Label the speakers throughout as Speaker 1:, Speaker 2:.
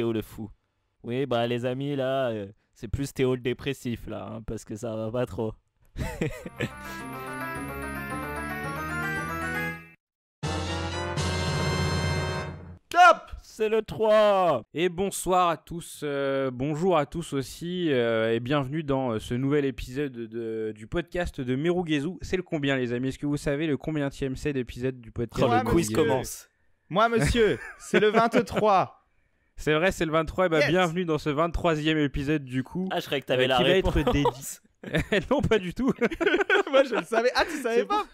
Speaker 1: Théo le fou. Oui, bah les amis, là, euh, c'est plus Théo le dépressif, là, hein, parce que ça va pas trop. Top
Speaker 2: C'est le 3 Et bonsoir à tous, euh, bonjour à tous aussi, euh, et bienvenue dans ce nouvel épisode du podcast de Merugezu. C'est le combien les amis Est-ce que vous savez le tième c'est d'épisode du podcast oh, le quiz commence Moi monsieur, c'est le 23 c'est vrai, c'est le 23. Et eh ben, bienvenue dans ce 23e épisode du coup. Ah, je croyais que t'avais euh, la qui être non, pas du tout. Moi, je le savais. Ah, tu savais pas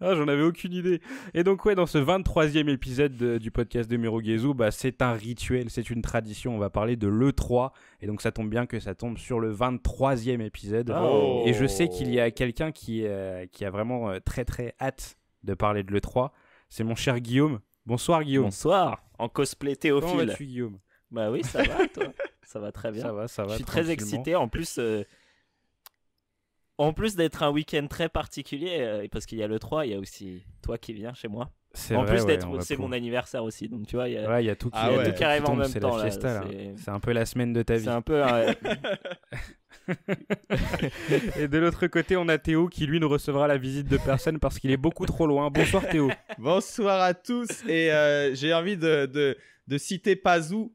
Speaker 2: ah, j'en avais aucune idée. Et donc, ouais, dans ce 23e épisode du podcast de Miro bah, c'est un rituel, c'est une tradition. On va parler de l'E3. Et donc, ça tombe bien que ça tombe sur le 23e épisode. Oh. Et je sais qu'il y a quelqu'un qui, euh, qui a vraiment euh, très très hâte de parler de l'E3. C'est mon cher Guillaume Bonsoir Guillaume. Bonsoir.
Speaker 1: En cosplay Théophile. Comment vas-tu Guillaume Bah oui, ça va toi. ça va très bien. Ça va, ça va. Je suis très excité. En plus, euh, en plus d'être un week-end très particulier, euh, parce qu'il y a le 3, il y a aussi toi qui viens chez moi en plus d'être, c'est mon anniversaire aussi, donc tu vois, il ouais, y a tout qui, ah en même c'est temps. C'est...
Speaker 2: un peu la semaine de ta vie. C'est un peu. Hein, et de l'autre côté, on a Théo qui lui ne recevra la visite de personne parce qu'il est beaucoup trop loin. Bonsoir Théo. Bonsoir à tous et euh, j'ai envie
Speaker 3: de, citer Pazou.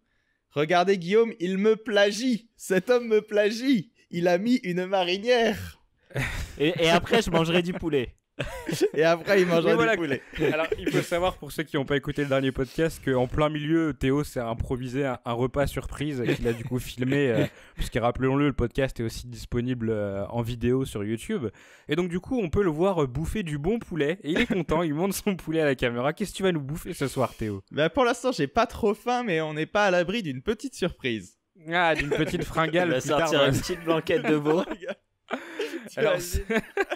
Speaker 3: Regardez Guillaume, il me plagie. Cet homme me plagie. Il a mis une marinière.
Speaker 1: et, et après, je mangerai du
Speaker 3: poulet
Speaker 2: et après, il mangeait du poulet. Alors, il faut savoir pour ceux qui n'ont pas écouté le dernier podcast qu'en plein milieu, Théo s'est improvisé un, repas surprise qu'il a du coup filmé. Euh, puisque rappelons-le, le podcast est aussi disponible euh, en vidéo sur YouTube. Et donc, du coup, on peut le voir euh, bouffer du bon poulet. Et il est content, il monte son poulet à la caméra. Qu'est-ce que tu vas nous bouffer ce soir, Théo bah
Speaker 3: Pour l'instant, j'ai pas trop faim, mais on n'est pas à l'abri d'une petite surprise.
Speaker 2: Ah, d'une petite fringale. Il va sortir une petite blanquette de veau.
Speaker 1: Alors,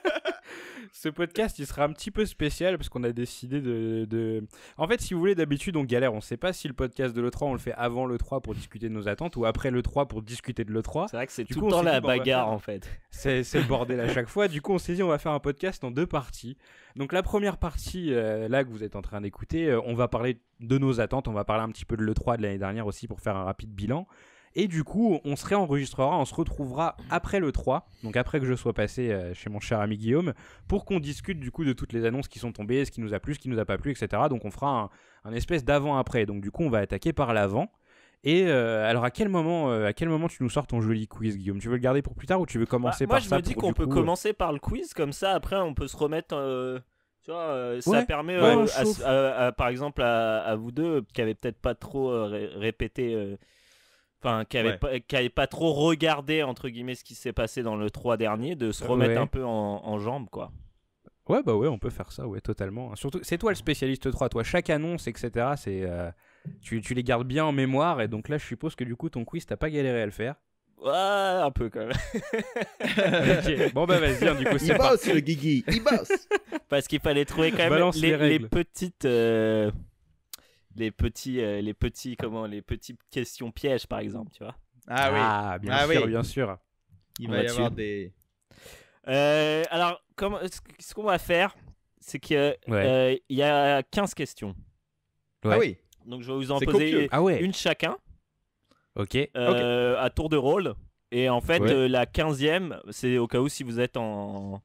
Speaker 2: ce... podcast, il sera un petit peu spécial parce qu'on a décidé de, En fait, si vous voulez, d'habitude, on galère. On ne sait pas si le podcast de l'E3, on le fait avant l'E3 pour discuter de nos attentes ou après l'E3 pour discuter de l'E3. C'est vrai que c'est tout le temps la bagarre, en fait. C'est le bordel à chaque fois. Du coup, on s'est dit, on va faire un podcast en deux parties. Donc, la première partie, euh, là, que vous êtes en train d'écouter, euh, on va parler de nos attentes. On va parler un petit peu de l'E3 de l'année dernière aussi pour faire un rapide bilan. Et du coup, on se réenregistrera, on se retrouvera après le 3, donc après que je sois passé euh, chez mon cher ami Guillaume, pour qu'on discute du coup de toutes les annonces qui sont tombées, ce qui nous a plu, ce qui nous a pas plu, etc. Donc on fera un, espèce d'avant-après. Donc du coup, on va attaquer par l'avant. Et euh, alors, à quel moment, euh, à quel moment tu nous sors ton joli quiz, Guillaume Tu veux le garder pour plus tard ou tu veux bah, commencer par ça Moi, je me dis qu'on peut commencer
Speaker 1: par le quiz, comme ça, après, on peut se remettre. tu vois, ça permet, oh, par exemple, à, vous deux qui avez peut-être pas trop répété qui avait pas trop regardé entre guillemets ce qui s'est passé dans le 3 dernier de se euh, remettre un peu en, jambes quoi.
Speaker 2: Ouais bah ouais, on peut faire ça ouais totalement. Hein. Surtout c'est toi le spécialiste 3 toi chaque annonce etc c'est euh, tu, les gardes bien en mémoire et donc là je suppose que du coup ton quiz t'as pas galéré à le faire.
Speaker 1: Ouais, un peu quand même. Bon bah vas-y, hein, du coup c'est Il bosse le Guigui, il bosse. Parce qu'il fallait trouver quand même les, petites euh, les petits, euh, les petits, comment, les petites questions pièges, par exemple, tu vois. Ah, oui. Ah, bien ah sûr, bien sûr. Il va y avoir des. Euh, alors, comment, ce qu'on va faire, c'est qu'il euh, il y a 15 questions. Ah oui. Donc, je vais vous en poser ah une chacun. ok. À tour de rôle. Et en fait, la 15e, c'est au cas où si vous êtes en.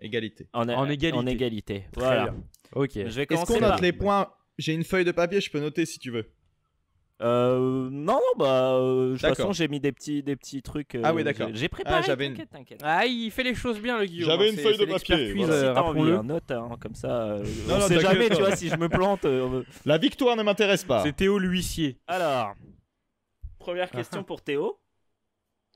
Speaker 1: Égalité. En, égalité. En égalité. voilà. Ok. Est-ce qu'on note les
Speaker 3: points j'ai une feuille de papier, je peux
Speaker 1: noter si tu veux. Euh, non, non, bah, euh, de toute façon, j'ai mis des petits, des petits trucs. Euh, ah oui, d'accord. J'ai ah, préparé.
Speaker 2: Ah, il fait les choses bien, le Guillaume. J'avais hein, une feuille de papier. Voilà. Euh, si envie,
Speaker 1: note, hein, comme ça. non, non, jamais, tu vois, si je me plante. La victoire ne m'intéresse pas. C'est Théo l'huissier. Alors, première ah, question ah. pour Théo.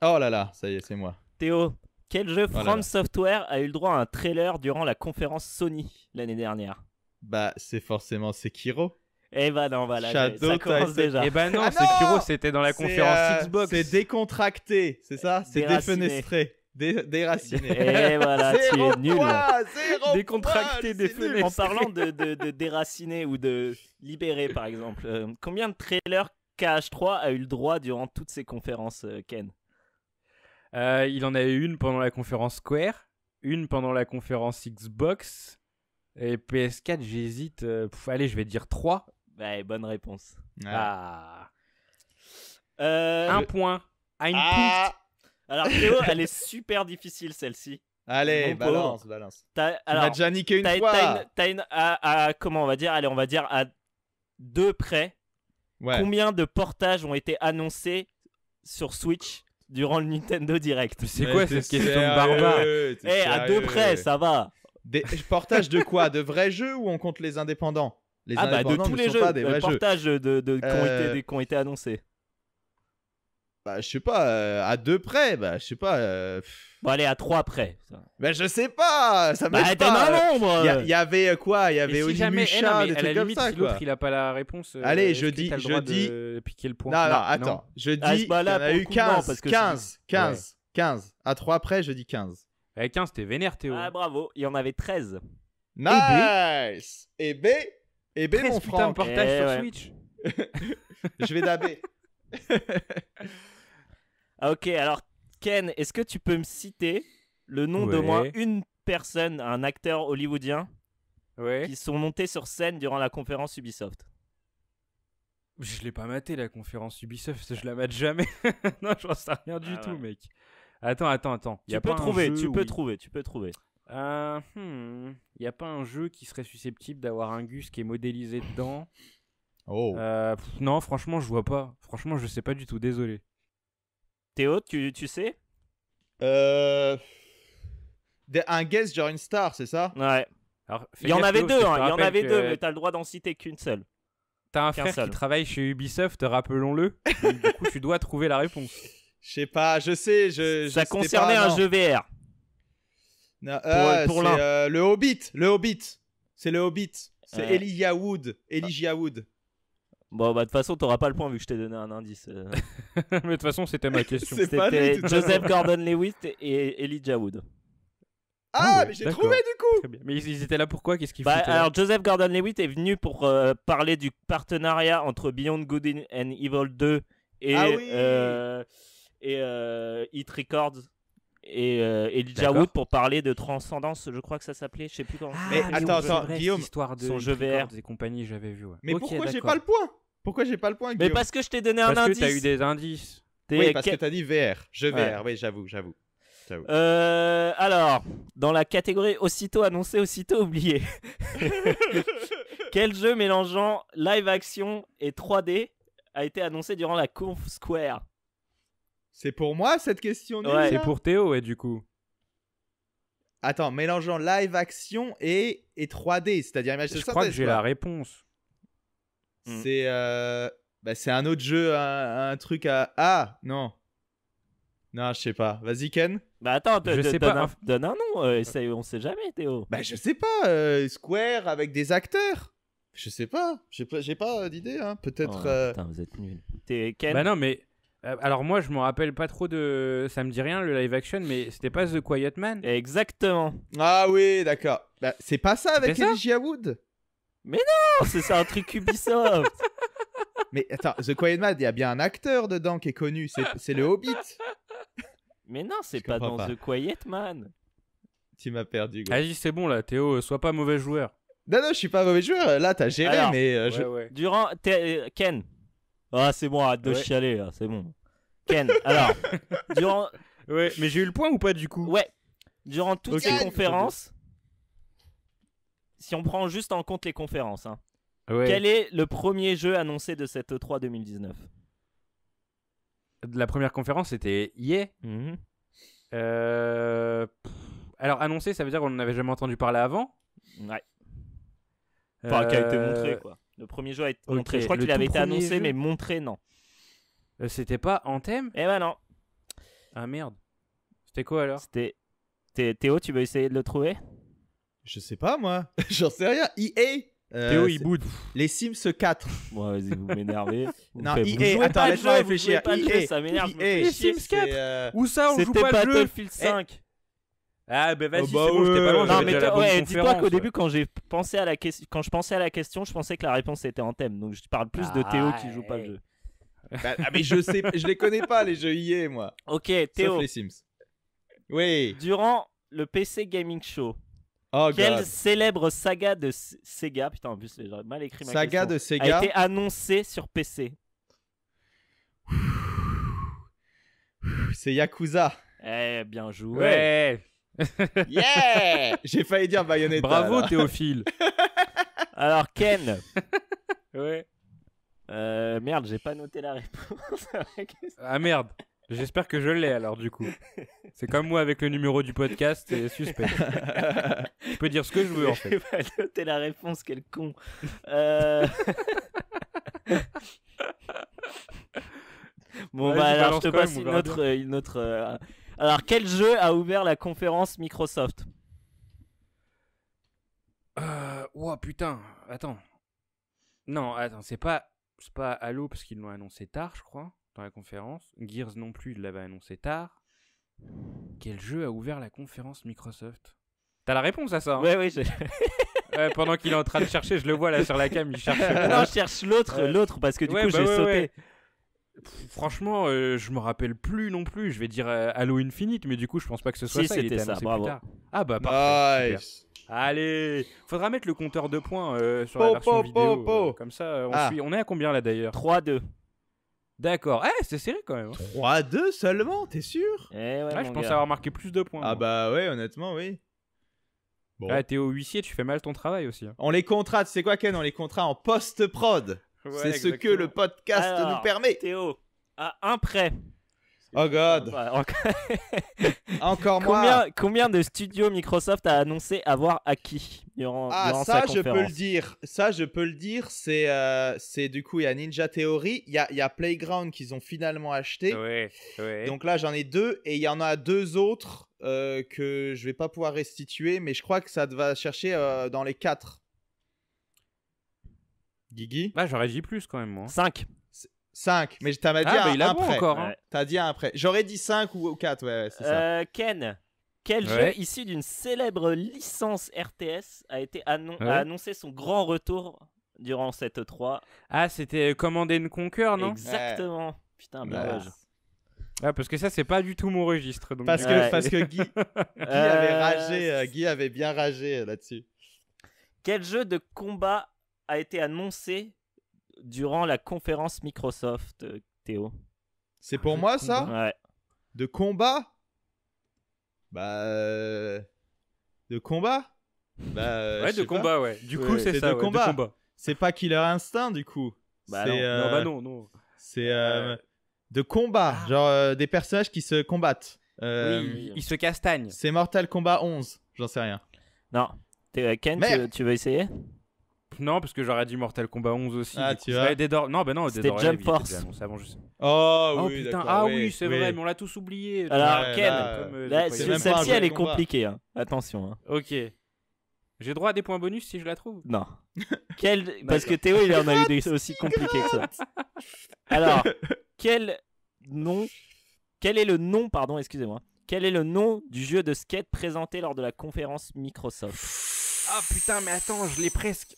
Speaker 1: Oh là là, ça y est, c'est moi. Théo, quel jeu oh From Software a eu le droit à un trailer durant la conférence Sony l'année dernière bah, c'est forcément Sekiro. Eh ben
Speaker 3: non,
Speaker 2: voilà, Shadow ça commence déjà. Eh ben non, ah Sekiro, c'était dans la euh, conférence
Speaker 3: Xbox. C'est décontracté,
Speaker 1: c'est ça C'est défenestré.
Speaker 3: déraciné. Et eh voilà, tu es nul. décontracté,
Speaker 1: défenestré. En parlant de, déraciné ou de libérer, par exemple, euh, combien de trailers KH3 a eu le droit durant toutes ces conférences, euh, Ken Il en a eu une pendant la conférence Square, une pendant la conférence
Speaker 2: Xbox, et PS4, j'hésite. Euh, allez, je vais dire 3. Bah, bonne
Speaker 1: réponse. Ah. Euh, un point. ah. Alors Théo, elle est super difficile celle-ci. Allez, balance, balance. T'as, alors, déjà niqué une fois. T'as une, comment on va dire Allez, on va dire à deux près. Combien de portages ont été annoncés sur Switch durant le Nintendo Direct C'est quoi cette question de barbare Eh, à deux près, ça va.
Speaker 3: Des portages de quoi De vrais jeux ou on compte les indépendants les indépendants ah bah de tous jeux, des euh, portages de, de, euh, qui ont, été annoncés. Bah je sais pas, euh, à deux près, bah je sais pas. Bon allez, à trois près. Ça. Bah je sais pas, ça m'a. Bah t'es moi Il y, avait quoi Il y avait Onimusha, jamais... eh des à la limite, si il
Speaker 2: a pas la réponse. allez, je dis, je dis. piquer le point. Non, non, attends, je ah, dis. il y a eu 15, 15, 15,
Speaker 3: 15. À trois près, je dis 15
Speaker 1: avec 15, t'es vénère, Théo. Ah, bravo, il y en avait 13. Nice Et B Et B, mon frère. portage eh sur Switch. Je vais d'AB. Ah, ok, alors Ken, est-ce que tu peux me citer le nom de d'au moins une personne, un acteur hollywoodien, ouais. qui sont montés sur scène durant la conférence Ubisoft Je l'ai pas maté la conférence Ubisoft, je la mate jamais. non, je n'en sais rien du ah tout,
Speaker 2: mec. Attends, attends, attends. tu, peux, trouver, tu peux trouver, tu peux trouver, hmm. Il n'y a pas un jeu qui serait susceptible d'avoir un Gus qui est modélisé dedans. Oh. Euh, non, franchement, je vois pas. Franchement, je sais pas du tout, désolé. Théo,
Speaker 3: tu, tu sais euh... Un guest, genre une star, c'est ça
Speaker 1: Ouais. il y en avait deux, hein. il y en avait deux, mais t'as le droit d'en citer qu'une seule. T'as un frère qui
Speaker 2: travaille chez Ubisoft, rappelons-le. du coup, tu dois trouver la réponse. Je sais pas, je sais. Je, ça concernait un jeu VR.
Speaker 3: pour, euh, euh, le Hobbit, le Hobbit. C'est le Hobbit. C'est Elijah Wood. Elijah Wood.
Speaker 1: Bon, bah, de toute façon, t'auras pas le point vu que je t'ai donné un indice. Euh. Mais de toute façon, c'était ma question. c'était Joseph gordon lewis et Elijah Wood. Ah, ah mais j'ai trouvé du coup Mais ils étaient là pourquoi Qu'est-ce qu'ils bah, Alors Joseph gordon lewis est venu pour parler du partenariat entre Beyond Good and Evil 2 et ah et Hit euh, Records et euh, Wood pour parler de transcendance, je crois que ça s'appelait, je sais plus comment. Ah, mais attends, Guillaume, histoire de son jeu VR et compagnie, j'avais vu. Mais pourquoi j'ai pas le point Pourquoi j'ai pas le point Guillaume Mais parce que je t'ai donné un indice. Parce que t'as eu des indices. Oui, parce que t'as
Speaker 3: dit VR, jeu VR. Oui, j'avoue, j'avoue.
Speaker 1: Euh, alors, dans la catégorie aussitôt annoncé, aussitôt oublié. Quel jeu mélangeant live action et 3D a été annoncé durant la conf Square c'est pour moi
Speaker 2: cette
Speaker 3: question ouais. C'est pour
Speaker 2: Théo, et du coup.
Speaker 1: Attends, mélangeant live
Speaker 3: action et, et 3D, c'est-à-dire image Je crois que j'ai la
Speaker 2: réponse. Hmm.
Speaker 3: C'est euh, bah, c'est un autre jeu, un, truc à ah non. Non, je sais pas. Vas-y Ken. Bah attends, je sais pas. Hein. donne un nom. Euh, essaye, on sait jamais, Théo. Bah je sais pas. Euh, Square avec des acteurs. Je sais pas. J'ai pas, pas d'idée. Hein.
Speaker 1: Peut-être. Oh, putain, vous êtes nuls.
Speaker 2: Ken. Bah non, mais euh, alors moi, je m'en rappelle pas trop de, ça me dit rien le live action, mais c'était pas The Quiet Man. Exactement. Ah oui, d'accord. Bah, c'est pas ça avec Elijah Wood. Mais
Speaker 1: non, c'est un truc Ubisoft.
Speaker 3: mais attends, The Quiet Man, il y a bien un acteur dedans qui est connu, c'est le Hobbit.
Speaker 1: Mais non, c'est pas dans The Quiet Man. Tu m'as perdu. Vas-y, c'est bon là, Théo, euh, sois pas mauvais joueur. Non, non, je suis pas mauvais joueur. Là, t'as géré, mais euh, Durant Ken, ah, c'est bon, arrête de c'est bon. Ken, alors, durant, mais j'ai eu le point ou pas du coup Ouais. Durant toutes les conférences, si on prend juste en compte les conférences, hein,
Speaker 2: quel est le premier
Speaker 1: jeu annoncé de cette E3 2019
Speaker 2: La première conférence c'était Ye mhm. euh, Alors annoncé, ça veut dire qu'on n'avait jamais entendu parler avant.
Speaker 1: Ouais, Pas euh, qui a été montré, quoi. Le premier jeu a été montré. Je crois qu'il avait été annoncé, mais montré, non. Euh, c'était pas Anthem Eh ben non. Ah merde. C'était quoi alors C'était. Théo, tu veux essayer de le trouver
Speaker 3: Je sais pas moi. J'en sais rien. EA euh, Théo, il boude. Les Sims 4. Bon, vas-y,
Speaker 1: vous m'énervez. non, EA, e attends, laisse-moi réfléchir. EA, e ça m'énerve. E Les Sims 4. Euh, Où ça, on joue pas le jeu Battlefield 5. Eh, ah, ben vas-y, oh, c'est bah bon, pas loin. Non, mais dis-toi qu'au début, quand, j'ai pensé à la question quand je pensais à la question, je pensais que la réponse était en thème. Donc je parle plus de Théo qui joue pas le jeu. Bah, ah, mais je sais, je les connais pas, les jeux IA, moi. Ok, Théo. Sauf les Sims. Oui. Durant le PC Gaming Show, oh, Quelle célèbre saga de Sega, putain, en plus mal écrit ma saga de Sega a été annoncée sur PC C'est Yakuza. Eh bien joué. Ouais. Yeah J'ai failli dire Bayonetta. Bravo, Théophile. Alors, Ken. ouais. Euh, merde, j'ai pas noté la réponse. ah merde. J'espère que je l'ai
Speaker 2: alors du coup. C'est comme moi avec le numéro du podcast, c'est suspect. je peux dire ce que je veux en fait. J'ai pas
Speaker 1: noté la réponse, quel con. Euh. bon bah alors je te passe euh, une autre, une autre, alors, quel jeu a ouvert la conférence Microsoft euh, Oh putain, attends. Non, attends, c'est pas,
Speaker 2: c'est pas Halo parce qu'ils l'ont annoncé tard, je crois, dans la conférence. Gears non plus, il l'avaient annoncé tard. Quel jeu a ouvert la conférence Microsoft T'as la réponse à ça hein Ouais, oui. pendant qu'il est en train de chercher, je le vois là sur la cam, il cherche. non, je cherche l'autre, l'autre parce que du coup bah j'ai sauté franchement, euh, je me rappelle plus non plus. Je vais dire euh, Halo Infinite, mais du coup, je pense pas que ce soit ça. C'était ça, Ah bah parfait. Allez, faudra mettre le compteur de points euh, sur la version comme ça, ah. on, est à combien là d'ailleurs 3-2. D'accord. Eh, c'est serré quand même. 3-2 hein. seulement, t'es sûr eh je pense avoir marqué plus de points. Ah bah ouais, honnêtement, oui.
Speaker 3: Bon. Ah, t'es au huissier, tu fais mal ton travail aussi. Hein. On les contrats, C'est quoi, Ken On les contrats en post-prod c'est ce que le podcast nous permet. Théo, à un prêt. Oh god.
Speaker 1: Encore combien, Combien de studios Microsoft a annoncé avoir acquis ah, ça, je peux le
Speaker 3: dire. Ça je peux le dire. Euh, c'est du coup il y a Ninja Theory, il y a, y a, Playground qu'ils ont finalement acheté. Donc là j'en ai deux et il y en a deux autres euh, que je vais pas pouvoir restituer, mais je crois que ça va chercher euh, dans les quatre.
Speaker 2: Guigui Bah, j'aurais dit plus quand
Speaker 3: même, moi.
Speaker 1: 5. 5. Mais t'as
Speaker 3: ah, dit bah, il un, un encore. Hein. T'as dit J'aurais dit 5
Speaker 1: ou 4, ouais, c'est euh, Ken, quel jeu issu d'une célèbre licence RTS a, été annoncé son grand retour durant cette 3 Ah, c'était euh, Command Conquer, non Exactement. Putain, bien ah, parce que ça, c'est pas du
Speaker 2: tout mon registre. parce, que, parce que Guy, avait euh, ragé,
Speaker 1: Guy avait bien ragé là-dessus. Quel jeu de combat a été annoncé durant la conférence Microsoft, euh, Théo C'est pour moi ça Ouais. De
Speaker 3: combat Bah. Euh, de combat Bah. Euh, ouais, de combat, ouais. Du coup, c'est ça. De combat. C'est pas Killer Instinct, du coup. Bah non. non, bah non, non. C'est de combat, ah. genre des personnages qui se combattent. oui, ils se castagnent. C'est Mortal Kombat 11, j'en sais rien. Non.
Speaker 2: Ken,
Speaker 1: tu, tu veux essayer
Speaker 2: non, parce que j'aurais dit Mortal Kombat 11 aussi. Ah, tu vois. Non, ben non, C'était Jump Force.
Speaker 1: Oh, oh, oui, putain. Ah oui, c'est vrai, mais on l'a tous oublié. Alors, celle-ci, elle est compliquée. Attention. Hein. Ok.
Speaker 2: J'ai droit à des points bonus si je la trouve Non. Parce que Théo, il en a eu des
Speaker 1: aussi compliqués que ça. Alors, quel nom... Quel est le nom, pardon, excusez-moi. Quel est le nom du jeu de skate présenté lors de la conférence Microsoft Ah putain, mais attends, je l'ai presque.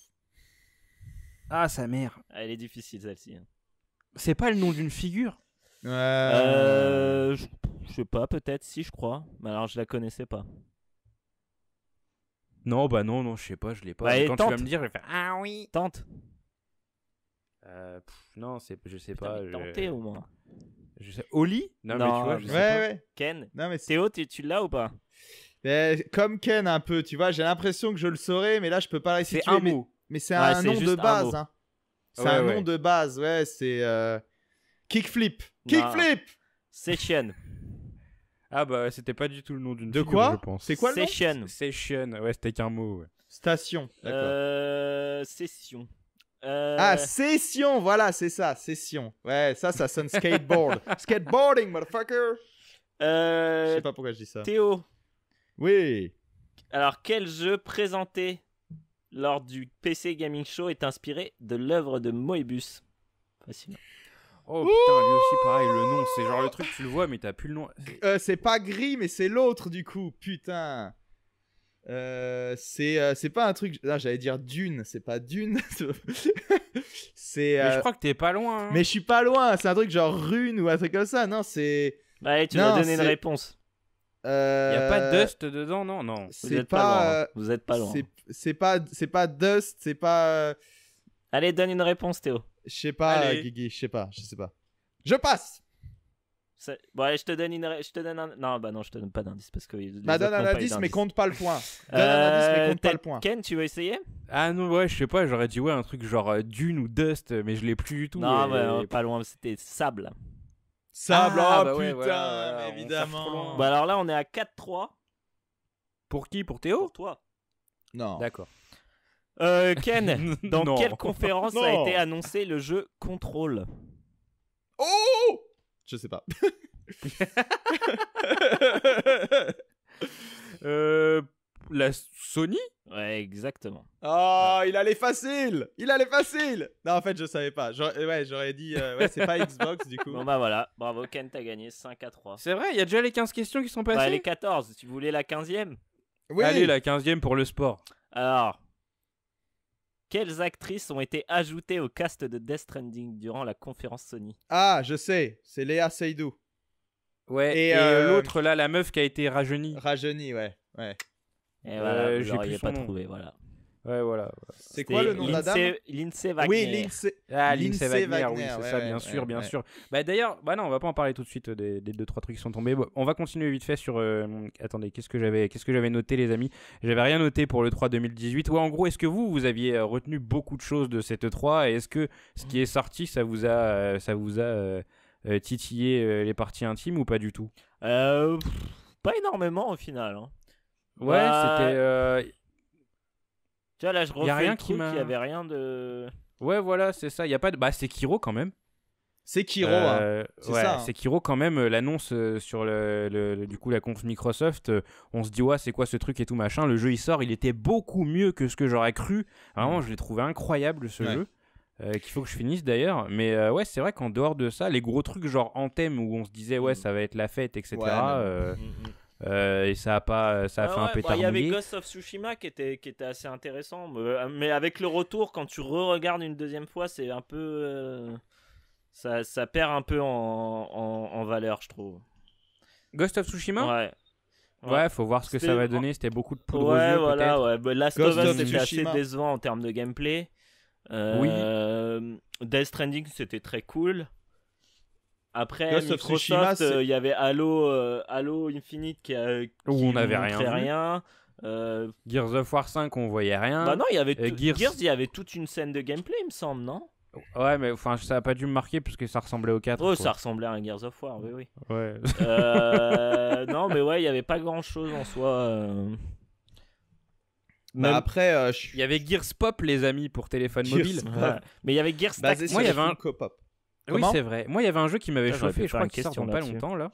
Speaker 1: Ah, sa mère. Elle est difficile, celle-ci. Hein. C'est pas le nom d'une figure Euh, je, sais pas, peut-être, si, je crois. Mais alors, je la connaissais pas. Non, bah non, non, je sais pas, je l'ai pas. Bah, quand tu vas me dire, je vais faire. Ah oui Tente. Euh, non, c'est, je sais pas. Tentez au moins. je sais- Oli non, mais tu vois, je sais pas. Ken, Non, mais c'est. Théo, tu, l'as ou pas
Speaker 3: comme Ken, un peu, tu vois, j'ai l'impression que je le saurais, mais là, je peux pas la C'est un mot mais c'est un nom de base. Hein. C'est un nom de base,
Speaker 2: ouais, c'est euh... Kickflip. Kickflip Session. Ah bah c'était pas du tout le nom d'une De quoi C'est quoi le nom Session. Session, ouais, c'était qu'un mot.
Speaker 1: Station. Euh... Session. Euh... Ah, session, voilà,
Speaker 3: c'est ça, session. Ouais, ça, ça sonne skateboard.
Speaker 1: Skateboarding, motherfucker. Euh... Je sais pas pourquoi je dis ça. Théo. Oui. Alors, quel jeu présenter lors du PC Gaming Show est inspiré de l'œuvre de Moebius.
Speaker 2: Fascinant. Oh putain, lui aussi pareil, le nom, c'est genre le truc, tu le vois, mais t'as plus le nom.
Speaker 3: c'est euh, pas gris, mais c'est l'autre du coup, putain. Euh, c'est euh, pas un truc. Là ah, j'allais dire Dune, c'est pas Dune.
Speaker 2: c'est. Mais je euh, crois que t'es pas loin. Hein. Mais je
Speaker 3: suis pas loin, c'est un truc genre Rune ou un truc comme ça, non, c'est. Bah, tu m'as donné une réponse. Il a pas euh, Dust dedans, non,
Speaker 2: non. Vous êtes pas, loin. pas hein. loin.
Speaker 3: C'est pas, c'est pas Dust, c'est pas. Euh, allez, donne une réponse, Théo. Je sais pas, Guigui, je sais pas, je sais pas. Je
Speaker 1: passe. Bon, allez, je te donne une, je te donne un... non, bah non, je te donne pas d'indice parce que. Bah, donne un indice, mais compte pas le point. donne un euh, indice, mais compte pas le point. Ken, tu veux essayer
Speaker 2: Ah non, ouais, je sais pas, j'aurais dit ouais un truc genre Dune ou Dust, mais je l'ai plus du tout. Non, et...
Speaker 1: pas loin, c'était Sable. Ah, bah putain, évidemment. Bah alors là, on est à 4-3. Pour qui Pour Théo toi. Non. D'accord. Euh, Ken, dans quelle conférence a été annoncé le jeu Control Oh Je sais pas. euh, la Sony Ouais, exactement.
Speaker 3: Oh, il allait facile Il allait facile Non, en fait, je savais pas. J'aurais,
Speaker 1: euh, ouais, j'aurais dit, euh, ouais, c'est pas Xbox du coup. Bon, bah voilà, bravo, Ken, t'as gagné 5 à 3. C'est vrai, il y a déjà les 15 questions qui sont bah, passées bah, les 14, tu voulais la 15 e Oui Allez, la
Speaker 2: 15 e pour le sport.
Speaker 1: Alors, quelles actrices ont été ajoutées au cast de Death Stranding durant la conférence Sony
Speaker 3: Ah, je sais, c'est Léa Seydoux. Ouais, et, euh,
Speaker 1: l'autre
Speaker 2: là, la meuf qui a été rajeunie. Rajeunie, ouais. ouais. Et euh, voilà, pas trouvé,
Speaker 1: voilà. Ouais,
Speaker 2: voilà. C'est quoi le nom de la dame ah, Wagner. Oui, Lince, Wagner, oui, c'est ça, bien sûr, bien sûr. Bah, D'ailleurs, bah non, on va pas en parler tout de suite euh, des, des deux, trois trucs qui sont tombés. on va continuer vite fait sur. Euh, attendez, qu'est-ce que j'avais qu'est-ce que j'avais noté, les amis J'avais rien noté pour le 3 2018. Ouais, en gros, est-ce que vous, vous aviez retenu beaucoup de choses de cette 3 Et est-ce que ce qui est sorti, ça vous a. ça vous a titillé les parties intimes ou pas du tout
Speaker 1: Pas énormément au final. Hein. Ouais, bah, c'était. Euh, tu vois, là, je rien qui avait rien de.
Speaker 2: Ouais, voilà, c'est ça. Il y a pas Bah, c'est Kiro quand même. C'est Kiro, hein. Euh, c'est hein. C'est Kiro quand même. Euh, l'annonce sur le, du coup la conf Microsoft, on se dit ouais c'est quoi ce truc et tout machin. Le jeu il sort, il était beaucoup mieux que ce que j'aurais cru. Vraiment, mm. je l'ai trouvé incroyable ce jeu. qu'il faut que je finisse d'ailleurs. Mais ouais, c'est vrai qu'en dehors de ça, les gros trucs genre thème où on se disait ouais, mm. ça va être la fête, etc. Euh, et ça a pas ça a ah fait un pétard. bah, Il y avait Ghost
Speaker 1: of Tsushima qui était qui était assez intéressant euh, mais, avec le retour quand tu re-regardes une deuxième fois c'est un peu euh, ça, ça, perd un peu en, en, valeur je trouve Ghost of Tsushima ouais
Speaker 2: Ouais, faut voir ce que ça va donner. C'était beaucoup de poudre ouais, voilà, ouais. Last Ghost of Us, c'était assez décevant
Speaker 1: en termes de gameplay. oui. Death Stranding, c'était très cool. Après Microsoft, euh, il y avait Halo, euh, Infinite qui, a, on n'avait rien. Euh, Gears of War 5,
Speaker 2: on voyait rien. Bah non, il y avait Gears... il
Speaker 1: y avait toute une scène de gameplay, il me semble, non
Speaker 2: Ouais, mais enfin, ça a pas dû me marquer parce que ça ressemblait au 4. Oh, ça ressemblait
Speaker 1: à un Gears of War, oui, oui. non, mais ouais, il y avait pas grand chose en soi. Bah Même... après, il y avait Gears Pop, les amis, pour téléphone mobile. Mais il y avait Gears Moi, il y avait un oui, c'est vrai.
Speaker 2: Moi, il y avait un jeu qui m'avait ah, chauffé, je crois qu'il sort pas longtemps là.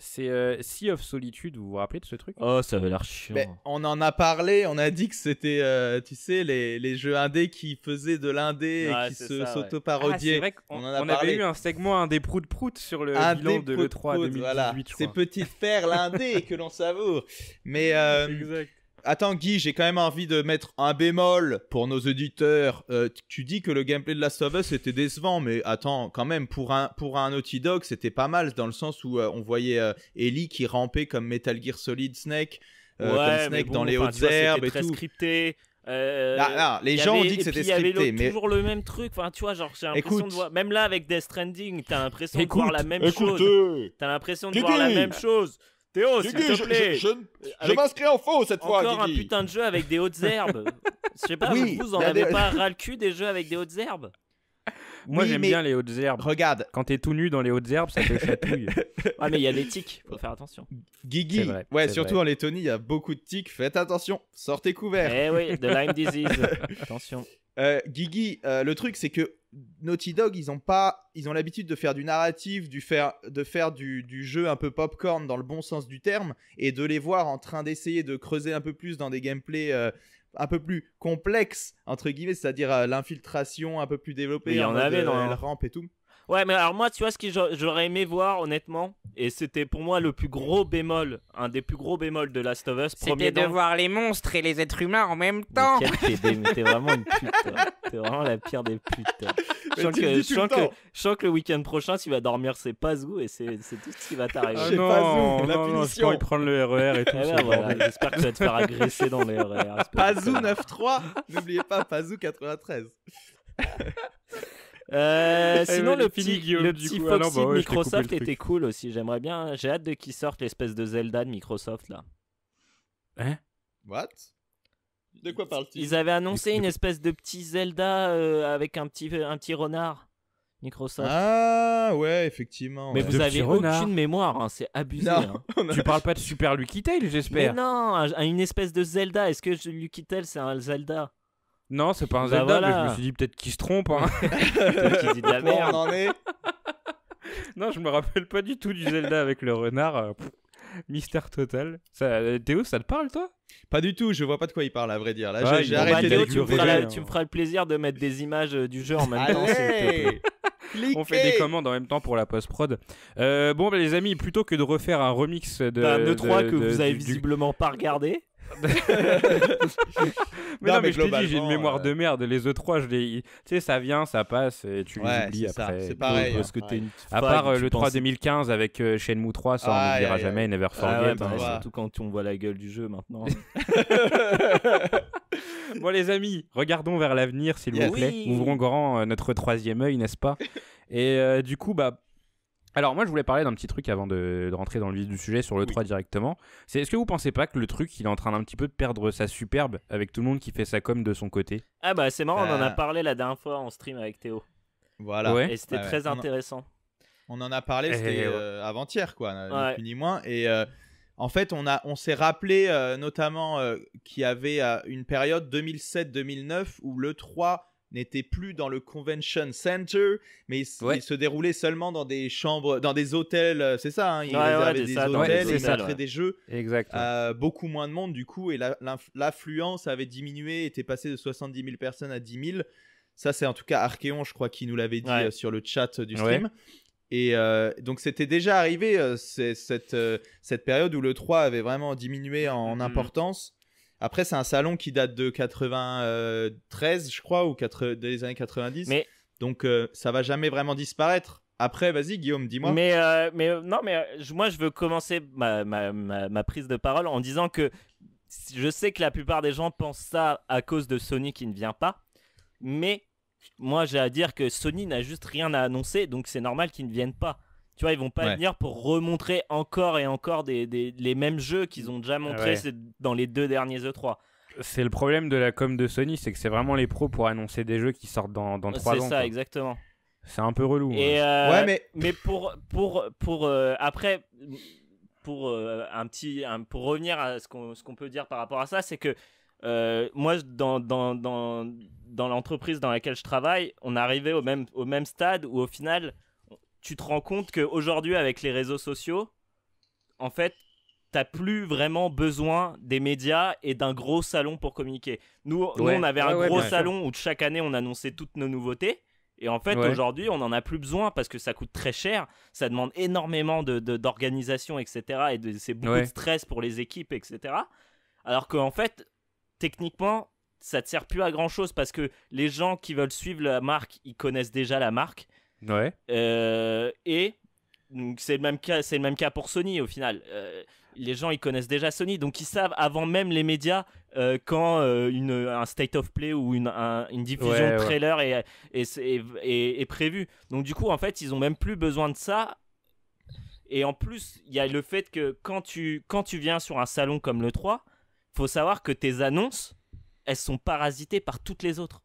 Speaker 2: C'est euh, Sea of Solitude, vous vous rappelez de ce truc Oh, ça avait l'air chiant.
Speaker 3: on en a parlé, on a dit que c'était, euh, tu sais, les, les, jeux indés qui faisaient de l'indé et qui se, s'auto-parodiaient. Ah, on, en a on avait eu un segment indé prout prout sur le bilan de l'E3 2018. Voilà. Ces petites perles l'indé que l'on savoure. Mais, euh, exact. Attends Guy, j'ai quand même envie de mettre un bémol pour nos auditeurs. Euh, tu dis que le gameplay de Last of Us était décevant, mais attends, quand même, pour un, pour un Naughty Dog, c'était pas mal, dans le sens où euh, on voyait euh, Ellie qui rampait comme Metal Gear Solid Snake, comme Snake dans les hautes herbes et très tout.
Speaker 1: scripté. Euh, les gens ont dit que c'était scripté, mais toujours le même truc. Enfin, tu vois, genre j'ai l'impression de voir même là avec Death Stranding, t'as l'impression de voir la même écoute, chose. T'as l'impression de voir la même chose.
Speaker 3: Je, m'inscris en faux cette fois. Encore un putain
Speaker 1: de jeu avec des hautes herbes. Je sais pas, vous en avez pas ras le cul des jeux avec des hautes herbes
Speaker 2: moi j'aime bien les hautes herbes. Regarde. Quand t'es tout nu dans les hautes herbes, ça te chatouille.
Speaker 1: ah mais il y a des tiques, faut faire attention.
Speaker 3: Guigui, ouais, surtout en Lettonie, il y a beaucoup de tics faites attention, sortez couverts. Eh oui, de Lyme disease, attention. Euh, Guigui, euh, le truc c'est que Naughty Dog, ils ont pas, ils ont l'habitude de faire du narratif, du faire, de faire du, jeu un peu popcorn dans le bon sens du terme, et de les voir en train d'essayer de creuser un peu plus dans des gameplays euh, un peu plus complexes entre guillemets, c'est-à-dire euh, l'infiltration un peu plus développée, il en, dans euh, la
Speaker 1: rampe et tout. Ouais, mais alors moi, tu vois, ce que j'aurais aimé voir, honnêtement, et c'était pour moi le plus gros bémol, un des plus gros bémols de Last of Us. C'était de voir les
Speaker 2: monstres et les êtres humains en même
Speaker 1: temps. T'es vraiment une pute. Hein. T'es vraiment la pire des putes. Je sens, que, que, le week-end prochain, tu vas dormir c'est Pazou et c'est tout ce qui va ah, t'arriver. Ah non, Pazou, la non, punition. Non, je prendre le RER e et tout. Eh ben voilà, J'espère que tu vas te faire agresser dans le RER. Pazou
Speaker 3: 93, n'oubliez pas Pazou 93. Euh, ah, sinon, le petit, le de ah bah Microsoft était
Speaker 1: cool aussi. J'aimerais bien. J'ai hâte de qu'ils sortent l'espèce de Zelda de Microsoft là. Hein What De quoi parle-t-il Ils avaient annoncé une espèce de petit Zelda euh, avec un petit, un petit renard. Microsoft. Ah ouais, effectivement. Mais vous avez aucune mémoire, hein, c'est
Speaker 2: abusé. Hein. Tu parles pas de Super Lucky Tail,
Speaker 1: j'espère. Non, une espèce de Zelda. Est-ce que Lucky Tail c'est un Zelda non, c'est pas un bah Zelda, mais je me suis dit peut-être qu'il se trompe. Hein. peut-être dit de
Speaker 2: la merde. non, je me rappelle pas du tout du Zelda avec le renard. Euh, mystère total. Ça, euh, Théo, ça te parle toi Pas du tout, je vois pas de quoi il parle à vrai dire. Là, j'ai arrêté bah, Théo, tu, me
Speaker 1: feras le plaisir de mettre des images euh, du jeu en même temps. On fait des commandes
Speaker 2: en même temps pour la post-prod. bon, bah, les amis, plutôt que de refaire un remix de. Bah, 3 que vous avez visiblement
Speaker 1: pas regardé mais non, mais, je te dis, j'ai une
Speaker 2: mémoire de euh, merde. Les E3, je Tu sais, ça vient, ça passe et tu oublies après. C'est pareil. Parce hein. que à part euh, le 3 2015 avec euh, Shenmue 3, ça on dira ah, jamais, Never ah Forget. Ah, surtout
Speaker 1: quand on voit la gueule du jeu maintenant.
Speaker 2: bon, les amis, regardons vers l'avenir, s'il vous plaît. Ouvrons grand notre troisième œil, n'est-ce pas Et du coup, bah alors moi je voulais parler d'un petit truc avant de, rentrer dans le vif du sujet sur le 3 directement. C'est est-ce que vous pensez pas que le truc il est en train d'un petit peu de perdre sa superbe avec tout le monde qui fait sa com de son côté Ah bah c'est marrant, on en a euh.
Speaker 1: parlé la dernière fois en stream avec Théo. Voilà. Et c'était très intéressant.
Speaker 3: On en a parlé c'était eh, euh,
Speaker 1: avant-hier quoi, euh, ni, moins
Speaker 3: et en fait, on, a, on s'est rappelé notamment qu'il y avait une période 2007-2009 où le 3 n'était plus dans le convention center, mais il, se déroulait seulement dans des chambres, dans des hôtels, euh, c'est ça, hein, il des, hôtels, il des jeux. Euh, beaucoup moins de monde du coup, et l'affluence avait diminué, était passée de 70 000 personnes à 10 000. Ça, c'est en tout cas Archeon, je crois, qui nous l'avait dit euh, sur le chat du stream. Et donc c'était déjà arrivé cette, cette période où le 3 avait vraiment diminué en, mm. importance. Après, c'est un salon qui date de 93, je crois, ou des années 90. Mais... Donc, ça euh, ça va
Speaker 1: jamais vraiment disparaître. Après, vas-y, Guillaume, dis-moi. Mais, euh, mais euh, non, mais moi, je veux commencer ma, ma, ma, prise de parole en disant que je sais que la plupart des gens pensent ça à cause de Sony qui ne vient pas. Mais moi, j'ai à dire que Sony n'a juste rien à annoncer, donc c'est normal qu'ils ne viennent pas. Tu vois, ils vont pas venir pour remontrer encore et encore des, des les mêmes jeux qu'ils ont déjà montrés dans les deux derniers E3. C'est le problème
Speaker 2: de la com de Sony, c'est que c'est vraiment les pros pour annoncer des jeux qui sortent dans, dans 3 ans. C'est ça, exactement. C'est un peu relou. Hein. Euh, ouais, mais...
Speaker 1: mais pour, pour, pour euh, après, pour, euh, un petit, pour revenir à ce qu'on peut dire par rapport à ça, c'est que moi, dans, dans, dans, dans l'entreprise dans laquelle je travaille, on arrivait au même, au même stade où au final, tu te rends compte qu'aujourd'hui, avec les réseaux sociaux, en fait, t'as plus vraiment besoin des médias et d'un gros salon pour communiquer. Nous, on avait un gros salon où chaque année, on annonçait toutes nos nouveautés. Et en fait, aujourd'hui, on n'en a plus besoin parce que ça coûte très cher, ça demande énormément d'organisation, etc. Et c'est beaucoup de stress pour les équipes, etc. Alors qu'en fait, techniquement, ça te sert plus à grand chose parce que les gens qui veulent suivre la marque, ils connaissent déjà la marque. Ouais. Euh, et c'est le même cas, c'est le même cas pour Sony au final. Euh, les gens ils connaissent déjà Sony, donc ils savent avant même les médias euh, quand une, un state of play ou une, une diffusion de trailer est, est, est, est, prévue. Donc du coup en fait ils ont même plus besoin de ça. Et en plus il y a le fait que quand tu quand tu viens sur un salon comme le 3, faut savoir que tes annonces elles sont parasitées par toutes les autres.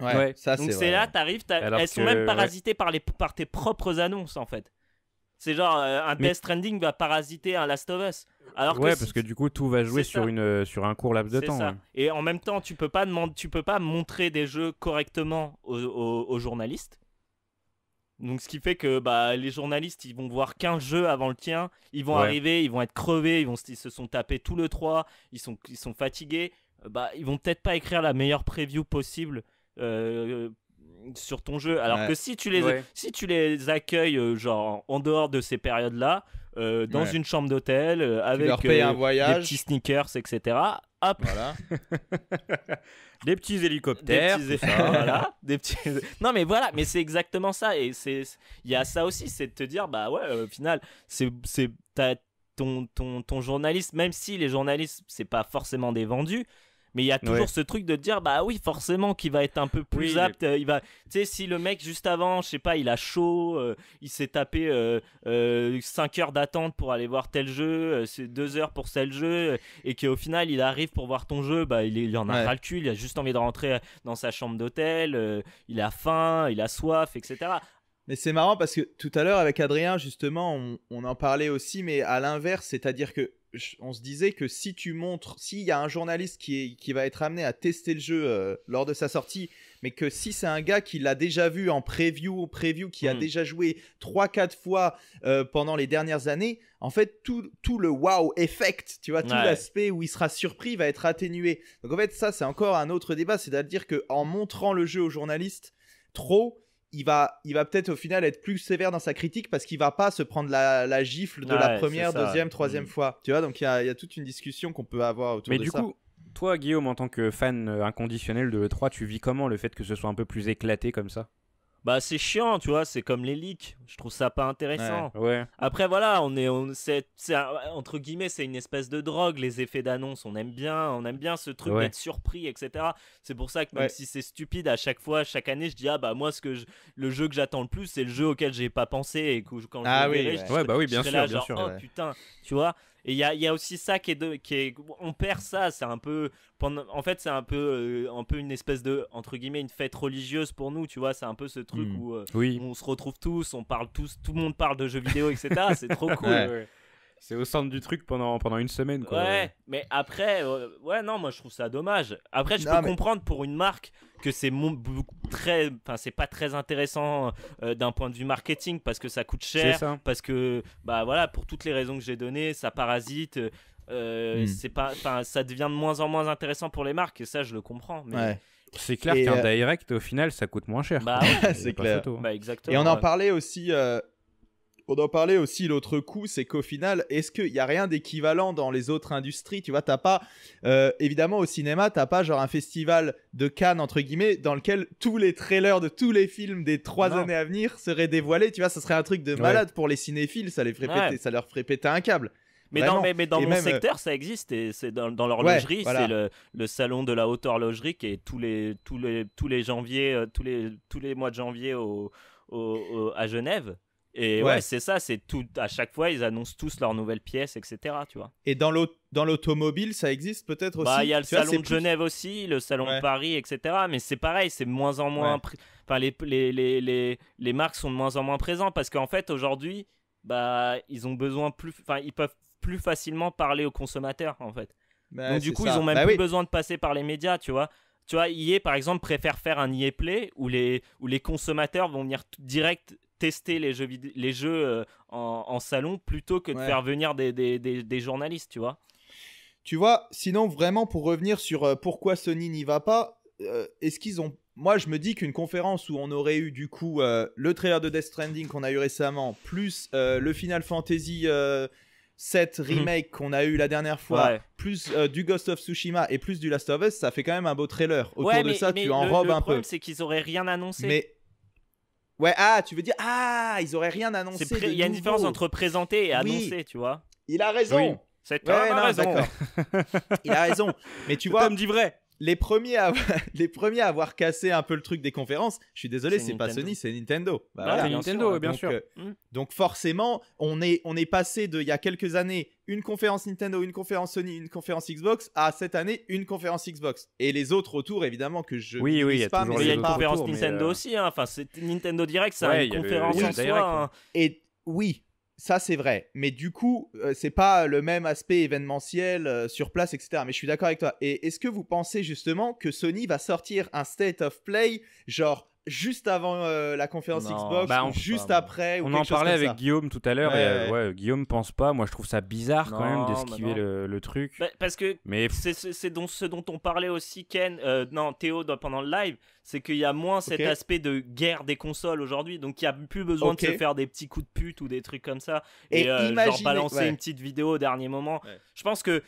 Speaker 1: Ouais, Donc c'est là, t'arrives, elles sont même parasitées par, les, par tes propres annonces en fait. C'est genre euh, un mais... Trending va parasiter un Last of Us. Alors ouais, que parce que du
Speaker 2: coup tout va jouer sur, une, euh, sur un court laps de temps. Ça.
Speaker 1: Et en même temps, tu peux pas tu peux pas montrer des jeux correctement aux, journalistes. Donc ce qui fait que bah, les journalistes, ils vont voir qu'un jeu avant le tien, ils vont arriver, ils vont être crevés, ils, vont, se sont tapés tout le 3, ils sont, ils sont fatigués, bah, ils vont peut-être pas écrire la meilleure preview possible euh, sur ton jeu. Alors que si tu les, si tu les accueilles euh, genre en dehors de ces périodes-là, euh, dans une chambre d'hôtel, avec un des petits sneakers, etc. Hop. des petits hélicoptères, des petits Non mais voilà, mais c'est exactement ça et c'est il y a ça aussi, c'est de te dire bah ouais, au final, c'est c'est ton, ton ton journaliste, même si les journalistes c'est pas forcément des vendus, mais il y a toujours ce truc de dire bah oui forcément qu'il va être un peu plus apte. Euh, il va, tu sais, si le mec juste avant, je sais pas, il a chaud, euh, il s'est tapé euh, cinq 5 heures d'attente pour aller voir tel jeu, c'est 2 heures pour tel jeu, et qu'au final il arrive pour voir ton jeu, bah il, y en a pas le cul, il a juste envie de rentrer dans sa chambre d'hôtel, il a faim, il a soif, etc.
Speaker 3: Mais c'est marrant parce que tout à l'heure avec Adrien, justement, on, en parlait aussi, mais à l'inverse, c'est-à-dire que on se disait que si tu montres, s'il y a un journaliste qui, va être amené à tester le jeu euh, lors de sa sortie, mais que si c'est un gars qui l'a déjà vu en preview, preview qui a hmm. déjà joué 3-4 fois euh, pendant les dernières années, en fait, tout, le wow effect, tu vois, tout l'aspect où il sera surpris va être atténué. Donc en fait, ça, c'est encore un autre débat, c'est-à-dire qu'en montrant le jeu aux journalistes trop, il va, il va peut-être au final être plus sévère dans sa critique parce qu'il va pas se prendre la, gifle de la première, deuxième, troisième mm. fois. Tu vois, donc il y a, toute une discussion qu'on peut avoir autour de ça. Mais du coup,
Speaker 2: toi, Guillaume, en tant que fan euh, inconditionnel de E3, tu vis comment le fait que ce soit un peu plus éclaté comme ça
Speaker 1: bah c'est chiant, tu vois, c'est comme les leaks. Je trouve ça pas intéressant. Ouais, Après voilà, on est, c'est, entre guillemets, c'est une espèce de drogue. Les effets d'annonce, on aime bien, on aime bien ce truc d'être surpris, etc. C'est pour ça que même si c'est stupide, à chaque fois, chaque année, je dis ah bah moi ce que le jeu que j'attends le plus, c'est le jeu auquel j'ai pas pensé et que quand je ah le oui, bah oui, bien sûr, oh putain, tu vois. Et il y a, aussi ça qui est qui est, on perd ça. C'est un peu, en fait, c'est un peu, euh, un peu une espèce de, entre guillemets, une fête religieuse pour nous, tu vois. C'est un peu ce truc mm. où, euh, on se retrouve tous, on parle tous, tout le monde parle de jeux vidéo, etc. c'est trop cool.
Speaker 2: C'est au centre du truc pendant, pendant une semaine.
Speaker 1: Quoi. Ouais, mais après, euh, ouais, non, moi je trouve ça dommage. Après, je peux comprendre pour une marque que c'est très, enfin, c'est pas très intéressant euh, d'un point de vue marketing parce que ça coûte cher, parce que, bah voilà, pour toutes les raisons que j'ai données, ça parasite. Euh, hmm. C'est pas, enfin, ça devient de moins en moins intéressant pour les marques et ça, je le comprends. Mais... C'est clair qu'un
Speaker 2: direct, au final, ça coûte moins cher. Bah, c'est clair. Hein. Bah, exactement, et on en
Speaker 3: parlait aussi on en parler aussi l'autre coup, c'est qu'au final, est-ce qu'il n'y a rien d'équivalent dans les autres industries Tu vois, t'as pas, euh, évidemment, au cinéma, t'as pas genre un festival de Cannes, entre guillemets, dans lequel tous les trailers de tous les films des trois années à venir seraient dévoilés. Tu vois, ça serait un truc de malade pour les cinéphiles, ça, les ferait ça leur ferait péter un câble.
Speaker 1: Mais dans, mais, dans, mon euh, secteur, ça existe. Et c'est dans, l'horlogerie, c'est le, salon de la haute horlogerie qui est tous les, tous les, tous les janvier, euh, tous les, tous les mois de janvier au, à Genève. Et ouais, c'est ça, c'est tout. À chaque fois, ils annoncent tous leurs nouvelles pièces, etc. Tu vois.
Speaker 3: Et dans l'automobile, ça existe peut-être bah, aussi. il y a le salon de Genève
Speaker 1: aussi, le salon de Paris, etc. Mais c'est pareil, c'est moins en moins. Enfin, les, les, marques sont de moins en moins présentes parce qu'en fait, aujourd'hui, bah, ils ont besoin plus. Enfin, ils peuvent plus facilement parler aux consommateurs, en fait. Bah Donc, du coup, ils ont même bah plus besoin de passer par les médias, tu vois. Tu vois, EA, par exemple, préfère faire un IE Play où les, où les consommateurs vont venir direct tester les jeux, les jeux euh, en, salon plutôt que de faire venir des, journalistes, tu vois.
Speaker 3: Tu vois, sinon vraiment pour revenir sur euh, pourquoi Sony n'y va pas, euh, est-ce qu'ils ont... Moi je me dis qu'une conférence où on aurait eu du coup le trailer de Death Stranding qu'on a eu récemment, plus le Final Fantasy... 7 mhm. remake qu'on a eu la dernière fois, plus du Ghost of Tsushima et plus du Last of Us, ça fait quand même un beau trailer. Autour cours de ça, tu enrobes un peu. Le problème, c'est
Speaker 1: qu'ils auraient rien annoncé.
Speaker 3: Ouais, ah, tu veux dire, ah, ils auraient rien annoncé. Il y a une différence entre présenter et annoncer, tu vois. Il a raison. C'est ouais, raison. il a raison. Mais tu vois. me dis vrai les premiers, à... les premiers à avoir cassé un peu le truc des conférences, je suis désolé, c'est pas Sony, c'est Nintendo. Bah bah, voilà. C'est Nintendo, bien sûr. Euh, mm. Donc forcément, on est, on est passé de, il y a quelques années, une conférence Nintendo, une conférence Sony, une conférence Xbox, à cette année, une conférence Xbox. Et les
Speaker 1: autres autour, évidemment, que je oui, oui, il y a, toujours y a une conférence Nintendo euh, aussi. Hein. Enfin, c'est Nintendo Direct, c'est une conférence en soi. Hein.
Speaker 3: Et oui, ça, c'est vrai. Mais du coup, euh, c'est pas le même aspect événementiel euh, sur place, etc. Mais je suis d'accord avec toi. Et est-ce que vous pensez justement que Sony va sortir un state of play, genre juste avant euh, la conférence Xbox
Speaker 2: bah, juste
Speaker 1: après. on en parlait avec Guillaume
Speaker 2: tout à l'heure. Euh, Guillaume pense pas. Moi, je trouve ça bizarre
Speaker 1: quand même d'esquiver bah le, truc. Bah, parce que mais... c'est ce dont on parlait aussi, Ken, euh, non, Théo, pendant le live, c'est qu'il y a moins cet aspect de guerre des consoles aujourd'hui. Donc, il n'y a plus besoin de se faire des petits coups de pute ou des trucs comme ça. Et, et genre balancer une petite vidéo au dernier moment. Je pense que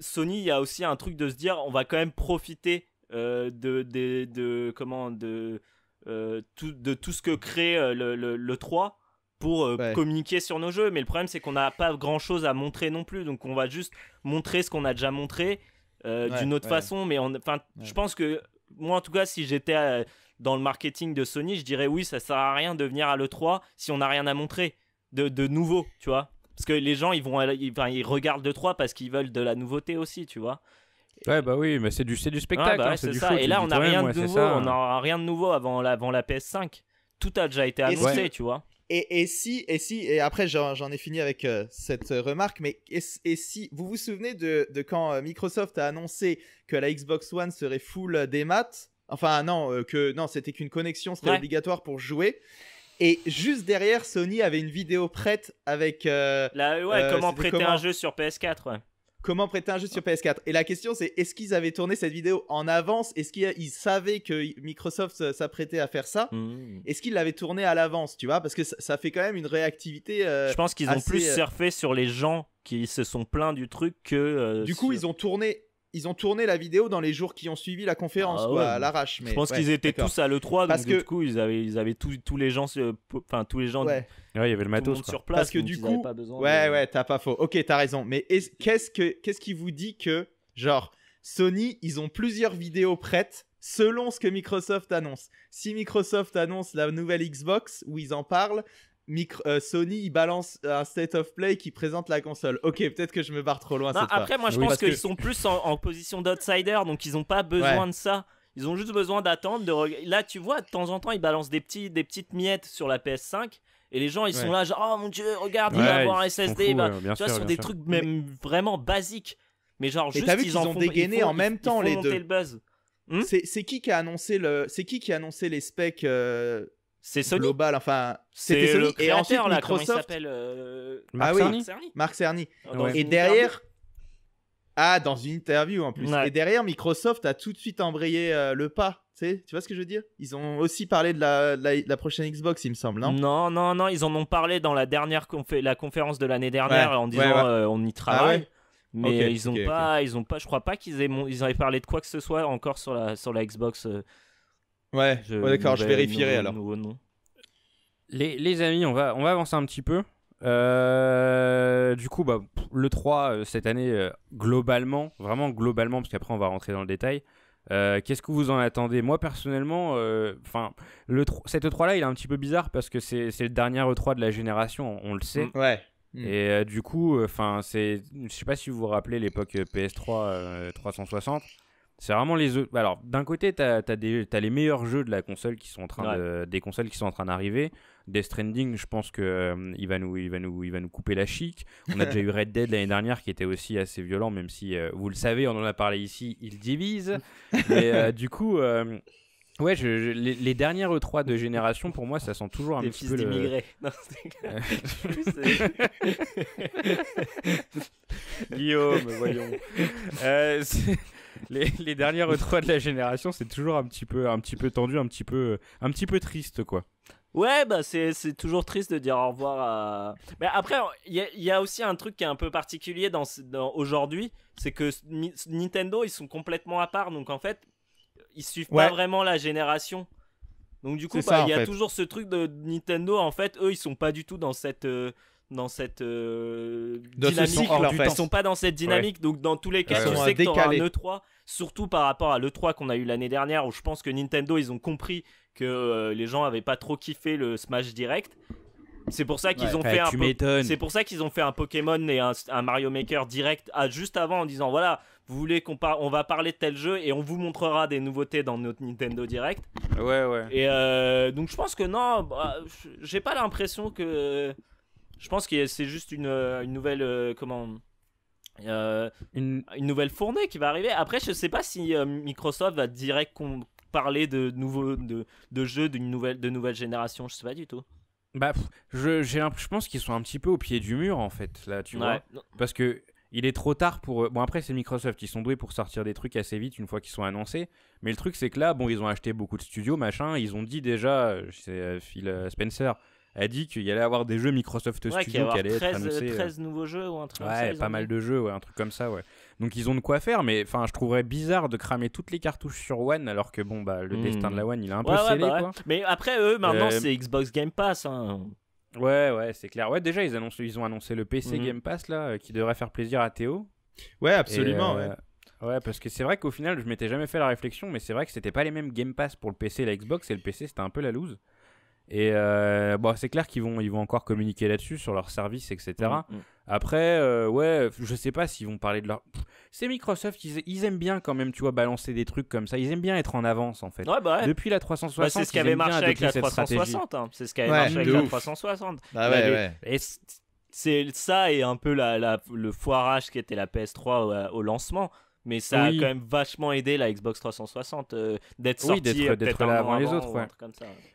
Speaker 1: Sony, il y a aussi un truc de se dire on va quand même profiter de, comment de euh, de tout ce que crée euh, le, le, 3 pour euh, communiquer sur nos jeux. Mais le problème, c'est qu'on n'a pas grand chose à montrer non plus. Donc, on va juste montrer ce qu'on a déjà montré d'une autre façon. Mais enfin, je pense que moi, en tout cas, si j'étais dans le marketing de Sony, je dirais oui, ça sert à rien de venir à l'E3 si on n'a rien à montrer de, de, nouveau, tu vois. Parce que les gens, ils vont, ils, ils regardent l'E3 parce qu'ils veulent de la nouveauté aussi, tu vois.
Speaker 2: Ouais, bah oui, mais c'est du, du ah, spectacle. Bah hein, c'est ça. et là, on n'a rien, on
Speaker 1: rien de nouveau avant la, avant la PS5. Tout a déjà été annoncé, tu vois.
Speaker 3: Et, et, si, et si, et après j'en ai fini avec euh, cette euh, remarque, mais et, si, vous vous souvenez de, de quand euh, Microsoft a annoncé que la Xbox One serait full des maths Enfin non, que non, c'était qu'une connexion serait obligatoire pour jouer. Et juste derrière, Sony avait une vidéo prête avec... ouais, comment prêter un jeu
Speaker 1: sur PS4, ouais
Speaker 3: comment prêter un jeu sur ah. PS4 Et la question c'est est-ce qu'ils avaient tourné cette vidéo en avance Est-ce qu'ils savaient que Microsoft s'apprêtait à faire ça mmh. Est-ce qu'ils l'avaient tourné à l'avance, tu vois Parce que ça, fait quand même une réactivité. Euh, Je pense qu'ils ont plus euh,
Speaker 1: surfé sur les gens qui se sont plaints du truc que. Euh, du
Speaker 3: coup, ils ont tourné ils ont tourné la vidéo dans les jours qui ont suivi la conférence, ah à l'arrache. Mais je pense qu'ils étaient tous à le 3, parce que... du
Speaker 1: coup ils avaient, ils avaient tous, les gens, enfin tous les gens. il y avait le matos sur place. Parce que du coup, pas ouais,
Speaker 3: ouais, t'as pas faux. Ok, t'as raison. Mais qu'est-ce que, qu'est-ce qui vous dit que, genre, Sony, ils ont plusieurs vidéos prêtes selon ce que Microsoft annonce. Si Microsoft annonce la nouvelle Xbox où ils en parlent, Micro, euh, Sony il balance un state of play qui présente la console. Ok, peut-être que je me barre trop loin. après, moi je pense qu'ils sont
Speaker 1: plus en, position d'outsider, donc ils n'ont pas besoin de ça. Ils ont juste besoin d'attendre. De... Là, tu vois, de temps en temps, ils balancent des, petits, des petites miettes sur la PS5. Et les gens, ils sont là, genre, oh mon dieu, regarde, il va avoir un SSD. Bah, tu vois, sur des trucs même vraiment basiques. Mais genre, juste, ils, ont dégainé en même temps les deux.
Speaker 3: Hmm c'est qui qui a annoncé le, c'est qui qui a annoncé les specs euh, c'est Global, enfin. C'est Sony. Le créateur, et ensuite, là, Microsoft. il
Speaker 1: s'appelle euh, ah, Cerny. Oui. Cerny. Oh, et derrière.
Speaker 3: Ah, dans une interview en plus. Et derrière, Microsoft a tout de suite embrayé euh, le pas. Tu vois ce que je veux dire Ils ont aussi parlé de la, la, prochaine Xbox, il me
Speaker 1: semble, non Non, non, non, ils en ont parlé dans la dernière la conférence de l'année dernière en disant euh, on y ah travaille. mais ils ont pas, ils ont pas, je crois pas qu'ils aient, ils aient parlé de quoi que ce soit encore sur la, sur la Xbox. Ouais, d'accord, je vérifierai alors.
Speaker 2: Les, les, amis, on va, on va avancer un petit peu. Euh, du coup, bah, le 3 euh, cette année, euh, globalement, vraiment globalement, parce qu'après on va rentrer dans le détail. Qu'est-ce que vous en attendez Moi personnellement, enfin, cette E3 là, il est un petit peu bizarre parce que c'est le dernier E3 de la génération, on, le sait. Mm. Ouais. Mm. Et du coup, enfin, c'est, je sais pas si vous vous rappelez l'époque PS3 360. C'est vraiment les autres. Alors, d'un côté, tu as, as, les meilleurs jeux de la console qui sont en train des consoles qui sont en train d'arriver. Death Stranding, je pense que euh, il va, nous, il va, nous, il va nous couper la chic. On a déjà eu Red Dead l'année dernière qui était aussi assez violent, même si, euh, vous le savez, on en a parlé ici, il divise. Mais euh, du coup. Ouais, les, dernières E3 de génération, pour moi, ça sent toujours un Des petit fils peu d'immigrés. Guillaume, voyons. Euh, les, derniers dernières de la génération, c'est toujours un petit peu, un petit peu tendu, un petit peu, un petit peu triste, quoi.
Speaker 1: Ouais, bah c'est toujours triste de dire au revoir Mais après, il y, a aussi un truc qui est un peu particulier dans, aujourd'hui, c'est que Nintendo, ils sont complètement à part, donc en fait, ils suivent pas vraiment la génération. Donc du coup, bah, il y a toujours ce truc de Nintendo, en fait, eux, ils sont pas du tout dans cette. Euh, dans cette euh, dynamique. Ils ne sont pas dans cette dynamique. Donc, dans tous les cas, tu sais que auras un E3, surtout par rapport à l'E3 qu'on a eu l'année dernière, où je pense que Nintendo, ils ont compris que euh, les gens avaient pas trop kiffé le Smash Direct. C'est pour ça qu'ils ont fait un C'est pour ça qu'ils ont fait un Pokémon et un, Mario Maker direct juste avant en disant voilà vous voulez qu'on on va parler de tel jeu et on vous montrera des nouveautés dans notre Nintendo Direct. Ouais ouais. Et euh, donc je pense que non bah, j'ai pas l'impression que je pense que c'est juste une, euh, nouvelle. Euh, comment euh, une... nouvelle fournée qui va arriver. Après, je sais pas si Microsoft va direct parler de, nouveaux de, jeux d'une nouvelle, de nouvelle génération. Je sais pas du tout.
Speaker 2: Bah, je, je pense qu'ils sont un petit peu au pied du mur en fait, là, tu vois. Parce que il est trop tard pour. Bon, après, c'est Microsoft, ils sont doués pour sortir des trucs assez vite une fois qu'ils sont annoncés. Mais le truc, c'est que là, bon, ils ont acheté beaucoup de studios, machin. Ils ont dit déjà, c'est Phil Spencer, a dit qu'il y allait avoir des jeux Microsoft Studio qui allaient être annoncés. 13 euh, nouveaux jeux ou un truc ouais, comme ça, pas mal de jeux, ouais, un truc comme ça, ouais. Donc ils ont de quoi faire, mais enfin, je trouverais bizarre de cramer toutes les cartouches sur One, alors que bon, bah, le hmm. destin de la One, il est un peu scellé, bah quoi. Mais après, eux, maintenant, euh, c'est Xbox Game Pass. Hein. Ouais, ouais, c'est clair. Ouais, déjà, ils, annoncent, ils ont annoncé le PC hmm. Game Pass, là, euh, qui devrait faire plaisir à Théo. Ouais, absolument, ouais. Ouais, parce que c'est vrai qu'au final, je m'étais jamais fait la réflexion, mais c'est vrai que c'était pas les mêmes Game Pass pour le PC et la Xbox, et le PC c'était un peu la loose. Et euh, bon, bah, c'est clair qu'ils vont, ils vont encore communiquer là-dessus, sur leurs services, etc. Mm, mm. Après, euh, ouais, je sais pas s'ils vont parler de leur. C'est Microsoft, ils, ils, aiment bien quand même, tu vois, balancer des trucs comme ça. Ils aiment bien être en avance, en
Speaker 1: fait. Bah Depuis la 360, bah, c'est ce qui avait marché avec la 360. Hein. C'est ce qui avait marché avec la 360. Et c'est ça et un peu la, le foirage qui était la PS3 au lancement mais ça a quand même vachement aidé la Xbox 360 euh, d'être sortie euh, d'être là avant, les autres. Ouais.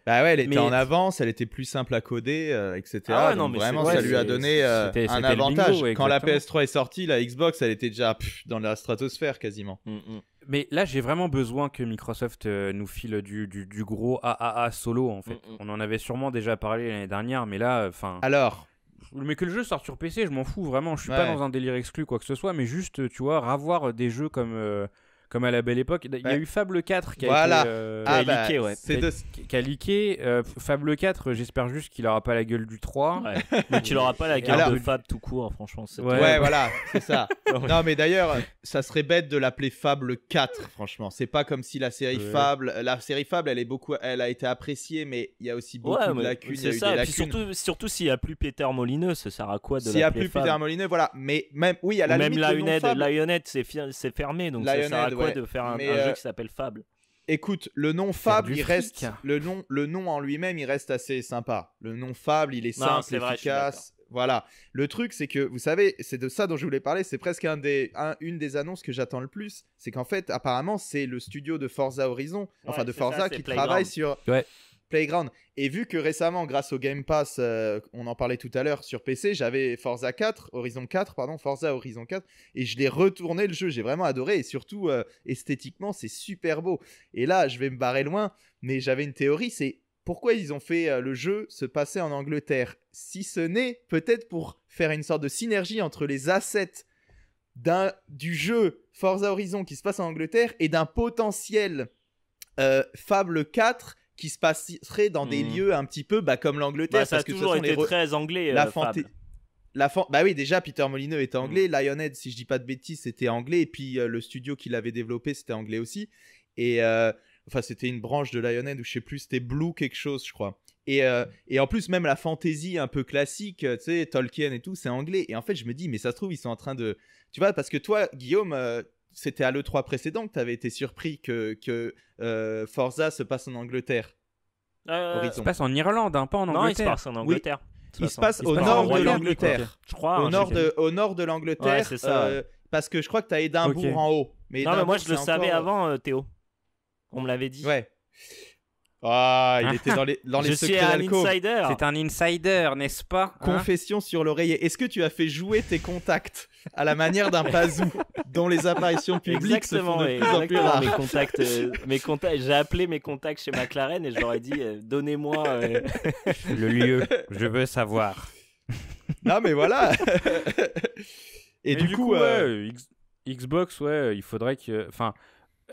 Speaker 1: Bah ouais, elle était mais... en
Speaker 3: avance, elle était plus simple à coder, euh, etc. Ah non, vraiment, ça lui a donné un avantage. Quand la PS3 est sortie, la Xbox, elle était déjà dans la stratosphère quasiment. Mm, mm. Mais là, j'ai vraiment besoin
Speaker 2: que Microsoft nous file du, du, gros AAA solo en fait. Mm, On en avait sûrement déjà parlé l'année dernière, mais là, enfin. Alors mais que le jeu sorte sur PC, je m'en fous vraiment. Je suis pas dans un délire exclu quoi que ce soit, mais juste tu vois, avoir des jeux comme euh, comme à la belle époque. Il y a eu
Speaker 1: Fable 4 qui a été euh, ouais. Ah qui,
Speaker 2: a Fable 4, euh, j'espère juste qu'il aura pas la gueule du 3. mais qu'il aura pas la gueule de Fable
Speaker 1: tout court, hein, franchement. Ouais, voilà, c'est ça.
Speaker 3: non, mais d'ailleurs, ça serait bête de l'appeler Fable 4, franchement. C'est pas comme si la série Fable, la série Fable, elle est beaucoup, elle a été appréciée, mais il y a aussi beaucoup de lacunes. C'est ça. Et surtout,
Speaker 1: surtout s'il n'y a plus Peter Molineux, ça sert à quoi de l'appeler S'il n'y a plus Peter
Speaker 3: Molineux, voilà. Mais même, oui, à la même limite, Lionhead,
Speaker 1: c'est fermé, donc ça de faire un, jeu euh, qui s'appelle
Speaker 3: Fable Écoute, le nom Fable, il reste le nom, le nom en lui-même, il reste assez sympa. Le nom Fable, il est simple, efficace. voilà. Le truc, c'est que vous savez, c'est de ça dont je voulais parler. C'est presque un des, une des annonces que j'attends le plus. C'est qu'en fait, apparemment, c'est le studio de Forza Horizon, enfin de Forza, qui travaille sur. Ouais. Playground. Et vu que récemment, grâce au Game Pass, euh, on en parlait tout à l'heure sur PC, j'avais Forza 4, Horizon 4, pardon, Forza Horizon 4, et je l'ai retourné le jeu. J'ai vraiment adoré, et surtout euh, esthétiquement, c'est super beau. Et là, je vais me barrer loin, mais j'avais une théorie, c'est pourquoi ils ont fait euh, le jeu se passer en Angleterre, si ce n'est peut-être pour faire une sorte de synergie entre les assets du jeu Forza Horizon qui se passe en Angleterre et d'un potentiel Fable 4 qui se passerait dans des hmm. lieux un petit peu bah, comme l'Angleterre. ça parce que toujours été très anglais. La euh, La fan... Bah oui, déjà, Peter Molineux était hmm. anglais. Lionhead, si je dis pas de bêtises, c'était anglais. Et puis euh, le studio qui l'avait développé, c'était anglais aussi. Et euh, enfin, c'était une branche de Lionhead ou je sais plus, c'était Blue quelque chose, je crois. Et, euh, hmm. et, en plus, même la fantaisie un peu classique, tu sais, Tolkien et tout, c'est anglais. Et en fait, je me dis, mais ça se trouve, ils sont en train de. Tu vois, parce que toi, Guillaume, c'était à l'E3 précédent que tu avais été surpris que, que euh, Forza se passe en Angleterre.
Speaker 1: Euh, se passe
Speaker 3: en Irlande, hein, pas en Angleterre. Non, il se passe en Angleterre. Il se passe, au nord de l'Angleterre. Je crois. Au, hein, nord de, au nord de l'Angleterre. Ouais, ça. Euh, parce que je crois que tu as Édimbourg en haut. Mais non, mais moi je le savais euh,
Speaker 1: avant, Théo. On me l'avait dit. Ouais. Ah, il hein était dans les, Je suis un insider.
Speaker 2: C'est un insider, n'est-ce pas hein Confession
Speaker 3: sur l'oreiller. Est-ce que tu as fait jouer tes contacts
Speaker 1: à la manière d'un Pazou
Speaker 3: dont les apparitions publiques se font de plus en plus rares contacts,
Speaker 1: euh, j'ai appelé mes contacts chez McLaren et je leur ai dit euh, donnez-moi euh,
Speaker 2: le lieu. Je veux savoir.
Speaker 1: non mais voilà.
Speaker 2: et du, coup, Xbox, ouais, il faudrait que, enfin.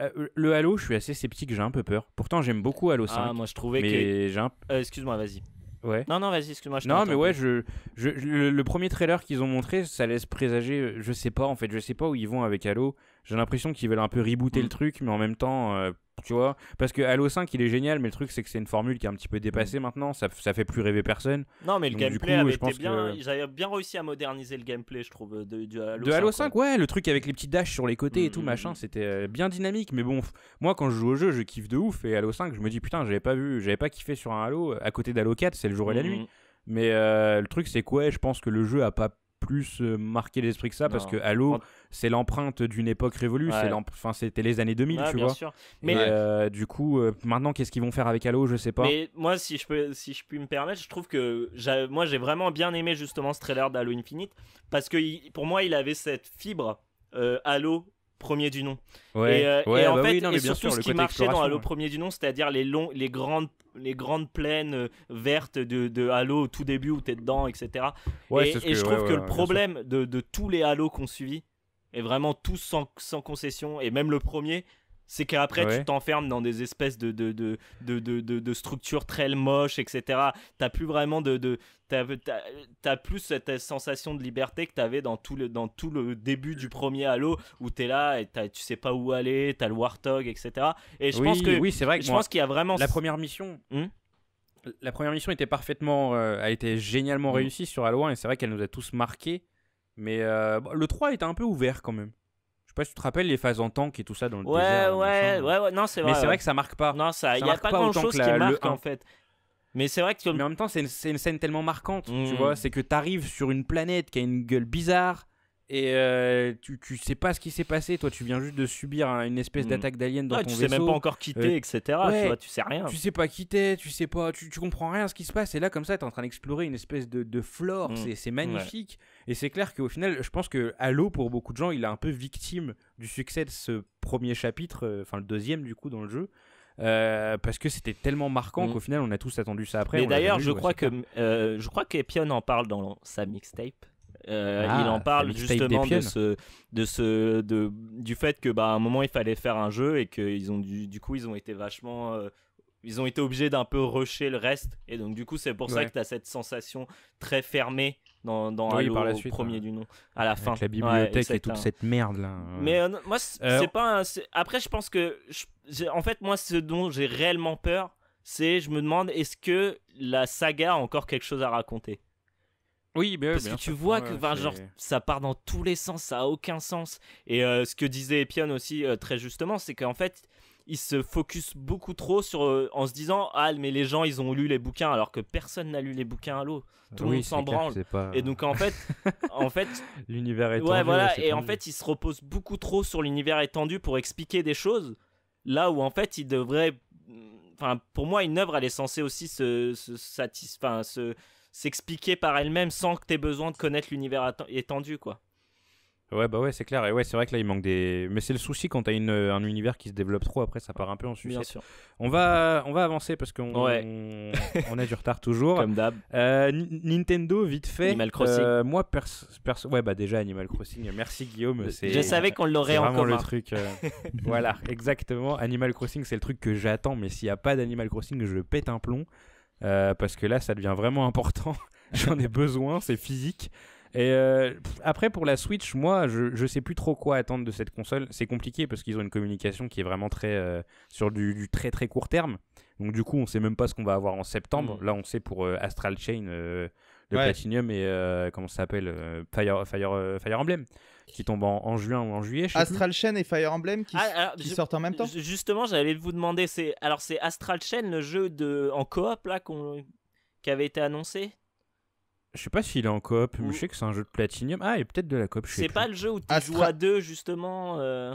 Speaker 2: Euh, euh, le Halo, je suis assez sceptique, j'ai un peu peur. Pourtant, j'aime beaucoup Halo 5. Ah, moi je trouvais que. Euh,
Speaker 1: excuse-moi, vas-y.
Speaker 2: Ouais. Non, non, vas-y, excuse-moi. Non, mais ouais, je, le, le, premier trailer qu'ils ont montré, ça laisse présager, je sais pas en fait, je sais pas où ils vont avec Halo j'ai l'impression qu'ils veulent un peu rebooter le mm. truc, mais en même temps, euh, tu vois, parce que Halo 5 il est génial, mais le truc c'est que c'est une formule qui est un petit peu dépassée mm. maintenant, ça, ça fait plus rêver personne. Non, mais le gameplay bien,
Speaker 1: bien réussi à moderniser le gameplay, je trouve, de, Halo, de 5, Halo 5.
Speaker 2: ouais, le truc avec les petites dashs sur les côtés et tout, mm, machin, c'était euh, bien dynamique, mais bon, moi quand je joue au jeu, je kiffe de ouf, et Halo 5, je me dis putain, j'avais pas vu, j'avais pas kiffé sur un Halo, à côté d'Halo 4, c'est le jour et la nuit. Mais euh, le truc, c'est quoi je pense que le jeu a pas plus euh, marqué l'esprit que ça, parce que Halo, c'est l'empreinte d'une époque révolue. Enfin, c'était les années 2000, tu vois. Mais euh, du coup, euh, maintenant, qu'est-ce qu'ils vont faire avec Halo Je sais pas. Mais
Speaker 1: moi, si je peux, si je puis me permettre, je trouve que moi, j'ai vraiment bien aimé justement ce trailer d'Halo Infinite parce que pour moi, il avait cette fibre Halo premier du nom. Euh, et, en bah fait, et surtout ce qui marchait dans Halo premier du nom, c'est-à-dire les, longs, les, grandes, les grandes plaines euh, vertes de, de Halo tout début où t'es dedans, etc. et, je trouve que le problème de, tous les Halo qu'on suivit, et vraiment tous sans, sans concession, et même le premier, c'est qu'après, tu t'enfermes dans des espèces de, de, structures très moches, etc. T'as plus vraiment de. T'as, t'as, plus cette sensation de liberté que t'avais dans tout le, dans tout le début du premier Halo, où t'es là et tu sais pas où aller, t'as le Warthog, etc. Et je pense que. Oui, c'est vrai Je pense qu'il y a vraiment. La première
Speaker 2: mission. Hum?
Speaker 1: la première mission était parfaitement.
Speaker 2: Euh, a été génialement hum. réussie sur Halo 1, et c'est vrai qu'elle nous a tous marqués. Mais euh, le 3 était un peu ouvert quand même pas tu te rappelles les phases en tank et tout ça dans le ouais, Ouais, ouais, ouais, non, c'est vrai. Mais c'est vrai que ça marque pas. Non, ça, il n'y a pas, grand chose qui marque en fait. Mais c'est vrai que. en même temps, c'est une, scène tellement marquante, tu mmh. vois. C'est que tu arrives sur une planète qui a une gueule bizarre et euh, tu, tu sais pas ce qui s'est passé. Toi, tu viens juste de subir hein, une espèce mm. d'attaque d'alien dans ton tu vaisseau. Tu sais même pas encore quitter, euh, etc. tu, sais rien. Tu sais pas quitter, tu sais pas, tu, comprends rien à ce qui se passe. Et là, comme ça, tu en train d'explorer une espèce de, flore. Mm. C'est magnifique. Et c'est clair qu'au final, je pense que Halo, pour beaucoup de gens, il est un peu victime du succès de ce premier chapitre, euh, enfin le deuxième du coup
Speaker 1: dans le jeu. parce que c'était tellement marquant mm. qu'au final
Speaker 2: on a tous attendu ça après. Mais d'ailleurs, je, crois que,
Speaker 1: je crois qu'Epion en parle dans sa mixtape euh, il ah, en parle justement de ce, de ce, de, du fait que bah à un moment il fallait faire un jeu et que ils ont du, du coup ils ont été vachement, euh, ils ont été obligés d'un peu rusher le reste et donc du coup c'est pour ça que tu as cette sensation très fermée dans, dans premier hein. du nom à la Avec fin. La bibliothèque et toute cette merde là. Hein. Mais euh, moi c'est pas, après je pense que en fait moi ce dont j'ai réellement peur c'est je me demande est-ce que la saga a encore quelque chose à raconter oui, parce que tu vois que genre, ça part dans tous les sens, ça a aucun sens. Et euh, ce que disait Epion aussi euh, très justement, c'est qu'en fait, il se focus beaucoup trop sur euh, en se disant ah mais les gens ils ont lu les bouquins alors que personne n'a lu les bouquins à l'eau. Tout le monde s'en branle. Et donc en fait, en fait, l'univers étendu. Ouais voilà. Et en fait, il se repose beaucoup trop sur l'univers étendu pour expliquer des choses là où en fait il devrait enfin pour moi une œuvre elle est censée aussi se, satisfaire se s'expliquer par elle-même sans que tu aies besoin de connaître l'univers étendu, quoi.
Speaker 2: Ouais, bah ouais, c'est clair. Et ouais, c'est vrai que là, il manque des. Mais c'est le souci quand t'as une, euh, un univers qui se développe trop, après, ça part un peu en sucette. Bien sûr. On va, on va avancer parce qu'on on, a du retard toujours. Comme d'hab. Euh, Nintendo, vite fait. Animal Crossing. Euh, moi, perso. ouais, bah déjà, Animal Crossing. Merci, Guillaume. Je savais qu'on l'aurait encore le truc. voilà, exactement. Animal Crossing, c'est le truc que j'attends, mais s'il n'y a pas d'Animal Crossing, je pète un plomb. Euh, parce que là, ça devient vraiment important. J'en ai besoin, c'est physique. Et euh, après, pour la Switch, moi, je, ne sais plus trop quoi attendre de cette console. C'est compliqué parce qu'ils ont une communication qui est vraiment très euh, sur du, très très court terme. Donc, du coup, on sait même pas ce qu'on va avoir en septembre. Mm. Là, on sait pour Astral Chain, de Platinum et comment ça s'appelle Fire, Fire, Fire Emblem qui tombe en, juin ou en juillet.
Speaker 3: Astral Chain et Fire Emblem
Speaker 1: qui, ah, sortent en même temps. Justement, j'allais vous demander, c'est alors c'est Astral Chain, le jeu de en coop là qu'on qui avait été annoncé.
Speaker 2: Je sais pas s'il est en coop, mais je sais que c'est un jeu de Platinum. Ah, et peut-être de la coop. C'est pas
Speaker 1: le jeu où tu joues à
Speaker 3: deux justement. Euh.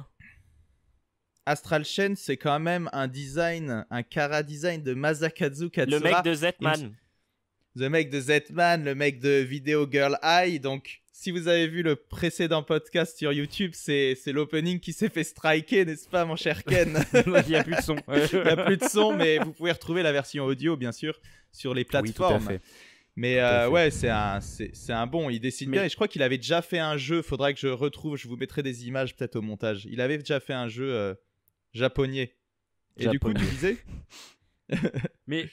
Speaker 3: Astral Chain, c'est quand même un design, un cara design de Masakazu Katsura. Le mec de Zetman. man Le mec de Zetman, le mec de Video Girl Eye, donc si vous avez vu le précédent podcast sur YouTube, c'est, l'opening qui s'est fait striker, n'est-ce pas, mon cher Ken Il n'y a plus de son. Il n'y a plus de son, mais vous pouvez retrouver la version audio, bien sûr, sur les plateformes. fait. Mais euh, ouais, c'est un, un bon. Il dessine bien et je crois qu'il avait déjà fait un jeu. Faudra que je retrouve. Je vous mettrai des images peut-être au montage. Il avait déjà fait un jeu euh, japonais.
Speaker 2: Et du coup, tu disais Mais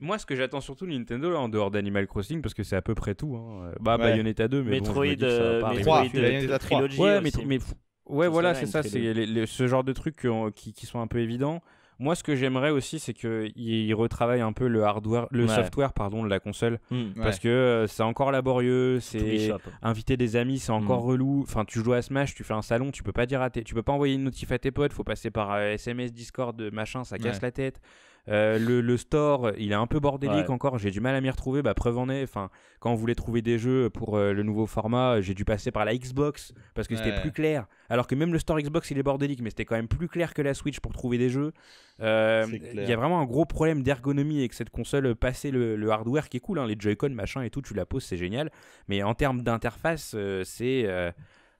Speaker 2: moi, ce que j'attends surtout de Nintendo, en dehors d'Animal Crossing, parce que c'est à peu près tout. Hein. Bah, Bayonetta 2, mais Metroid, euh, Metroid, 3, euh, Ouais, ouais voilà, c'est ça. C'est ce genre de trucs qui, qui, sont un peu évidents. Moi, ce que j'aimerais aussi, c'est qu'ils retravaillent un peu le hardware, le software, pardon, de la console, hmm. parce que euh, c'est encore laborieux. C'est inviter des amis, c'est encore hmm. relou. Enfin, tu joues à Smash, tu fais un salon, tu peux pas dire à tes... tu peux pas envoyer une notif à tes potes, faut passer par SMS, Discord, machin, ça casse la tête. Euh, le, store, il est un peu bordélique encore. J'ai du mal à m'y retrouver. Bah, preuve en est. Enfin, quand on voulait trouver des jeux pour euh, le nouveau format, j'ai dû passer par la Xbox parce que c'était plus clair. Alors que même le store Xbox, il est bordélique, mais c'était quand même plus clair que la Switch pour trouver des jeux. Euh, il y a vraiment un gros problème d'ergonomie avec cette console. Passer le, hardware qui est cool, hein, les Joy-Con, machin et tout, tu la poses, c'est génial. Mais en termes d'interface, c'est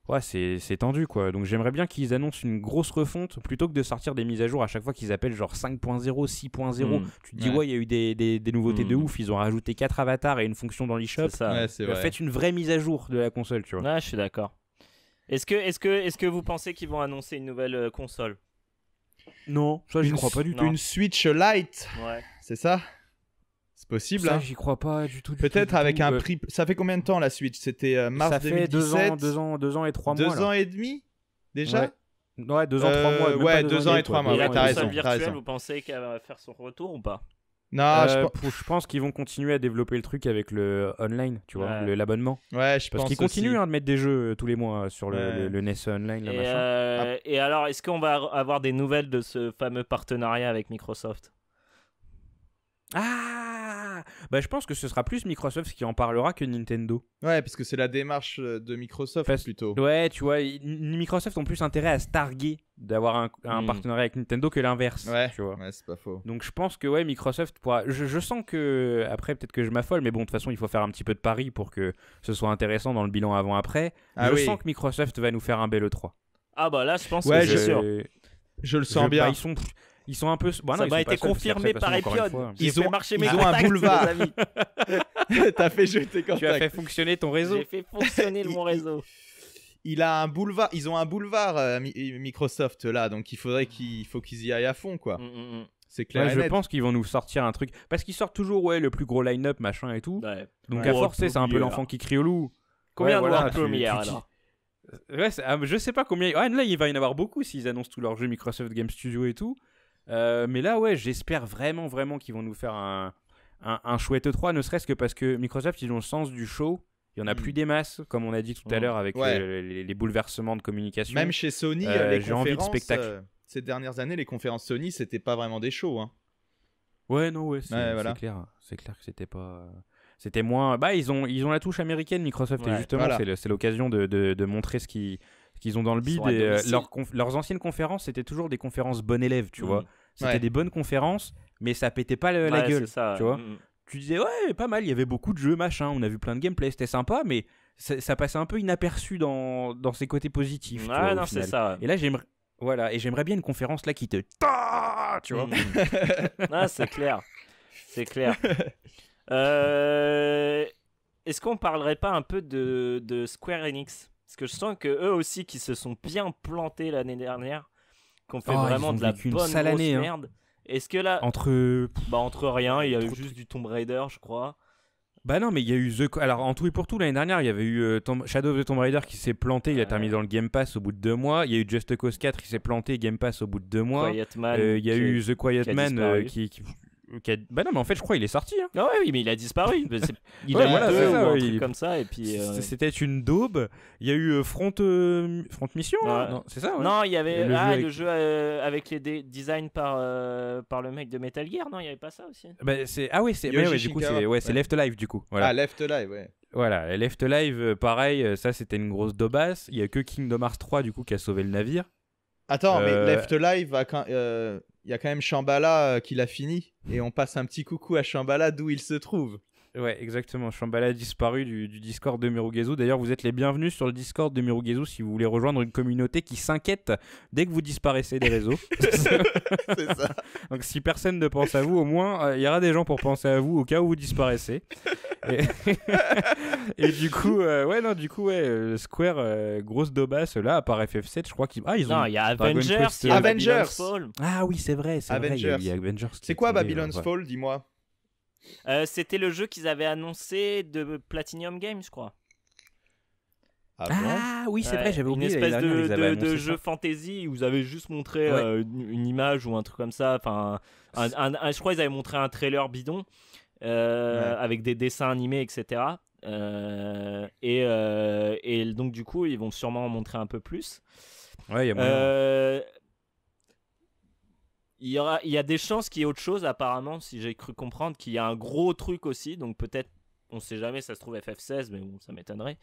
Speaker 2: ouais, c'est tendu quoi. Donc j'aimerais bien qu'ils annoncent une grosse refonte plutôt que de sortir des mises à jour à chaque fois qu'ils appellent genre 5.0, 6.0. Hmm. Tu te dis, ouais, il y a eu des, nouveautés de hmm. ouf, ils ont rajouté 4 avatars et une fonction dans l'eShop. ça. Faites une vraie mise à jour de la console, tu vois. Ouais, je suis d'accord.
Speaker 1: Est-ce que, est que, est que vous pensez qu'ils vont annoncer une nouvelle euh, console
Speaker 2: Non, ça je
Speaker 1: crois pas du tout. Une
Speaker 3: Switch Lite Ouais. C'est ça c'est possible. Ça, hein. j'y crois pas du tout. Peut-être avec un prix. Ça fait combien de temps la Switch C'était mars euh, mars ça fait Deux ans, deux ans, deux ans et trois
Speaker 2: mois. Deux ans et demi déjà. Ouais. ouais deux ans, trois mois. Ouais, deux, ans, et trois mois. Ouais, t'as raison. virtuelle, vous
Speaker 1: pensez qu'elle va faire son retour ou pas non, euh,
Speaker 2: je, pense, qu'ils vont continuer à développer le truc avec le euh, online, tu vois, ouais. l'abonnement. Ouais, je Parce pense qu'ils continuent hein, de mettre des jeux euh, tous les mois sur le, le, NES e Online. Et,
Speaker 1: ah. et alors, est-ce qu'on va avoir des nouvelles de ce fameux partenariat avec Microsoft ah bah, Je pense que ce sera
Speaker 3: plus
Speaker 2: Microsoft qui en parlera que Nintendo. Ouais, parce que c'est la démarche euh, de Microsoft plutôt. Ouais, tu vois, Microsoft ont plus intérêt à se targuer d'avoir un, hmm. partenariat avec Nintendo que l'inverse. Ouais,
Speaker 3: tu vois. ouais c'est pas faux.
Speaker 2: Donc je pense que ouais, Microsoft pourra. Je, sens que. Après, peut-être que je m'affole, mais bon, de toute façon, il faut faire un petit peu de pari pour que ce soit intéressant dans le bilan avant-après. Ah je sens que Microsoft va nous faire un bel E3. Ah bah là, je pense que c'est sûr. Je le sens bien. ils sont ils sont un peu. Bah ça a été confirmé par Epion. Ils, ont marché mes ils ont un boulevard. T'as fait jeter quand Tu as fait fonctionner ton réseau. J'ai fait
Speaker 1: fonctionner mon réseau. Il
Speaker 3: a un boulevard, ils ont un boulevard euh, Microsoft là, donc il faudrait qu'il faut qu'ils y aillent à fond quoi. Mm, mm, mm. C'est clair. je pense
Speaker 2: qu'ils vont nous sortir un truc parce qu'ils sortent toujours ouais le plus gros line-up machin et tout. Donc à forcer, c'est un peu l'enfant qui crie au loup. Combien de voilà, hier alors ah, je sais pas combien. là, il va y en avoir beaucoup s'ils annoncent tous leurs jeux Microsoft Game Studio et tout. Euh, mais là, ouais, j'espère vraiment, vraiment qu'ils vont nous faire un, un, un chouette 3, e ne serait-ce que parce que Microsoft, ils ont le sens du show. Il n'y en a mm. plus des masses, comme on a dit tout à l'heure avec les, bouleversements de communication. Même chez Sony, euh, les conférences, envie de spectacle. Euh, ces dernières années, les conférences Sony, c'était pas vraiment des shows. Hein. Ouais, non, ouais, c'est, clair. C'est clair que c'était pas c'était moins bah ils ont ils ont la touche américaine Microsoft et justement c'est, l'occasion de, de, de, montrer ce qui ils ont dans le bide. Et, euh, leurs anciennes conférences, c'était toujours des conférences bon élève, tu mm. vois. C'était des bonnes conférences, mais ça pétait pas la gueule, ça. tu vois. Mm, mm. Tu disais, ouais, pas mal, il y avait beaucoup de jeux, machin, on a vu plein de gameplay, c'était sympa, mais ça, passait un peu inaperçu dans, ses côtés positifs. Ah, non, c'est ça. Et là, j'aimerais. Voilà, et j'aimerais bien une conférence là qui te. Tu vois ah, c'est clair.
Speaker 1: C'est clair. Euh, est-ce qu'on parlerait pas un peu de Square Enix parce que je sens que eux aussi qui se sont bien plantés l'année dernière, qu'on fait ah, vraiment de la bonne hein. merde. Est-ce que là entre bah entre rien, il y a eu juste du Tomb Raider, je crois.
Speaker 2: Bah non, mais il y a eu The alors en tout et pour tout l'année dernière, il y avait eu euh, Shadow of the Tomb Raider qui s'est planté, il a terminé dans le Game Pass au bout de deux mois. Il y a eu Just Cause 4 qui s'est planté Game Pass au bout de deux mois. Euh, il y a eu The Quiet Man euh, qui bah non, mais en fait, je crois il est sorti. Hein. Ah oui, mais il a disparu. il a un truc comme ça. Et puis euh, c'était une daube. Il y a eu euh, Front euh, Front Mission. Hein. Non, c'est ça. Non, il y avait le ah,
Speaker 1: jeu avec... les designs par par le mec de Metal Gear. Non, il y avait pas ça aussi. Bah,
Speaker 2: ah oui, c'est du coup c'est Left Alive du coup. Ah Left Alive ouais. Voilà, Left Live, pareil, ça c'était une grosse daubasse. Il y a que Kingdom Hearts 3 du coup qui a sauvé le navire. Attends, mais euh, Left
Speaker 3: Live, euh, il y a quand même Shambhala euh, qui l'a fini. Et on passe un petit coucou à Shambhala d'où il se trouve
Speaker 2: ouais, exactement. Shambhala a disparu du, Discord de Mirugezu. D'ailleurs, vous êtes les bienvenus sur le Discord de Mirugezu si vous voulez rejoindre une communauté qui s'inquiète dès que vous disparaissez des réseaux. C'est ça. Donc, si personne ne pense à vous, au moins, euh, il y aura des gens pour penser à vous au cas où vous disparaissez. Et, du coup, euh, ouais, non, du coup, ouais, euh, Square, grosse ceux là, à part FF7, je crois qu'ils. Ah, ils ont. il y a Avengers,
Speaker 1: Ah oui, c'est vrai, c'est y a Avengers. C'est quoi Babylon's Fall, dis-moi euh, c'était le jeu qu'ils avaient annoncé de Platinum Games, je crois. Ah, ah oui, c'est vrai, j'avais oublié. Une espèce de, jeu fantasy où vous avez juste montré euh, une, image ou un truc comme ça. Enfin, je crois qu'ils avaient montré un trailer bidon euh, avec des dessins animés, etc. et, donc, du coup, ils vont sûrement en montrer un peu plus. Ouais, y a il y, a des chances qu'il y ait autre chose, apparemment, si j'ai cru comprendre, qu'il y a un gros truc aussi. Donc peut-être, on sait jamais, ça se trouve FF16, mais bon, ça m'étonnerait.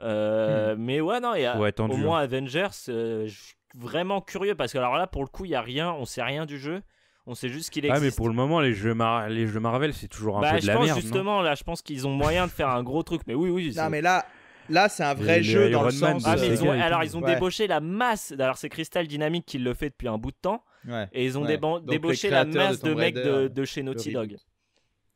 Speaker 1: Euh, hmm. Mais ouais, non, il y a, au moins hein. Avengers, euh, vraiment curieux parce que alors là, pour le coup, il y a rien, on sait rien du jeu. On sait juste qu'il existe. Ah, mais
Speaker 2: pour le moment, les jeux, Mar les jeux Marvel, c'est toujours un bah, peu de la merde. Je pense justement,
Speaker 1: là, je pense qu'ils ont moyen de faire un gros truc. Mais oui, oui. Non, mais là, Là, c'est un vrai jeu dans le sens. Ah, mais ils alors, ils ont débauché la masse. Alors, c'est cristal dynamique qui le fait depuis un bout de temps et ils ont débauché la masse de, mecs de, chez Naughty Dog.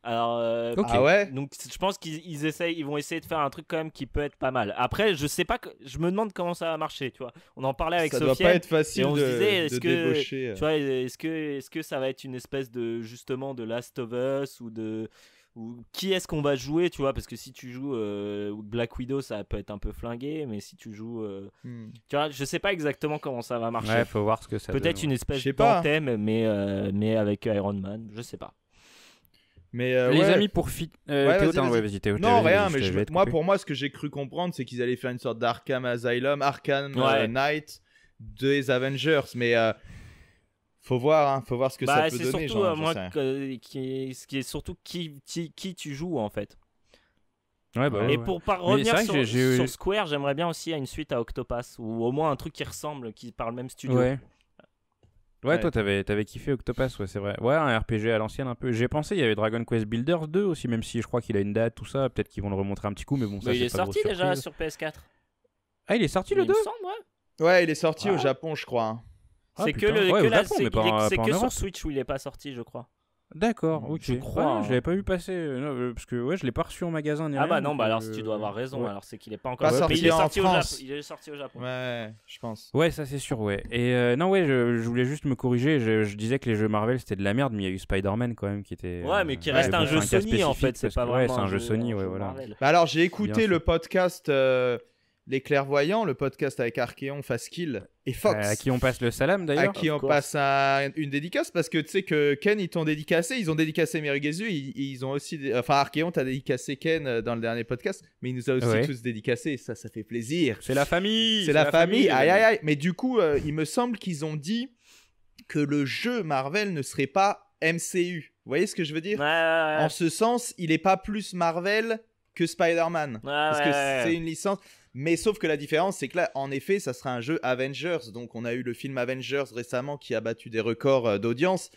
Speaker 1: Alors, euh, ah ouais donc je pense qu'ils essayent, ils vont essayer de faire un truc quand même qui peut être pas mal. Après, je sais pas, que, je me demande comment ça va marcher, tu vois. On en parlait avec ça Ça doit pas être facile et on se disait, est-ce que, euh. Tu vois, est-ce que, est-ce que ça va être une espèce de justement de Last of Us ou de qui est-ce qu'on va jouer, tu vois, parce que si tu joues euh, Black Widow, ça peut être un peu flingué, mais si tu joues, euh, hmm. tu vois, je sais pas exactement comment ça va marcher. Ouais, faut voir ce que ça. Peut-être une espèce d'anthème, mais euh, mais avec Iron Man, je sais pas. Mais les amis pour fit. Ouais, non rien, mais je, moi
Speaker 3: pour moi ce que j'ai cru comprendre c'est qu'ils allaient faire une sorte d'Arkham Asylum, Arkham Knight des Avengers, mais faut voir, hein, faut voir ce que ça bah, peut donner. Surtout,
Speaker 1: euh, qui, ce qui est surtout qui, qui, tu joues en fait.
Speaker 2: Ouais, bah, et pour parvenir revenir sur,
Speaker 1: Square, j'aimerais bien aussi à une suite à Octopass ou au moins un truc qui ressemble, qui parle même studio. Ouais. Ouais, toi,
Speaker 2: t'avais, avais kiffé Octopass, ouais, c'est vrai. Ouais, un RPG à l'ancienne un peu. J'ai pensé, il y avait Dragon Quest Builders 2 aussi, même si je crois qu'il a une date, tout ça. Peut-être qu'ils vont le remontrer un petit coup, mais bon, ça, Il est, sorti déjà sur PS4. Ah, il est sorti le 2
Speaker 1: ouais.
Speaker 2: ouais. il est sorti au ah. Japon, je crois. Hein. Ah, c'est que, le, que, sur
Speaker 1: Switch où il n'est pas sorti, je crois.
Speaker 2: D'accord, ok. Je crois. Ouais, l'avais hein. pas vu passer. Euh, euh, parce que ouais, je l'ai pas reçu en magasin. ah bah non, bah alors tu dois euh, avoir raison, alors c'est qu'il est pas encore sorti, il, est sorti au Japon.
Speaker 1: il est sorti au Japon.
Speaker 3: Ouais, je pense.
Speaker 2: Ouais, ça c'est sûr, ouais. Et non, ouais, je, voulais juste me corriger. Je, disais que les jeux Marvel c'était de la merde, mais il y a eu Spider-Man quand même qui était. Ouais, mais qui reste un jeu Sony en fait. C'est pas vrai vraiment. Ouais, c'est un jeu Sony, ouais, voilà.
Speaker 3: Bah, alors j'ai écouté le podcast. Les Clairvoyants, le podcast avec Archeon, Fasquille et Fox. Euh, à qui on passe le
Speaker 2: salam d'ailleurs. À qui on passe
Speaker 3: une dédicace parce que tu sais que Ken, ils t'ont dédicacé, ils ont dédicacé Merry ils, ont aussi. Enfin, Archeon t'a dédicacé Ken euh, dans le dernier podcast, mais il nous a aussi tous dédicacé, ça, ça fait plaisir. C'est la famille C'est la, famille, aïe aïe Mais du coup, euh, il me semble qu'ils ont dit que le jeu Marvel ne serait pas MCU. Vous voyez ce que je veux dire En ce sens, il n'est pas plus Marvel que Spider-Man. parce que c'est une licence. Mais sauf que la différence, c'est que là, en effet, ça sera un jeu Avengers. Donc, on a eu le film Avengers récemment qui a battu des records euh, d'audience.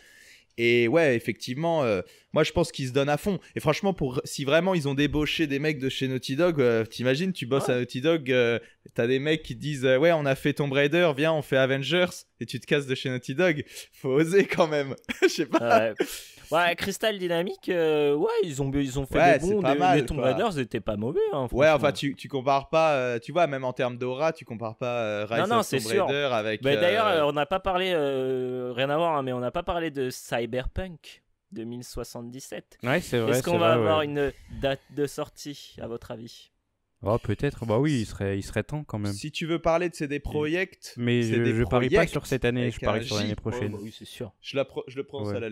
Speaker 3: Et ouais, effectivement, euh, moi je pense qu'ils se donnent à fond. Et franchement, pour si vraiment ils ont débauché des mecs de chez Naughty Dog, euh, t'imagines, tu bosses à Naughty Dog, t'as des mecs qui disent ouais, on a fait Tomb Raider, viens, on fait Avengers, et tu te casses de chez Naughty Dog. Faut oser quand même.
Speaker 1: Je sais pas. Ouais. Ouais, bah, bah, Crystal Dynamics, euh, ouais, ils ont, ils ont fait des bons. Pas Raiders
Speaker 3: étaient pas mauvais. Hein, ouais, enfin, tu, tu compares pas, euh, tu vois, même en termes d'aura, tu compares pas euh, Rise non, of avec. D'ailleurs,
Speaker 1: on n'a pas parlé, rien à voir, hein, mais on n'a pas parlé de Cyberpunk 2077. Ouais, c'est vrai. Est-ce qu'on va avoir une date de sortie, à votre avis
Speaker 2: Oh, peut-être, bah oui, il serait, il serait temps quand même.
Speaker 1: Si tu veux parler de
Speaker 3: CD Projekt, mais je, parie pas sur cette année, je parie sur l'année prochaine. Bah oui, c'est sûr. Je, je le prends ouais. à la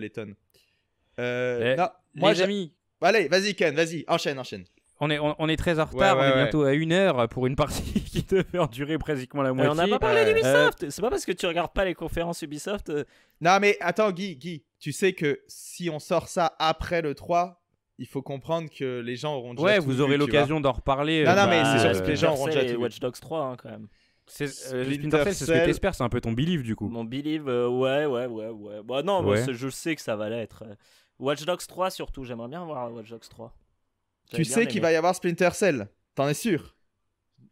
Speaker 3: euh, eh, moi, les amis. Bah, allez, vas-y, Ken, vas-y, enchaîne, enchaîne.
Speaker 2: On est, on, est très en retard, on est bientôt à une heure pour une partie qui devait en durer pratiquement la moitié. on n'a pas parlé d'Ubisoft
Speaker 1: euh, C'est pas parce que tu regardes pas les conférences Ubisoft. Euh. Non, mais attends, Guy, Guy,
Speaker 3: tu sais que si on sort ça après le 3, il faut comprendre que les gens auront déjà Ouais, vous aurez l'occasion d'en
Speaker 2: reparler. Non, non, mais bah, c'est sûr que les gens auront déjà tout Watch
Speaker 1: Dogs 3, hein, quand même. C'est ce que t'espères, c'est un peu ton belief, du coup. Mon believe, ouais, ouais, ouais, ouais. Bah, non, je sais que ça va l'être. Watch Dogs 3 surtout, j'aimerais bien voir Watch Dogs 3. Tu sais qu'il va
Speaker 3: y avoir Splinter Cell, t'en es sûr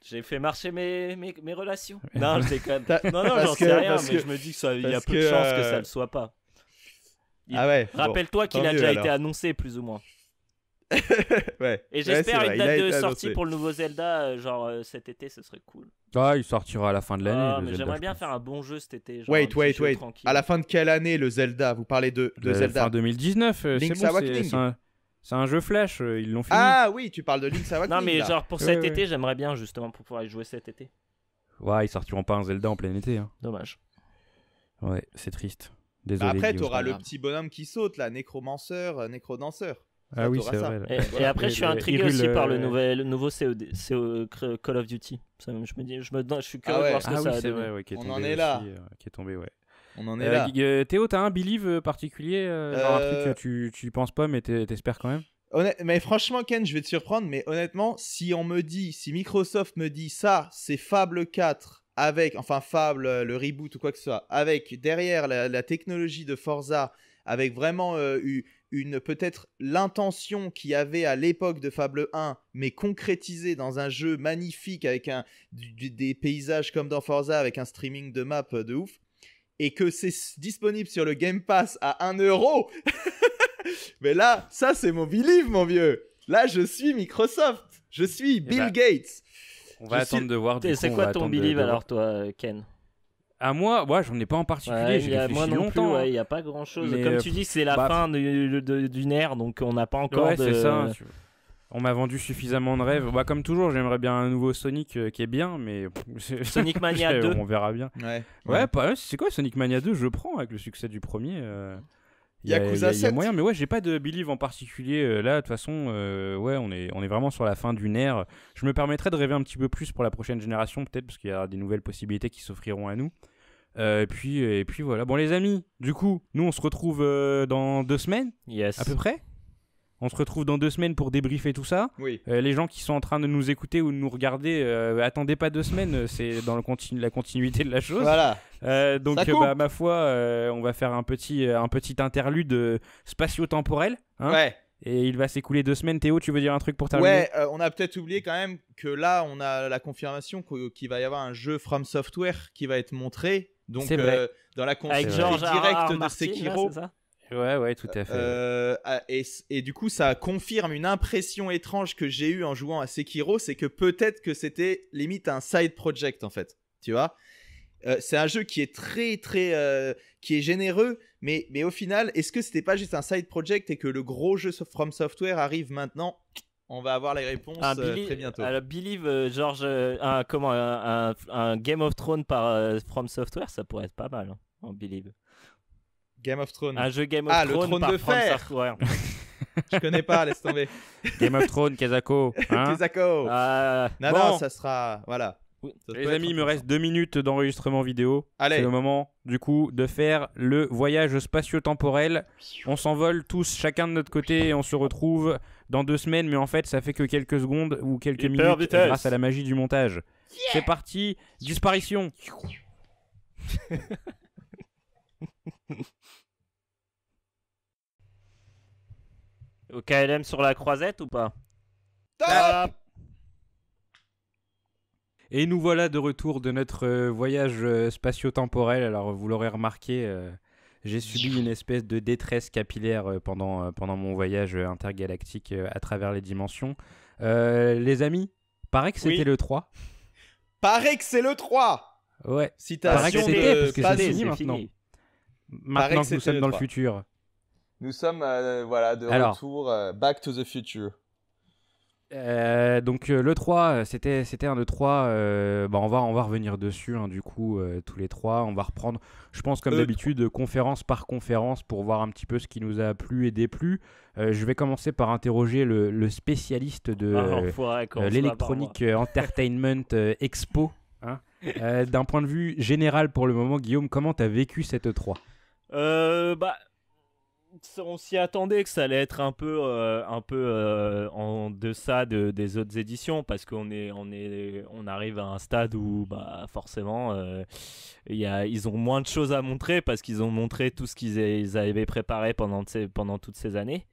Speaker 1: j'ai fait marcher mes, relations. non, je Non, j'en sais rien, mais que, je me dis qu'il y a peu de chances que ça ne euh, le soit pas. Ah ouais, Rappelle-toi qu'il a déjà été annoncé, plus ou moins. ouais. Et j'espère une date de sortie pour le nouveau Zelda, euh, genre euh, cet été, ce serait cool.
Speaker 2: Ah, il sortira à la
Speaker 3: fin de l'année. Ah, j'aimerais
Speaker 1: bien faire un bon jeu cet été. wait, wait, wait. À
Speaker 3: la fin de quelle année le Zelda Vous parlez
Speaker 2: de, de euh, Zelda Fin 2019. c'est bon, C'est un jeu Flash, ils l'ont fini.
Speaker 1: Ah oui, tu parles de Link's Awakening. non, mais genre pour cet été, j'aimerais bien justement pour pouvoir y jouer cet été.
Speaker 2: Ouais, ils sortiront pas un Zelda en plein été. Hein. Dommage. Ouais, c'est triste. Désolé. Après, auras le
Speaker 3: petit bonhomme qui saute là, nécromanceur, nécrodanseur. Ah oui, c'est vrai. Et, après, je suis intrigué
Speaker 1: aussi par le, nouvel, nouveau Call of Duty. je, me dis, je, me, je suis curieux ah de voir ce que ah ça a donné. On en est
Speaker 2: là. Euh, ouais. On en est euh, là.
Speaker 1: Euh, Théo, t'as un believe
Speaker 3: particulier Un truc
Speaker 2: tu, tu penses pas, mais t'espères quand même
Speaker 3: mais franchement, Ken, je vais te surprendre, mais honnêtement, si on me dit, si Microsoft me dit ça, c'est Fable 4 avec, enfin Fable, le reboot ou quoi que ce soit, avec derrière la, technologie de Forza, avec vraiment eu une peut-être l'intention qu'il y avait à l'époque de Fable 1, mais concrétisée dans un jeu magnifique avec des paysages comme dans Forza, avec un streaming de map euh, de ouf, et que c'est disponible sur le Game Pass à 1 euro. mais là, ça c'est mon belief, mon vieux. Là, je suis Microsoft. Je suis eh Bill ben, Gates.
Speaker 1: On va attendre de voir. C'est quoi ton belief, alors,
Speaker 2: toi, Ken à moi, ouais, j'en ai pas en particulier. j'ai moi non plus, il n'y hein. a pas grand chose. Comme euh, tu dis, c'est la bah, fin
Speaker 1: d'une ère, donc on n'a pas encore. Ouais, c'est ça. On m'a
Speaker 2: vendu suffisamment de rêves. Bah, comme toujours, j'aimerais bien un nouveau Sonic euh, qui est bien, mais. Sonic Mania 2. On verra bien. Ouais, c'est quoi Sonic Mania 2 Je prends avec le succès du premier. Euh. Il y, a, Yakuza moyen, mais ouais, j'ai pas de Believe en particulier. là, de toute façon, ouais, on est, on est vraiment sur la fin d'une ère. Je me permettrai de rêver un petit peu plus pour la prochaine génération, peut-être, parce qu'il y aura des nouvelles possibilités qui s'offriront à nous. Euh, et, puis, voilà. Bon, les amis, du coup, nous, on se retrouve euh, dans deux semaines. À peu près. On se retrouve dans deux semaines pour débriefer tout ça. Oui. Euh, les gens qui sont en train de nous écouter ou de nous regarder, attendez pas deux semaines, c'est dans la continuité de la chose. Voilà. donc, bah, ma foi, on va faire un petit, un petit interlude spatio-temporel. Hein. Et il va s'écouler deux semaines. Théo, tu veux dire un truc pour terminer Ouais,
Speaker 3: on a peut-être oublié quand même que là, on a la confirmation qu'il va y avoir un jeu From Software qui va être montré donc, euh, dans la console directe de Sekiro. Ouais, ouais, tout à fait. Euh, ah, et, du coup, ça confirme une impression étrange que j'ai eue en jouant à Sekiro, c'est que peut-être que c'était limite un side project en fait, tu vois. Euh, c'est un jeu qui est très très qui est généreux, mais mais au final, est-ce que c'était pas juste un side project et que le gros jeu From Software arrive maintenant
Speaker 1: on va avoir les réponses euh, très bientôt. Alors, euh, Believe, euh, George, un, comment, un, Game of Thrones par From Software, ça pourrait être pas mal, hein, Believe. Game of Thrones. Un jeu Game of ah, Thrones. par de From Software.
Speaker 3: Je connais pas, laisse tomber.
Speaker 1: Game of Thrones, Kazako.
Speaker 2: Hein Kezako. non, non, ça
Speaker 3: sera. Voilà les amis,
Speaker 2: il me reste deux minutes d'enregistrement vidéo. Allez. C'est le moment, du coup, de faire le voyage spatio-temporel. On s'envole tous, chacun de notre côté, et on se retrouve dans deux semaines, mais en fait, ça fait que quelques secondes ou quelques minutes grâce à la magie du montage. C'est parti, disparition.
Speaker 1: Au KLM sur la croisette ou pas Top
Speaker 2: et nous voilà de retour de notre euh, voyage euh, spatio-temporel. Alors, vous l'aurez remarqué, euh, j'ai subi une espèce de détresse capillaire pendant, pendant mon voyage intergalactique à travers les dimensions. les amis, paraît que c'était le 3.
Speaker 3: Paraît que c'est le 3
Speaker 2: Ouais. Si paraît que c'était, parce que c'est fini maintenant. Maintenant que, nous sommes dans le, futur.
Speaker 3: Nous sommes, voilà, de retour, back to the future.
Speaker 2: Euh, donc euh, le 3, euh, c'était, c'était un de 3. bah, on, va, on va revenir dessus, hein, du coup, tous les trois. On va reprendre, je pense, comme d'habitude, conférence par conférence pour voir un petit peu ce qui nous a plu et déplu. je vais commencer par interroger le, spécialiste de ah, l'électronique Entertainment Expo. Hein. d'un point de vue général pour le moment, Guillaume, comment tu as vécu cette 3
Speaker 1: bah, on s'y attendait que ça allait être un peu, euh, un peu euh, en deçà des autres éditions parce qu'on est, on est, on arrive à un stade où bah, forcément euh, y ils ont moins de choses à montrer parce qu'ils ont montré tout ce qu'ils avaient préparé pendant, pendant toutes ces années.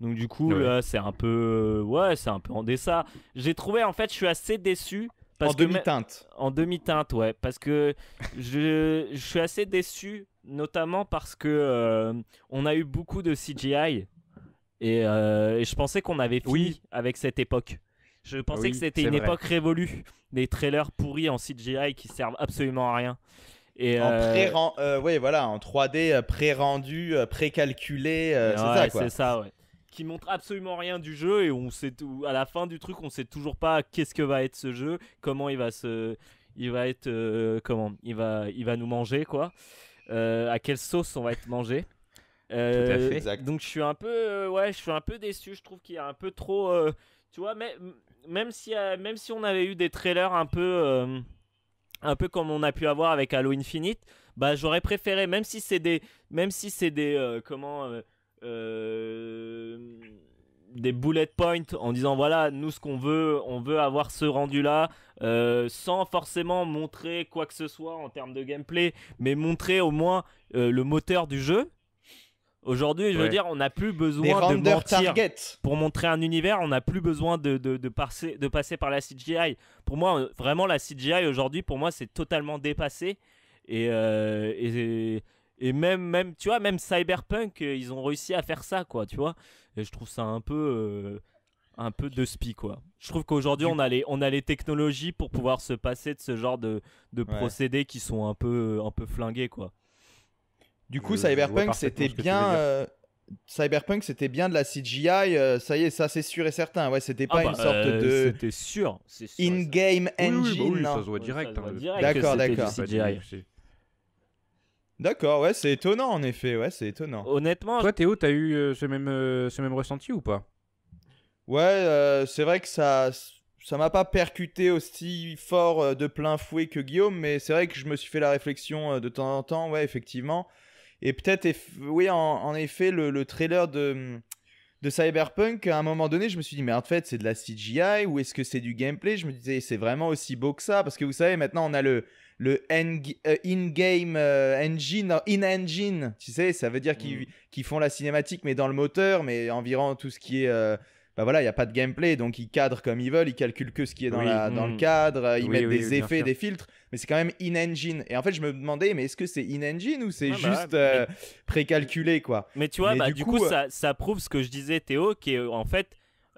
Speaker 1: Donc du coup c'est un peu, ouais c'est un peu en deçà. J'ai trouvé en fait, je suis assez déçu. en demi-teinte. En demi-teinte, ouais. Parce que je, je suis assez déçu notamment parce que euh, on a eu beaucoup de CGI euh, et, je pensais qu'on avait fini avec cette époque. Je pensais que c'était une époque révolue, des trailers pourris en CGI qui servent absolument à rien. Et en euh, voilà, en 3D pré-rendu,
Speaker 3: pré-calculé, c'est ça
Speaker 1: quoi. Qui montre absolument rien du jeu et on sait à la fin du truc, on sait toujours pas qu'est-ce que va être ce jeu, comment il va se, il va être, comment, il va, il va nous manger quoi. Euh, à quelle sauce on va être mangé. Euh, donc je suis un peu, euh, ouais, je suis un peu déçu. Je trouve qu'il y a un peu trop, tu vois, mais même si, même si on avait eu des trailers un peu, un peu comme on a pu avoir avec Halo Infinite, bah j'aurais préféré, même si c'est des, même si c'est des, comment des bullet points en disant voilà nous ce qu'on veut on veut avoir ce rendu là euh, sans forcément montrer quoi que ce soit en termes de gameplay mais montrer au moins euh, le moteur du jeu aujourd'hui je veux dire on n'a plus besoin de mentir pour montrer un univers on n'a plus besoin de, de, passer, de passer par la CGI pour moi euh, vraiment la CGI aujourd'hui pour moi c'est totalement dépassé et, euh, et, et même, même, tu vois, même Cyberpunk, euh, ils ont réussi à faire ça, quoi, tu vois. Et je trouve ça un peu, euh, un peu de spi, quoi. Je trouve qu'aujourd'hui, on, a les, on a les technologies pour pouvoir se passer de ce genre de, de procédés qui sont un peu, euh, un peu flingués, quoi. Du coup, Cyberpunk, c'était bien.
Speaker 3: Cyberpunk, c'était bien de la CGI, ça y est, ça c'est sûr et certain. Ouais, c'était pas ah une bah, sorte de. C'était sûr. In-game bah engine. Oui, hein, ça se voit direct. direct d'accord, d'accord. D'accord, ouais, c'est étonnant en effet, ouais, c'est étonnant.
Speaker 2: Honnêtement. Toi, Théo, t'as eu euh, ce, même, euh, ce même ressenti ou pas
Speaker 3: Ouais, euh, c'est vrai que ça ça m'a pas percuté aussi fort de plein fouet que Guillaume, mais c'est vrai que je me suis fait la réflexion de temps en temps, ouais, effectivement. Et peut-être, oui, en, effet, le, le, trailer de, de Cyberpunk, à un moment donné, je me suis dit, mais en fait, c'est de la CGI ou est-ce que c'est du gameplay Je me disais, c'est vraiment aussi beau que ça Parce que vous savez, maintenant, on a le, le euh, in-game euh, engine, euh, in-engine, tu sais, ça veut dire mm. qu'ils font la cinématique mais dans le moteur, mais environ tout ce qui est... ben bah voilà, il n'y a pas de gameplay, donc ils cadrent comme ils veulent, ils calculent que ce qui est dans, la, dans le mm. cadre, ils mettent des effets, des filtres, mais c'est quand même in-engine. Et en fait, je me demandais, mais est-ce que c'est in-engine ou c'est ah, bah, juste précalculé, quoi
Speaker 1: Mais tu vois, bah, du, coup, ça, ça, prouve ce que je disais, Théo, qui est en fait...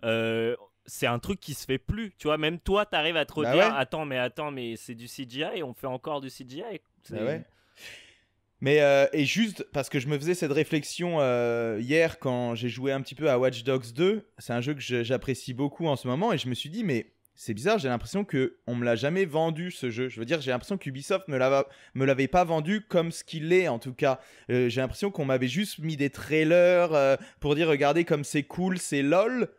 Speaker 1: Euh, c'est un truc qui se fait plus. Tu vois, même toi, t'arrives à te bah redire Attends, mais attends, mais c'est du CGI, on fait encore du CGI. Bah
Speaker 3: mais euh, et juste parce que je me faisais cette réflexion euh, hier quand j'ai joué un petit peu à Watch Dogs 2, c'est un jeu que j'apprécie beaucoup en ce moment et je me suis dit mais c'est bizarre, j'ai l'impression que on me l'a jamais vendu ce jeu. Je veux dire, j'ai l'impression qu'Ubisoft me l'avait pas vendu comme ce qu'il est en tout cas. Euh, j'ai l'impression qu'on m'avait juste mis des trailers pour dire regardez comme c'est cool, c'est lol.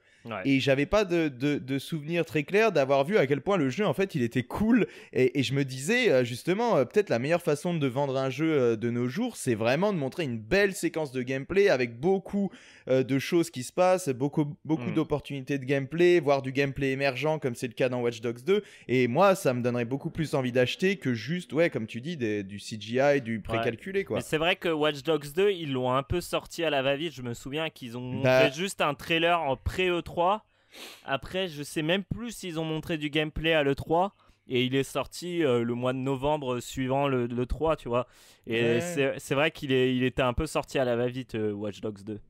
Speaker 3: Et j'avais pas de, de, souvenir très clair d'avoir vu à quel point le jeu, en fait, il était cool. Et, je me disais, euh, justement, euh, peut-être la meilleure façon de vendre un jeu euh, de nos jours, c'est vraiment de montrer une belle séquence de gameplay avec beaucoup de choses qui se passent, beaucoup, beaucoup mm. d'opportunités de gameplay, voire du gameplay émergent, comme c'est le cas dans Watch Dogs 2. Et moi, ça me donnerait beaucoup plus envie d'acheter que juste, ouais, comme tu dis, des, du CGI, du précalculé, quoi. C'est
Speaker 1: vrai que Watch Dogs 2, ils l'ont un peu sorti à la va-vite. Je me souviens qu'ils ont bah juste un trailer en pré-E3 après, je sais même plus s'ils ont montré du gameplay à l'E3. Et il est sorti euh, le mois de novembre suivant le, le 3, tu vois. Et c'est vrai qu'il il était un peu sorti à la va-vite, euh, Watch Dogs 2.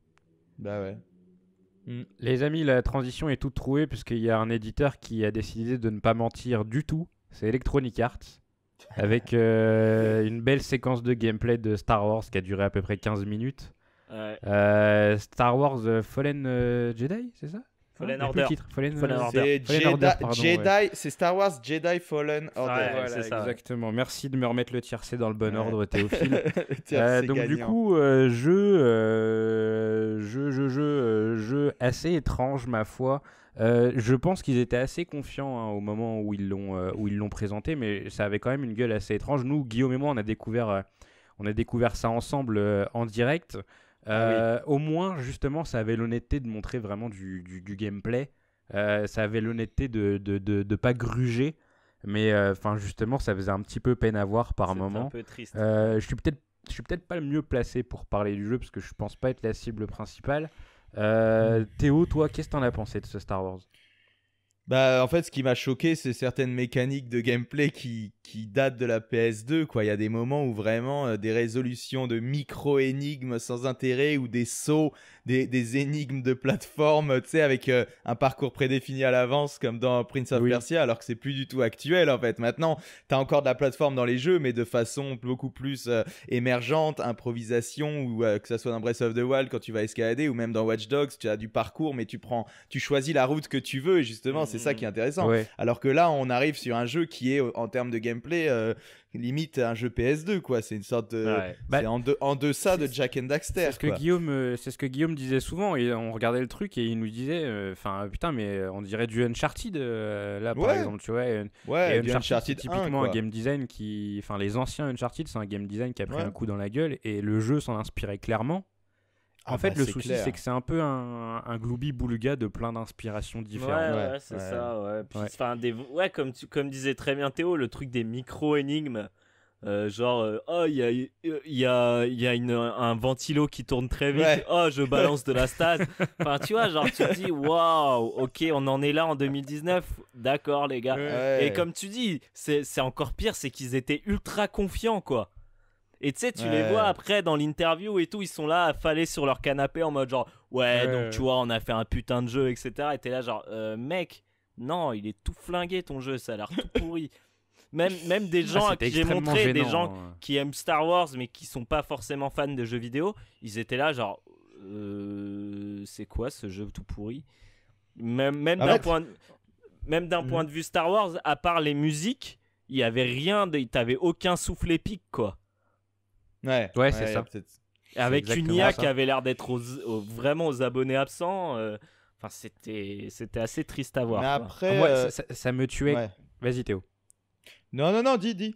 Speaker 1: Bah ouais. Hmm. Les amis, la transition est toute trouée puisqu'il
Speaker 2: y a un éditeur qui a décidé de ne pas mentir du tout. C'est Electronic Arts. Avec euh, une belle séquence de gameplay de Star Wars qui a duré à peu près 15 minutes. Star Wars Fallen Jedi, c'est ça
Speaker 1: Hein, Fallen
Speaker 2: Order. Euh, c'est Jedi,
Speaker 3: c'est Star Wars Jedi Fallen Order. exactement.
Speaker 2: Merci de me remettre le tiercé dans le bon ordre, Théophile. Euh, donc du coup, euh, jeu, jeu, jeu, jeu, assez étrange, ma foi. je pense qu'ils étaient assez confiants hein, au moment où ils l'ont où ils l'ont présenté, mais ça avait quand même une gueule assez étrange. Nous, Guillaume et moi, on a découvert on a découvert ça ensemble en direct. Ah euh, au moins, justement, ça avait l'honnêteté de montrer vraiment du, gameplay. Euh, ça avait l'honnêteté de pas gruger. Mais euh, enfin, justement, ça faisait un petit peu peine à voir par moment. un je suis peut-être je suis peut-être pas le mieux placé pour parler du jeu parce que je pense pas être la cible principale. Mm. Théo, toi, qu'est-ce que en as pensé de ce Star Wars
Speaker 3: bah, en fait, ce qui m'a choqué, c'est certaines mécaniques de gameplay qui, datent de la PS2. Quoi, il y a des moments où vraiment euh, des résolutions de micro énigmes sans intérêt ou des sauts des, énigmes de plateforme, tu sais, avec euh, un parcours prédéfini à l'avance comme dans Prince of Persia, alors que c'est plus du tout actuel en fait. Maintenant, tu as encore de la plateforme dans les jeux, mais de façon beaucoup plus euh, émergente, improvisation, ou euh, que ce soit dans Breath of the Wild quand tu vas escalader, ou même dans Watch Dogs, tu as du parcours, mais tu prends, tu choisis la route que tu veux, et justement, c'est ça mm. qui est intéressant. Alors que là, on arrive sur un jeu qui est, en termes de gameplay, limite un jeu PS2 quoi c'est une sorte de c'est bah, en, deçà de
Speaker 2: Jack and Daxter c'est ce que Guillaume euh, c'est ce que Guillaume disait souvent et on regardait le truc et il nous disait euh, enfin putain mais euh, on dirait du Uncharted là par exemple tu vois Uncharted, typiquement un game design qui enfin les anciens Uncharted c'est un game design qui a pris un coup dans la gueule et le jeu s'en inspirait clairement ah en fait, bah, le souci, c'est que c'est un peu un, un de plein d'inspirations différentes. Ouais, c'est ça.
Speaker 1: Ouais. enfin, ouais comme, tu, comme disait très bien Théo, le truc des micro-énigmes. Euh, genre, euh, oh, il y a, y a, une, un ventilo qui tourne très vite. Oh, je balance de la stade enfin, tu vois, genre, tu te dis, waouh, ok, on en est là en 2019. D'accord, les gars. Et comme tu dis, c'est encore pire, c'est qu'ils étaient ultra confiants, quoi. Et tu sais, tu les vois après dans l'interview et tout, ils sont là affalés sur leur canapé en mode genre ouais, donc tu vois, on a fait un putain de jeu, etc. Et t'es là genre euh, mec, non, il est tout flingué ton jeu, ça a l'air tout pourri. Même, même des ah, gens à qui j'ai montré, des gens qui aiment Star Wars mais qui sont pas forcément fans de jeux vidéo, ils étaient là genre euh, c'est quoi ce jeu tout pourri Même, même d'un point, même d'un point mhm. de vue Star Wars, à part les musiques, il y avait rien, de, t'avais aucun souffle épique quoi. Ouais, c'est ça. Avec une IA qui avait l'air d'être vraiment aux abonnés absents. Euh, enfin, c'était, c'était assez triste à voir. Mais après, ah, euh, ça, me tuait.
Speaker 2: Vas-y, Théo. Non, non, non, dis, dis.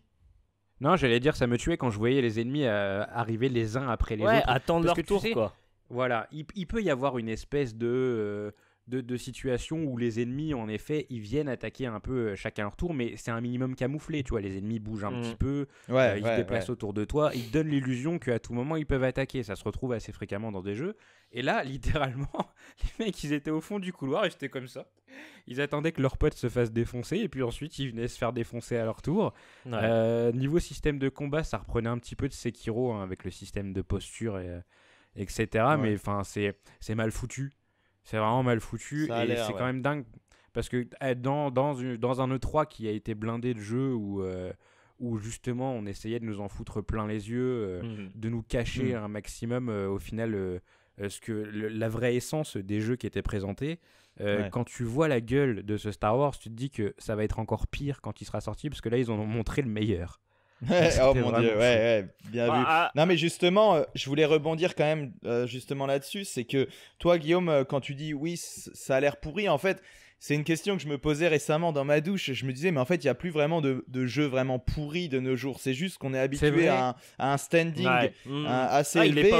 Speaker 2: Non, j'allais dire, ça me tuait quand je voyais les ennemis euh, arriver les uns après les autres. attendre leur tour, quoi. Voilà, il, peut y avoir une espèce de de, situations où les ennemis, en effet, ils viennent attaquer un peu euh, chacun leur tour, mais c'est un minimum camouflé, tu vois. Les ennemis bougent un petit mm. peu, euh, ils se déplacent autour de toi, ils donnent l'illusion qu'à tout moment ils peuvent attaquer. Ça se retrouve assez fréquemment dans des jeux. Et là, littéralement, les mecs, ils étaient au fond du couloir et j'étais comme ça. Ils attendaient que leurs potes se fassent défoncer et puis ensuite ils venaient se faire défoncer à leur tour. Euh, niveau système de combat, ça reprenait un petit peu de Sekiro hein, avec le système de posture etc. Mais enfin, c'est mal foutu. C'est vraiment mal foutu et c'est quand même dingue parce que eh, dans, dans un E3 qui a été blindé de jeux euh, où, justement on essayait de nous en foutre plein les yeux, euh, mhm. de nous cacher mhm. un maximum euh, au final ce que la vraie essence des jeux qui étaient présentés. Quand tu vois la gueule de ce Star Wars, tu te dis que ça va être encore pire quand il sera sorti parce que là ils ont montré le meilleur oh mon dieu, bien
Speaker 3: bah, vu. Ah. non mais justement, euh, je voulais rebondir quand même euh, justement là-dessus, c'est que toi Guillaume, euh, quand tu dis oui, ça a l'air pourri, en fait, c'est une question que je me posais récemment dans ma douche. Je me disais, mais en fait, il n'y a plus vraiment de, de jeux vraiment pourris de nos jours. C'est juste qu'on est habitué à un, standing mmh. assez ah, élevé.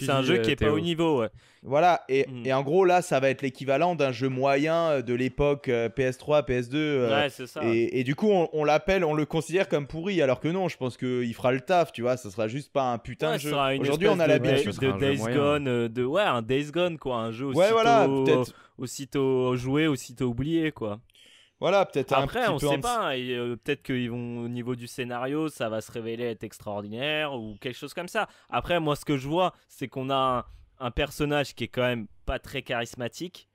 Speaker 3: C'est un jeu qui n'est pas au niveau. Voilà, mm. et, en gros, là, ça va être l'équivalent d'un jeu moyen euh, de l'époque PS3, euh, PS2. Euh, ouais, c'est ça. Et, du coup, on, l'appelle, on le considère comme pourri, alors que non, je pense qu'il fera le taf, tu vois, ça sera juste pas un putain de jeu. Aujourd'hui, on a la de, de, Days
Speaker 1: Gone, de, ouais, un Days Gone, quoi, un jeu aussitôt, ouais, voilà, aussitôt joué, aussitôt oublié, quoi. Voilà, peut-être Après, on sait pas. Hein, et, peut-être qu'ils vont niveau du scénario, ça va se révéler être extraordinaire ou quelque chose comme ça. Après, moi, ce que je vois, c'est qu'on a un personnage qui est quand même pas très charismatique.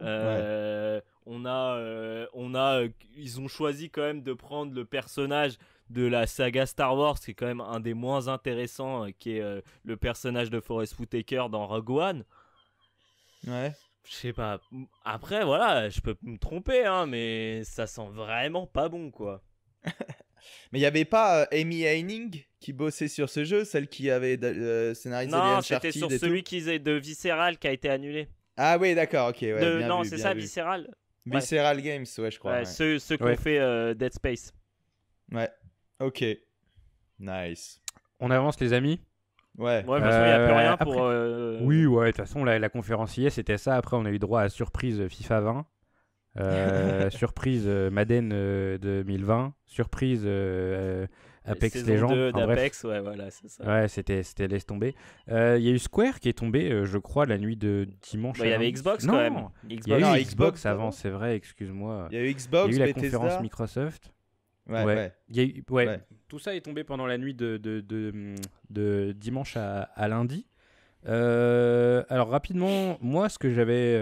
Speaker 1: Euh, on a, euh, on a, euh, ils ont choisi quand même de prendre le personnage de la saga Star Wars, qui est quand même un des moins intéressants, qui est le personnage de Forest Whitaker dans Rogue One. Ouais. Je sais pas. Après, voilà, je peux me tromper, hein, mais ça sent vraiment pas bon, quoi. Mais il n'y avait pas euh, Amy
Speaker 3: Heining qui bossait sur ce jeu, celle qui avait scénarisé Non, c'était sur celui
Speaker 1: qui faisait de Visceral qui a été annulé.
Speaker 3: Ah oui, d'accord, ok. non, c'est ça, Visceral. Visceral Games, ouais, je crois. Ceux, qui ont fait euh, Dead Space. Ouais, ok.
Speaker 2: Nice. On avance, les amis Ouais. parce qu'il n'y a plus euh, rien pour. Oui, ouais, de toute façon, la, la conférence c'était ça. Après, on a eu droit à surprise FIFA 20. Euh, surprise euh, Madden euh, 2020, surprise Apex Legends. d'Apex, ouais, voilà, c'est ça. Ouais, c'était, c'était laisse tomber. Il y a eu Square qui est tombé, je crois, la nuit de dimanche. Il bah, y avait Xbox non, quand même. Il y a non, Xbox, avant, c'est vrai, excuse-moi. Il y a eu Xbox, y a eu la conférence Microsoft. Ouais, ouais. ouais. Tout ça est tombé pendant la nuit de, de, de, dimanche à, à lundi. alors, rapidement, moi, ce que j'avais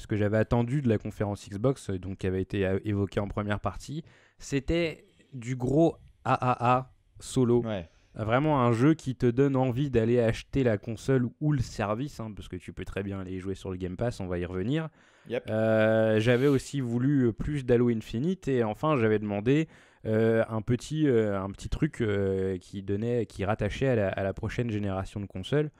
Speaker 2: ce que j'avais attendu de la conférence Xbox, euh, donc qui avait été euh, évoquée en première partie, c'était du gros AAA solo. Vraiment un jeu qui te donne envie d'aller acheter la console ou le service, hein, parce que tu peux très bien aller jouer sur le Game Pass, on va y revenir. Euh, j'avais aussi voulu plus d'Halo Infinite et enfin j'avais demandé un, petit, un petit truc qui, donnait, qui rattachait à la, à la prochaine génération de consoles.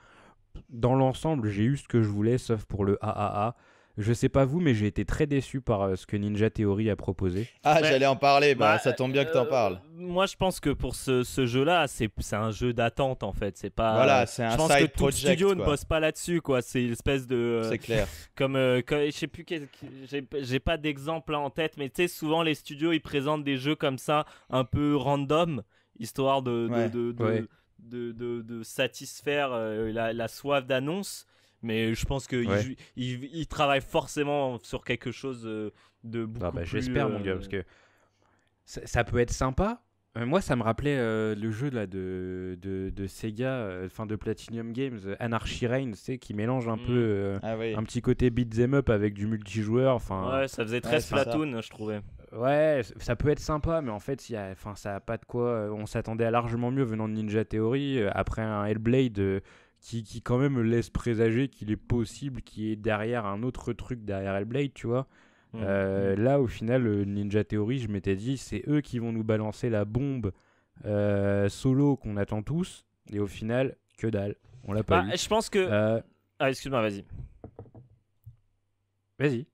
Speaker 2: Dans l'ensemble, j'ai eu ce que je voulais, sauf pour le AAA. Je sais pas vous, mais j'ai été très déçu par euh, ce que Ninja Theory a proposé. Ah, j'allais
Speaker 3: en parler, bah, bah,
Speaker 1: ça tombe bien que t'en euh, parles. moi, je pense que pour ce, jeu-là, c'est un jeu d'attente en fait. C'est pas. Voilà, euh, c'est un je pense que tout studio ne bosse pas là-dessus, quoi. C'est une espèce de. c'est clair. Comme, je sais plus, j'ai pas d'exemple en tête, mais tu sais, souvent les studios ils présentent des jeux comme ça, un peu random, histoire de de, de, de, de satisfaire la soif d'annonce. Mais je pense qu'il il, travaille forcément sur quelque chose euh, de beaucoup bah, plus. J'espère, mon gars, euh, parce que
Speaker 2: ça, peut être sympa. Euh, moi, ça me rappelait le jeu là, de, de, de Sega, fin de Platinum Games, Anarchy Reign, qui mélange un mm. peu ah un petit côté beat'em up avec du multijoueur. Enfin, ouais, ça faisait très ouais, Splatoon, je trouvais. Ouais, ça peut être sympa, mais en fait, y a, ça n'a pas de quoi. On s'attendait à largement mieux venant de Ninja Theory. Après un Hellblade qui, qui quand même laisse présager qu'il est possible qu'il y ait derrière un autre truc derrière Hellblade, tu vois. Mm, euh, mm. là, au final, euh, Ninja Theory, je m'étais dit, c'est eux qui vont nous balancer la bombe euh, solo qu'on attend tous. Et au final, que dalle. On l'a pas ah, Je
Speaker 1: pense que. Ah, excuse-moi, vas-y. Vas-y.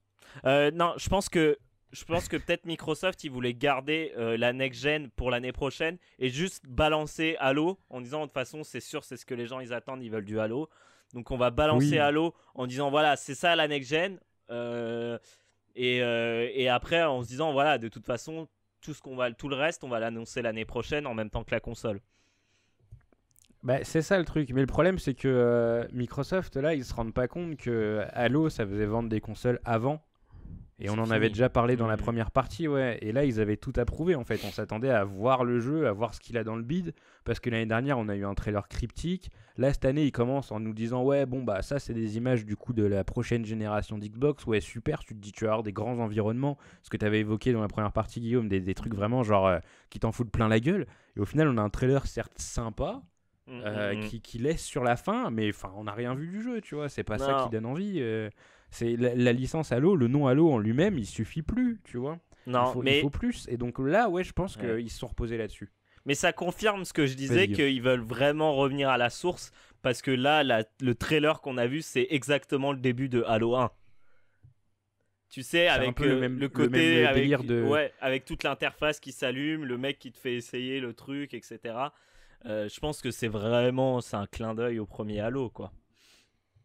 Speaker 1: non, je pense que je pense que peut-être Microsoft, ils voulaient garder euh, la next-gen pour l'année prochaine et juste balancer Halo en disant de toute façon, c'est sûr, c'est ce que les gens ils attendent, ils veulent du Halo. Donc on va balancer Halo en disant voilà, c'est ça la next-gen. Euh, euh, et, après, en se disant voilà, de toute façon, tout, ce qu'on va, tout le reste, on va l'annoncer l'année prochaine en même temps que la console.
Speaker 2: Bah, c'est ça le truc. Mais le problème, c'est que Microsoft, là, ils se rendent pas compte que Halo, ça faisait vendre des consoles avant. Et on en avait déjà parlé dans la première partie, ouais. Et là, ils avaient tout approuvé, en fait. On s'attendait à voir le jeu, à voir ce qu'il a dans le bid. Parce que l'année dernière, on a eu un trailer cryptique. Là, cette année, ils commencent en nous disant Ouais, bon, bah, ça, c'est des images du coup de la prochaine génération d'Xbox. Ouais, super. Tu te dis, tu vas avoir des grands environnements. Ce que tu avais évoqué dans la première partie, Guillaume, des, trucs vraiment genre euh, qui t'en foutent plein la gueule. Et au final, on a un trailer certes sympa, mm, euh, mm, mm. qui, laisse sur la fin, mais enfin, on n'a rien vu du jeu, tu vois. C'est pas ça qui donne envie. Euh. C'est la, licence Halo, le nom Halo en lui-même, il suffit plus, tu vois. Non, il faut, mais plus. Et donc là, ouais, je pense qu'ils se sont reposés là-dessus.
Speaker 1: Mais ça confirme ce que je disais, qu'ils veulent vraiment revenir à la source, parce que là, le trailer qu'on a vu, c'est exactement le début de Halo 1 tu sais avec euh, le, côté avec, avec toute l'interface qui s'allume le mec qui te fait essayer le truc etc euh, je pense que c'est vraiment c'est un clin d'œil au premier Halo quoi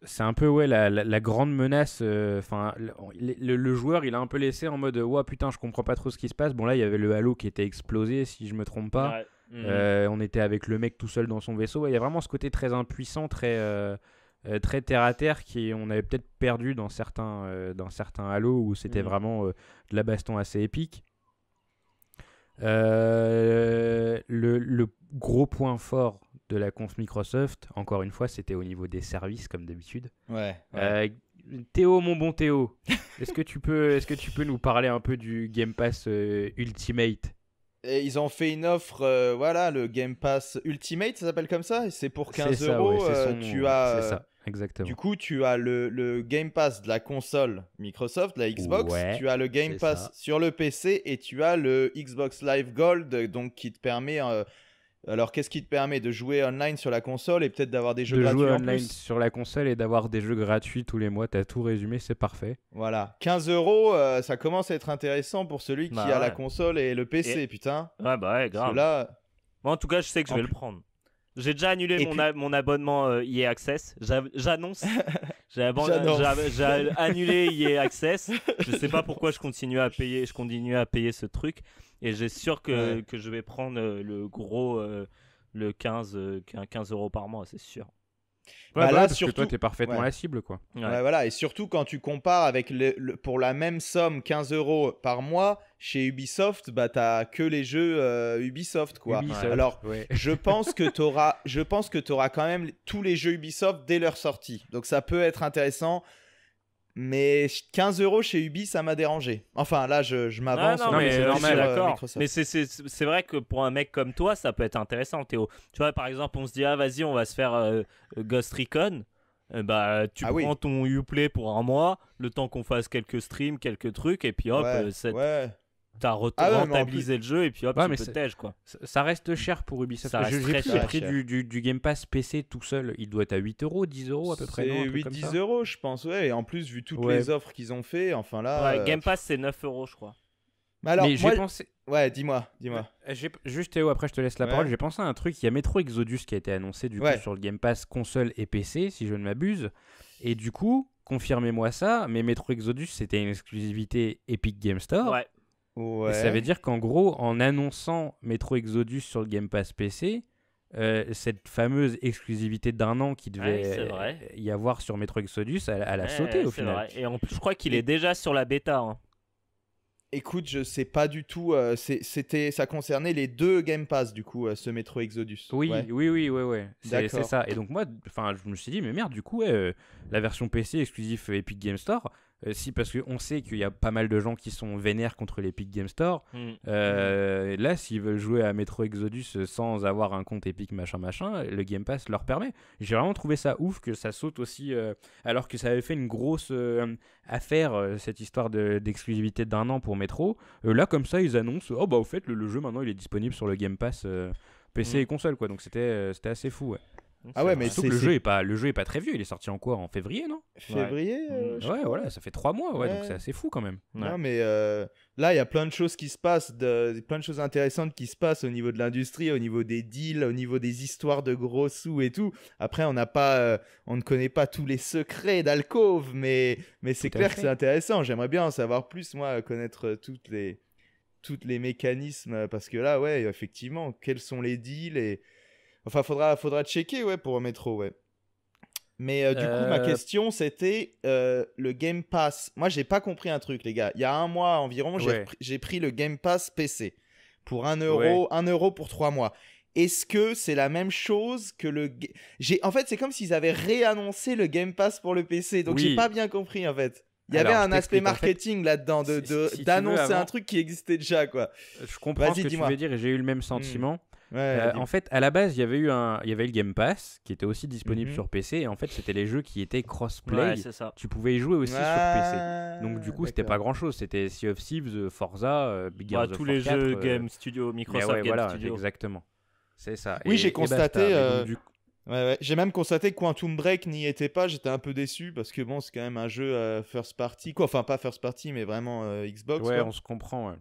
Speaker 2: c'est un peu ouais, la, la, grande menace. Euh, enfin,
Speaker 1: le, joueur, il a un peu
Speaker 2: laissé en mode Ouah, putain, je comprends pas trop ce qui se passe. Bon, là, il y avait le halo qui était explosé, si je me trompe pas. Mhm. Euh, on était avec le mec tout seul dans son vaisseau. Il y a vraiment ce côté très impuissant, très, euh, très terre à terre, qu'on avait peut-être perdu dans certains, dans certains halos où c'était mhm. vraiment de la baston assez épique. Le, le, gros point fort de la conf Microsoft, encore une fois, c'était au niveau des services comme d'habitude. Ouais. Euh, Théo, mon bon Théo, est-ce que tu peux, est-ce que tu peux nous parler un peu du Game Pass euh, Ultimate
Speaker 3: et ils ont fait une offre, euh, voilà, le Game Pass Ultimate, ça s'appelle comme ça, c'est pour 15 euros. C'est tu as, ça, exactement. Du coup, tu as le, Game Pass de la console Microsoft, la Xbox, tu as le Game Pass sur le PC et tu as le Xbox Live Gold, donc qui te permet alors, qu'est-ce qui te permet de jouer online sur la console et peut-être d'avoir des jeux gratuits de jouer en online sur
Speaker 2: la console et d'avoir des jeux gratuits tous les mois. T'as tout résumé, c'est parfait.
Speaker 3: Voilà, 15 euros, euh, ça commence à être intéressant pour celui qui bah a la console et le PC, putain.
Speaker 1: Ouais, bah ouais, grave. Là... Moi, en tout cas, je sais que je vais le prendre. J'ai déjà annulé mon, abonnement euh, EA Access. J'annonce. J'ai annulé EA Access. Je sais pas pourquoi je continue à payer. Je continue à payer ce truc. Et j'ai sûr que, que, je vais prendre euh, le gros, euh, le 15, 15 euh, euros par mois, c'est sûr. Bah parce surtout... que toi, es parfaitement la cible, quoi. voilà,
Speaker 3: et surtout quand tu compares avec le, pour la même somme, 15 euros par mois, chez Ubisoft, bah t'as que les jeux Ubisoft, quoi. Alors, je pense que tu je pense que t'auras quand même tous les jeux Ubisoft dès leur sortie. Donc ça peut être intéressant mais 15 euros chez Ubi, ça m'a dérangé. Enfin, là, je, m'avance. mais d'accord. Mais
Speaker 1: c'est vrai que pour un mec comme toi, ça peut être intéressant, Théo. Tu vois, par exemple, on se dit, ah, vas-y, on va se faire euh, euh, Ghost Recon. Euh, bah, tu ah prends ton Uplay pour un mois, le temps qu'on fasse quelques streams, quelques trucs, et puis hop, ouais, ouais t'as ah rentabilisé le jeu et puis hop, tu mais quoi.
Speaker 2: Ça reste cher pour Ubisoft. Ça J'ai pris, pris du, du, du, Game Pass PC tout seul. Il doit être à 8 euros, 10 euros à peu
Speaker 3: près. 8-10 euros, je pense. Ouais. Et en plus, vu toutes les offres qu'ils ont fait, enfin là. Ouais, euh, Game
Speaker 1: Pass, c'est 9 euros, je crois. Mais alors, j'ai pensé.
Speaker 3: Ouais, dis-moi, dis-moi.
Speaker 2: Euh, juste Théo, après je te laisse la parole. J'ai pensé à un truc. Il y a Metro Exodus qui a été annoncé du coup sur le Game Pass console et PC, si je ne m'abuse. Et du coup, confirmez-moi ça. Mais Metro Exodus, c'était une exclusivité Epic Game Store. Ouais ça veut dire qu'en gros, en annonçant Metro Exodus sur le Game Pass PC, euh, cette fameuse exclusivité d'un an qui devait y avoir sur Metro Exodus, elle, a sauté au final.
Speaker 1: Et je crois qu'il est déjà sur la bêta. Hein.
Speaker 3: Écoute, je sais pas du tout. Euh, c'était, ça concernait les deux Game Pass du coup,
Speaker 2: euh, ce Metro Exodus. Oui, oui, oui, oui, oui. C'est ça. Et donc moi, enfin, je me suis dit, mais merde, du coup, la version PC exclusive Epic Game Store, euh, si, parce qu'on sait qu'il y a pas mal de gens qui sont vénères contre l'Epic Game Store. Mm. Mm. Euh, là, s'ils veulent jouer à Metro Exodus sans avoir un compte Epic machin machin, le Game Pass leur permet. J'ai vraiment trouvé ça ouf que ça saute aussi, euh, alors que ça avait fait une grosse affaire, cette histoire d'exclusivité d'un an pour Metro. là, comme ça, ils annoncent, oh bah au fait, le, jeu maintenant il est disponible sur le Game Pass PC mm. et console, quoi. Donc c'était c'était assez fou, ouais. Ah ouais, mais que le jeu est pas le jeu est pas très vieux, il est sorti en quoi En février, non Février. Ouais. Euh, voilà, ça fait trois mois, ouais, donc c'est assez fou quand même. Non, mais
Speaker 3: euh, là, il y a plein de choses qui se passent, de, plein de choses intéressantes qui se passent au niveau de l'industrie, au niveau des deals, au niveau des histoires de gros sous et tout. Après, on n'a pas, euh, on ne connaît pas tous les secrets d'Alcove mais mais c'est clair que c'est intéressant. J'aimerais bien en savoir plus, moi, connaître toutes les toutes les mécanismes, parce que là, ouais, effectivement, quels sont les deals et Enfin, faudra, faudra checker, ouais, pour métro, ouais. Mais euh, du coup, ma euh. question, c'était euh, le Game Pass. Moi, j'ai pas compris un truc, les gars. Il y a un mois environ, j'ai pris le Game Pass PC pour un euro, euro pour trois mois. Est-ce que c'est la même chose que le j'ai en fait c'est comme s'ils avaient réannoncé le Game Pass pour le PC donc j'ai pas bien compris en fait. Il y avait un aspect marketing là-dedans de d'annoncer un truc qui existait déjà quoi. Je comprends ce que tu veux dire et j'ai eu le même hmm. sentiment.
Speaker 2: Euh, en fait, à la base, il y avait eu un, il y avait le Game Pass qui était aussi disponible mhm. sur PC. Et en fait, c'était les jeux qui étaient crossplay. tu pouvais y jouer aussi sur PC. Donc du coup, c'était pas grand chose. C'était Sea of Thieves, euh, Forza, Big euh, tous les jeux Game Studio, Microsoft ouais, Game voilà, Studio. Exactement. C'est ça. Oui, j'ai constaté.
Speaker 3: j'ai même constaté que Quantum Break n'y était pas, j'étais un peu déçu parce que bon, c'est quand même un jeu first party, quoi, enfin pas first party, mais vraiment Xbox. Ouais, on se
Speaker 2: comprend, ouais.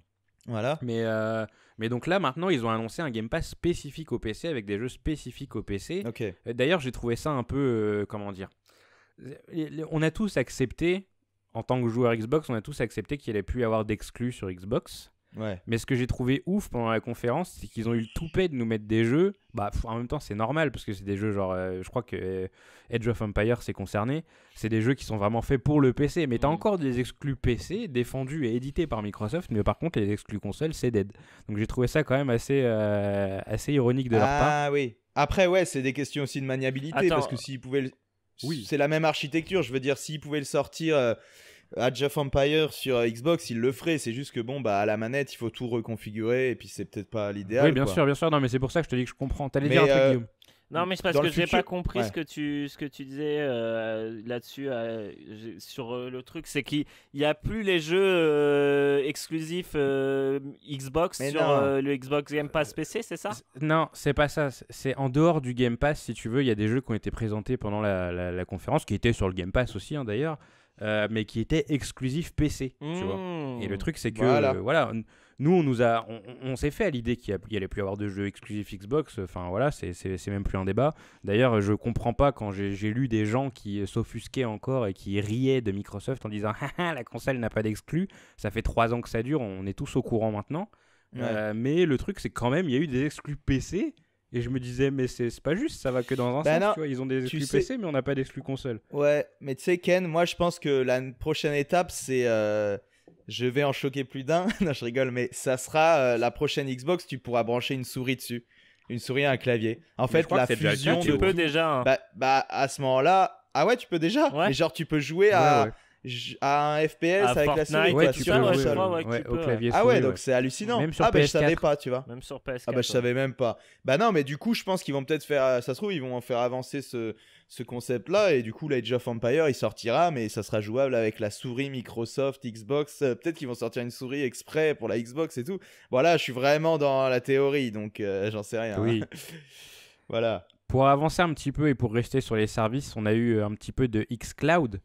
Speaker 2: Voilà. Euh, mais, donc là, maintenant, ils ont annoncé un Game Pass spécifique au PC avec des jeux spécifiques au PC. Euh, d'ailleurs, j'ai trouvé ça un peu. Euh, comment dire On a tous accepté, en tant que joueur Xbox, on a tous accepté qu'il allait plus avoir d'exclus sur Xbox. Mais ce que j'ai trouvé ouf pendant la conférence, c'est qu'ils ont eu le toupet de nous mettre des jeux. Bah, en même temps, c'est normal parce que c'est des jeux genre. Euh, je crois que euh, Edge of Empire c'est concerné. C'est des jeux qui sont vraiment faits pour le PC. Mais t'as mm. encore des exclus PC défendus et édités par Microsoft. Mais par contre, les exclus consoles, c'est dead. Donc j'ai trouvé ça quand même assez, euh, assez
Speaker 1: ironique de leur part.
Speaker 3: Ah oui. Après, ouais, c'est des questions aussi de maniabilité parce que s'ils pouvaient. Le... Oui. C'est la même architecture. Je veux dire, s'ils pouvaient le sortir Age of Empire sur euh, Xbox, il le ferait. C'est juste que bon, bah à la manette, il faut tout reconfigurer et puis c'est peut-être pas l'idéal. Oui, bien sûr,
Speaker 2: bien sûr. Non, mais c'est pour ça que je te dis que je comprends. T'allais dire un truc, euh, Guillaume. Non, mais c'est parce que
Speaker 1: j'ai pas compris ce que tu ce que tu disais euh, là-dessus sur le truc, c'est qu'il y a plus les jeux exclusifs Xbox sur le Xbox Game Pass PC, c'est ça Non,
Speaker 2: c'est pas ça. C'est en dehors du Game Pass, si tu veux, il y a des jeux qui ont été présentés pendant la, la, conférence, qui étaient sur le Game Pass aussi, hein, d'ailleurs. Euh, mais qui était exclusif PC, mmh. Et le truc, c'est que, voilà. Euh, nous, on, nous a, on, s'est fait à l'idée qu'il n'y allait plus avoir de jeux exclusifs Xbox. Enfin, voilà, c'est même plus un débat. D'ailleurs, je comprends pas quand j'ai lu des gens qui s'offusquaient encore et qui riaient de Microsoft en disant ah, ah, la console n'a pas d'exclus. Ça fait trois ans que ça dure, on est tous au courant maintenant. Euh, mais le truc, c'est quand même, il y a eu des exclus PC. Et je me disais, mais c'est pas juste, ça va que dans un bah sens, ils ont des exclus PC, mais on n'a pas d'exclus console.
Speaker 3: Ouais, mais tu sais, Ken, moi je pense que la prochaine étape, c'est. Euh, je vais en choquer plus d'un, non, je rigole, mais ça sera euh, la prochaine Xbox, tu pourras brancher une souris dessus. Une souris et un clavier. En fait, la fusion. tu peux déjà. Hein. Bah, bah, à ce moment-là. Ah ouais, tu peux déjà Mais genre, tu peux jouer à à un FPS avec la souris ouais, Ah ouais, donc c'est hallucinant. Même sur ah bah je savais pas, tu vois. Même sur PS4. Ah bah je savais même pas. Bah non, mais du coup, je pense qu'ils vont peut-être faire ça se trouve ils vont faire avancer ce ce concept là et du coup Age of Empire il sortira mais ça sera jouable avec la souris Microsoft Xbox euh, peut-être qu'ils vont sortir une souris exprès pour la Xbox et tout voilà je suis vraiment dans la théorie donc euh, j'en sais rien hein. oui
Speaker 2: voilà pour avancer un petit peu et pour rester sur les services on a eu un petit peu de X Cloud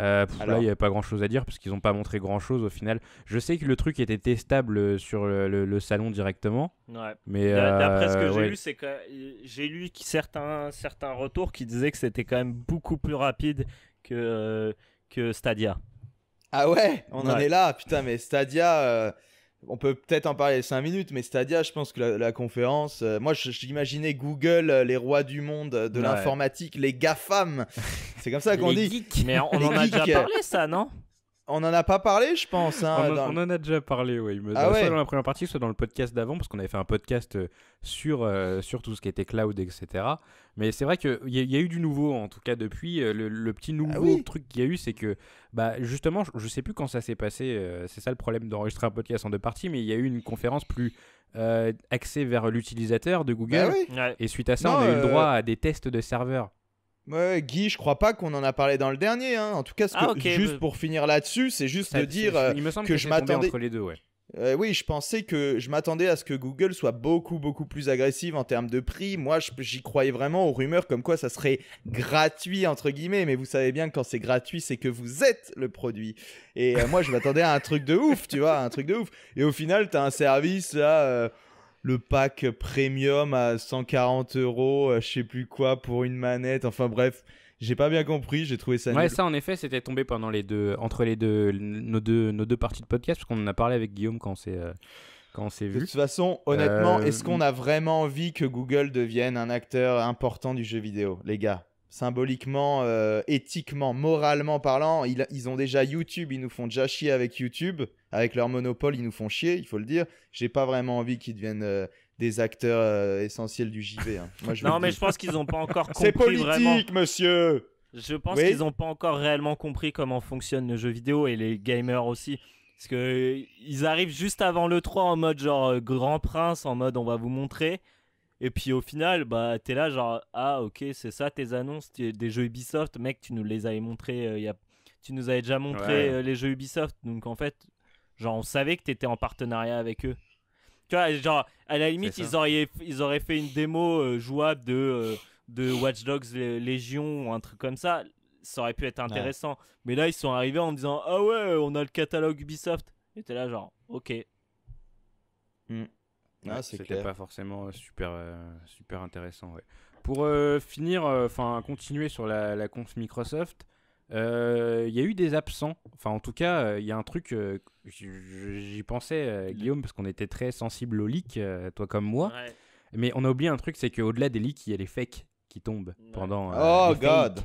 Speaker 2: euh, là, il n'y avait pas grand chose à dire parce qu'ils n'ont pas montré grand chose au final. Je sais que le truc était testable euh, sur le, salon directement. Ouais. Mais d'après ce que euh, j'ai lu, c'est
Speaker 1: que j'ai lu certains certains retours qui disaient que c'était quand même beaucoup plus rapide que que Stadia. Ah ouais, on en est là,
Speaker 3: putain. Mais Stadia, on peut peut-être en parler 5 minutes, mais Stadia, je pense que la, conférence. Euh, moi, j'imaginais Google, euh, les rois du monde euh, de l'informatique, les GAFAM. C'est comme ça qu'on dit. Geeks. Mais on en a déjà parlé, ça, non on en a pas parlé, je pense. Hein, on,
Speaker 2: en, a déjà parlé, oui. Ah bah, soit dans la première partie, soit dans le podcast d'avant, parce qu'on avait fait un podcast euh, sur, euh, sur tout ce qui était cloud, etc. Mais c'est vrai qu'il y, y, a eu du nouveau, en tout cas depuis. Euh, le, petit nouveau ah truc qu'il y a eu, c'est que, bah, justement, je, ne sais plus quand ça s'est passé. c'est ça le problème d'enregistrer un podcast en deux parties, mais il y a eu une conférence plus axée vers l'utilisateur de Google. Ah et suite à ça, on a eu le droit à des tests de serveurs.
Speaker 3: Ouais, Guy, je crois pas qu'on en a parlé dans le dernier. Hein. En tout cas, ah, juste bah, pour finir là-dessus, c'est juste de dire euh, il me semble que, je m'attendais entre les deux. Ouais. Euh, oui, je pensais que je m'attendais à ce que Google soit beaucoup beaucoup plus agressive en termes de prix. Moi, j'y croyais vraiment aux rumeurs comme quoi ça serait gratuit entre guillemets, mais vous savez bien que quand c'est gratuit, c'est que vous êtes le produit. Et euh, moi, je m'attendais à un truc de ouf, tu vois, un truc de ouf. Et au final, t'as un service là le pack premium à 140 euros, euh, je sais plus quoi pour une manette. Enfin bref, j'ai
Speaker 2: pas bien compris, j'ai trouvé ça. Ouais, ça en effet, c'était tombé pendant les deux, entre les deux, nos deux, nos deux parties de podcast, parce qu'on en a parlé avec Guillaume quand c'est. Euh, quand on s'est vu. De toute façon, honnêtement, est-ce euh, qu'on a
Speaker 3: vraiment envie que Google devienne un acteur important du jeu vidéo, les gars symboliquement, euh, éthiquement, moralement parlant, ils, ont déjà YouTube, ils nous font déjà chier avec YouTube, avec leur monopole, ils nous font chier, il faut le dire. J'ai pas vraiment envie qu'ils deviennent euh, des acteurs
Speaker 1: euh, essentiels du JV. Hein. non, mais je pense qu'ils n'ont pas encore compris. C'est politique, monsieur. Je pense qu'ils n'ont pas encore réellement compris comment fonctionne le jeu vidéo et les gamers aussi. Parce que ils arrivent juste avant le 3 en mode genre grand prince, en mode on va vous montrer. Et puis au final, bah, t'es là, genre, ah, ok, c'est ça tes annonces des jeux Ubisoft. Mec, tu nous les avais montrés, euh, a... tu nous avais déjà montré euh, les jeux Ubisoft. Donc en fait, genre, on savait que t'étais en partenariat avec eux. Tu vois, genre, à la limite, ils auraient, ils auraient fait une démo euh, jouable de, de Watch Dogs Légion ou un truc comme ça. Ça aurait pu être intéressant. Mais là, ils sont arrivés en disant, ah ouais, on a le catalogue Ubisoft. Et t'es là, genre, ok.
Speaker 2: Hmm. Ah, c'était pas forcément euh, super, euh, super intéressant. Ouais. Pour euh, finir, enfin continuer sur la, la conf Microsoft, il y a eu des absents. Enfin, en tout cas, il y a un truc, j'y pensais, Guillaume, parce qu'on était très sensible aux leaks, toi comme moi. Mais on a oublié un truc, c'est qu'au-delà des leaks, il y a les fakes qui tombent pendant. oh, God!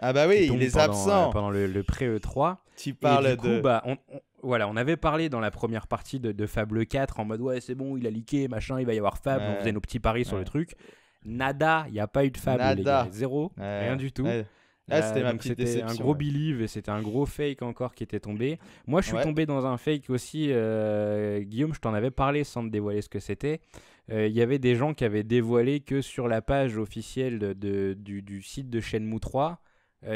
Speaker 2: Ah bah oui, il est absent. Pendant le, pré-E3. Tu parles et du coup, Bah, on, voilà, on avait parlé dans la première partie de, Fable 4 en mode ouais, c'est bon, il a liqué, machin, il va y avoir Fable, on faisait nos petits paris sur le truc. Nada, il n'y a pas eu de Fable, zéro, rien du tout. Ah, euh, c'était un gros believe et c'était un gros fake encore qui était tombé. Moi, je suis tombé dans un fake aussi. Euh, Guillaume, je t'en avais parlé sans te dévoiler ce que c'était. Il euh, y avait des gens qui avaient dévoilé que sur la page officielle du, site de Shenmue 3,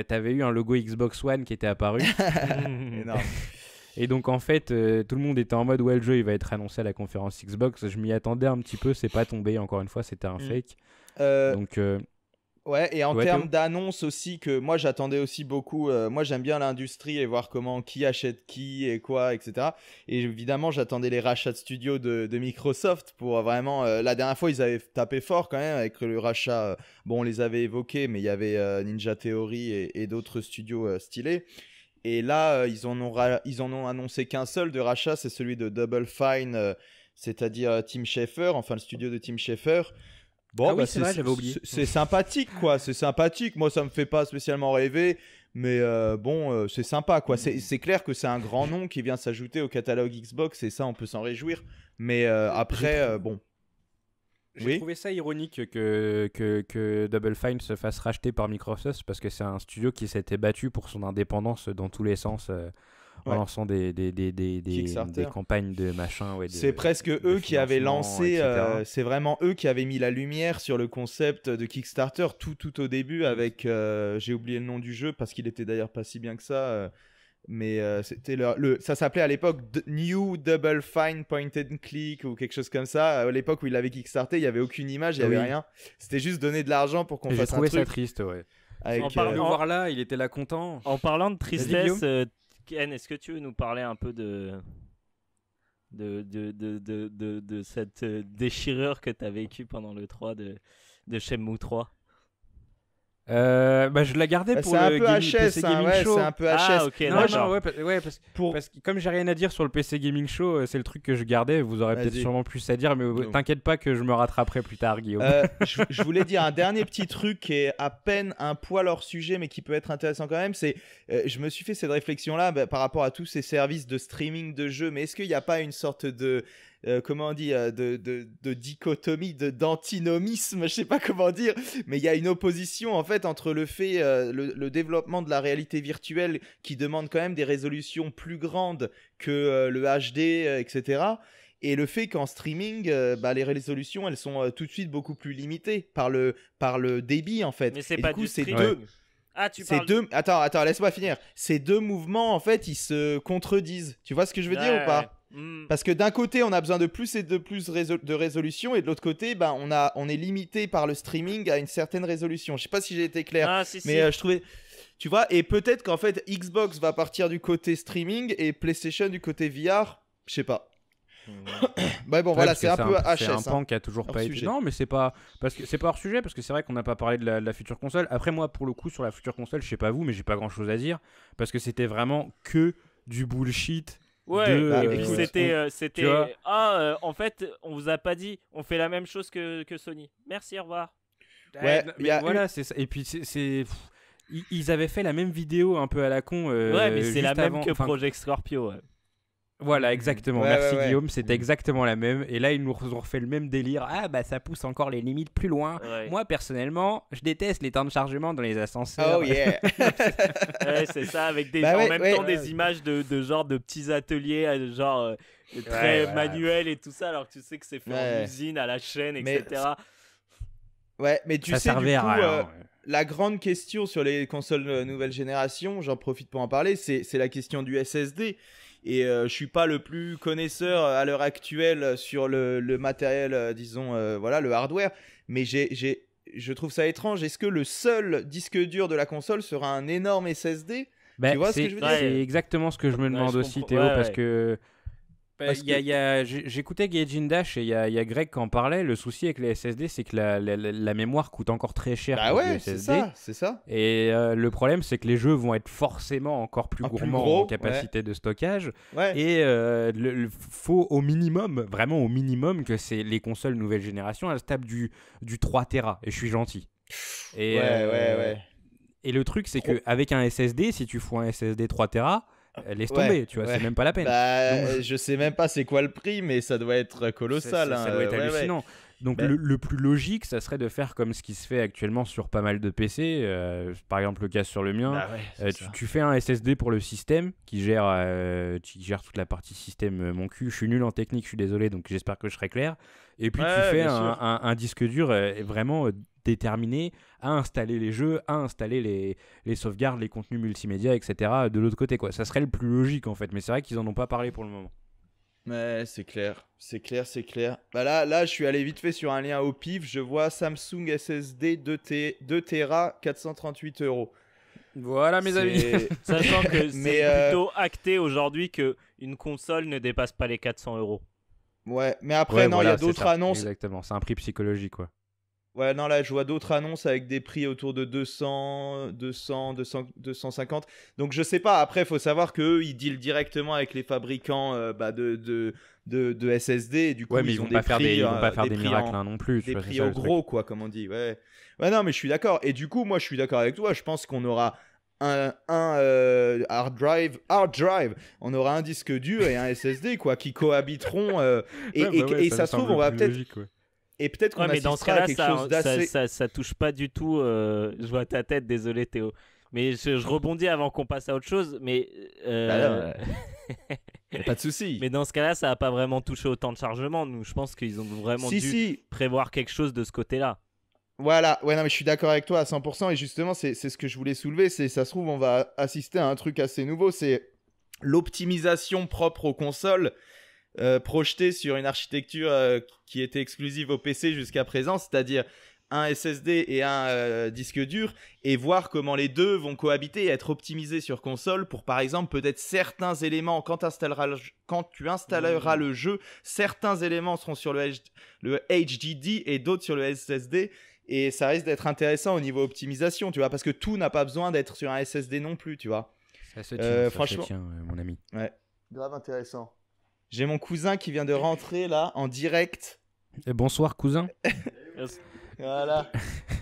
Speaker 2: t'avais eu un logo Xbox One qui était apparu. Énorme. Et donc en fait, euh, tout le monde était en mode ouais, le jeu il va être annoncé à la conférence Xbox. Je m'y attendais un petit peu, c'est pas tombé. Encore une fois, c'était un mm. fake. Euh, donc euh, ouais, et en termes
Speaker 3: d'annonce aussi que moi j'attendais aussi beaucoup. moi j'aime bien l'industrie et voir comment qui achète qui et quoi, etc. Et évidemment j'attendais les rachats de studios de, Microsoft pour vraiment. la dernière fois ils avaient tapé fort quand même avec le rachat. bon, on les avait évoqués, mais il y avait Ninja Theory et d'autres studios stylés. Et là, euh, ils, en ont ils en ont annoncé qu'un seul de rachat, c'est celui de Double Fine, euh, c'est-à-dire euh, Tim Schafer, enfin le studio de Tim Schafer. Bon, ah bah, c'est sympathique, quoi. C'est sympathique. Moi, ça me fait pas spécialement rêver, mais bon, c'est sympa, quoi. C'est clair que c'est un grand nom qui vient s'ajouter au
Speaker 2: catalogue Xbox, et ça, on peut s'en réjouir. Mais après, bon. J'ai trouvé ça ironique que, que, que, Double Fine se fasse racheter par Microsoft parce que c'est un studio qui s'était battu pour son indépendance dans tous les sens euh, en lançant des, des, des, des, des campagnes de machin. c'est
Speaker 3: presque eux qui avaient lancé, euh, c'est
Speaker 2: vraiment eux qui
Speaker 3: avaient mis la lumière sur le concept de Kickstarter tout, tout au début avec, euh, j'ai oublié le nom du jeu parce qu'il était d'ailleurs pas si bien que ça mais euh, c'était le, ça s'appelait à l'époque New Double Fine Pointed Click ou quelque chose comme ça. À l'époque où il avait kickstarté, il y avait aucune image, il y avait rien. C'était juste donner de l'argent pour qu'on fasse un truc. J'ai trouvé ça triste, ouais. en parlant euh, voir
Speaker 1: là, il était là content. En parlant de tristesse, euh, Ken, est-ce que tu veux nous parler un peu de de, de, de, de, cette déchirure que tu as vécue pendant le 3 de, de Shenmue 3 euh, bah, je la gardais bah, pour le peu PC Gaming hein, Show. C'est un peu
Speaker 2: HS. Ah, ouais, parce, que comme j'ai rien à dire sur le PC Gaming Show, euh, c'est le truc que je gardais. Vous aurez peut-être sûrement plus à dire, mais t'inquiète pas que je me rattraperai plus tard, Guillaume. Euh,
Speaker 3: je, voulais dire un dernier petit truc qui est à peine un poil hors sujet, mais qui peut être intéressant quand même. C'est, je me suis fait cette réflexion-là bah, par rapport à tous ces services de streaming de jeux. Mais est-ce qu'il n'y a pas une sorte de euh, comment on euh, dit, de, dichotomie, de d'antinomisme, je sais pas comment dire, mais il y a une opposition en fait entre le fait, euh, le, développement de la réalité virtuelle qui demande quand même des résolutions plus grandes que le HD, etc. Et le fait qu'en streaming, bah, les résolutions, elles sont tout de suite beaucoup plus limitées par le, par le débit en fait. Mais c'est pas du coup, c'est deux.
Speaker 1: Ah, tu parles... deux...
Speaker 3: Attends, attends, laisse-moi finir. Ces deux mouvements, en fait, ils se contredisent. Tu vois ce que je veux dire ou pas Mm. Parce que d'un côté, on a besoin de plus et de plus de résolution, et de l'autre côté, ben on, a, on est limité par le streaming à une certaine résolution. Je sais pas si j'ai été clair, ah, mais euh, je trouvais. Tu vois, et peut-être qu'en fait, Xbox va partir du côté streaming et PlayStation du côté
Speaker 2: VR, je sais pas. bah bon, voilà, c'est un peu HS. C'est un pan hein. qui a toujours pas été. Non, mais c'est pas parce que c'est pas hors sujet parce que c'est vrai qu'on n'a pas parlé de la, de la, future console. Après moi, pour le coup, sur la future console, je sais pas vous, mais j'ai pas grand chose à dire parce que c'était vraiment que du bullshit Ouais, et euh, puis c'était. Euh, c'était
Speaker 1: ah, euh, en fait, on vous a pas dit, on fait la même chose que, que Sony. Merci, au revoir. Ouais, mais voilà,
Speaker 2: c'est ça. Et puis, c'est. Ils avaient fait la même vidéo un peu à la con. ouais, mais c'est la même que Project Scorpio. Ouais. Voilà, exactement. Merci Guillaume, c'était mm. exactement la même. Et là, ils nous ont refait le même délire. Ah, bah ça pousse encore les limites plus loin. Moi, personnellement, je déteste les temps de chargement dans les ascenseurs. Oh yeah C'est ça, avec des, bah en même temps des
Speaker 1: images de, de, genre de petits ateliers, euh, genre euh, très manuels et tout ça, alors que tu sais que c'est fait en usine, à la chaîne, etc.
Speaker 3: Ouais, mais tu sais, du coup, euh, la grande question sur les consoles nouvelle génération, j'en profite pour en parler, c'est la question du SSD. Et euh, je suis pas le plus connaisseur euh, à l'heure actuelle sur le, matériel, euh, disons, voilà, le hardware. Mais j'ai, je trouve ça étrange. Est-ce que le seul disque dur de la console sera un énorme SSD ben, tu vois ce que je veux dire C'est exactement ce que je me
Speaker 2: demande aussi, Théo, parce que bah, que... J'écoutais Gaijin Dash et il y, y a, Greg qui en parlait. Le souci avec les SSD, c'est que la, la, la, mémoire coûte encore très cher. Bah ouais, c'est ça, Et euh, le problème, c'est que les jeux vont être forcément encore plus gourmands en capacité de stockage. Et il euh, faut au minimum, vraiment au minimum, que les consoles nouvelle génération, elles tapent du, du 3 Tera. Et je suis gentil. Et, ouais, ouais, euh, ouais. Et le truc, c'est qu'avec un SSD, si tu fous un SSD 3 Tera, euh, laisse tomber, tu vois, c'est même pas la peine. Bah,
Speaker 3: euh, je sais même pas c'est quoi le prix, mais ça doit être euh, colossal. Ça hein, doit être hallucinant. Donc ben
Speaker 2: le, plus logique, ça serait de faire comme ce qui se fait actuellement sur pas mal de PC. par exemple, le cas sur le mien, bah tu, fais un SSD pour le système qui gère, qui gère toute la partie système. mon cul, je suis nul en technique, je suis désolé, donc j'espère que je serai clair. Et puis tu fais un, un, disque dur vraiment déterminé à installer les jeux, à installer les, sauvegardes, les contenus multimédia, etc. de l'autre côté. Quoi. Ça serait le plus logique en fait, mais c'est vrai qu'ils n'en ont pas parlé pour le moment.
Speaker 3: Mais c'est clair, c'est clair, c'est clair. Bah là, là, je suis allé vite fait sur un lien au pif, je vois Samsung SSD 2, t 2 Tera 438 euros.
Speaker 1: Voilà mes amis. Sachant que c'est euh, plutôt acté aujourd'hui que une console ne dépasse pas les 400 euros. Ouais, mais après non, il y a d'autres annonces.
Speaker 2: Exactement, c'est un prix psychologique quoi.
Speaker 3: Ouais, non, là, je vois d'autres annonces avec des prix autour de 200, 200, 200 250. Donc, je sais pas. Après, il faut savoir qu'eux, ils dealent directement avec les fabricants euh, bah, de, de, de, SSD. du coup, mais ils, vont pas faire des, ils vont pas faire des, miracles hein, non plus. Des prix au gros, quoi, comme on dit. Ouais. ouais, non, mais je suis d'accord. Et du coup, moi, je suis d'accord avec toi. Je pense qu'on aura un, un euh, hard drive, hard drive, on aura un disque dur et un
Speaker 1: SSD quoi, qui cohabiteront. Euh, et, bah et, ça, se trouve, on va peut-être, et peut-être qu'on ouais, mais dans ce cas-là, ça, ça, touche pas du tout. Euh, je vois ta tête, désolé Théo. Mais je, rebondis avant qu'on passe à autre chose. Mais euh, bah pas de souci. Mais dans ce cas-là, ça n'a pas vraiment touché autant de chargement. Nous, je pense qu'ils ont vraiment dû prévoir quelque chose de ce côté-là.
Speaker 3: Voilà, ouais, non, mais je suis d'accord avec toi à 100%. Et justement, c'est ce que je voulais soulever. C'est, ça se trouve, on va assister à un truc assez nouveau. C'est l'optimisation propre aux consoles euh, projeter sur une architecture euh, qui était exclusive au PC jusqu'à présent, c'est-à-dire un SSD et un euh, disque dur, et voir comment les deux vont cohabiter et être optimisés sur console pour, par exemple, peut-être certains éléments, quand, tu installeras mmh. le jeu, certains éléments seront sur le, HDD et d'autres sur le SSD. Et ça risque d'être intéressant au niveau optimisation, tu vois, parce que tout n'a pas besoin d'être sur un SSD non plus, tu vois. franchement,
Speaker 2: mon ami. Ouais.
Speaker 3: Grave intéressant. J'ai mon cousin qui vient de rentrer là en direct. bonsoir cousin.
Speaker 1: voilà.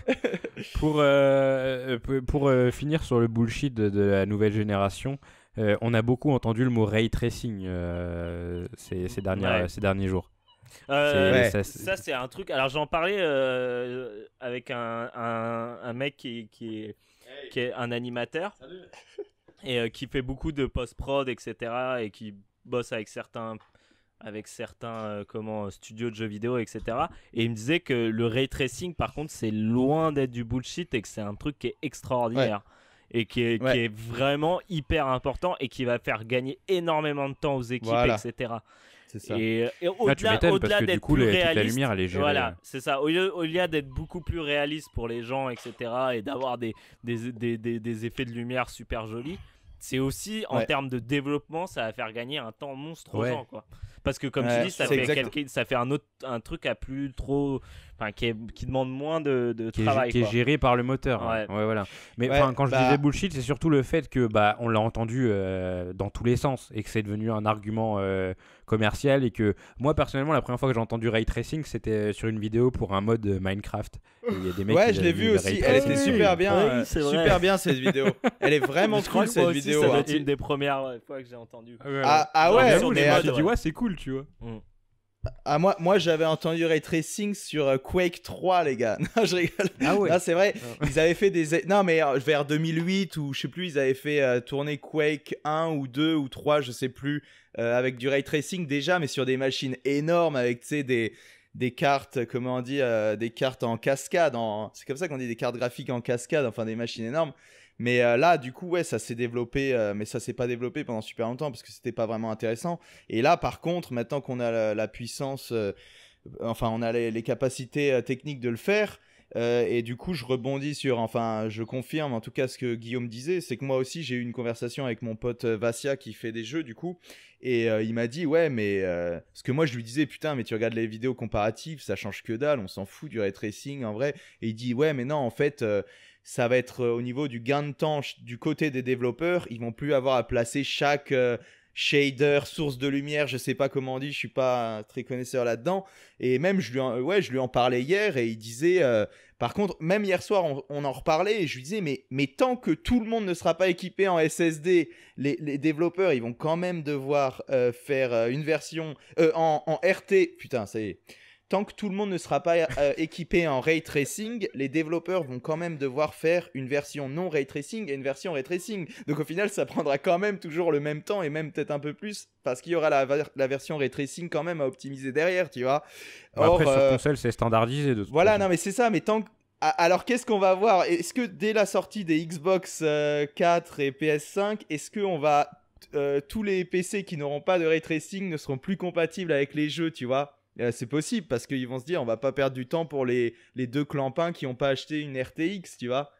Speaker 2: Euh, euh, pour pour euh, finir sur le bullshit de, la nouvelle génération, on a beaucoup entendu le mot ray tracing ces, ces, ces derniers jours. Ça,
Speaker 1: c'est un truc. Alors, j'en parlais avec un, un, mec qui, qui, est, est un animateur et qui fait beaucoup de post-prod, etc. et qui boss avec certains avec certains euh, comment euh, studios de jeux vidéo etc et il me disait que le ray tracing par contre c'est loin d'être du bullshit et que c'est un truc qui est extraordinaire et qui est, qui est, vraiment hyper important et qui va faire gagner énormément de temps aux équipes etc Et, euh, bah, au-delà au d'être plus la lumière, Voilà, c'est ça. Au lieu, d'être beaucoup plus réaliste pour les gens, etc., et d'avoir des, des, des, des, effets de lumière super jolis, c'est aussi, en termes de développement, ça va faire gagner un temps monstrueux. Ouais. Quoi. Parce que, comme tu dis, ça fait, un, autre, un truc à plus trop. qui, demande moins de, travail. Est, qui est géré par le moteur. Hein. voilà. Mais quand je bah disais
Speaker 2: bullshit, c'est surtout le fait que bah, on l'a entendu euh, dans tous les sens et que c'est devenu un argument euh, commercial. Et que moi, personnellement, la première fois que j'ai entendu Ray Tracing, c'était euh, sur une vidéo pour un mode Minecraft. Et ouais, je l'ai vu aussi. Elle était super bien. super bien cette vidéo.
Speaker 3: Elle est vraiment cool cette vidéo. C'est hein. une des premières
Speaker 1: fois que j'ai entendu. Ah, ah ouais, mais j'ai dit ouais,
Speaker 3: c'est cool tu vois. Mm. Ah, moi, moi j'avais entendu Ray Tracing sur euh, Quake 3, les gars. Non, je rigole. Ah c'est vrai. Ah. Ils avaient fait des. Non, mais euh, vers 2008 ou je sais plus, ils avaient fait euh, tourner Quake 1 ou 2 ou 3, je sais plus, avec du Ray Tracing déjà, mais sur des machines énormes avec, des, des cartes, comment on dit, des cartes en cascade. En... C'est comme ça qu'on dit des cartes graphiques en cascade, enfin des machines énormes. Mais euh, là, du coup, ouais, ça s'est développé, euh, mais ça s'est pas développé pendant super longtemps parce que c'était pas vraiment intéressant. Et là, par contre, maintenant qu'on a la, puissance, euh, enfin, on a les, capacités techniques de le faire. et du coup, je rebondis sur, enfin, je confirme en tout cas ce que Guillaume disait, c'est que moi aussi j'ai eu une conversation avec mon pote Vassia qui fait des jeux du coup, et il m'a dit ouais mais ce que moi je lui disais putain mais tu regardes les vidéos comparatives ça change que dalle, on s'en fout du ray tracing en vrai, et il dit ouais mais non en fait ça va être euh, au niveau du gain de temps du côté des développeurs. Ils vont plus avoir à placer chaque euh, shader, source de lumière, je sais pas comment on dit, je suis pas très connaisseur là-dedans. Et même je lui, en, ouais, je lui en parlais hier et il disait, euh, par contre, même hier soir on, en reparlait et je lui disais, mais, mais tant que tout le monde ne sera pas équipé en SSD, les, développeurs ils vont quand même devoir faire une version en, en RT, putain ça y est tant que tout le monde ne sera pas euh, équipé en ray tracing, les développeurs vont quand même devoir faire une version non ray tracing et une version ray tracing. Donc au final, ça prendra quand même toujours le même temps et même peut-être un peu plus parce qu'il y aura la, version ray tracing quand même à optimiser derrière, tu vois. Or, Après, sur euh,
Speaker 2: console, c'est standardisé Voilà,
Speaker 3: non, mais c'est ça, mais tant que. Alors qu'est-ce qu'on va voir Est-ce que dès la sortie des Xbox 4 euh, et PS5, est-ce on va tous les PC qui n'auront pas de ray tracing ne seront plus compatibles avec les jeux, tu vois. Euh, c'est possible parce qu'ils vont se dire on va pas perdre du temps pour les, deux clampins qui n'ont pas acheté une RTX, tu vois.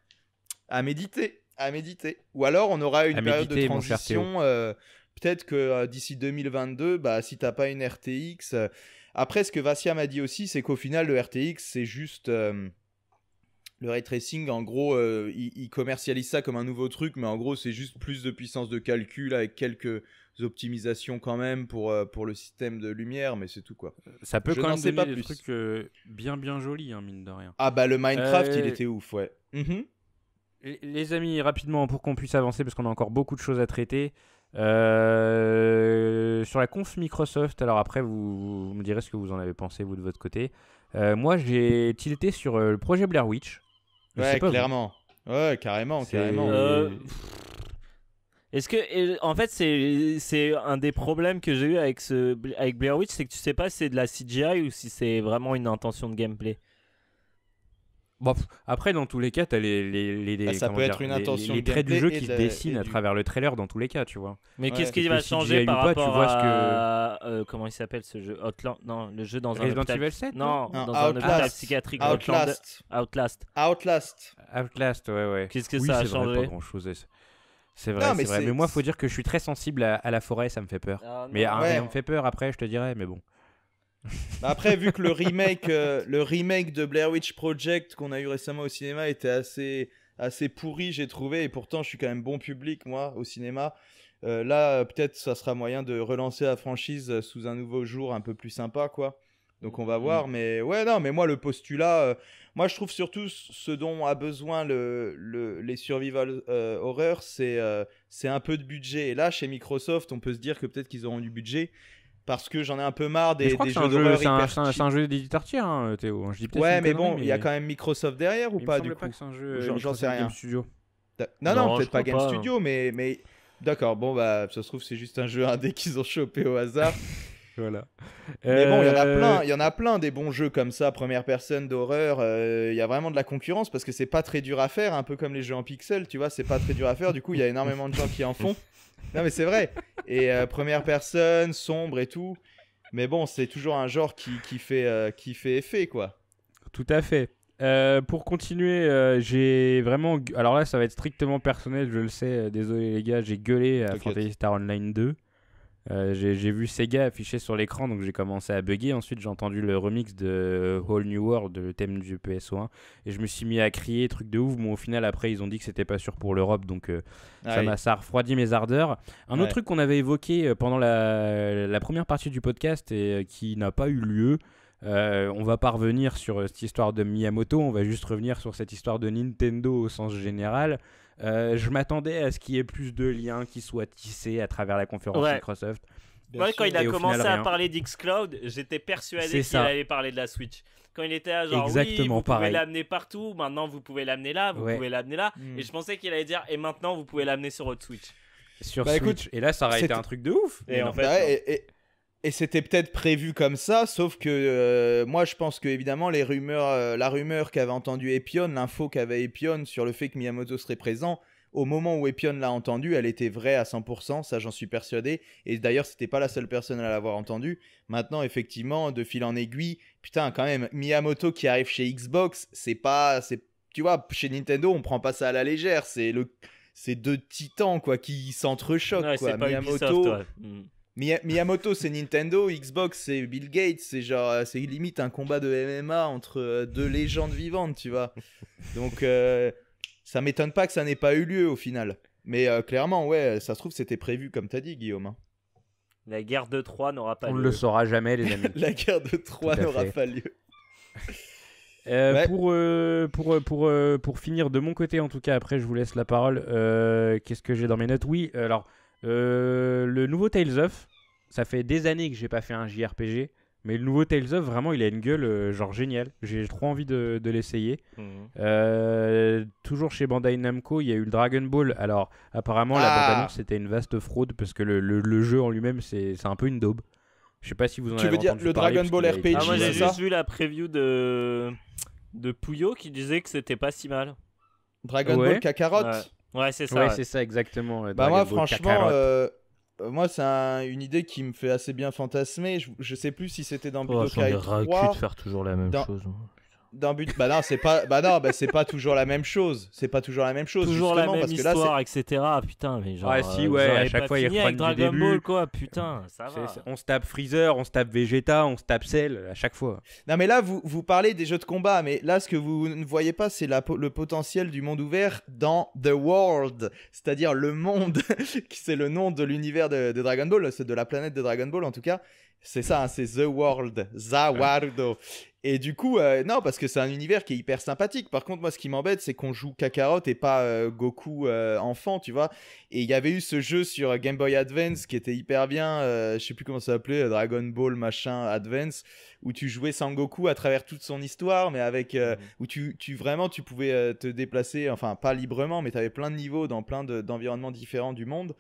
Speaker 3: À méditer, à méditer. Ou alors on aura une période de transition. Euh, peut-être que euh, d'ici 2022, bah, si t'as pas une RTX. Après, ce que Vassia m'a dit aussi, c'est qu'au final, le RTX, c'est juste le ray tracing, en gros, il, commercialise ça comme un nouveau truc, mais en gros, c'est juste plus de puissance de calcul avec quelques optimisations quand même pour, euh, pour le système de lumière, mais c'est tout quoi. Ça peut quand même donner pas des
Speaker 2: trucs euh, bien bien jolis, hein,
Speaker 3: mine de rien. Ah bah le Minecraft, il euh, était ouf, ouais.
Speaker 2: Mhm. Les amis, rapidement, pour qu'on puisse avancer, parce qu'on a encore beaucoup de choses à traiter. sur la conf Microsoft, alors après, vous, me direz ce que vous en avez pensé, vous, de votre côté. moi, j'ai tilté sur le projet Blair Witch. ouais, clairement. Ouais, carrément, carrément.
Speaker 1: Est-ce que, en fait, c'est un des problèmes que j'ai eu avec, ce, avec Blair Witch, c'est que tu sais pas si c'est de la CGI ou si c'est vraiment une intention de gameplay.
Speaker 2: Bon, après, dans tous les cas, t'as les, les, traits du jeu qui se dessinent à travers le trailer, dans tous les cas, tu vois. Mais qu'est-ce qui va changer par tu vois à...
Speaker 1: que... Euh, comment il s'appelle ce jeu Outland Non, le jeu dans un hôpital... Non, dans Outlast. psychiatrique. Outlast. Outlast. Outlast. ouais, ouais. Qu'est-ce que ça a changé pas grand chose.
Speaker 2: C'est vrai, c'est mais, vrai. mais moi, faut dire que je suis très sensible à, la forêt, ça me fait peur. Ah, mais un me fait peur après, je te dirais, mais bon.
Speaker 3: après, vu que le remake, euh, le remake de Blair Witch Project qu'on a eu récemment au cinéma était assez, assez pourri, j'ai trouvé, et pourtant je suis quand même bon public, moi, au cinéma. Euh, là, peut-être ça sera moyen de relancer la franchise sous un nouveau jour un peu plus sympa, quoi. Donc on va mm. voir, mais ouais, non, mais moi le postulat, euh, moi, je trouve surtout ce dont a besoin les survival horreur, horror, euh, c'est un peu de budget. Et là, chez Microsoft, on peut se dire que peut-être qu'ils auront du budget. Parce que j'en ai un peu marre des, je crois C'est
Speaker 2: un, jeu d'éditeur tiers, hein, Théo. Je dis ouais, mais bon, il y a quand
Speaker 3: même Microsoft derrière ou pas du coup pas que J'en sais rien. Game
Speaker 2: Studio. Non, non, peut-être pas
Speaker 3: Game Studio, mais, mais... d'accord. Bon, bah, ça se trouve, c'est juste un jeu indé qu'ils ont chopé au hasard.
Speaker 2: Voilà. Mais bon, il y en a euh, plein, il
Speaker 3: y en a plein des bons jeux comme ça, première personne d'horreur. Euh, il y a vraiment de la concurrence parce que c'est pas très dur à faire, un peu comme les jeux en pixel, tu vois, c'est pas très dur à faire. Du coup, il y a énormément de gens qui en font. Non, mais c'est vrai. Et euh, première personne, sombre et
Speaker 2: tout. Mais bon, c'est toujours un genre qui, qui fait, qui fait effet, quoi. Tout à fait. pour continuer, j'ai vraiment. Alors là, ça va être strictement personnel, je le sais. désolé les gars, j'ai gueulé à Fantasy Star Online 2. Euh, j'ai vu Sega affiché sur l'écran, donc j'ai commencé à bugger. Ensuite, j'ai entendu le remix de Whole New World, le thème du PSO1, et je me suis mis à crier, truc de ouf. Mais au final, après, ils ont dit que c'était pas sûr pour l'Europe, donc euh, ah ça ça a refroidi mes ardeurs. Un autre truc qu'on avait évoqué euh, pendant la, première partie du podcast et qui n'a pas eu lieu. on va pas revenir sur cette histoire de Miyamoto, on va juste revenir sur cette histoire de Nintendo au sens général. Euh, je m'attendais à ce qu'il y ait plus de liens qui soient tissés à travers la conférence Microsoft. Moi, quand il a commencé à parler
Speaker 1: d'Xcloud, j'étais persuadé qu'il allait parler de la Switch. Quand il était à genre, oui, vous pouvez l'amener partout, maintenant vous pouvez l'amener là, vous pouvez l'amener là. Hmm. Et je pensais qu'il allait dire, et maintenant vous pouvez l'amener sur votre Switch.
Speaker 2: Sur bah, Switch.
Speaker 1: et là, ça aurait été un truc de ouf. Et, en fait,
Speaker 3: et c'était peut-être prévu comme ça, sauf que euh, moi je pense que évidemment les rumeurs, euh, la rumeur qu'avait entendue Epion, l'info qu'avait Epion sur le fait que Miyamoto serait présent, au moment où Epion l'a entendue, elle était vraie à 100%, ça j'en suis persuadé. Et d'ailleurs, c'était pas la seule personne à l'avoir entendue. Maintenant, effectivement, de fil en aiguille, putain, quand même, Miyamoto qui arrive chez Xbox, c'est pas, c'est, tu vois, chez Nintendo, on prend pas ça à la légère. C'est le, c'est deux titans quoi qui s'entrechoquent Miyamoto, mm. Miyamoto, c'est Nintendo, Xbox, c'est Bill Gates, c'est genre, euh, c'est limite un combat de MMA entre euh, deux légendes vivantes, tu vois. Donc, euh, ça m'étonne pas que ça n'ait pas eu lieu au final. Mais clairement, ouais, ça se trouve, c'était prévu, comme t'as dit, Guillaume. Hein.
Speaker 1: La guerre de Troie n'aura pas lieu. On ne le saura jamais, les amis. La guerre de Troie n'aura pas lieu.
Speaker 2: pour, pour, pour, pour, finir de mon côté, en tout cas, après je vous laisse la parole. Qu'est-ce que j'ai dans mes notes Oui, alors euh, le nouveau Tales of, ça fait des années que j'ai pas fait un JRPG, mais le nouveau Tales of, vraiment, il a une gueule euh, genre géniale. J'ai trop envie de, l'essayer. Mhm. Euh, toujours chez Bandai Namco, il y a eu le Dragon Ball. Alors, apparemment, la bande-annonce, ah. c'était une vaste fraude parce que le, jeu en lui-même, c'est un peu une daube. Je sais pas si vous en avez entendu Tu veux dire le Dragon Ball RPG ah, j'ai juste
Speaker 1: vu la preview de, de Puyo qui disait que c'était pas si mal. Dragon ah Ball Kakarot Ouais, c'est ça. Ouais, c'est ça, exactement. Bah, moi, franchement,
Speaker 3: euh, euh, moi, c'est une idée qui me fait assez bien fantasmer. Je, sais plus si c'était dans oh, Budokai oh, 3.
Speaker 1: de faire toujours la même chose
Speaker 3: d'un but. Bah non, c'est pas, bah non, bah c'est pas toujours la même chose. C'est pas toujours la même chose. Toujours la même parce histoire, que là,
Speaker 2: etc. Ah, putain, mais genre. Ouais, si, euh, ouais. À chaque fois, ils reprennent Dragon Ball,
Speaker 1: quoi. Putain, ça va. On se tape
Speaker 2: Freezer, on se tape Vegeta, on se tape Cell à chaque fois. Non, mais là, vous vous parlez des jeux de combat, mais
Speaker 3: là, ce que vous ne voyez pas, c'est le potentiel du monde ouvert dans The World, c'est-à-dire le monde qui c'est le nom de l'univers de, Dragon Ball, c'est de la planète de Dragon Ball en tout cas. C'est ça, hein, c'est The World, Zawardo. Et du coup, euh, non, parce que c'est un univers qui est hyper sympathique. Par contre, moi, ce qui m'embête, c'est qu'on joue Kakarot et pas euh, Goku euh, enfant, tu vois. Et il y avait eu ce jeu sur Game Boy Advance qui était hyper bien, je sais plus comment ça s'appelait, Dragon Ball machin Advance, où tu jouais sans Goku à travers toute son histoire, mais avec. Mhm. où tu, vraiment, tu pouvais te déplacer, enfin, pas librement, mais tu avais plein de niveaux dans plein d'environnements différents du monde.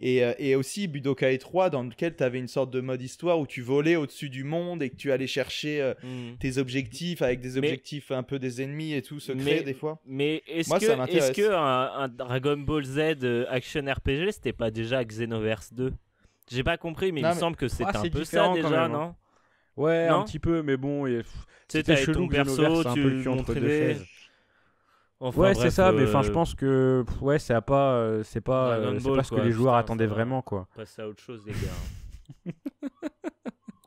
Speaker 3: Et, euh, et, aussi Budokai 3 dans lequel tu avais une sorte de mode histoire où tu volais au-dessus du monde et que tu allais chercher euh, hmm. tes objectifs avec des objectifs un peu des ennemis et tout secret mais, des fois. Mais est-ce que,
Speaker 1: un, Dragon Ball Z euh, action RPG c'était pas déjà Xenoverse 2 J'ai pas compris mais il me semble que ah, c'est un peu ça déjà hein. non Ouais, un petit
Speaker 2: peu mais bon, c'était chelou ton perso, tu un peu le deux
Speaker 1: ouais, c'est ça, mais enfin, je euh,
Speaker 2: pense que ouais, ça pas, euh, c'est pas, euh, c'est pas ce que les joueurs attendaient vraiment, quoi.
Speaker 1: Passer à autre chose, les gars. Hein.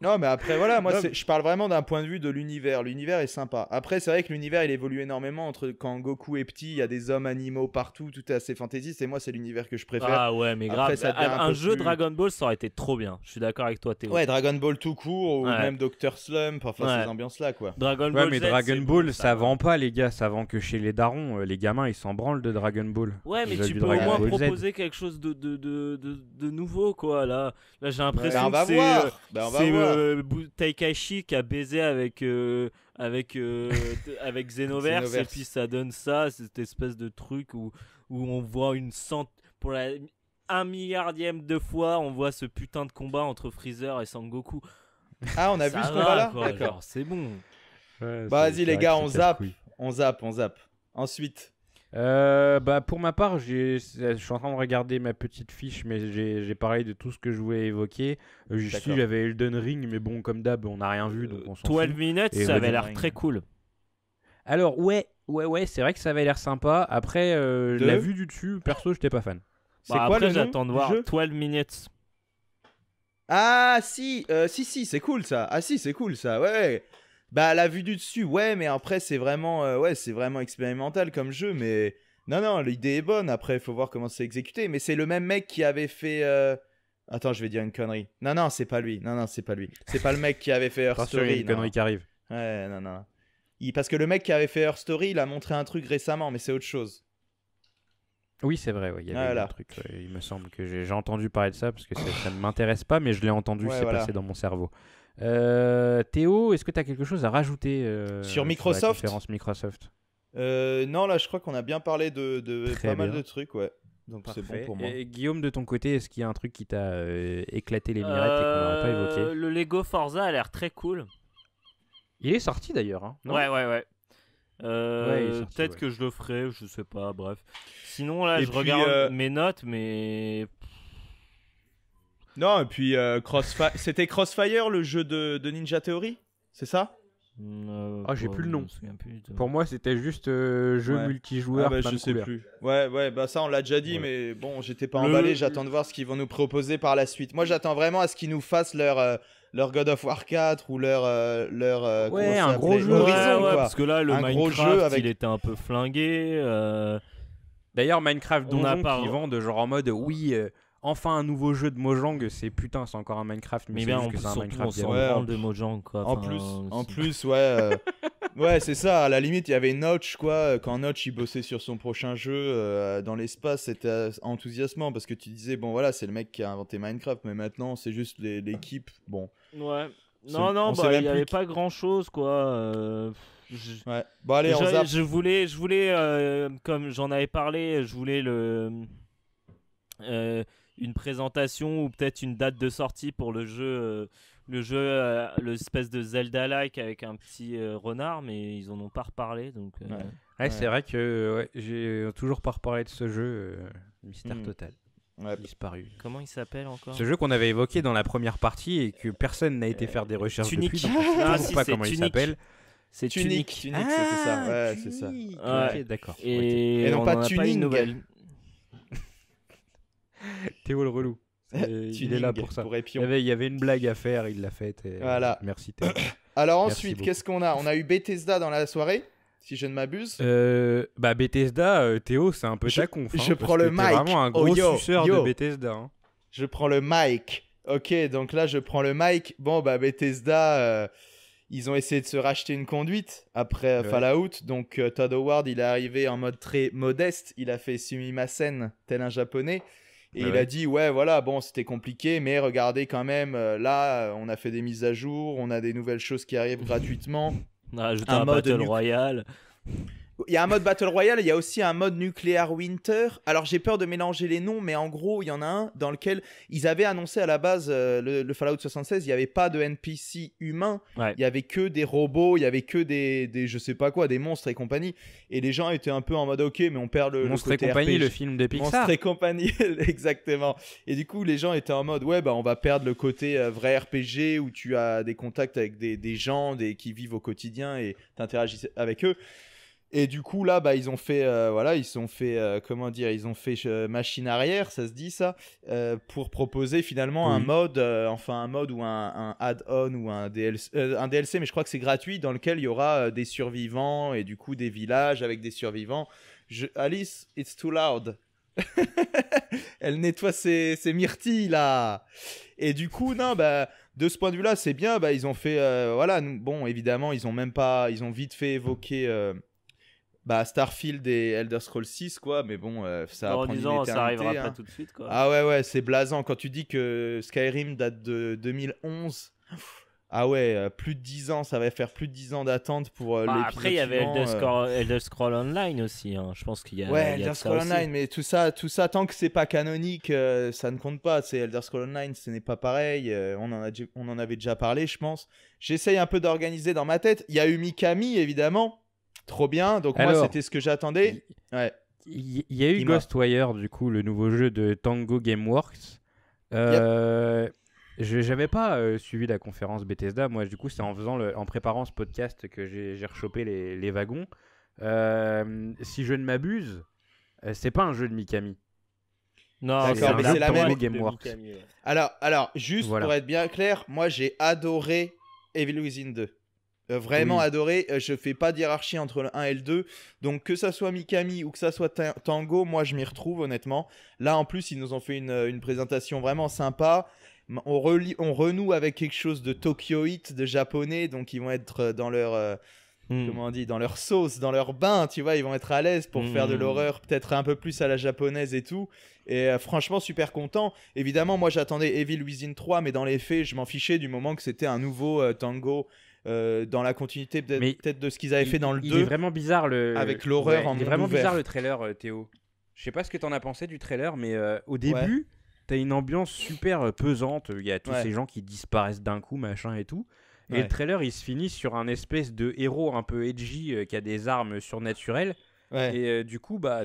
Speaker 3: Non, mais après, voilà, moi, je parle vraiment d'un point de vue de l'univers. L'univers est sympa. Après, c'est vrai que l'univers, il évolue énormément entre quand Goku est petit, il y a des hommes animaux partout, tout est assez fantaisiste. Et moi, c'est l'univers que
Speaker 1: je préfère. Ah ouais, mais grave. Ah, un, jeu Dragon Ball, ça aurait été trop bien. Je suis d'accord avec toi, Théo. Ouais, Dragon
Speaker 3: Ball tout court, ou même Doctor Slump, enfin, ces ambiances-là, quoi. Dragon ouais, Ball mais Dragon Ball,
Speaker 2: ça vend pas, les gars. Ça vend que chez les darons. Euh, les gamins, ils s'en branlent de Dragon Ball. Ouais, mais tu peux au moins proposer
Speaker 1: quelque chose de de, de, de, nouveau, quoi. Là, là j'ai l'impression que c'est euh, Taikashi qui a baisé avec euh, avec euh, avec Xenoverse, et puis ça donne ça, cette espèce de truc où on voit une cent pour la un milliardième de fois, on voit ce putain de combat entre Freezer et Sangoku. Ah, on a vu ce combat-là D'accord, c'est bon. Bah, vas-y les gars, on zappe,
Speaker 2: on zappe, on zappe. Ensuite, euh, bah, pour ma part, je suis en train de regarder ma petite fiche, mais j'ai parlé de tout ce que je voulais évoquer. Euh, je suis, j'avais Elden Ring, mais bon, comme d'hab, on n'a rien vu. Euh, donc on 12 minutes, ça avait l'air très cool. Alors, ouais, ouais, ouais, c'est vrai que ça avait l'air sympa. Après, euh, la vue du dessus, perso, j'étais pas fan. Bah, c'est quoi après, j'attends de voir. 12 minutes. Ah, si,
Speaker 3: si, si, c'est cool ça. Ah, si, c'est cool ça, ouais. Bah, la vue du dessus, ouais, mais après, c'est vraiment, euh, ouais, c'est vraiment expérimental comme jeu, mais. Non, non, l'idée est bonne. Après, il faut voir comment c'est exécuté. Mais c'est le même mec qui avait fait. Euh, attends, je vais dire une connerie. Non, non, c'est pas lui. Non, non, c'est pas lui. C'est pas le mec qui avait fait Her Story. Une connerie qui arrive. Ouais, non, non. Parce que le mec qui avait fait Her Story, il a montré un truc récemment, mais c'est autre chose.
Speaker 2: Oui, c'est vrai, ouais, il y avait un truc. il me semble que j'ai entendu parler de ça parce que ça, ne m'intéresse pas, mais je l'ai entendu, c'est passé dans mon cerveau. Euh, Théo, est-ce que tu as quelque chose à rajouter euh, sur Microsoft Microsoft
Speaker 3: euh, Non, là, je crois qu'on a bien parlé de, pas mal de trucs, ouais. Donc
Speaker 2: c'est pour Et Guillaume, de ton côté, est-ce qu'il y a un truc qui t'a éclaté les mirettes et qu'on n'aurait pas évoqué
Speaker 1: Le Lego Forza a l'air très cool. Il est sorti d'ailleurs. Hein, ouais, ouais, ouais. Peut-être que je le ferai, je sais pas, bref. Sinon, là, je regarde mes notes, mais non, et puis euh, Crossfire. C'était
Speaker 3: Crossfire le jeu de, Ninja Theory
Speaker 2: C'est ça mm, euh, Ah, j'ai plus le nom. Pour moi, c'était juste euh, jeu multijoueur. Ah, bah, je sais plus.
Speaker 3: Ouais, ouais, bah ça, on l'a déjà dit, mais bon, j'étais pas emballé. J'attends de voir ce qu'ils vont nous proposer par la suite. Moi, j'attends vraiment à ce qu'ils nous fassent leur leur God of War 4 ou leur leur ouais un gros jeu parce que là le
Speaker 1: Minecraft jeu il était un peu flingué d'ailleurs Minecraft dont on a qui
Speaker 2: de genre en mode oui enfin un nouveau jeu de Mojang, c'est putain, c'est encore un Minecraft, mais, bien, c'est
Speaker 3: un Minecraft. On de Mojang, En plus, en plus, ouais, euh, ouais, c'est ça. À la limite, il y avait Notch, quoi. Euh, quand Notch il bossait sur son prochain jeu euh, dans l'espace, c'était enthousiasmant parce que tu disais, bon, voilà, c'est le mec qui a inventé Minecraft, mais maintenant, c'est juste l'équipe. Bon.
Speaker 1: Ouais. Non, non, bah, il n'y avait pas grand chose, quoi. Ouais. Bon, allez, on je, je voulais, je voulais comme j'en avais parlé, je voulais le une présentation ou peut-être une date de sortie pour le jeu, euh, le jeu, euh, l'espèce de Zelda-like avec un petit euh, renard, mais ils en ont pas reparlé. Donc, ouais. c'est vrai
Speaker 2: que ouais, j'ai toujours pas reparlé de ce jeu, mystère hmm. total. disparu. Comment il s'appelle encore Ce jeu qu'on avait évoqué dans la première partie et que personne n'a été faire des recherches ah, C'est depuis, je ne sais pas comment il s'appelle. C'est Tunique. c'est ça. Ah, d'accord. Et, non pas Tuning. nouvelle. Théo le relou. il est là pour ça. il, y avait, une blague à faire, il l'a faite. Voilà. Merci Théo. Alors ensuite, qu'est-ce
Speaker 3: qu'on a On a eu Bethesda dans la soirée, si je ne m'abuse.
Speaker 2: Euh, bah Bethesda, euh, Théo, c'est un peu je, ta hein, je prends le mic. vraiment
Speaker 3: un oh, gros de Bethesda. Hein. Je prends le mic. Ok, donc là je prends le mic. Bon bah Bethesda, euh, ils ont essayé de se racheter une conduite après Fallout. Donc Todd Howard, il est arrivé en mode très modeste. Il a fait Sumimasen, tel un japonais. Et bah il a dit ouais voilà bon c'était compliqué mais regardez quand même euh, là on a fait des mises à jour, on a des nouvelles choses qui arrivent gratuitement.
Speaker 1: un, un mode Royal
Speaker 3: il y a un mode Battle Royale, il y a aussi un mode Nuclear Winter. Alors j'ai peur de mélanger les noms, mais en gros, il y en a un dans lequel ils avaient annoncé à la base euh, le, Fallout 76, il n'y avait pas de NPC humain. il y avait que des robots, il y avait que des, des, je sais pas quoi, des monstres et compagnie. Et les gens étaient un peu en mode OK, mais on perd le Monstre et compagnie, le film des Pixar. et compagnie, exactement. Et du coup, les gens étaient en mode ouais, bah on va perdre le côté euh, vrai RPG où tu as des contacts avec des, gens, des qui vivent au quotidien et tu interagis avec eux. Et du coup, là, bah, ils ont fait, euh, voilà, ils ont fait, euh, comment dire, ils ont fait euh, machine arrière, ça se dit ça, pour proposer finalement un mode, enfin un mode ou un, add-on ou un DLC, un DLC, mais je crois que c'est gratuit, dans lequel il y aura des survivants et du coup des villages avec des survivants. Alice, it's too loud. Elle nettoie ses, myrtilles là. Et du coup, non, bah de ce point de vue-là, c'est bien. Bah ils ont fait, voilà, bon, évidemment, ils ont même pas, ils ont vite fait évoquer bah Starfield et Elder Scrolls 6 quoi mais bon euh, ça en disant ça arrivera pas hein. tout de suite quoi ah ouais ouais c'est blasant quand tu dis que Skyrim date de 2011 ah ouais euh, plus de 10 ans ça va faire plus de 10 ans d'attente pour euh, bah, après il y avait Elder,
Speaker 1: Scrolls euh. Online aussi hein. je pense qu'il y a ouais Elder Scrolls Online
Speaker 3: mais tout ça tout ça tant que c'est pas canonique ça ne compte pas c'est Elder Scrolls Online ce n'est pas pareil on en a on en avait déjà parlé je pense j'essaye un peu d'organiser dans ma tête il y a eu Mikami évidemment Trop bien. Donc, moi, c'était ce que j'attendais.
Speaker 2: Il y, a eu Ghostwire, du coup, le nouveau jeu de Tango Gameworks. Euh, Je n'avais pas euh, suivi la conférence Bethesda. Moi, du coup, c'est en, faisant en préparant ce podcast que j'ai rechopé les, wagons. Euh, si je ne m'abuse, euh, c'est pas un jeu de Mikami.
Speaker 1: Non, c'est la même Gameworks.
Speaker 3: Alors, alors, juste pour être bien clair, moi j'ai adoré Evil Within 2. Euh, vraiment adoré. Euh, je fais pas hiérarchie entre le 1 et le 2. Donc que ça soit Mikami ou que ça soit Tango, moi je m'y retrouve honnêtement. Là en plus ils nous ont fait une, euh, présentation vraiment sympa. On, relie, on renoue avec quelque chose de Tokyo de japonais. Donc ils vont être dans leur... Hmm. Comment on dit Dans leur sauce, dans leur bain, tu vois. Ils vont être à l'aise pour hmm. faire de l'horreur peut-être un peu plus à la japonaise et tout. Et franchement, super content. Évidemment, moi j'attendais Evil Within 3, mais dans les faits, je m'en fichais du moment que c'était un nouveau Tango euh, dans la continuité peut-être de ce qu'ils avaient fait dans le 2. Il est vraiment bizarre le. Avec l'horreur est vraiment bizarre
Speaker 2: le trailer, euh, Théo. Je sais pas ce que t'en as pensé du trailer, mais euh, au début, t'as une ambiance super pesante. Il y a tous ces gens qui disparaissent d'un coup, machin et tout. Et le trailer, il se finit sur un espèce de héros un peu edgy qui a des armes surnaturelles. Et du coup, bah,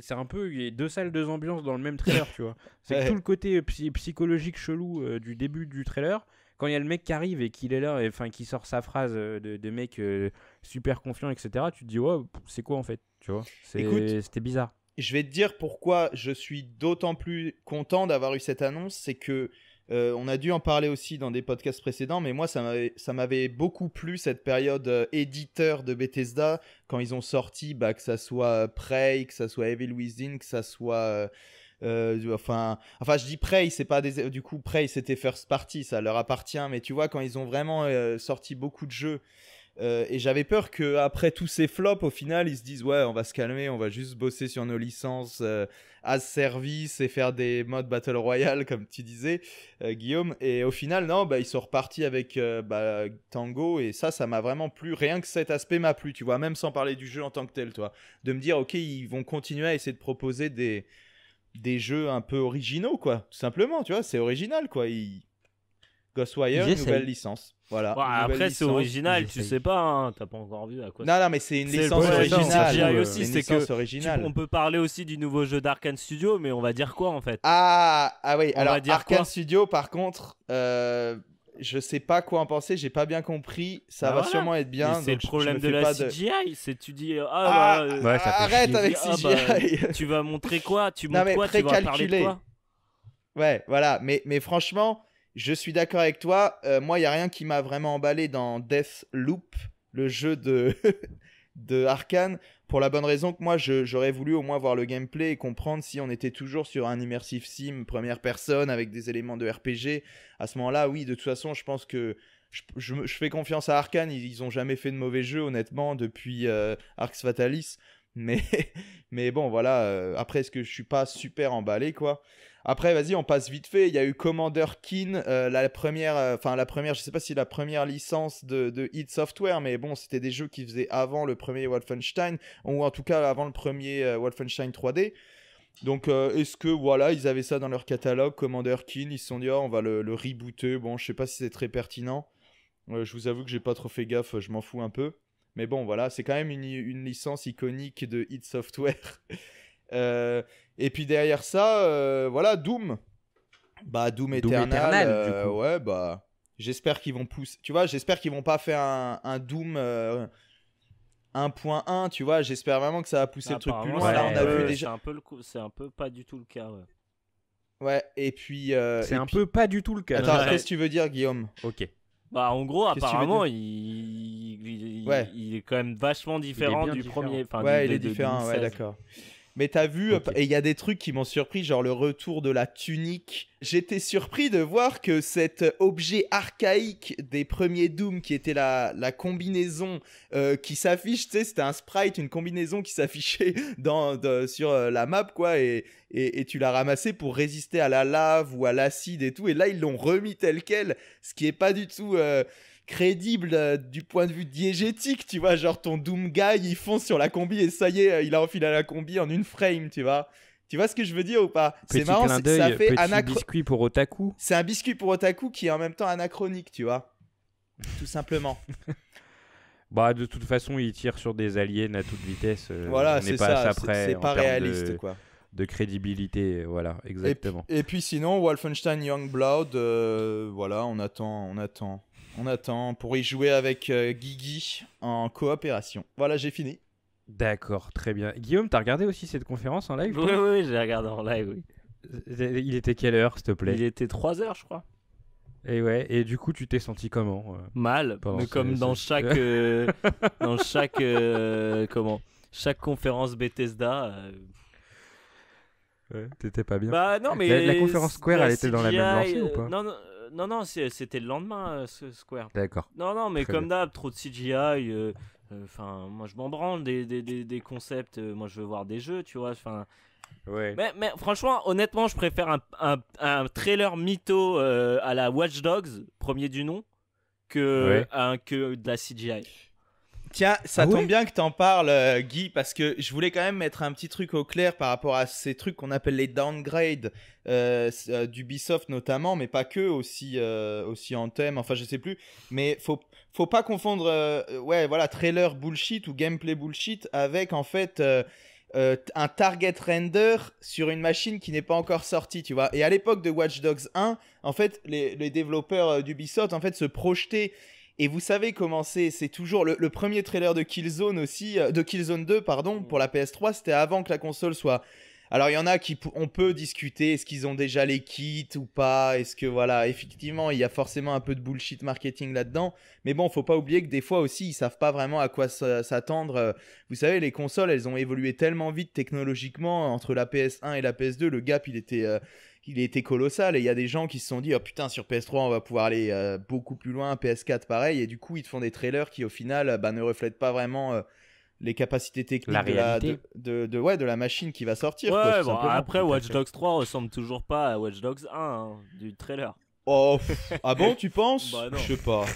Speaker 2: c'est un peu il y a deux salles, deux ambiances dans le même trailer, tu vois. C'est tout le côté psychologique chelou du début du trailer quand il y a le mec qui arrive et qu'il est là, enfin qui sort sa phrase euh, de, mec euh, super confiant, etc., tu te dis, ouais, c'est quoi en fait Tu vois C'était bizarre. Je vais te dire pourquoi je
Speaker 3: suis d'autant plus content d'avoir eu cette annonce, c'est que euh, on a dû en parler aussi dans des podcasts précédents, mais moi, ça m'avait beaucoup plu cette période éditeur de Bethesda, quand ils ont sorti, bah, que ça soit Prey, que ça soit Evil Within, que ça soit euh, enfin, enfin, je dis Prey, c'est pas des... du coup Prey, c'était first party, ça leur appartient. Mais tu vois, quand ils ont vraiment euh, sorti beaucoup de jeux, euh, et j'avais peur que après tous ces flops, au final, ils se disent ouais, on va se calmer, on va juste bosser sur nos licences à service et faire des modes battle royale comme tu disais, Guillaume. Et au final, non, bah ils sont repartis avec bah, Tango et ça, ça m'a vraiment plu. Rien que cet aspect m'a plu, tu vois, même sans parler du jeu en tant que tel, toi, de me dire ok, ils vont continuer à essayer de proposer des des jeux un peu originaux, quoi. Tout simplement, tu vois, c'est original, quoi. Il... Ghostwire, nouvelle licence. Voilà. après, c'est original, tu sais
Speaker 1: pas, hein, t'as pas encore vu à quoi. Non, non, mais c'est une licence originale. aussi, c'est que originale. on peut parler aussi du nouveau jeu d'Arkane Studio, mais on va dire quoi en fait Ah, ah oui. alors Arkane
Speaker 3: Studio, par contre, euh, je sais pas quoi en penser, j'ai pas bien compris. Ça bah va sûrement être bien. C'est le problème de la CGI,
Speaker 1: c'est tu dis ah, ah, bah, euh, arrête avec ah, CGI. Bah, tu vas montrer quoi Tu montres quoi vas
Speaker 3: Ouais, voilà. Mais mais franchement, je suis d'accord avec toi. Euh, moi, il y a rien qui m'a vraiment emballé dans Death Loop, le jeu de de Arkane pour la bonne raison que moi j'aurais voulu au moins voir le gameplay et comprendre si on était toujours sur un immersive sim première personne avec des éléments de RPG. À ce moment-là, oui, de toute façon, je pense que je, fais confiance à Arkane, ils, ont jamais fait de mauvais jeu honnêtement depuis euh, Arx Fatalis. Mais, bon, voilà. Euh, après, est-ce que je suis pas super emballé, quoi après, vas-y, on passe vite fait. Il y a eu Commander Keen, euh, la première, euh, enfin la première, je sais pas si la première licence de, de id Software, mais bon, c'était des jeux qui faisaient avant le premier Wolfenstein, ou en tout cas avant le premier euh, Wolfenstein 3D. Donc, est-ce que voilà, ils avaient ça dans leur catalogue, Commander Keen, ils se sont dit, oh, on va le, rebooter. Bon, je sais pas si c'est très pertinent. je vous avoue que j'ai pas trop fait gaffe, je m'en fous un peu. Mais bon, voilà, c'est quand même une, licence iconique de id Software. Euh, et puis derrière ça, euh, voilà, Doom. Bah, Doom Eternal. Euh, ouais, bah. J'espère qu'ils vont pousser. Tu vois, j'espère qu'ils vont pas faire un, un Doom. 1.1, tu vois, j'espère vraiment que ça va pousser le truc plus loin. on a vu déjà.
Speaker 1: C'est un peu c'est un peu pas du tout le cas. Ouais, et puis. c'est un peu pas du tout le cas. Attends, hein. qu'est-ce que
Speaker 3: tu veux dire, Guillaume
Speaker 1: Ok. Bah, en gros, apparemment, il... est quand même vachement différent du premier. ouais, il est différent, ouais, d'accord.
Speaker 3: Mais t'as vu, et il y a des trucs qui m'ont surpris, genre le retour de la tunique. J'étais surpris de voir que cet objet archaïque des premiers Doom, qui était la, combinaison euh, qui s'affiche, tu c'était un sprite, une combinaison qui s'affichait dans, sur euh, la map, quoi, et, et, tu l'as ramassé pour résister à la lave ou à l'acide et tout. Et là, ils l'ont remis tel quel, ce qui est pas du tout. Euh, crédible euh, du point de vue diégétique, tu vois. Genre, ton Doom Guy, il fonce sur la combi et ça y est, il a enfilé la combi en une frame, tu vois. Tu vois ce que je veux dire ou pas C'est marrant, ça fait biscuit pour otaku. C'est un biscuit pour otaku qui est en même temps anachronique, tu vois. Tout simplement.
Speaker 2: bah de toute façon, il tire sur des aliens à toute vitesse. Euh, voilà, c'est ça. C'est pas réaliste, quoi. De crédibilité, voilà, exactement.
Speaker 3: Et, puis sinon, Wolfenstein Youngblood, euh, voilà, on attend, on attend. On attend pour y jouer avec euh, Guigui en coopération. Voilà, j'ai
Speaker 2: fini. D'accord, très bien. Guillaume, t'as regardé aussi cette conférence en live Oui, oui, j'ai regardé en live, oui. Il était quelle heure, s'il te plaît Il
Speaker 1: était 3 heures, je crois.
Speaker 2: Et ouais, et du coup, tu t'es senti comment euh, Mal, comme euh, dans
Speaker 1: chaque, dans chaque, comment Chaque conférence Bethesda. Ouais, t'étais pas bien. Bah, non, mais la, conférence Square, elle était dans la même lancée ou pas Non, non non, non, c'était le lendemain, euh, Square. D'accord. Non, non, mais comme d'hab, trop de CGI. Euh, euh, enfin, moi, je m'en branle des, des, des, concepts. moi, je veux voir des jeux, tu vois. Enfin. Mais, mais, franchement, honnêtement, je préfère un, un, un trailer mytho à la Watch Dogs, premier du nom, que, un, que de la CGI.
Speaker 3: Tiens, ça ah tombe bien que t'en parles, euh, Guy, parce que je voulais quand même mettre un petit truc au clair par rapport à ces trucs qu'on appelle les downgrades euh, euh d'Ubisoft notamment, mais pas que, aussi, euh, aussi en thème, enfin je sais plus. Mais faut, faut pas confondre, ouais, voilà, trailer bullshit ou gameplay bullshit avec en fait. un target render sur une machine qui n'est pas encore sortie, tu vois. Et à l'époque de Watch Dogs 1, en fait, les, les développeurs d'Ubisoft, en fait, se projetaient et vous savez comment c'est, c'est toujours le, premier trailer de Killzone aussi, euh, de Killzone 2, pardon, mm. pour la PS3, c'était avant que la console soit. Alors il y en a qui on peut discuter, est-ce qu'ils ont déjà les kits ou pas, est-ce que voilà, effectivement il y a forcément un peu de bullshit marketing là-dedans, mais bon faut pas oublier que des fois aussi ils savent pas vraiment à quoi s'attendre. Euh. Vous savez les consoles elles ont évolué tellement vite technologiquement entre la PS1 et la PS2, le gap il était euh, il était colossal. Et il y a des gens qui se sont dit, oh putain, sur PS3, on va pouvoir aller euh, beaucoup plus loin, PS4, pareil. Et du coup, ils te font des trailers qui, au final, bah, ne reflètent pas vraiment. Euh, les capacités techniques de, la, ouais, de la machine qui va sortir. après, Watch Dogs
Speaker 1: 3 ressemble toujours pas à Watch Dogs 1 hein, du trailer. Oh, ah bon, tu penses bah, Je sais
Speaker 3: pas.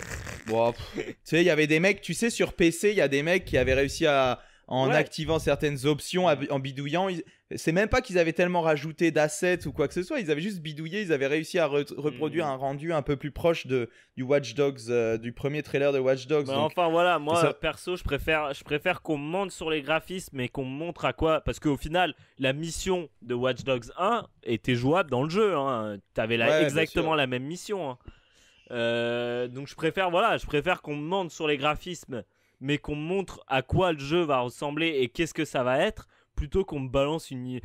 Speaker 3: tu sais, il y avait des mecs, tu sais, sur PC, il y a des mecs qui avaient réussi à, en activant certaines options, en bidouillant. C'est même pas qu'ils avaient tellement rajouté d'assets ou quoi que ce soit, ils avaient juste bidouillé, ils avaient réussi à reproduire mhm. un rendu un peu plus proche de, du Watch Dogs, euh, du premier trailer de Watch Dogs. Bah, enfin
Speaker 1: voilà, moi perso, je préfère, je préfère qu'on monte sur les graphismes et qu'on montre à quoi. Parce qu'au final, la mission de Watch Dogs 1 était jouable dans le jeu. Hein. T'avais exactement la même mission. Hein. Euh, donc je préfère, voilà, je préfère qu'on monte sur les graphismes mais qu'on montre à quoi le jeu va ressembler et qu'est-ce que ça va être, plutôt qu'on me balance une,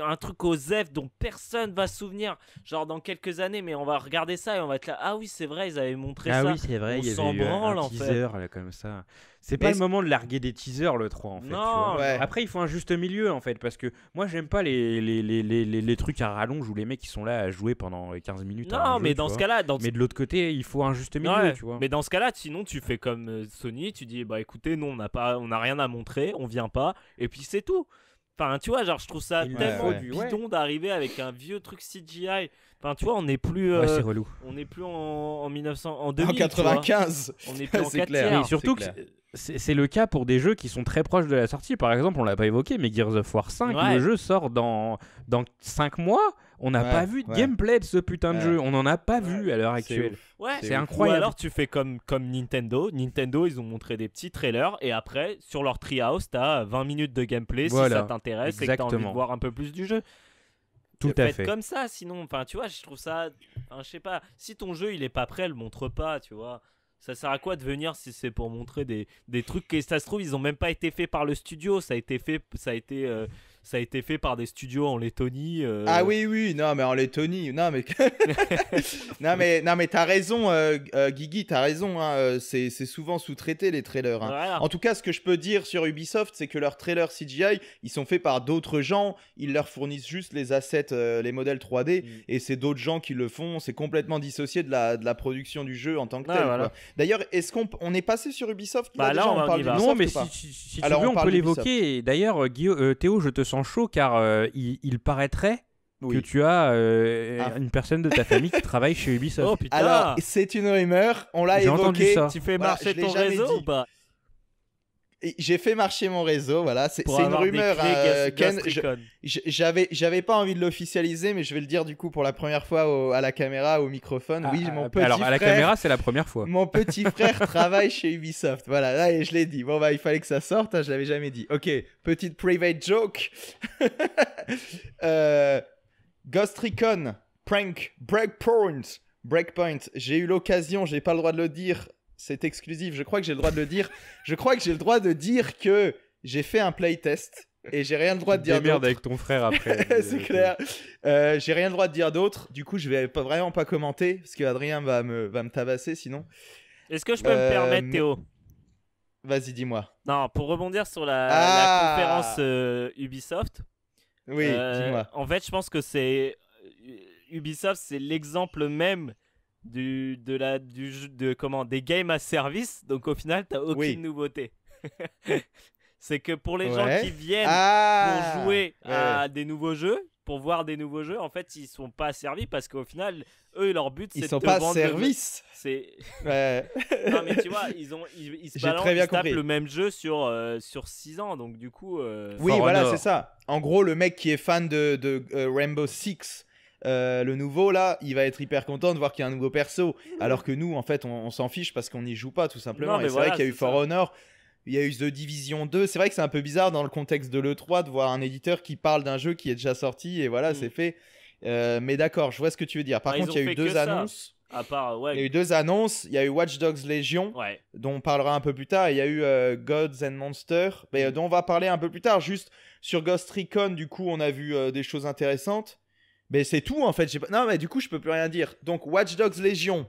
Speaker 1: un truc aux F dont personne va se souvenir, genre dans quelques années, mais on va regarder ça et on va être là, ah oui, c'est vrai, ils avaient montré ah ça. Ah oui, c'est vrai, il y avait en fait. comme
Speaker 2: ça. C'est pas le moment de larguer des teasers, le 3, en fait. Non, Après, il faut un juste milieu, en fait, parce que moi, j'aime pas les les, les, trucs à rallonge où les mecs qui sont là à jouer pendant 15 euh, minutes. Non, mais dans ce cas-là. Mais de l'autre côté, il faut un juste milieu, tu vois. Mais
Speaker 1: dans ce cas-là, sinon, tu fais comme euh, Sony, tu dis, bah écoutez, non, on n'a rien à montrer, on vient pas, et puis c'est tout. Enfin, tu vois, genre, je trouve ça tellement ouais. bidon d'arriver avec un vieux truc CGI. Enfin, tu vois, on n'est plus. Euh, on n'est plus en, en 1900, 2000. On est plus surtout que c'est
Speaker 2: le cas pour des jeux qui sont très proches de la sortie. Par exemple, on l'a pas évoqué, mais Gears of War 5, le jeu sort dans dans 5 mois. On n'a pas vu de gameplay de ce putain de jeu. On n'en a pas vu à l'heure actuelle.
Speaker 1: ouais c'est incroyable. Ou alors tu fais comme, comme Nintendo. Nintendo, ils ont montré des petits trailers et après, sur leur Treehouse, t'as 20 minutes de gameplay si ça t'intéresse et que t'as envie de voir un peu plus du jeu. Tout à fait. Comme ça, sinon, enfin, tu vois, je trouve ça, je sais pas. Si ton jeu il est pas prêt, le montre pas, tu vois. Ça sert à quoi de venir si c'est pour montrer des, des trucs que ça se trouve ils ont même pas été faits par le studio, ça a été fait, ça a été euh, ça a été fait par des studios en Lettonie. Euh. Ah oui,
Speaker 3: oui, non, mais en Lettonie, non, mais. non, mais, non, mais t'as raison, tu euh, euh, Guigui, t'as raison, hein, c'est souvent sous-traité les trailers. Hein. En tout cas, ce que je peux dire sur Ubisoft, c'est que leurs trailers CGI, ils sont faits par d'autres gens, ils leur fournissent juste les assets, les modèles 3D, mm. et c'est d'autres gens qui le font, c'est complètement dissocié de la, de la production du jeu en tant que tel. D'ailleurs, est-ce qu'on on est passé sur Ubisoft là, bah on, Non, mais si, tu veux, on, peut l'évoquer.
Speaker 2: D'ailleurs, Théo, je te sens chaud car euh, il, paraîtrait que tu as euh, ah. une personne de ta famille qui travaille chez Ubisoft. Oh, Alors, c'est
Speaker 3: une rumeur, on l'a évoqué. Tu fais marcher ton réseau ou
Speaker 1: pas
Speaker 2: j'ai
Speaker 3: fait marcher mon réseau, voilà. C'est une rumeur. Euh, Ken, j'avais, j'avais pas envie de l'officialiser, mais je vais le dire du coup pour la première fois à la caméra, au microphone. Ah, oui, ah, mon bah petit frère. Alors à la caméra, c'est la première fois. Mon petit frère travaille chez Ubisoft. Voilà, là, et je l'ai dit. Bon bah, il fallait que ça sorte. Hein, je l'avais jamais dit. Ok, petite private joke. Euh, Ghost Recon, prank, breakpoint, breakpoint. J'ai eu l'occasion, j'ai pas le droit de le dire c'est exclusif. Je crois que j'ai le droit de le dire. Je crois que j'ai le droit de dire que j'ai fait un playtest et j'ai rien le droit de dire merde avec
Speaker 2: ton frère après. c'est clair.
Speaker 3: Euh, j'ai rien le droit de dire d'autre. Du coup, je vais vraiment pas commenter parce que Adrien va me, va me tabasser sinon. Est-ce que je peux me euh, permettre, Théo Vas-y, dis-moi.
Speaker 1: Non, pour rebondir sur la, ah conférence euh, Ubisoft. Oui, dis-moi. En fait, je pense que c'est Ubisoft, c'est l'exemple même de la, du, de, comment, des games à service. Donc au final, t'as aucune nouveauté. c'est que pour les gens qui viennent ah pour jouer à des nouveaux jeux, pour voir des nouveaux jeux, en fait, ils sont pas servis parce qu'au final, eux, leur but, c'est de sont pas service. C'est. non mais tu vois, ils ont, ils, se balancent, ils tapent le même jeu sur euh, sur 6 ans, donc du coup. Euh, oui, voilà, c'est ça.
Speaker 3: En gros, le mec qui est fan de, de euh, Rainbow Six euh, le nouveau là, il va être hyper content de voir qu'il y a un nouveau perso. Alors que nous, en fait, on, s'en fiche parce qu'on n'y joue pas tout simplement. c'est vrai qu'il y a eu For Honor, il y a eu The Division 2. C'est vrai que c'est un peu bizarre dans le contexte de l'E3 de voir un éditeur qui parle d'un jeu qui est déjà sorti et voilà, mm. c'est fait. Euh, mais d'accord, je vois ce que tu veux dire. Par bah, contre, il y a eu deux annonces.
Speaker 1: Il y a eu deux
Speaker 3: annonces. Il y a eu Watch Dogs Legion, dont on parlera un peu plus tard. il y a eu euh, Gods and Monsters, mm. dont on va parler un peu plus tard. Juste sur Ghost Recon, du coup, on a vu des choses intéressantes. Mais c'est tout en fait. J'ai Non, mais du coup, je peux plus rien dire. Donc, Watch Dogs Légion.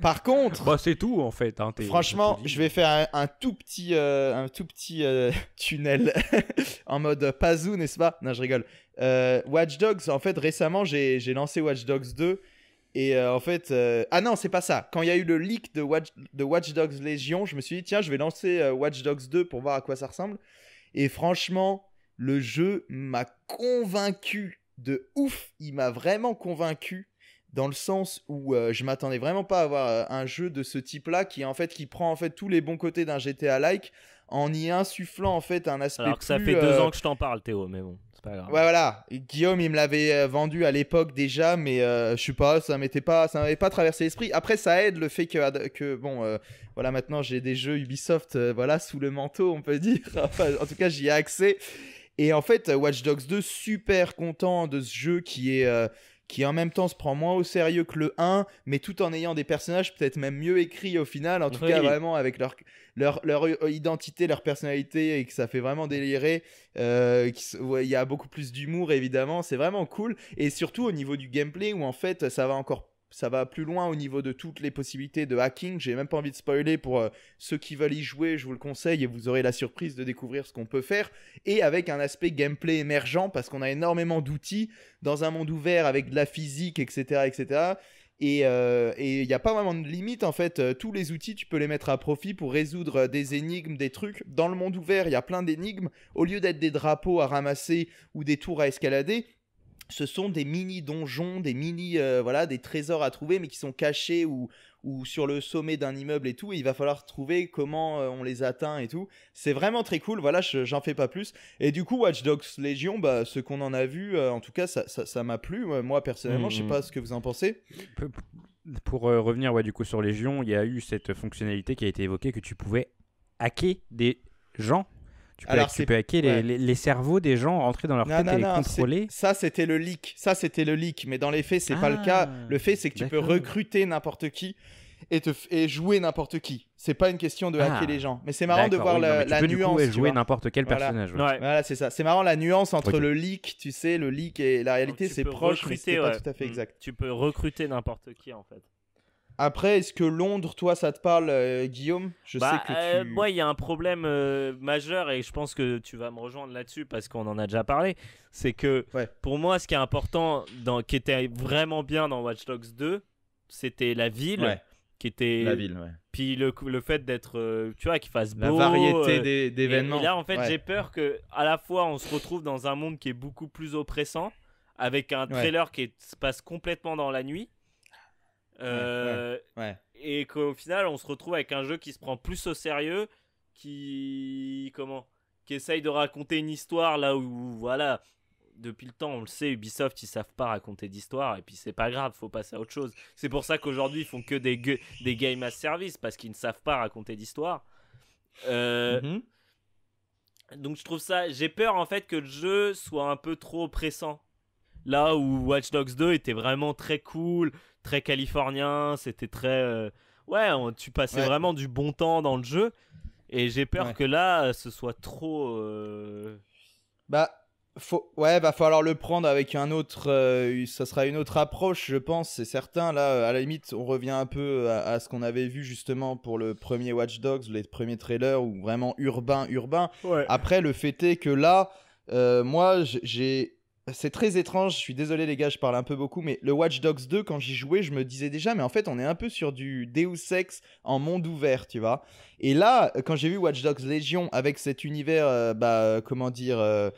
Speaker 2: Par contre. bah, c'est tout en fait.
Speaker 3: Hein, franchement, je vais faire un, tout petit, un tout petit, euh, euh, tunnel en mode Pazou, n'est-ce pas Non, je rigole. Euh, Watch Dogs, en fait, récemment, j'ai lancé Watch Dogs 2. Et en fait, ah non, c'est pas ça. Quand il y a eu le leak de Watch, de Watch Dogs Légion, je me suis dit, tiens, je vais lancer Watch Dogs 2 pour voir à quoi ça ressemble. Et franchement, le jeu m'a convaincu de ouf. Il m'a vraiment convaincu dans le sens où euh, je m'attendais vraiment pas à avoir euh, un jeu de ce type-là qui en fait qui prend en fait tous les bons côtés d'un GTA-like en y insufflant en fait un
Speaker 1: aspect. Alors que ça fait deux euh, ans que je t'en parle, Théo, mais bon, c'est pas grave. Ouais,
Speaker 3: voilà. Guillaume, il me l'avait vendu à l'époque déjà, mais je sais pas, ça m'était pas, ça m'avait pas traversé l'esprit. Après, ça aide le fait que, que bon, voilà, maintenant j'ai des jeux Ubisoft, voilà, sous le manteau, on peut dire. en tout cas, j'y ai accès et en fait, Watch Dogs 2, super content de ce jeu qui est. Euh, qui en même temps se prend moins au sérieux que le 1, mais tout en ayant des personnages peut-être même mieux écrits au final, en tout cas vraiment avec leur, leur, identité, leur personnalité, et que ça fait vraiment délirer. Euh, il y a beaucoup plus d'humour évidemment, c'est vraiment cool. Et surtout au niveau du gameplay, où en fait ça va encore ça va plus loin au niveau de toutes les possibilités de hacking. J'ai même pas envie de spoiler pour euh, ceux qui veulent y jouer, je vous le conseille et vous aurez la surprise de découvrir ce qu'on peut faire. Et avec un aspect gameplay émergent parce qu'on a énormément d'outils dans un monde ouvert avec de la physique, etc. etc. Euh, et il n'y a pas vraiment de limite en fait. Euh, tous les outils, tu peux les mettre à profit pour résoudre des énigmes, des trucs. Dans le monde ouvert, il y a plein d'énigmes. Au lieu d'être des drapeaux à ramasser ou des tours à escalader, ce sont des mini donjons, des mini euh, voilà, des trésors à trouver, mais qui sont cachés ou ou sur le sommet d'un immeuble et tout. il va falloir trouver comment euh, on les atteint et tout. C'est vraiment très cool. Voilà, j'en fais pas plus. Et du coup, Watch Dogs Legion, bah, ce qu'on en a vu, euh, en tout cas, ça m'a plu. Moi personnellement, je sais mm-hmm. pas ce que vous en pensez.
Speaker 2: Pour revenir, ouais, du coup, sur Légion, il y a eu cette fonctionnalité qui a été évoquée que tu pouvais hacker des gens tu peux, hacker les, cerveaux des gens, rentrer dans leur tête et les contrôler.
Speaker 3: Ça, c'était le leak. Ça, c'était le leak. Mais dans les faits, c'est pas le cas. Ah, le fait, c'est que tu peux recruter n'importe qui et, jouer n'importe qui. C'est pas une question de hacker ah. les gens. Mais c'est marrant de voir la, nuance. tu peux, nuance. jouer n'importe quel personnage. Voilà, c'est ça. C'est marrant la nuance entre le leak, tu sais, le leak et la réalité, c'est proche, mais c'est pas tout à fait mm. exact. Tu peux recruter n'importe qui en fait. Après, est-ce que Londres, toi, ça te parle, euh, Guillaume Je bah, euh, moi,
Speaker 1: il y a un problème euh, majeur et je pense que tu vas me rejoindre là-dessus parce qu'on en a déjà parlé. C'est que pour moi, ce qui est important, dans, qui était vraiment bien dans Watch Dogs 2, c'était la ville. Qui était la ville, ouais. Puis le, le fait d'être, tu vois, qu'il fasse beau. La variété d'événements. Et, là, en fait, j'ai peur que à la fois on se retrouve dans un monde qui est beaucoup plus oppressant, avec un trailer qui se passe complètement dans la nuit euh, ouais, Et qu'au final, on se retrouve avec un jeu qui se prend plus au sérieux, qui comment, qui essaye de raconter une histoire là où voilà, depuis le temps, on le sait, Ubisoft ils savent pas raconter d'histoire et puis c'est pas grave, faut passer à autre chose. C'est pour ça qu'aujourd'hui ils font que des des games à service parce qu'ils ne savent pas raconter d'histoire. Euh, mhm. Donc je trouve ça, j'ai peur en fait que le jeu soit un peu trop pressant. Là où Watch Dogs 2 était vraiment très cool, très californien, c'était très. Euh, ouais, on, tu passais vraiment du bon temps dans le jeu. Et j'ai peur que là, euh, ce soit trop. Euh, bah. Faut, ouais, va falloir le prendre avec un autre.
Speaker 3: ça sera une autre approche, je pense, c'est certain. Là, à la limite, on revient un peu à, ce qu'on avait vu justement pour le premier Watch Dogs, les premiers trailers, ou vraiment urbain, urbain. Après, le fait est que là, moi, j'ai c'est très étrange, je suis désolé les gars, je parle un peu beaucoup, mais le Watch Dogs 2, quand j'y jouais, je me disais déjà, mais en fait, on est un peu sur du Deus Ex en monde ouvert, tu vois. Et là, quand j'ai vu Watch Dogs Legion avec cet univers, euh, bah, euh, comment dire, euh,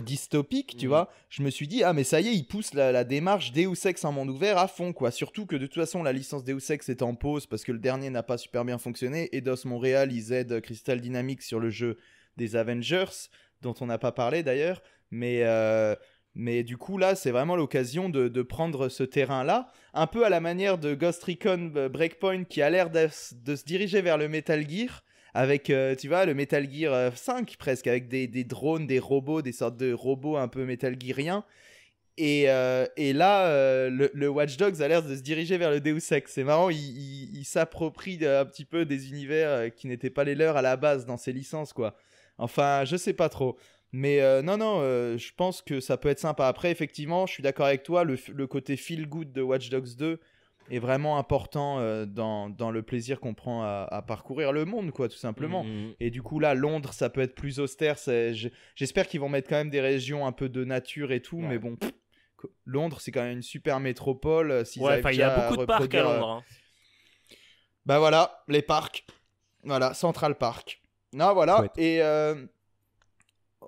Speaker 3: dystopique, tu mm. vois, je me suis dit, ah, mais ça y est, ils poussent la, démarche Deus Ex en monde ouvert à fond, quoi. Surtout que de toute façon, la licence Deus Ex est en pause parce que le dernier n'a pas super bien fonctionné. Eidos Montréal, ils aident Crystal Dynamics sur le jeu des Avengers, dont on n'a pas parlé d'ailleurs, mais mais du coup, là, c'est vraiment l'occasion de, prendre ce terrain-là, un peu à la manière de Ghost Recon euh, Breakpoint qui a l'air de, se diriger vers le Metal Gear, avec, euh, tu vois, le Metal Gear 5 euh, presque, avec des, drones, des robots, des sortes de robots un peu Metal Geariens. Et, là, le, Watch Dogs a l'air de se diriger vers le Deus Ex. C'est marrant, il, s'approprie un petit peu des univers qui n'étaient pas les leurs à la base dans ses licences, quoi. Enfin, je sais pas trop. Mais euh, non, non, euh, je pense que ça peut être sympa. Après, effectivement, je suis d'accord avec toi, le, côté feel good de Watch Dogs 2 est vraiment important euh, dans, dans, le plaisir qu'on prend à, parcourir le monde, quoi, tout simplement. Mm, mm. Et du coup, là, Londres, ça peut être plus austère. J'espère qu'ils vont mettre quand même des régions un peu de nature et tout, mais bon, Londres, c'est quand même une super métropole. ouais, il y a beaucoup de parcs à Londres. Ben Bah voilà, les parcs. Voilà, Central Park. Non, voilà. Et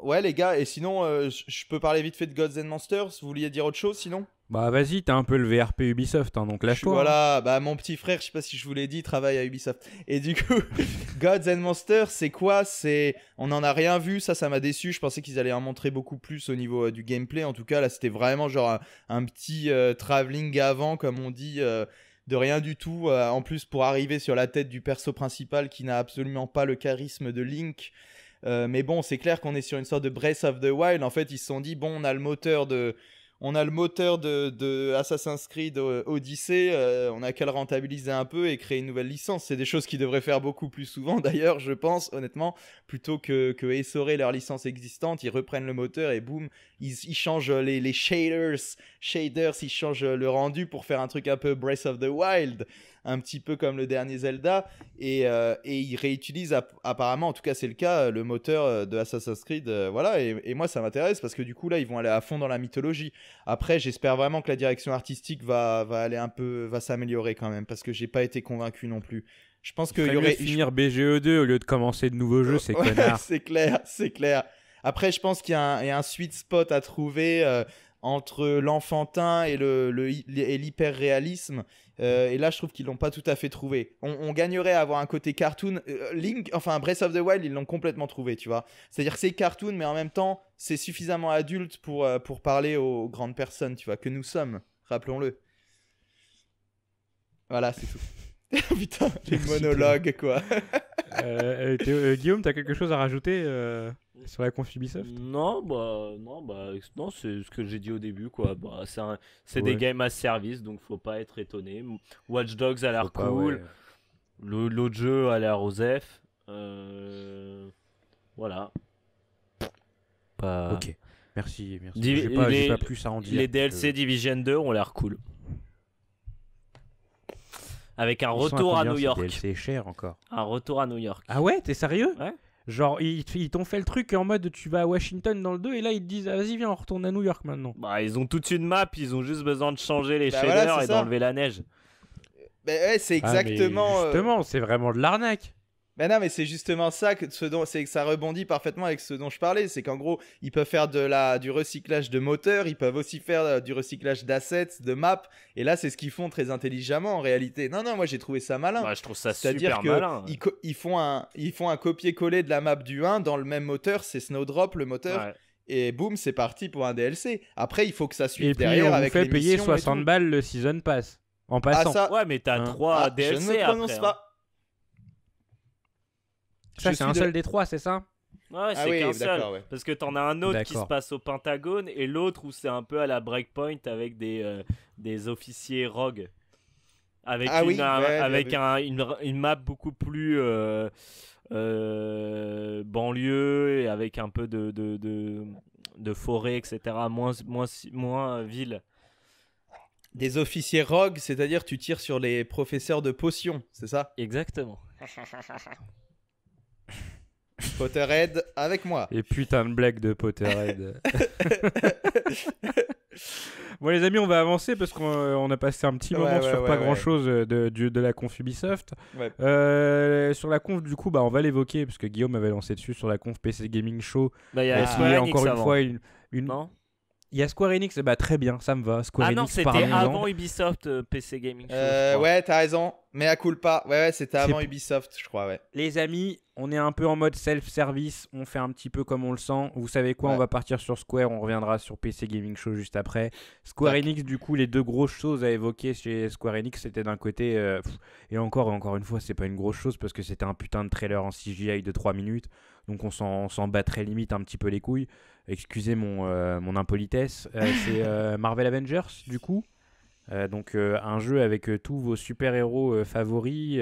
Speaker 3: ouais, les gars, et sinon, euh, je peux parler vite fait de Gods and Monsters. Vous vouliez dire autre chose sinon
Speaker 2: Bah, vas-y, t'as un peu le VRP Ubisoft, hein, donc lâche-toi. Hein.
Speaker 3: Voilà, bah, mon petit frère, je sais pas si je vous l'ai dit, travaille à Ubisoft. Et du coup, Gods and Monsters, c'est quoi C'est. On en a rien vu, ça, ça m'a déçu. Je pensais qu'ils allaient en montrer beaucoup plus au niveau euh, du gameplay. En tout cas, là, c'était vraiment genre un, petit traveling euh, travelling avant, comme on dit de rien du tout. en plus, pour arriver sur la tête du perso principal qui n'a absolument pas le charisme de Link, euh, mais bon, c'est clair qu'on est sur une sorte de Breath of the Wild. En fait, ils se sont dit, bon, on a le moteur de, on a le moteur de, de Assassin's Creed euh, Odyssey, euh, on a qu'à le rentabiliser un peu et créer une nouvelle licence. C'est des choses qu'ils devraient faire beaucoup plus souvent d'ailleurs, je pense, honnêtement, plutôt que, que essorer leur licence existante, ils reprennent le moteur et boum, ils, ils changent les, les shaders, shaders, ils changent le rendu pour faire un truc un peu Breath of the Wild un petit peu comme le dernier Zelda, et, euh, et ils réutilisent apparemment, en tout cas c'est le cas, euh, le moteur euh, de Assassin's Creed, voilà, et, moi ça m'intéresse parce que du coup là ils vont aller à fond dans la mythologie. Après j'espère vraiment que la direction artistique va, aller un peu, va s'améliorer quand même, parce que j'ai pas été convaincu
Speaker 2: non plus. Je pense qu'il y aurait finir BGE2 au lieu de commencer de nouveaux jeux, c'est ouais, C'est
Speaker 3: clair, c'est clair. Après, je pense qu'il y, a un sweet spot à trouver entre l'enfantin et le, et l'hyper réalisme euh, et là je trouve qu'ils l'ont pas tout à fait trouvé on, gagnerait à avoir un côté cartoon euh, Link enfin Breath of the Wild ils l'ont complètement trouvé tu vois c'est à dire c'est cartoon mais en même temps c'est suffisamment adulte pour euh, pour parler aux grandes personnes tu vois que nous sommes rappelons-le voilà c'est tout
Speaker 2: putain les monologues quoi Guillaume, Guillaume as quelque chose à rajouter sur la conf Ubisoft
Speaker 1: Non, bah, non, bah, non c'est ce que j'ai dit au début, quoi. Bah, c'est des games à service, donc faut pas être étonné. Watch Dogs a l'air cool. L'autre jeu a l'air rosef Euh... Voilà. Ok. Merci, merci. J'ai pas, pas plus à en dire les DLC Division 2 ont l'air cool. Avec un retour à, New York. cher encore. Un retour à New York.
Speaker 2: Ah ouais, t'es sérieux ouais. Genre, ils, ils t'ont fait le truc en mode tu vas à Washington dans le 2 et là ils te disent ah, vas-y, viens, on retourne à New York maintenant.
Speaker 1: Bah, ils ont toute une map, ils ont juste besoin de changer les bah, et d'enlever la neige.
Speaker 3: Bah, ouais, c'est ah, exactement. Euh, justement, c'est vraiment de l'arnaque. Ben non, mais c'est justement ça que ce dont c'est que ça rebondit parfaitement avec ce dont je parlais, c'est qu'en gros, ils peuvent faire de la du recyclage de moteurs, ils peuvent aussi faire euh, du recyclage d'assets, de maps et là c'est ce qu'ils font très intelligemment en réalité. Non non, moi j'ai trouvé ça malin. Bah,
Speaker 1: je trouve ça super malin.
Speaker 3: Ils, ils, font un ils font un copier-coller de la map du 1 dans le même moteur, c'est Snowdrop le moteur. et boum, c'est parti pour un DLC. Après, il faut que ça suive et derrière puis
Speaker 2: on avec fait payer 60 balles le season pass en ah, passant.
Speaker 1: Ouais, mais t'as 3 hein. DLC ah, Je ne hein. pas c'est un seul des trois, c'est ça Ouais, ah c'est un seul. Parce que t'en as un autre qui se passe au Pentagone et l'autre où c'est un peu à la breakpoint avec des, euh, des officiers rogues. Avec, ah une, avec une, map beaucoup plus euh, euh, banlieue et avec un peu de, de, forêt, etc. Moins, moins, moins ville. Des officiers rogues, c'est-à-dire tu tires sur les professeurs de potions, c'est
Speaker 3: ça Exactement. Potterhead avec moi.
Speaker 2: Et putain de blague de Potterhead. bon les amis, on va avancer parce qu'on euh, a passé un petit moment sur pas grand-chose euh, de, la conf Ubisoft. Euh, sur la conf, du coup, bah, on va l'évoquer parce que Guillaume avait lancé dessus sur la conf PC Gaming Show. Bah, y a, y a encore une fois une... Il y a Square Enix, bah très bien, ça me va.
Speaker 1: Square ah Enix, non, c'était avant Ubisoft euh, PC Gaming. Show, euh,
Speaker 3: ouais, t'as raison, mais à coule pas. Ouais, ouais, c'était avant Ubisoft,
Speaker 2: je crois, ouais. Les amis, on est un peu en mode self-service, on fait un petit peu comme on le sent. Vous savez quoi, on va partir sur Square, on reviendra sur PC Gaming Show juste après. Square Enix, du coup, les deux grosses choses à évoquer chez Square Enix, c'était d'un côté, euh, et encore, encore une fois, c'est pas une grosse chose parce que c'était un putain de trailer en CGI de 3 minutes. Donc on s'en battrait limite un petit peu les couilles. Excusez mon, euh, mon impolitesse. Euh, c'est euh, Marvel Avengers, du coup. donc un jeu avec tous vos super-héros favoris.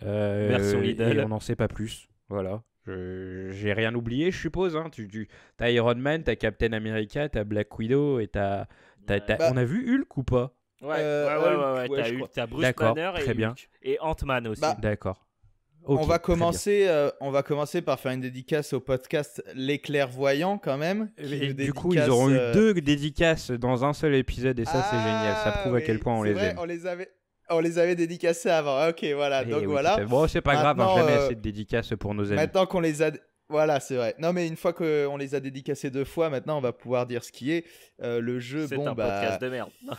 Speaker 2: Merci, Lidl. Et on n'en sait pas plus. Voilà. J'ai rien oublié, je suppose. Hein. Tu, as Iron Man, t'as Captain America, t'as Black Widow et t'as. as... Bah on a vu Hulk ou pas
Speaker 1: Ouais, euh, ouais, ouais, t'as Bruce Banner et, bien.
Speaker 3: et Ant-Man aussi. Bah, D'accord on, va commencer, euh, on va commencer par faire une dédicace au podcast Les Clairvoyants quand même. du coup, ils auront eu euh, deux
Speaker 2: dédicaces dans un seul épisode et ça, c'est ah, génial. Ça prouve à quel point on les aime. On
Speaker 3: les avait... On les avait dédicacés avant, ok, voilà. Eh donc voilà. Bon, c'est pas grave. grave, hein, jamais euh, assez de
Speaker 2: dédicaces pour nos amis. Maintenant
Speaker 3: qu'on les a, voilà, c'est vrai. Non, mais une fois qu'on les a dédicacés deux fois, maintenant on va pouvoir dire ce qui est. Euh, le jeu, bon, un bah, podcast de
Speaker 1: merde. Non,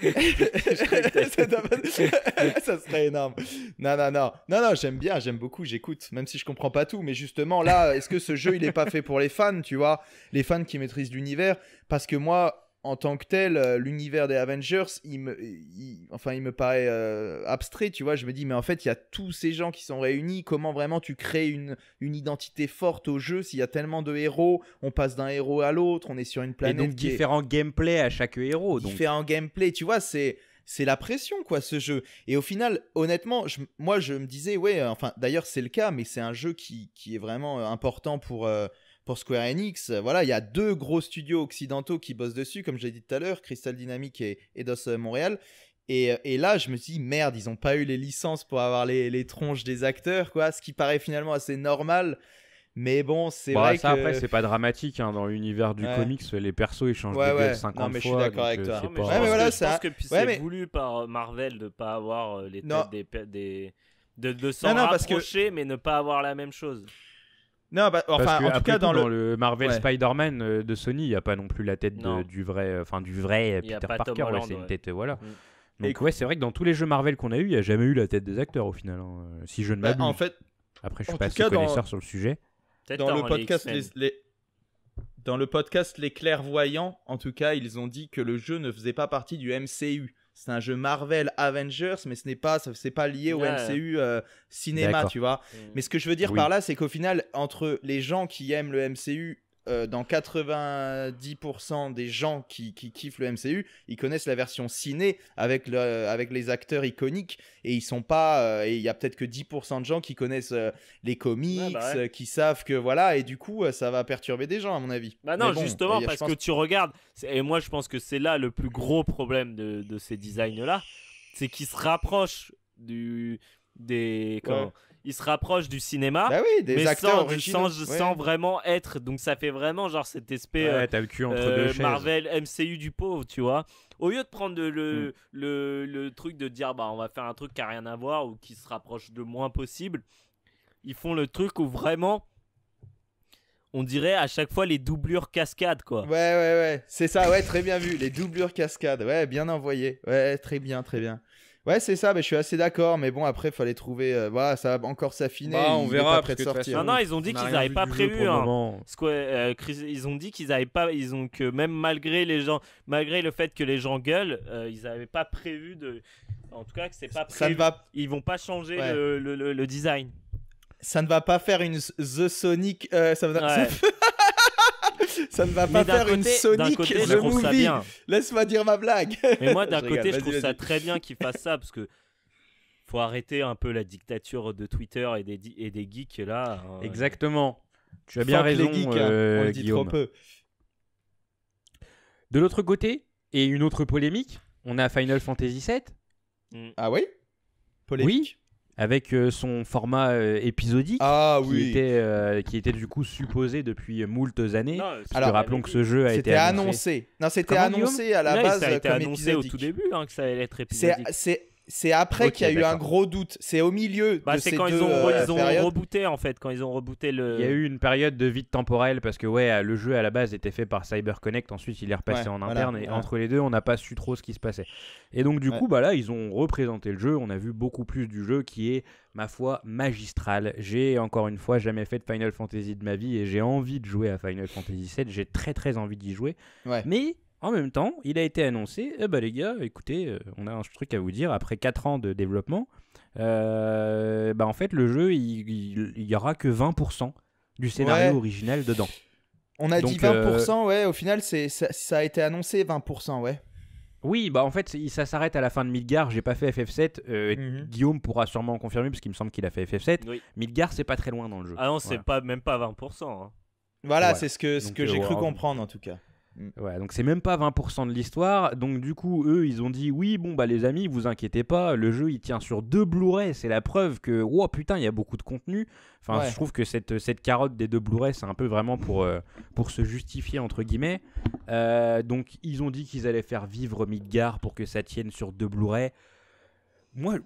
Speaker 3: Ça serait énorme. Non, non, non. Non, non, j'aime bien, j'aime beaucoup, j'écoute, même si je comprends pas tout. Mais justement, là, est-ce que ce jeu, il est pas fait pour les fans, tu vois Les fans qui maîtrisent l'univers Parce que moi, en tant que tel, euh, l'univers des Avengers, il me, enfin, il me paraît euh, abstrait, tu vois. Je me dis, mais en fait, il y a tous ces gens qui sont réunis. Comment vraiment tu crées une, identité forte au jeu s'il y a tellement de héros On passe d'un héros à l'autre, on est sur une planète. Et donc, différents gameplay gameplays à chaque héros. Donc. Différents gameplays, tu vois, c'est. la pression, quoi, ce jeu. Et au final, honnêtement, moi, je me disais, ouais, euh, enfin, d'ailleurs, c'est le cas, mais c'est un jeu qui, est vraiment important pour, Square Enix. Voilà, il y a deux gros studios occidentaux qui bossent dessus, comme j'ai dit tout à l'heure, Crystal Dynamics et Eidos euh, Montréal. Euh, et, là, je me suis dit, merde, ils n'ont pas eu les licences pour avoir les, tronches des acteurs, quoi. Ce qui paraît finalement assez normal. Mais bon,
Speaker 1: c'est bah, vrai après, c'est
Speaker 2: pas dramatique. Hein, dans l'univers du comics, les persos, ils changent 50 fois. Non, mais je suis d'accord avec toi.
Speaker 1: que, c'est voulu par euh, Marvel de pas avoir les têtes des... De, s'en rapprocher, mais ne pas avoir la même chose. Non, bah, enfin, en tout cas, dans, le... Marvel
Speaker 2: Spider-Man euh, de Sony, il n'y a pas non plus la tête du vrai, euh, enfin, du vrai Peter Parker. c'est une tête, euh, voilà. Mm. Donc, ouais, c'est vrai que dans tous les jeux Marvel qu'on a eu, il n'y a jamais eu la tête des acteurs au final. Hein. si je ne bah, m'abuse. en fait, après, je suis pas assez connaisseur sur le sujet. Dans
Speaker 3: le, podcast, dans le podcast, les clairvoyants, en tout cas, ils ont dit que le jeu ne faisait pas partie du MCU c'est un jeu Marvel Avengers, mais ce n'est pas, c'est pas lié au ah. MCU euh, cinéma, tu vois. Mm. Mais
Speaker 4: ce que je veux dire par
Speaker 3: là, c'est qu'au final, entre les gens qui aiment le MCU euh, dans 90% des gens qui, kiffent le MCU, ils connaissent la version ciné avec, le, avec les acteurs iconiques et ils sont pas. Euh, il y a peut-être que 10% de gens qui connaissent euh, les comics, bah qui savent que voilà, et du coup, ça va perturber des gens, à mon avis. Bah non, justement, parce que
Speaker 1: tu regardes, et moi je pense que c'est là le plus gros problème de, ces designs-là, c'est qu'ils se rapprochent du. des il se rapproche du cinéma, bah mais sans, vraiment être. Donc ça fait vraiment genre cet espèce ouais, euh, euh, Marvel MCU du pauvre, tu vois. Au lieu de prendre hmm. le, le, truc de dire bah on va faire un truc qui a rien à voir ou qui se rapproche le moins possible, ils font le truc où vraiment on dirait à chaque fois les doublures cascades quoi. Ouais ouais ouais, c'est ça ouais, très bien vu, les
Speaker 3: doublures cascades. Ouais, bien envoyé. Ouais, très bien, très bien. Ouais, c'est ça, mais je suis assez d'accord. Mais bon, après, il fallait trouver. Euh, voilà, ça va encore s'affiner. Bah, on verra, après de sortir. Non, non, ils ont dit qu'ils n'avaient pas prévu.
Speaker 1: Hein. Euh, ils ont dit qu'ils n'avaient pas, ils ont que même malgré les gens, malgré le fait que les gens gueulent, euh, ils n'avaient pas prévu de, en tout cas que c'est pas ça ne va Ils vont pas changer le, le- design.
Speaker 3: ça ne va pas faire une The Sonic. ça va- ça ne va pas faire côté, une Sonic the Movie.
Speaker 1: Laisse-moi dire ma blague. Mais moi, d'un côté, je trouve ça très bien qu'il fasse ça parce que faut arrêter un peu la dictature de Twitter et des, et des geeks là. Hein. Exactement. Tu as bien raison, euh, on dit Guillaume. Trop
Speaker 2: peu. De l'autre côté, et une autre polémique, on a Final Fantasy VII. Mm. Ah oui Polémique. Oui avec euh, son format euh, épisodique ah, qui, était, euh, qui était du coup supposé depuis moult années. alors, rappelons que ce jeu a été
Speaker 3: annoncé. Non, c'était annoncé à la base ça a été annoncé au tout
Speaker 1: début hein, que ça allait être épisodique. C'est c'est après qu'il y a eu un gros
Speaker 3: doute. C'est au milieu bah, C'est de ces quand ils ont, euh, ils ont
Speaker 1: rebooté en fait, quand ils ont rebooté le. Il y a eu une période
Speaker 2: de vide temporel parce que ouais, le jeu à la base était fait par CyberConnect, ensuite il est repassé en interne et entre les deux, on n'a pas su trop ce qui se passait. Et donc du coup, bah là, ils ont représenté le jeu. On a vu beaucoup plus du jeu qui est, ma foi, magistral. J'ai encore une fois jamais fait de Final Fantasy de ma vie et j'ai envie de jouer à Final Fantasy VII. J'ai très très envie d'y jouer. Mais en même temps, il a été annoncé, eh ben les gars, écoutez, euh, on a un truc à vous dire, après 4 ans de développement, euh, bah en fait le jeu, il n'y aura que 20% du scénario original dedans. On a dit 20%, euh,
Speaker 3: ouais, au final ça, a été annoncé 20%,
Speaker 2: ouais. Oui, bah en fait ça s'arrête à la fin de Midgar, j'ai pas fait FF7, mhm. Guillaume pourra sûrement confirmer parce qu'il me semble qu'il a fait FF7, oui. Midgar c'est pas très loin dans le jeu. Ah non, c'est
Speaker 1: pas, même pas 20%. Hein. Voilà, c'est ce que, ce que j'ai cru comprendre
Speaker 2: en tout cas. Mm. Ouais, donc c'est même pas 20% de l'histoire. Donc du coup, eux, ils ont dit oui, bon bah les amis, vous inquiétez pas, le jeu il tient sur deux Blu-ray, c'est la preuve que oh putain, il y a beaucoup de contenu. Enfin, je trouve que cette, carotte des deux Blu-ray, c'est un peu vraiment pour, euh, pour se justifier entre guillemets. Euh, donc ils ont dit qu'ils allaient faire vivre Midgar pour que ça tienne sur deux Blu-ray. Moi,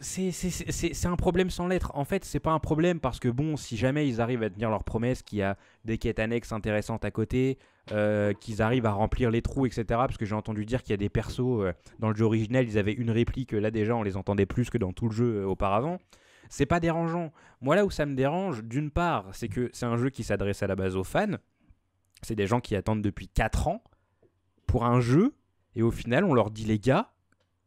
Speaker 2: c'est un problème sans lettre. En fait, c'est pas un problème parce que bon, si jamais ils arrivent à tenir leur promesses, qu'il y a des quêtes annexes intéressantes à côté, euh, qu'ils arrivent à remplir les trous, etc. Parce que j'ai entendu dire qu'il y a des persos euh, dans le jeu original, ils avaient une réplique. Euh, là déjà, on les entendait plus que dans tout le jeu auparavant. C'est pas dérangeant. Moi, là où ça me dérange, d'une part, c'est que c'est un jeu qui s'adresse à la base aux fans. C'est des gens qui attendent depuis 4 ans pour un jeu. Et au final, on leur dit, les gars,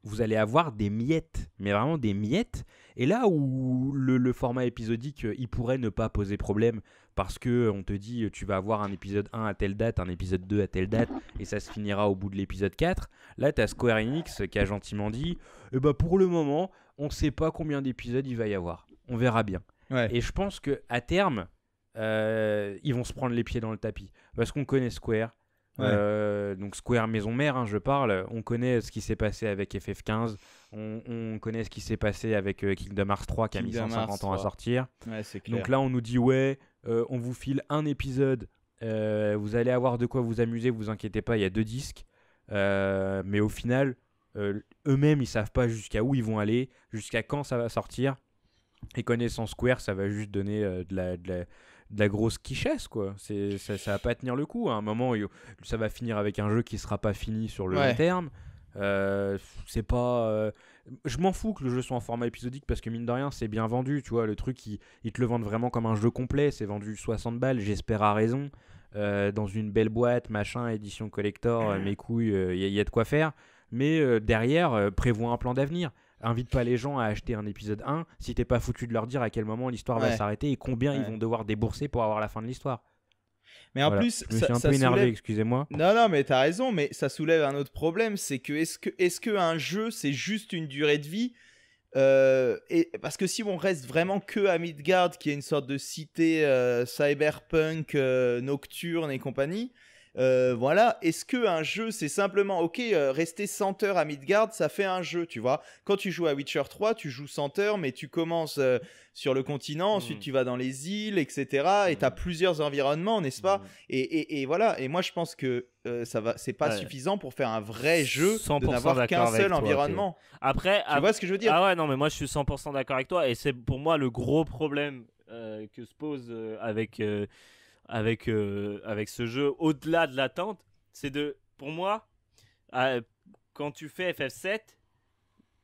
Speaker 2: vous allez avoir des miettes, mais vraiment des miettes. Et là où le, format épisodique, euh, il pourrait ne pas poser problème, parce que euh, on te dit euh, tu vas avoir un épisode 1 à telle date, un épisode 2 à telle date, et ça se finira au bout de l'épisode 4, là tu as Square Enix qui a gentiment dit, eh ben, pour le moment, on ne sait pas combien d'épisodes il va y avoir. On verra bien. Et je pense que à terme, ils vont se prendre les pieds dans le tapis. Parce qu'on connaît Square, euh, donc Square Maison Mère, hein, je parle. On connaît ce qui s'est passé avec FF15. On, connaît ce qui s'est passé avec euh, Kingdom Hearts 3 qui a mis 150 ans à sortir. Donc là, on nous dit ouais, euh, on vous file un épisode. vous allez avoir de quoi vous amuser. Vous inquiétez pas, il y a deux disques. mais au final, eux-mêmes, ils savent pas jusqu'à où ils vont aller, jusqu'à quand ça va sortir. Et connaissant Square, ça va juste donner de la de la grosse quichesse, quoi. C'est, ça, ça va pas tenir le coup. À un moment, ça va finir avec un jeu qui sera pas fini sur le long terme. Euh, c'est pas. Euh, je m'en fous que le jeu soit en format épisodique parce que mine de rien, c'est bien vendu. Tu vois, le truc, ils, il te le vendent vraiment comme un jeu complet. C'est vendu 60 balles, j'espère à raison. Euh, dans une belle boîte, machin, édition collector, ah. mes couilles, il y, a de quoi faire. Mais derrière, prévoit un plan d'avenir invite pas les gens à acheter un épisode 1 si t'es pas foutu de leur dire à quel moment l'histoire va s'arrêter et combien ils vont devoir débourser pour avoir la fin de l'histoire. Mais en plus, je me suis un peu énervé, excusez-moi. Non, non, mais t'as raison, mais ça
Speaker 3: soulève un autre problème, c'est que est-ce que est-ce que un jeu c'est juste une durée de vie euh, et, parce que si on reste vraiment que à Midgard, qui est une sorte de cité euh, cyberpunk euh, nocturne et compagnie, euh, voilà, est-ce que un jeu, c'est simplement, ok, euh, rester 100 heures à Midgard, ça fait un jeu, tu vois. Quand tu joues à Witcher 3, tu joues 100 heures, mais tu commences euh, sur le continent, ensuite hmm. tu vas dans les îles, etc. Et tu as hmm. plusieurs environnements, n'est-ce pas hmm. et, voilà, et moi je pense que ça va, c'est pas suffisant pour
Speaker 1: faire un vrai jeu de n'avoir qu'un seul environnement. Après, tu vois ce que je veux dire Ah ouais, non, mais moi je suis 100% d'accord avec toi, et c'est pour moi le gros problème que se pose avec avec, euh, avec ce jeu, au-delà de l'attente, c'est de, pour moi, quand tu fais FF7,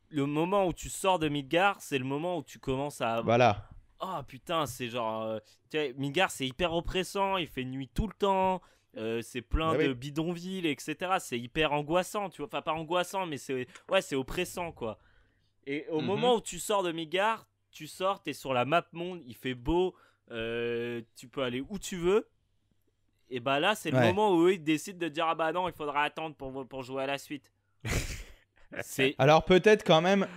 Speaker 1: le moment où tu sors de Midgar, c'est le moment où tu commences à. Voilà. oh, putain, c'est genre. Euh, tu Midgar, c'est hyper oppressant, il fait nuit tout le temps, euh, c'est plein bah de bidonville bidonvilles, etc. C'est hyper angoissant, tu vois. Enfin, pas angoissant, mais c'est. Ouais, c'est oppressant, quoi. Et au mhm. moment où tu sors de Midgar, tu sors, t'es sur la map monde, il fait beau, euh, tu peux aller où tu veux. Et bah là, c'est le moment où ils décident de dire ah bah non, il faudra attendre pour, pour jouer à la suite.
Speaker 3: Alors peut-être quand même.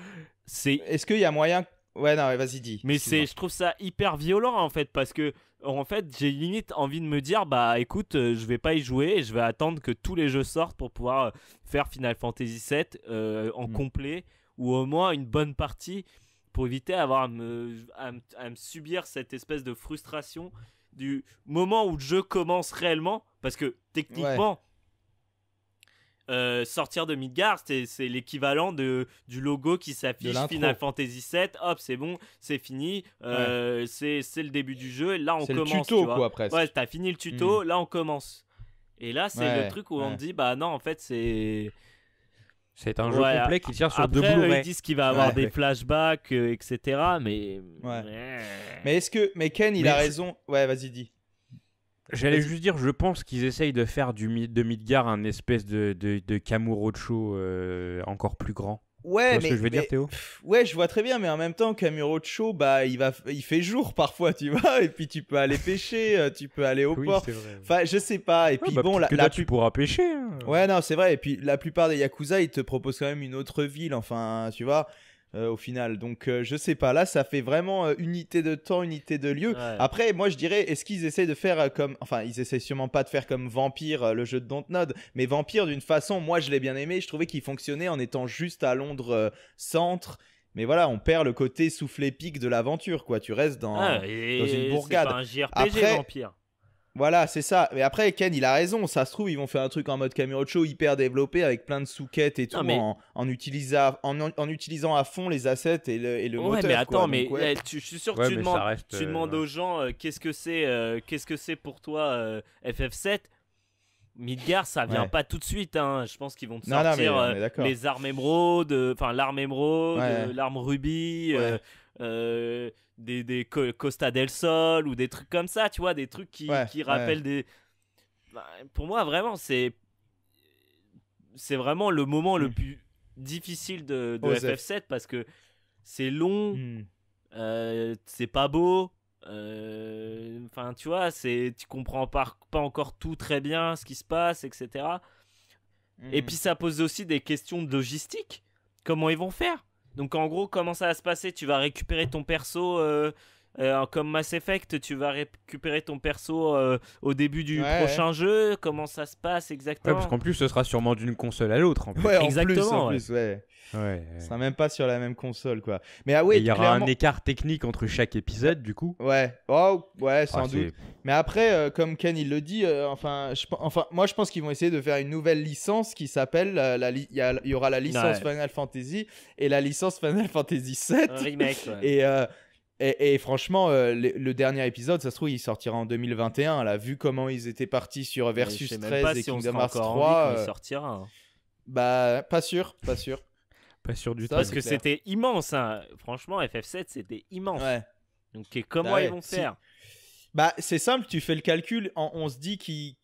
Speaker 3: C'est. Est-ce qu'il y a
Speaker 1: moyen Ouais, non, vas-y, dis. Mais c'est, je trouve ça hyper violent en fait, parce que en fait, j'ai limite envie de me dire, bah écoute, euh, je vais pas y jouer je vais attendre que tous les jeux sortent pour pouvoir euh, faire Final Fantasy VII en hmm. complet ou au moins une bonne partie pour éviter avoir à me, subir cette espèce de frustration du moment où le jeu commence réellement, parce que techniquement, euh, sortir de Midgard, c'est l'équivalent du logo qui s'affiche Final Fantasy VII, hop, c'est bon, c'est fini, euh, c'est le début du jeu, et là on commence. Le tuto, tu vois. quoi, presque. Ouais, t'as fini le tuto, mm. là on commence. Et là, c'est le truc où on dit, bah non, en fait, c'est c'est un jeu complet qui tire sur après, deux ils disent qu'il va avoir des flashbacks,
Speaker 3: euh, etc. Mais. Mais est-ce que. Mais Ken, il a raison. Ouais, vas-y, dis. J'allais juste
Speaker 2: dire, je pense qu'ils essayent de faire du, de Midgar un espèce de, de, de Kamurocho euh, encore plus grand. Ouais, mais, je
Speaker 3: Ouais, je vois très bien, mais en même temps, show bah, il va, il fait jour parfois, tu vois, et puis tu peux aller pêcher, euh, tu peux aller au port. Enfin, je sais pas. Et puis bah, bon, là, tu pourras pêcher. Hein. Ouais, non, c'est vrai. Et puis la plupart des yakuza, ils te proposent quand même une autre ville, enfin, tu vois. Euh, au final. Donc euh, je sais pas, là ça fait vraiment euh, unité de temps, unité de lieu. Après, moi je dirais, est-ce qu'ils essaient de faire comme, enfin ils essaient sûrement pas de faire comme Vampire, le jeu de Dontnod, mais Vampire d'une façon, moi je l'ai bien aimé, je trouvais qu'il fonctionnait en étant juste à Londres centre. Mais voilà, on perd le côté souffle épique de l'aventure, quoi. Tu restes dans, une bourgade. un JRPG, Après, Vampire. Voilà, c'est ça. Mais après, Ken, il a raison. Ça se trouve, ils vont faire un truc en mode Show, hyper développé avec plein de sous-quêtes et tout, en, en, utilisant à fond les assets et le, et le ouais, moteur, Mais attends, mais je suis sûr que tu, demandes,
Speaker 1: euh, aux gens euh, qu'est-ce que c'est euh, qu'est-ce que pour toi FF7. Midgar, ça vient pas tout de suite. Hein. Je pense qu'ils vont te sortir les armes émeraudes, enfin l'arme émeraude, l'arme rubis des, Costa del Sol ou des trucs comme ça, tu vois, des trucs qui, rappellent des. Bah, pour moi, vraiment, c'est. C'est vraiment le moment le mm. plus difficile de, FF7 parce que c'est long, mm. euh, c'est pas beau. Euh, enfin, tu vois, c'est tu comprends pas, pas encore tout très bien ce qui se passe, etc. Et mm. puis ça pose aussi des questions de logistique. Comment ils vont faire donc en gros, comment ça va se passer Tu vas récupérer ton perso euh, euh, comme Mass Effect, tu vas récupérer ton perso euh, au début du prochain jeu. Comment ça se passe exactement Parce qu'en
Speaker 2: plus, ce sera sûrement d'une
Speaker 3: console à l'autre. exactement. En plus, ouais. Ce sera même pas sur la même console, quoi. Mais ah oui, il y aura un écart technique entre chaque épisode, du coup. Ouais. Oh, ouais, sans ah, doute. Mais après, euh, comme Ken il le dit, enfin, je, enfin, moi je pense qu'ils vont essayer de faire une nouvelle licence qui s'appelle la, il y, aura la licence Final Fantasy et la licence Final Fantasy 7 remake, et et, franchement, euh, le, dernier épisode, ça se trouve, il sortira en 2021. Là, vu comment ils étaient partis sur Versus et 3, il euh,
Speaker 1: sortira.
Speaker 3: Bah, pas sûr, pas sûr. pas sûr du tout. Parce que c'était
Speaker 1: immense, hein. franchement, FF7, c'était immense. Donc, comment bah ils vont faire
Speaker 3: bah, c'est simple, tu fais le calcul. on se dit qu'il.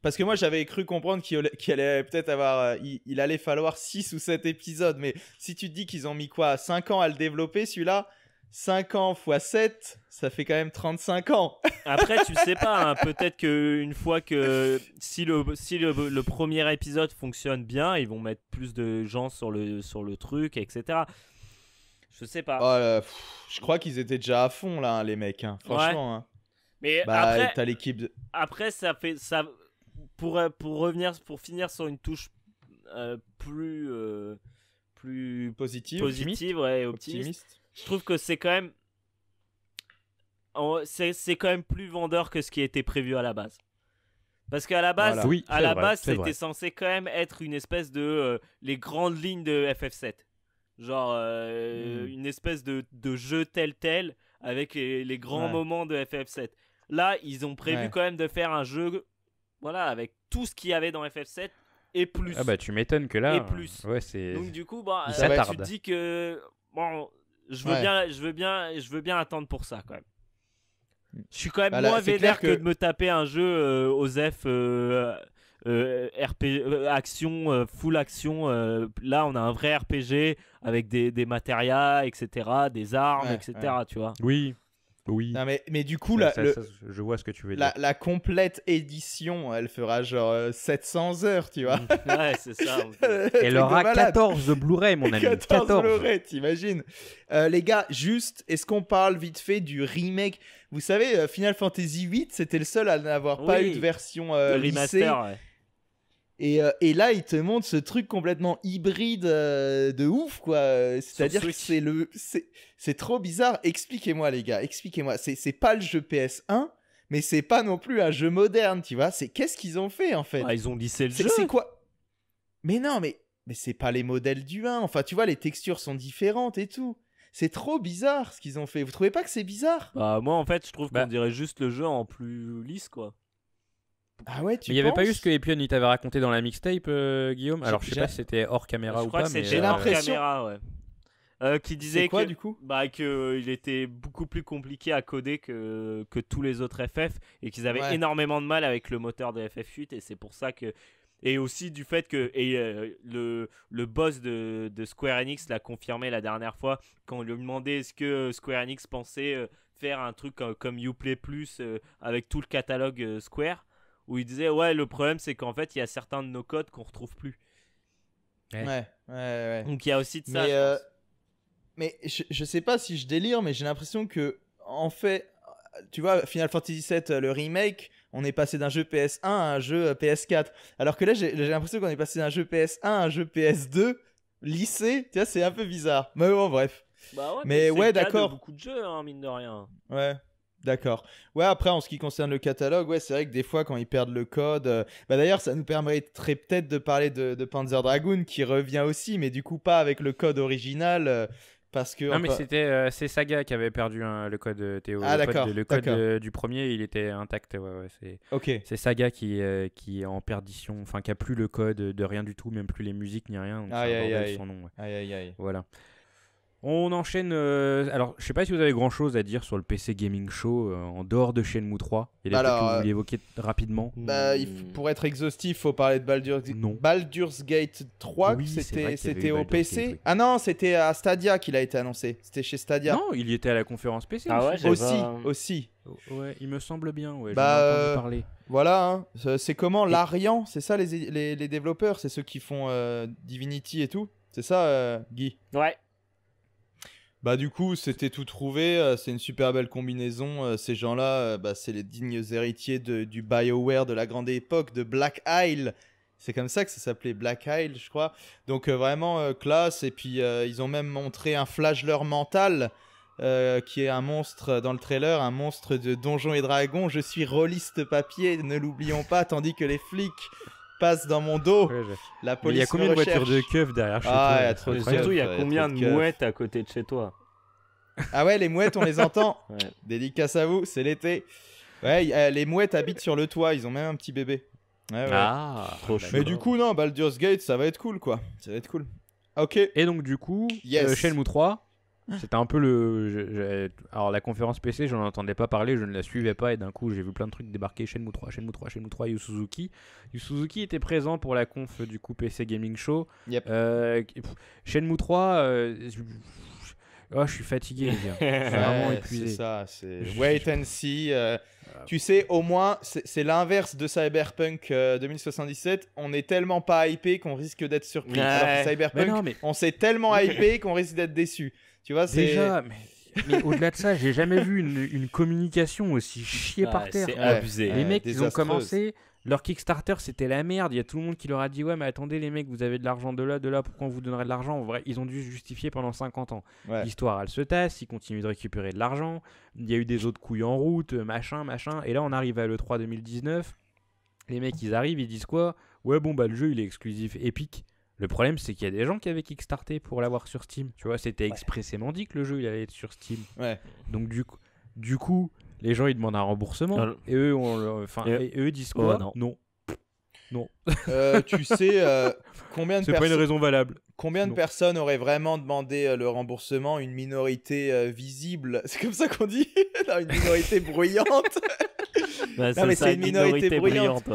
Speaker 3: parce que moi, j'avais cru comprendre qu'il allait peut-être avoir. Euh, il, allait falloir 6 ou 7 épisodes. Mais si tu te dis qu'ils ont mis quoi 5 ans à le développer,
Speaker 1: celui-là 5 ans x 7, ça fait quand même 35 ans. Après, tu sais pas, hein. peut-être qu'une fois que. Si, le, si le, premier épisode fonctionne bien, ils vont mettre plus de gens sur le, sur le truc, etc. Je sais pas. Oh je crois qu'ils étaient déjà à fond, là, les mecs. Hein. Franchement. Hein. Mais bah, après, t'as l'équipe. Après, ça fait. Ça... Pour, euh, pour, revenir, pour finir sur une touche euh, plus. Euh, plus positive, positive optimiste je trouve que c'est quand même c'est quand même plus vendeur que ce qui était prévu à la base. Parce qu'à la base, à la base, c'était censé quand même être une espèce de euh, les grandes lignes de FF7, genre euh, hmm. une espèce de, de, jeu tel tel avec les, grands moments de FF7. Là, ils ont prévu quand même de faire un jeu, voilà, avec tout ce qu'il y avait dans FF7 et plus. Ah bah tu m'étonnes que là. Et plus. Ouais, c'est. Donc du coup, bah, euh, tu dis que bon, je veux bien, je veux bien, je veux bien attendre pour ça quand même. Je suis quand même bah moins vénère que... de me taper un jeu euh, OZEF euh, euh, action, full action. là, on a un vrai RPG avec des, des matérias, etc., des armes, etc., tu vois. Oui, oui. Non, mais, mais du coup, là je
Speaker 2: vois ce que tu veux dire.
Speaker 3: La, complète édition, elle fera genre 700 euh, heures, tu vois. ouais, c'est ça. elle aura 14 Blu-ray, mon ami. 14, 14. Blu-ray, t'imagines. Euh, les gars, juste, est-ce qu'on parle vite fait du remake Vous savez, euh, Final Fantasy VIII, c'était le seul à n'avoir pas eu de version euh, remaster. Euh, et, là, il te montre ce truc complètement hybride euh, de ouf, quoi. C'est-à-dire que c'est le, c'est trop bizarre. Expliquez-moi, les gars, expliquez-moi. C'est pas le jeu PS1, mais c'est pas non plus un jeu moderne, tu vois. C'est qu'est-ce qu'ils ont fait en fait ah, Ils ont lissé le jeu. C'est quoi Mais non, mais mais c'est pas les modèles du 1. Enfin, tu vois, les textures sont différentes et tout. C'est trop bizarre ce qu'ils ont fait. Vous trouvez pas que c'est bizarre
Speaker 2: Bah moi, en fait, je trouve bah qu'on dirait juste le jeu en plus
Speaker 1: lisse, quoi. Ah ouais, il n'y avait pas eu
Speaker 2: ce que Epion il t'avait raconté dans la mixtape, euh, Guillaume Alors je sais pas si c'était hors caméra ou pas. J'ai euh, l'impression.
Speaker 1: Ouais. Euh, qui disait quoi, du coup bah, que il était beaucoup plus compliqué à coder que, que tous les autres FF et qu'ils avaient énormément de mal avec le moteur de FF8 et c'est pour ça que et aussi du fait que et, le, le boss de, de Square Enix l'a confirmé la dernière fois quand on lui demandait est-ce que Square Enix pensait faire un truc comme, comme Uplay Plus avec tout le catalogue Square où il disait ouais le problème c'est qu'en fait il y a certains de nos codes qu'on retrouve plus. Ouais. ouais.
Speaker 3: ouais, Donc il y a aussi de ça. Mais, je, euh... sais pas si je délire, mais j'ai l'impression que en fait, tu vois, Final Fantasy VII euh, le remake, on est passé d'un jeu PS1 à un jeu euh, PS4. Alors que là, j'ai l'impression qu'on est passé d'un jeu PS1 à un jeu PS2 lycée. Tu vois, c'est un peu bizarre. Mais bon, bref. Bah ouais, mais, mais ouais, d'accord.
Speaker 1: Beaucoup de jeux, hein, mine de rien.
Speaker 3: Ouais. D'accord. Ouais, après, en ce qui concerne le catalogue, ouais, c'est vrai que des fois, quand ils perdent le code. Euh, bah, d'ailleurs, ça nous permettrait peut-être de parler de, Panzer Dragoon qui revient aussi, mais du coup, pas avec le code original. Euh, parce que non mais c'était
Speaker 2: euh, c'est Saga qui avait perdu hein, le code Théo ah, le code, du premier il était intact ouais, ouais, c'est Saga qui qui est en perdition enfin qui a plus le code de rien du tout même plus les musiques ni rien aïe, son nom ouais. aïe, voilà on enchaîne. Euh, alors, je sais pas si vous avez grand chose à dire sur le PC Gaming Show euh, en dehors de Shenmue 3. Il y a des que vous euh, rapidement.
Speaker 3: Bah, hmm. pour être exhaustif, faut parler de Baldur's, non. Baldur's Gate
Speaker 2: 3. c'était au PC.
Speaker 3: Ah non, c'était à Stadia qu'il a été annoncé. C'était chez Stadia. Non, il y était à la conférence PC. Ah aussi, aussi.
Speaker 2: Ouais, il me semble bien. bah,
Speaker 3: Voilà, hein. c'est comment L'Arian, c'est ça les développeurs, c'est ceux qui font Divinity et tout. C'est ça, Guy Ouais. Bah du coup, c'était tout trouvé, euh, c'est une super belle combinaison. Euh, ces gens-là, euh, bah, c'est les dignes héritiers du BioWare de la grande époque, de Black Isle. C'est comme ça que ça s'appelait Black Isle, je crois. Donc vraiment classe, et puis ils ont même montré un leur mental, qui est un monstre dans le trailer, un monstre de donjon et Dragons. Je suis rôliste papier, ne l'oublions pas, tandis que les flics passe dans mon dos. La police. Il y a combien de voitures de keuf derrière chez toi Surtout, il y a combien de, mouettes
Speaker 1: à côté de chez toi
Speaker 3: Ah ouais, les mouettes, on les entend. Dédicace à vous, c'est l'été. Ouais, les mouettes habitent sur le toit, ils ont même un petit bébé. Ah, trop Mais du coup, non, Baldur's Gate, ça va
Speaker 2: être cool, quoi. Ça va être cool. Ok. Et donc, du coup, euh, yes. euh, Shenmue 3, C'était un peu le. alors, la conférence PC, j'en entendais pas parler, je ne la suivais pas, et d'un coup, j'ai vu plein de trucs débarquer Shenmue 3, Shenmue 3, Shenmue 3, Yu Suzuki. Yu Suzuki était présent pour la conf euh, du coup PC Gaming Show. Euh, Shenmue 3. Euh, je suis fatigué, les gars. Je vraiment épuisé. C'est ça, c'est wait and see. Ah. tu sais, au
Speaker 3: moins, c'est l'inverse de Cyberpunk 2077. On est tellement pas hypé qu'on risque d'être surpris. Alors que Cyberpunk, on s'est tellement hypé qu'on risque d'être déçu. Tu vois, c'est. Déjà,
Speaker 2: mais, au-delà de ça, j'ai jamais vu une, communication aussi chiée par terre. C'est abusé. Les mecs, ils ont commencé. Leur Kickstarter, c'était la merde. Il y a tout le monde qui leur a dit Ouais, mais attendez, les mecs, vous avez de l'argent de là, de là, pourquoi on vous donnerait de l'argent vrai, ils ont dû se justifier pendant 50 ans. L'histoire, elle se tasse, ils continuent de récupérer de l'argent. Il y a eu des autres couilles en route, machin, machin. Et là, on arrive à l'E3 2019. Les mecs, ils arrivent, ils disent quoi Ouais, bon, bah, le jeu, il est exclusif épique. » Le problème, c'est qu'il y a des gens qui avaient kickstarté pour l'avoir sur Steam. Tu vois, c'était expressément dit que le jeu il allait être sur Steam. Donc du coup, les gens ils demandent un remboursement et eux, on,
Speaker 3: eux disent oh, quoi Non. non. Euh, tu sais euh, combien de C'est pas une raison valable. Combien de personnes auraient vraiment demandé euh, le remboursement Une minorité visible. C'est comme ça qu'on dit Une minorité bruyante. non, mais c'est une minorité, bruyante.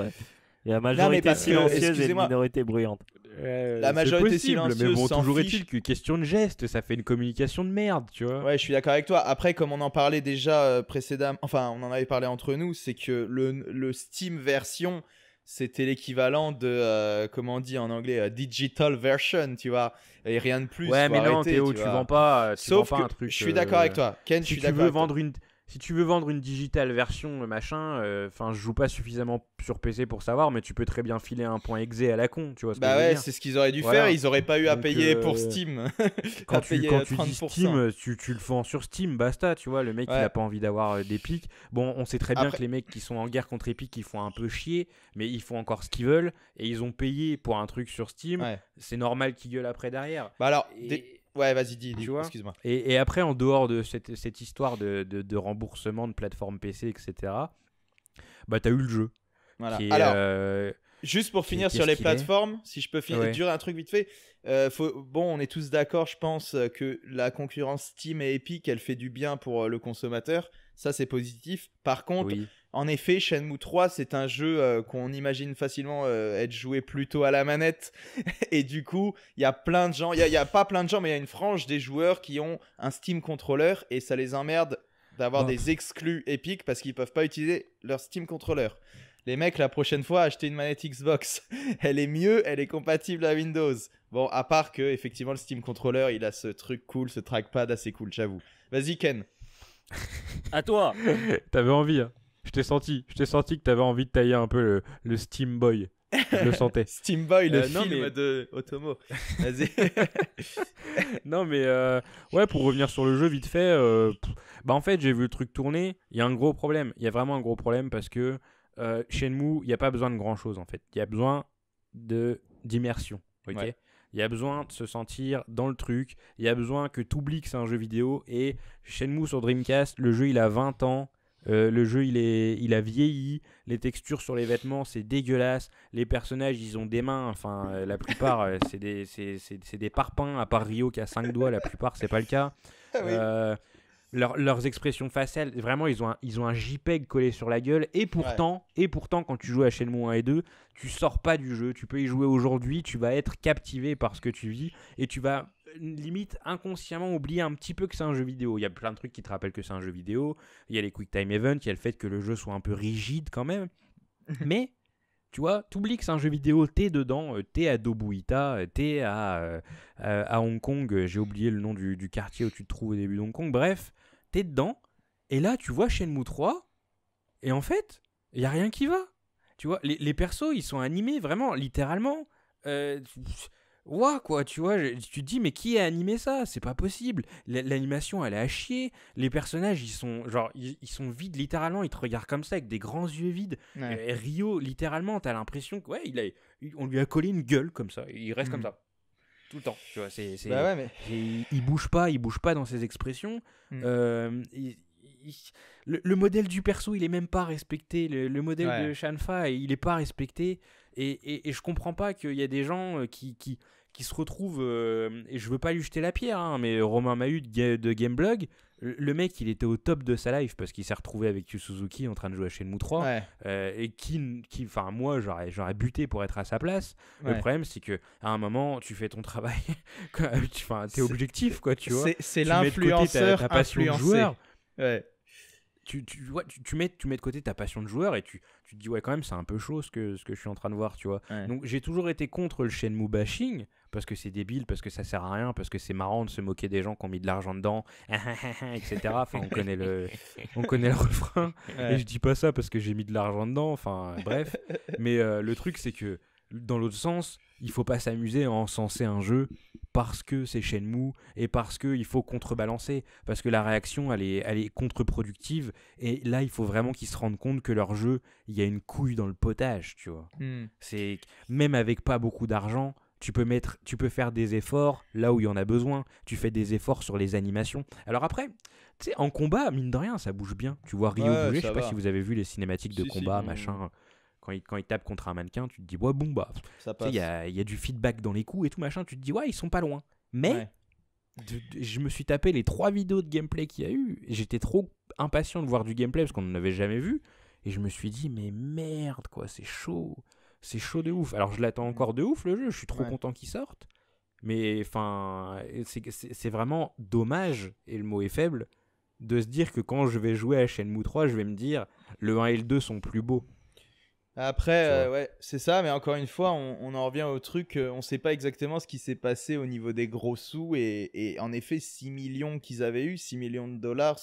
Speaker 1: majorité silencieuse et une minorité bruyante.
Speaker 3: Euh, la majorité possible, silencieuse mais bon, toujours
Speaker 2: est-il que question de geste, ça fait une communication de merde, tu vois.
Speaker 3: Ouais, je suis d'accord avec toi. Après, comme on en parlait déjà euh, précédemment, enfin, on en avait parlé entre nous, c'est que le, le, Steam version, c'était l'équivalent de, euh, comment on dit en anglais,
Speaker 2: digital version, tu vois, et rien de plus. Ouais, mais non, Théo, tu, vends pas, Sauf que un truc. Je suis d'accord avec toi, Ken. je suis tu veux vendre une si tu veux vendre une digitale version euh, machin, euh, enfin, je joue pas suffisamment sur PC pour savoir, mais tu peux très bien filer un point exé à la con, tu vois. bah ouais, c'est ce qu'ils auraient dû faire. Ils auraient pas eu à payer euh, pour Steam. quand tu, dis Steam, tu, le fends sur Steam, basta, tu vois. Le mec, n'a il pas envie d'avoir des pics. Bon, on sait très bien que les mecs qui sont en guerre contre Epic, ils font un peu chier, mais ils font encore ce qu'ils veulent et ils ont payé pour un truc sur Steam. C'est normal qu'ils gueulent après derrière. Bah alors. Ouais, vas-y, dis, dis excuse-moi. Et, après, en dehors de cette, cette histoire de, de, remboursement de plateforme PC, etc., bah, t'as eu le jeu. Voilà. Alors, euh, Juste pour finir sur les plateformes, si je peux finir, durer
Speaker 3: un truc vite fait. Euh, bon, on est tous d'accord, je pense, euh, que la concurrence Steam et Epic, elle fait du bien pour euh, le consommateur. Ça, c'est positif. Par contre, en effet, Shenmue 3, c'est un jeu qu'on imagine facilement être joué plutôt à la manette. et du coup, il y a plein de gens, il n'y a, pas plein de gens, mais il y a une frange des joueurs qui ont un Steam controller et ça les emmerde d'avoir des exclus Epic parce qu'ils ne peuvent pas utiliser leur Steam controller. Les mecs, la prochaine fois, achetez une manette Xbox. elle est mieux, elle est compatible à Windows. Bon, à part que, effectivement, le Steam Controller, il a ce truc cool, ce trackpad assez cool, j'avoue. Vas-y, Ken. à toi
Speaker 2: T'avais envie, hein. Je t'ai senti, je t'ai senti que t'avais envie de tailler un peu le, Steam Boy. Je le sentais. Steam Boy, le euh, film non, mais...
Speaker 1: de
Speaker 3: Otomo. Vas-y.
Speaker 2: non, mais euh, ouais, pour revenir sur le jeu vite fait, euh, bah en fait, j'ai vu le truc tourner. Il y a un gros problème. Il y a vraiment un gros problème parce que euh, chez Shenmue, il n'y a pas besoin de grand-chose en fait. Il y a besoin de d'immersion. ok Il y a besoin de se sentir dans le truc. Il y a besoin que tu oublies que c'est un jeu vidéo. Et Shenmue sur Dreamcast, le jeu il a 20 ans. Euh, le jeu il, est, il a vieilli. Les textures sur les vêtements c'est dégueulasse. Les personnages ils ont des mains. Enfin, euh, la plupart c'est des, des parpaings. À part Rio qui a 5 doigts, la plupart c'est pas le cas. Ah leurs expressions faciales, vraiment, ils ont, un, ils ont un JPEG collé sur la gueule. Et pourtant, et pourtant, quand tu joues à Shenmue 1 et 2, tu sors pas du jeu. Tu peux y jouer aujourd'hui, tu vas être captivé par ce que tu vis et tu vas euh, limite inconsciemment oublier un petit peu que c'est un jeu vidéo. Il y a plein de trucs qui te rappellent que c'est un jeu vidéo. Il y a les quick time events, il y a le fait que le jeu soit un peu rigide quand même. Mhm. Mais tu vois, t'oublies que c'est un jeu vidéo, t'es dedans, euh, t'es à Dobuita, euh, t'es à, à Hong Kong, j'ai oublié le nom du, du, quartier où tu te trouves au début de Hong Kong, bref, dedans, et là, tu vois Shenmue 3, et en fait, il n'y a rien qui va. Tu vois, les, les persos, ils sont animés, vraiment, littéralement. Euh, quoi, tu vois, tu te dis, mais qui a animé ça C'est pas possible. L'animation, elle est à chier. Les personnages, ils sont, genre, ils, sont vides, littéralement. Ils te regardent comme ça, avec des grands yeux vides. Rio, littéralement, t'as l'impression qu'on ouais, il on lui a collé une gueule, comme ça. Il reste mm. comme ça tout le temps. Tu vois, c'est, bah il, bouge pas, il bouge pas dans ses expressions. Mm. Euh, le, modèle du perso, il est même pas respecté. Le, modèle de Shanfa, il est pas respecté. Et, et, je comprends pas qu'il y a des gens euh, qui, qui, se retrouvent. Euh, et je veux pas lui jeter la pierre, hein, mais Romain Mahut de Gameblog, le mec, il était au top de sa life parce qu'il s'est retrouvé avec Yu Suzuki en train de jouer à Shenmue 3. Euh, et qui, qui, enfin, moi, j'aurais, j'aurais buté pour être à sa place. Le problème, c'est que à un moment, tu fais ton travail, enfin, t'es objectif, quoi, tu vois. C'est, l'influenceur, ta, ta passion de joueur. Tu, vois, tu, mets, tu mets de côté ta passion de joueur et tu, tu te dis, ouais, quand même, c'est un peu chaud ce que, ce que je suis en train de voir, tu vois. Donc, j'ai toujours été contre le Shenmue bashing, parce que c'est débile, parce que ça sert à rien, parce que c'est marrant de se moquer des gens qui ont mis de l'argent dedans,
Speaker 4: etc. Enfin, on connaît le, on connaît le refrain. Et je
Speaker 2: dis pas ça parce que j'ai mis de l'argent dedans. Enfin, bref. Mais euh, le truc, c'est que dans l'autre sens, il faut pas s'amuser à encenser un jeu parce que c'est mou et parce que il faut contrebalancer parce que la réaction elle est, elle est contre-productive et là il faut vraiment qu'ils se rendent compte que leur jeu il y a une couille dans le potage tu vois hmm. c'est même avec pas beaucoup d'argent tu peux, mettre, tu peux faire des efforts là où il y en a besoin. Tu fais des efforts sur les animations. Alors après, tu sais, en combat, mine de rien, ça bouge bien. Tu vois Rio bouger. Je sais pas si vous avez vu les cinématiques de combat, machin. Quand il, quand il, tape contre un mannequin, tu te dis, ouais, bon, bah, il y a, y a, du feedback dans les coups et tout machin, tu te dis, ouais, ils sont pas loin. Mais je me suis tapé les trois vidéos de gameplay qu'il y a eu, j'étais trop impatient de voir du gameplay parce qu'on n'en avait jamais vu, et je me suis dit, mais merde, quoi, c'est chaud c'est chaud de ouf. Alors je l'attends encore de ouf le jeu, je suis trop content qu'il sorte. Mais enfin, c'est vraiment dommage, et le mot est faible, de se dire que quand je vais jouer à Shenmue 3, je vais me dire le 1 et le 2 sont plus beaux.
Speaker 3: Après, euh, ouais, c'est ça, mais encore une fois, on, en revient au truc, euh, on sait pas exactement ce qui s'est passé au niveau des gros sous, et, en effet, 6 millions qu'ils avaient eu, 6 millions de dollars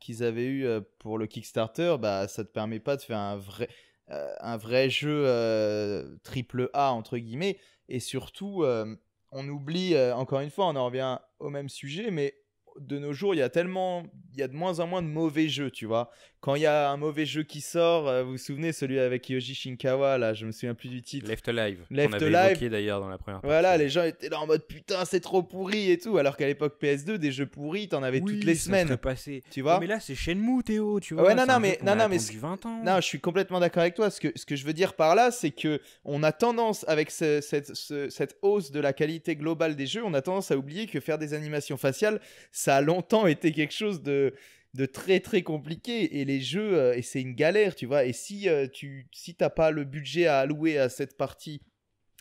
Speaker 3: qu'ils avaient eu euh, pour le Kickstarter, bah ça te permet pas de faire un vrai. Euh, un vrai jeu euh, triple A entre guillemets. Et surtout, euh, on oublie, encore une fois, on en revient au même sujet, mais de nos jours, il y a tellement, il y a de moins en moins de mauvais jeux, tu vois quand il y a un mauvais jeu qui sort, euh, vous vous souvenez, celui avec Yoshi Shinkawa, là, je me souviens plus du titre. Left Alive. Left on avait d'ailleurs dans la première Voilà, les gens étaient là en mode putain, c'est trop pourri et tout. Alors qu'à l'époque PS2, des jeux pourris, t'en avais toutes les ça semaines. Passé. Tu vois mais
Speaker 2: là, c'est Shenmue, Théo, tu vois. Ouais, non, non, mais. Non, non, Non,
Speaker 3: je suis complètement d'accord avec toi. Ce que, ce que je veux dire par là, c'est que on a tendance, avec cette, cette hausse de la qualité globale des jeux, on a tendance à oublier que faire des animations faciales, ça a longtemps été quelque chose de de très très compliqué et les jeux euh, et c'est une galère tu vois et si euh, tu si t'as pas le budget à allouer à cette partie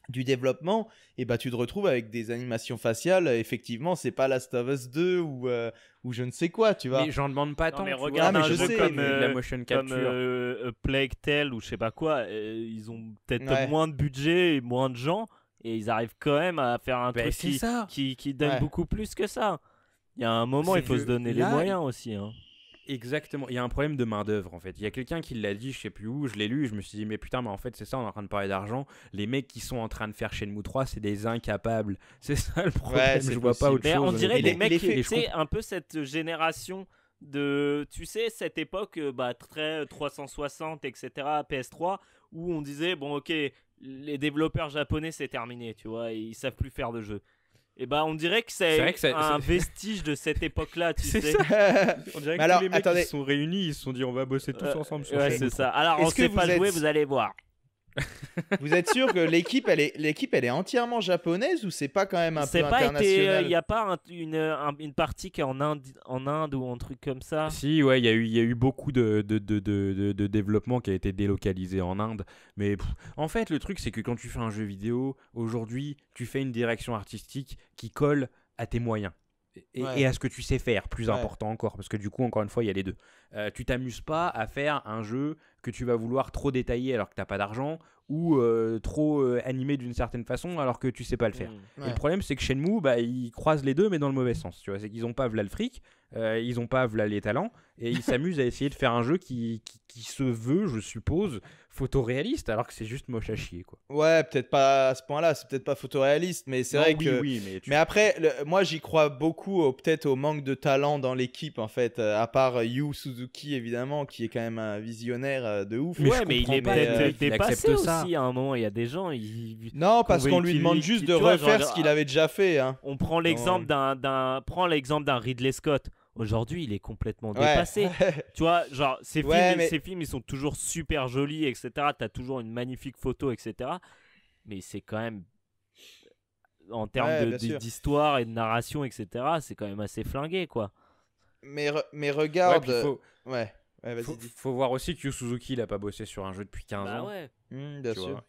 Speaker 3: du développement et eh bah ben, tu te retrouves avec des animations faciales effectivement c'est pas Last of Us 2 ou euh, ou je ne
Speaker 1: sais quoi tu vois mais j'en demande pas tant mais regarde un je sais, comme la motion capture comme, Plague Tale ou je sais pas quoi ils ont peut-être moins de budget et moins de gens et ils arrivent quand même à faire un ben, truc qui, qui, donne beaucoup plus que ça il y a un moment, il faut se donner les moyens aussi. Hein.
Speaker 2: Exactement. Il y a un problème de main-d'œuvre, en fait. Il y a quelqu'un qui l'a dit, je sais plus où, je l'ai lu, je me suis dit, mais putain, mais en fait, c'est ça, on est en train de parler d'argent. Les mecs qui sont en train de faire Shenmue 3, c'est des incapables. C'est ça le problème, je vois pas autre mais chose. On dirait les, mecs qui étaient
Speaker 1: un peu cette génération de, tu sais, cette époque, euh, bah, très 360, etc., PS3, où on disait, bon, ok, les développeurs japonais, c'est terminé, tu vois, ils savent plus faire de jeux. Et eh bah, ben, on dirait que c'est un vestige de cette époque-là, tu sais. On dirait que alors, tous les mecs se sont
Speaker 2: réunis, ils se sont dit on va bosser tous euh, ensemble. Sur ouais, c'est ça. Alors, on sait
Speaker 1: pas jouer, vous allez voir.
Speaker 3: Vous êtes sûr que l'équipe, elle est, l'équipe, elle est entièrement japonaise ou c'est pas quand même un peu pas euh, international Il n'y
Speaker 1: a pas euh, une, partie qui est en Inde, en Inde ou un truc comme ça
Speaker 2: Si, ouais, il y, a eu, y a eu beaucoup de, de, développement qui a été délocalisé en Inde. Mais
Speaker 1: en fait, le truc, c'est que quand tu fais un jeu vidéo, aujourd'hui, tu
Speaker 2: fais une direction artistique qui colle à tes moyens et, à ce que tu sais faire, plus important encore, parce que du coup, encore une fois, il y a les deux. Euh, tu t'amuses pas à faire un jeu que tu vas vouloir trop détailler alors que tu t'as pas d'argent, ou euh, trop euh, animé d'une certaine façon alors que tu sais pas le faire. Hmm. le problème, c'est que Shenmue, bah, ils croisent les deux, mais dans le mauvais sens. Tu vois, c'est qu'ils ont pas v'là euh, ils n'ont pas les talents et ils s'amusent à essayer de faire un jeu qui, qui, se veut, je suppose, photoréaliste alors que c'est juste moche à chier quoi.
Speaker 3: Ouais, peut-être pas à ce point-là, c'est peut-être pas photoréaliste, mais c'est vrai que. Oui, mais, mais après, moi j'y crois beaucoup peut-être au manque de talent dans l'équipe en fait, euh, à part euh, Yu Suzuki évidemment qui est quand même un visionnaire de ouf. Mais ouais, mais il est pas, il il ça. aussi
Speaker 1: à un moment. Il y a des gens. Ils... Non, parce qu'on lui demande juste de refaire ce qu'il ah, avait déjà fait. Hein. On prend l'exemple d'un prend l'exemple d'un Ridley Scott. Aujourd'hui, il est complètement dépassé. tu vois, genre, ces films, ces films, ils sont toujours super jolis, etc. T'as toujours une magnifique photo, etc. Mais c'est quand même en termes d'histoire et de narration, etc., c'est quand même assez flingué, quoi.
Speaker 3: Mais, mais regarde.
Speaker 1: ouais. Il faut, voir aussi que Yu Suzuki, il a pas bossé sur un
Speaker 2: jeu depuis 15 bah ans. Ouais. Hmm,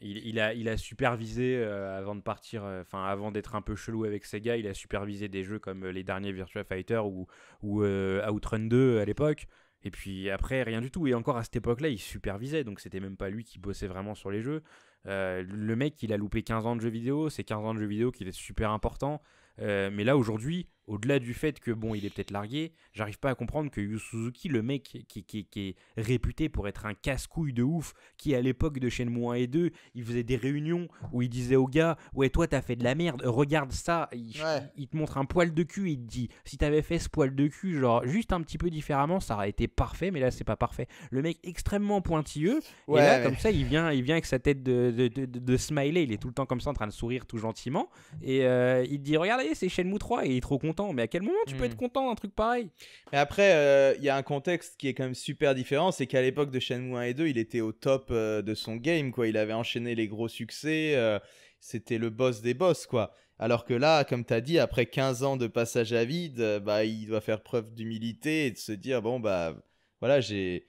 Speaker 2: il, a, il a supervisé euh, avant de partir, euh, enfin avant d'être un peu chelou avec Sega, il a supervisé des jeux comme euh, les derniers Virtua Fighter ou, ou Outrun 2 à l'époque. Et puis après, rien du tout. Et encore à cette époque-là, il supervisait, donc c'était même pas lui qui bossait vraiment sur les jeux. le mec, il a loupé 15 ans de jeux vidéo, c'est 15 ans de jeux vidéo qui est super important, mais là, aujourd'hui, au-delà du fait que, bon, il est peut-être largué, j'arrive pas à comprendre que Yu Suzuki, le mec qui, qui, est réputé pour être un casse-couille de ouf, qui à l'époque de Shenmue 1 et 2, il faisait des réunions où il disait aux gars, ouais, toi t'as fait de la merde, regarde ça, il, te montre un poil de cul, il te dit, si t'avais fait ce poil de cul, genre, juste un petit peu différemment, ça aurait été parfait, mais là c'est pas parfait. Le mec extrêmement pointilleux, et là, comme ça, il vient, il vient avec sa tête de, de, smiley, il est tout le temps comme ça en train de sourire tout gentiment, et euh, il dit, regardez, c'est Shenmue 3, et il est trop content mais à quel moment tu peux hmm. être content d'un truc pareil
Speaker 3: Mais après, il euh, y a un contexte qui est quand même super différent. C'est qu'à l'époque de Shenmue 1 et 2, il était au top euh, de son game. quoi. Il avait enchaîné les gros succès. Euh, c'était le boss des boss. quoi. Alors que là, comme tu as dit, après 15 ans de passage à vide, bah, il doit faire preuve d'humilité et de se dire bon, bah voilà, j'ai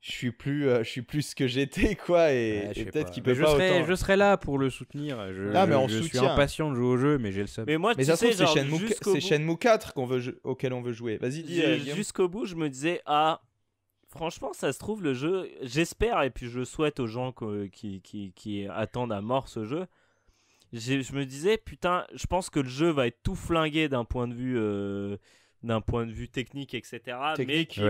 Speaker 3: je suis plus euh, je suis plus ce que j'étais quoi et, peut-être qu'il peut, pas je serai, autant. je
Speaker 2: serai là pour le soutenir je, suis impatient
Speaker 3: de jouer au jeu mais j'ai le seul mais moi tu sais, c'est Shenmue, bout... 4 qu'on veut auquel on veut jouer vas-y dis euh,
Speaker 1: jusqu'au bout je me disais ah franchement ça se trouve le jeu j'espère et puis je souhaite aux gens qui, qui, attendent à mort ce jeu je me disais putain je pense que le jeu va être tout flingué d'un point de vue euh, d'un point de vue technique, etc. mais qui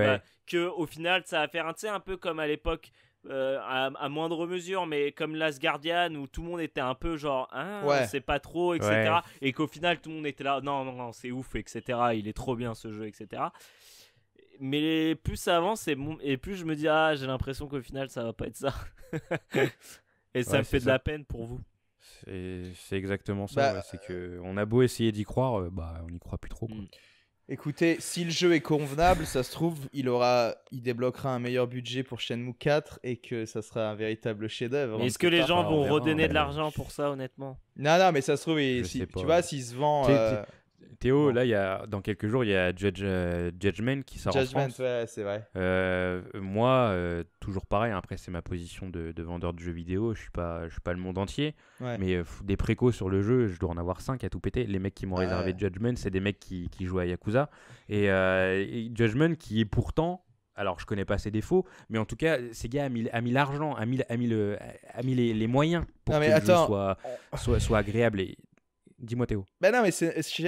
Speaker 1: que au final, ça va faire un, un peu comme à l'époque. Euh, à, moindre mesure, mais comme Last Guardian où tout le monde était un peu genre, hein, ouais. c'est pas trop, etc. Et qu'au final tout le monde était là, non, non, non, c'est ouf, etc. Il est trop bien ce jeu, etc. Mais plus ça avance et, plus je me dis, ah, j'ai l'impression qu'au final ça va pas être ça. et ça me fait de la peine pour vous.
Speaker 2: C'est exactement ça. Bah, c'est que on a beau essayer d'y croire, euh, bah on n'y croit plus trop. Mm.
Speaker 3: Écoutez, si le jeu est convenable, ça se trouve, il aura, il débloquera un meilleur budget pour Shenmue 4 et que ça sera un véritable chef-d'œuvre. Hein. Est-ce que les gens vont redonner de l'argent pour ça,
Speaker 1: honnêtement
Speaker 2: Non, non, mais ça se trouve, tu vois, s'il se vend, euh, Théo, là, il y a, dans quelques jours, il y a euh, Judgment qui sort Judgment, en France. ouais, c'est vrai. Euh, moi, euh, toujours pareil, hein. après, c'est ma position de, vendeur de jeux vidéo, je suis pas, je suis pas le monde entier, mais des précos sur le jeu, je dois en avoir cinq à tout péter. Les mecs qui m'ont réservé Judgment, c'est des mecs qui, jouent à Yakuza. Et, Judgment, qui est pourtant, alors je connais pas ses défauts, mais en tout cas, ces gars a mis, a mis l'argent, a mis, a mis, le, les, moyens pour que le jeu soit, soit, soit agréable. Et Dis-moi Théo.
Speaker 3: Ben non, mais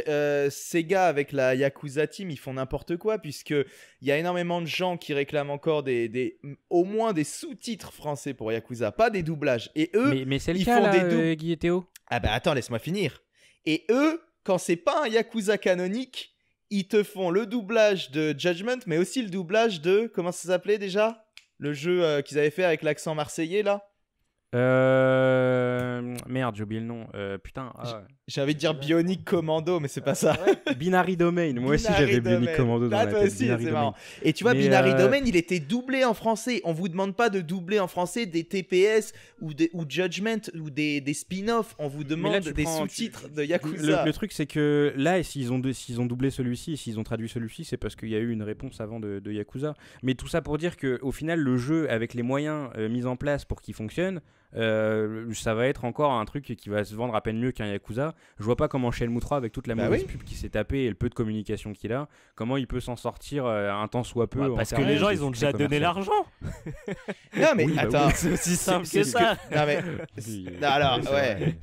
Speaker 3: euh, ces gars avec la Yakuza Team, ils font n'importe quoi, puisque il y a énormément de gens qui réclament encore des, au moins des sous-titres français pour Yakuza, pas des doublages. Et eux, mais, c'est le ils font des doublages euh, Guy et Théo. Ah ben attends, laisse-moi finir. Et eux, quand c'est pas un Yakuza canonique, ils te font le doublage de Judgment, mais aussi le doublage de comment ça s'appelait déjà le jeu euh, qu'ils avaient fait avec l'accent marseillais
Speaker 2: là. Euh... Merde, j'ai oublié le nom. putain. Ah, j'avais de dire Bionic Commando, mais c'est pas ça. Binary Domain. Moi aussi, j'avais Bionic Commando dans la tête.
Speaker 3: Aussi, c'est Et tu vois, Binary euh, Domain, il était doublé en français. On vous demande pas de doubler en français des TPS ou, des, ou Judgment ou des, des spin-offs. On vous demande des sous-titres de Yakuza. Le,
Speaker 2: truc, c'est que là, s'ils ont, ont doublé celui-ci, s'ils ont traduit celui-ci, c'est parce qu'il y a eu une réponse avant de, de Yakuza. Mais tout ça pour dire qu'au final, le jeu, avec les moyens euh, mis en place pour qu'il fonctionne, euh, ça va être encore un truc qui va se vendre à peine mieux qu'un Yakuza. Je vois pas comment Shenmue Moutra avec toute la bah mauvaise pub qui s'est tapée et le peu de communication qu'il a, comment il peut s'en sortir euh, un temps soit peu. Bah, parce que les gens, ils ont déjà donné l'argent. non, mais bah attends. c'est aussi simple que ça. Non, mais. alors, ouais.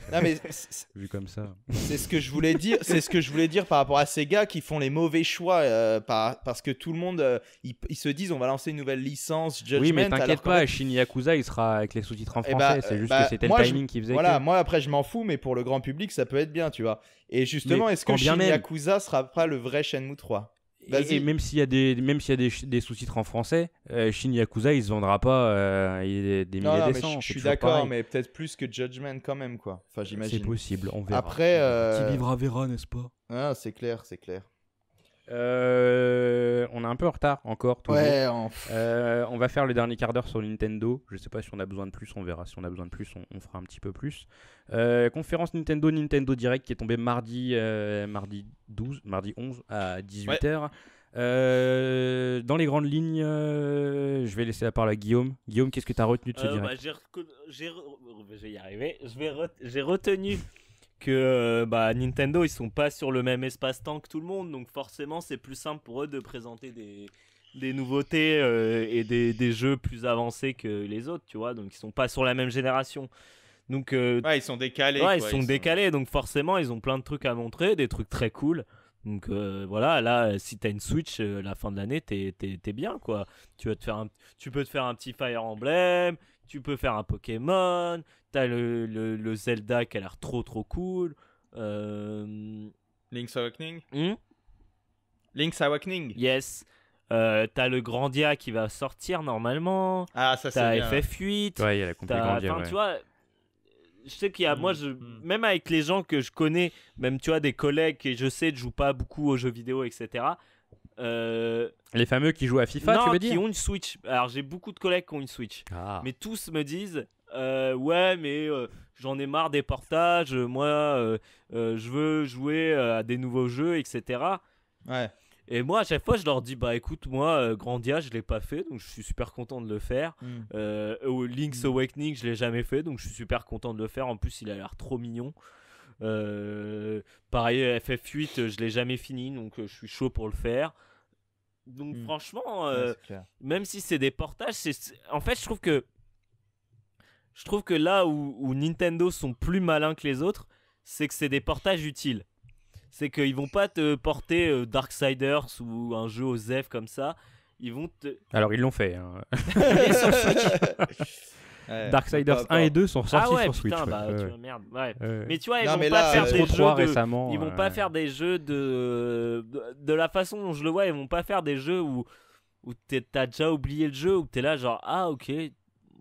Speaker 2: Vu comme ça.
Speaker 3: C'est ce que je voulais dire. C'est ce que je voulais dire par rapport à ces gars qui font les mauvais choix euh, parce que tout le monde, ils... se disent, on va lancer une nouvelle licence. oui, mais t'inquiète pas,
Speaker 2: Shin Yakuza, il sera avec les sous-titres en eh ben, français c'est euh, juste que bah, c'était le qui Voilà,
Speaker 3: moi après je m'en fous, mais pour le grand public ça peut être bien, tu
Speaker 2: vois. Et justement, est-ce que Shin
Speaker 3: Yakuza sera pas le vrai Shenmue 3 même
Speaker 2: s'il y a des même s'il y a des, des sous-titres en français, euh, Shin Yakuza il se vendra pas euh, des, des milliers de Je suis d'accord,
Speaker 3: mais peut-être plus que Judgment quand même quoi. Enfin j'imagine. C'est possible, on verra. Après, qui euh, vivra
Speaker 2: verra, n'est-ce pas Ah c'est clair, c'est clair. Euh, on est un peu en retard encore. Euh, on va faire le dernier quart d'heure sur Nintendo. Je sais pas si on a besoin de plus, on verra. Si on a besoin de plus, on, fera un petit peu plus. Euh, conférence Nintendo, Nintendo Direct qui est tombée mardi, mardi 12, mardi 11 à 18h. dans les grandes lignes, je vais laisser la parole à Guillaume. Guillaume, qu'est-ce que tu as retenu de ce direct
Speaker 1: J'ai J'ai retenu que euh, bah, Nintendo, ils sont pas sur le même espace-temps que tout le monde, donc forcément c'est plus simple pour eux de présenter des, nouveautés euh, et des, jeux plus avancés que les autres, tu vois, donc ils sont pas sur la même génération. Donc, euh, ils sont décalés. ils sont décalés, donc forcément ils ont plein de trucs à montrer, des trucs très cool. Donc voilà, là, si t'as une Switch, la fin de l'année, t'es, t'es, bien, quoi. Tu, vas te faire un, tu peux te faire un petit Fire Emblem, tu peux faire un Pokémon, T'as le, le, Zelda qui a l'air trop trop cool. Euh, Link's Awakening hmm Link's Awakening Yes. Euh, t'as le Grandia qui va sortir normalement. Ah, ça c'est T'as FF8. Ouais, il y a la Grandia. tu vois, je sais qu'il y a, moi, hmm, je, hmm. même avec les gens que je connais, même tu vois, des collègues et je sais ne joue pas beaucoup aux jeux vidéo, etc. Euh, les fameux qui jouent à FIFA, tu veux dire Qui ont une Switch. Alors j'ai beaucoup de collègues qui ont une Switch. Ah. Mais tous me disent euh, ouais, mais euh, j'en ai marre des portages, euh, moi, je veux jouer à des nouveaux jeux, etc. Et moi, à chaque fois, je leur dis, bah écoute, moi, Grandia, je l'ai pas fait, donc je suis super content de le faire. Hmm. Link's hmm. Awakening, je l'ai jamais fait, donc je suis super content de le faire. En plus, il a l'air trop mignon. pareil, FF8, je l'ai jamais fini, donc je suis chaud pour le faire. Donc hmm. franchement, même si c'est des portages, c'est en fait, je trouve que je trouve que là où, Nintendo sont plus malins que les autres, c'est que c'est des portages utiles. C'est qu'ils vont pas te porter euh, Darksiders ou un jeu aux F comme ça. Ils vont te... Alors ils l'ont fait. Hein. Darksiders 1 et 2 sont sortis ah sur putain, Switch. Bah, tu vois, merde. Mais tu vois, ils vont pas faire des jeux de... récemment. Ils vont pas faire des jeux de... de la façon dont je le vois, ils vont pas faire des jeux où où t'as déjà oublié le jeu où t'es là genre ah ok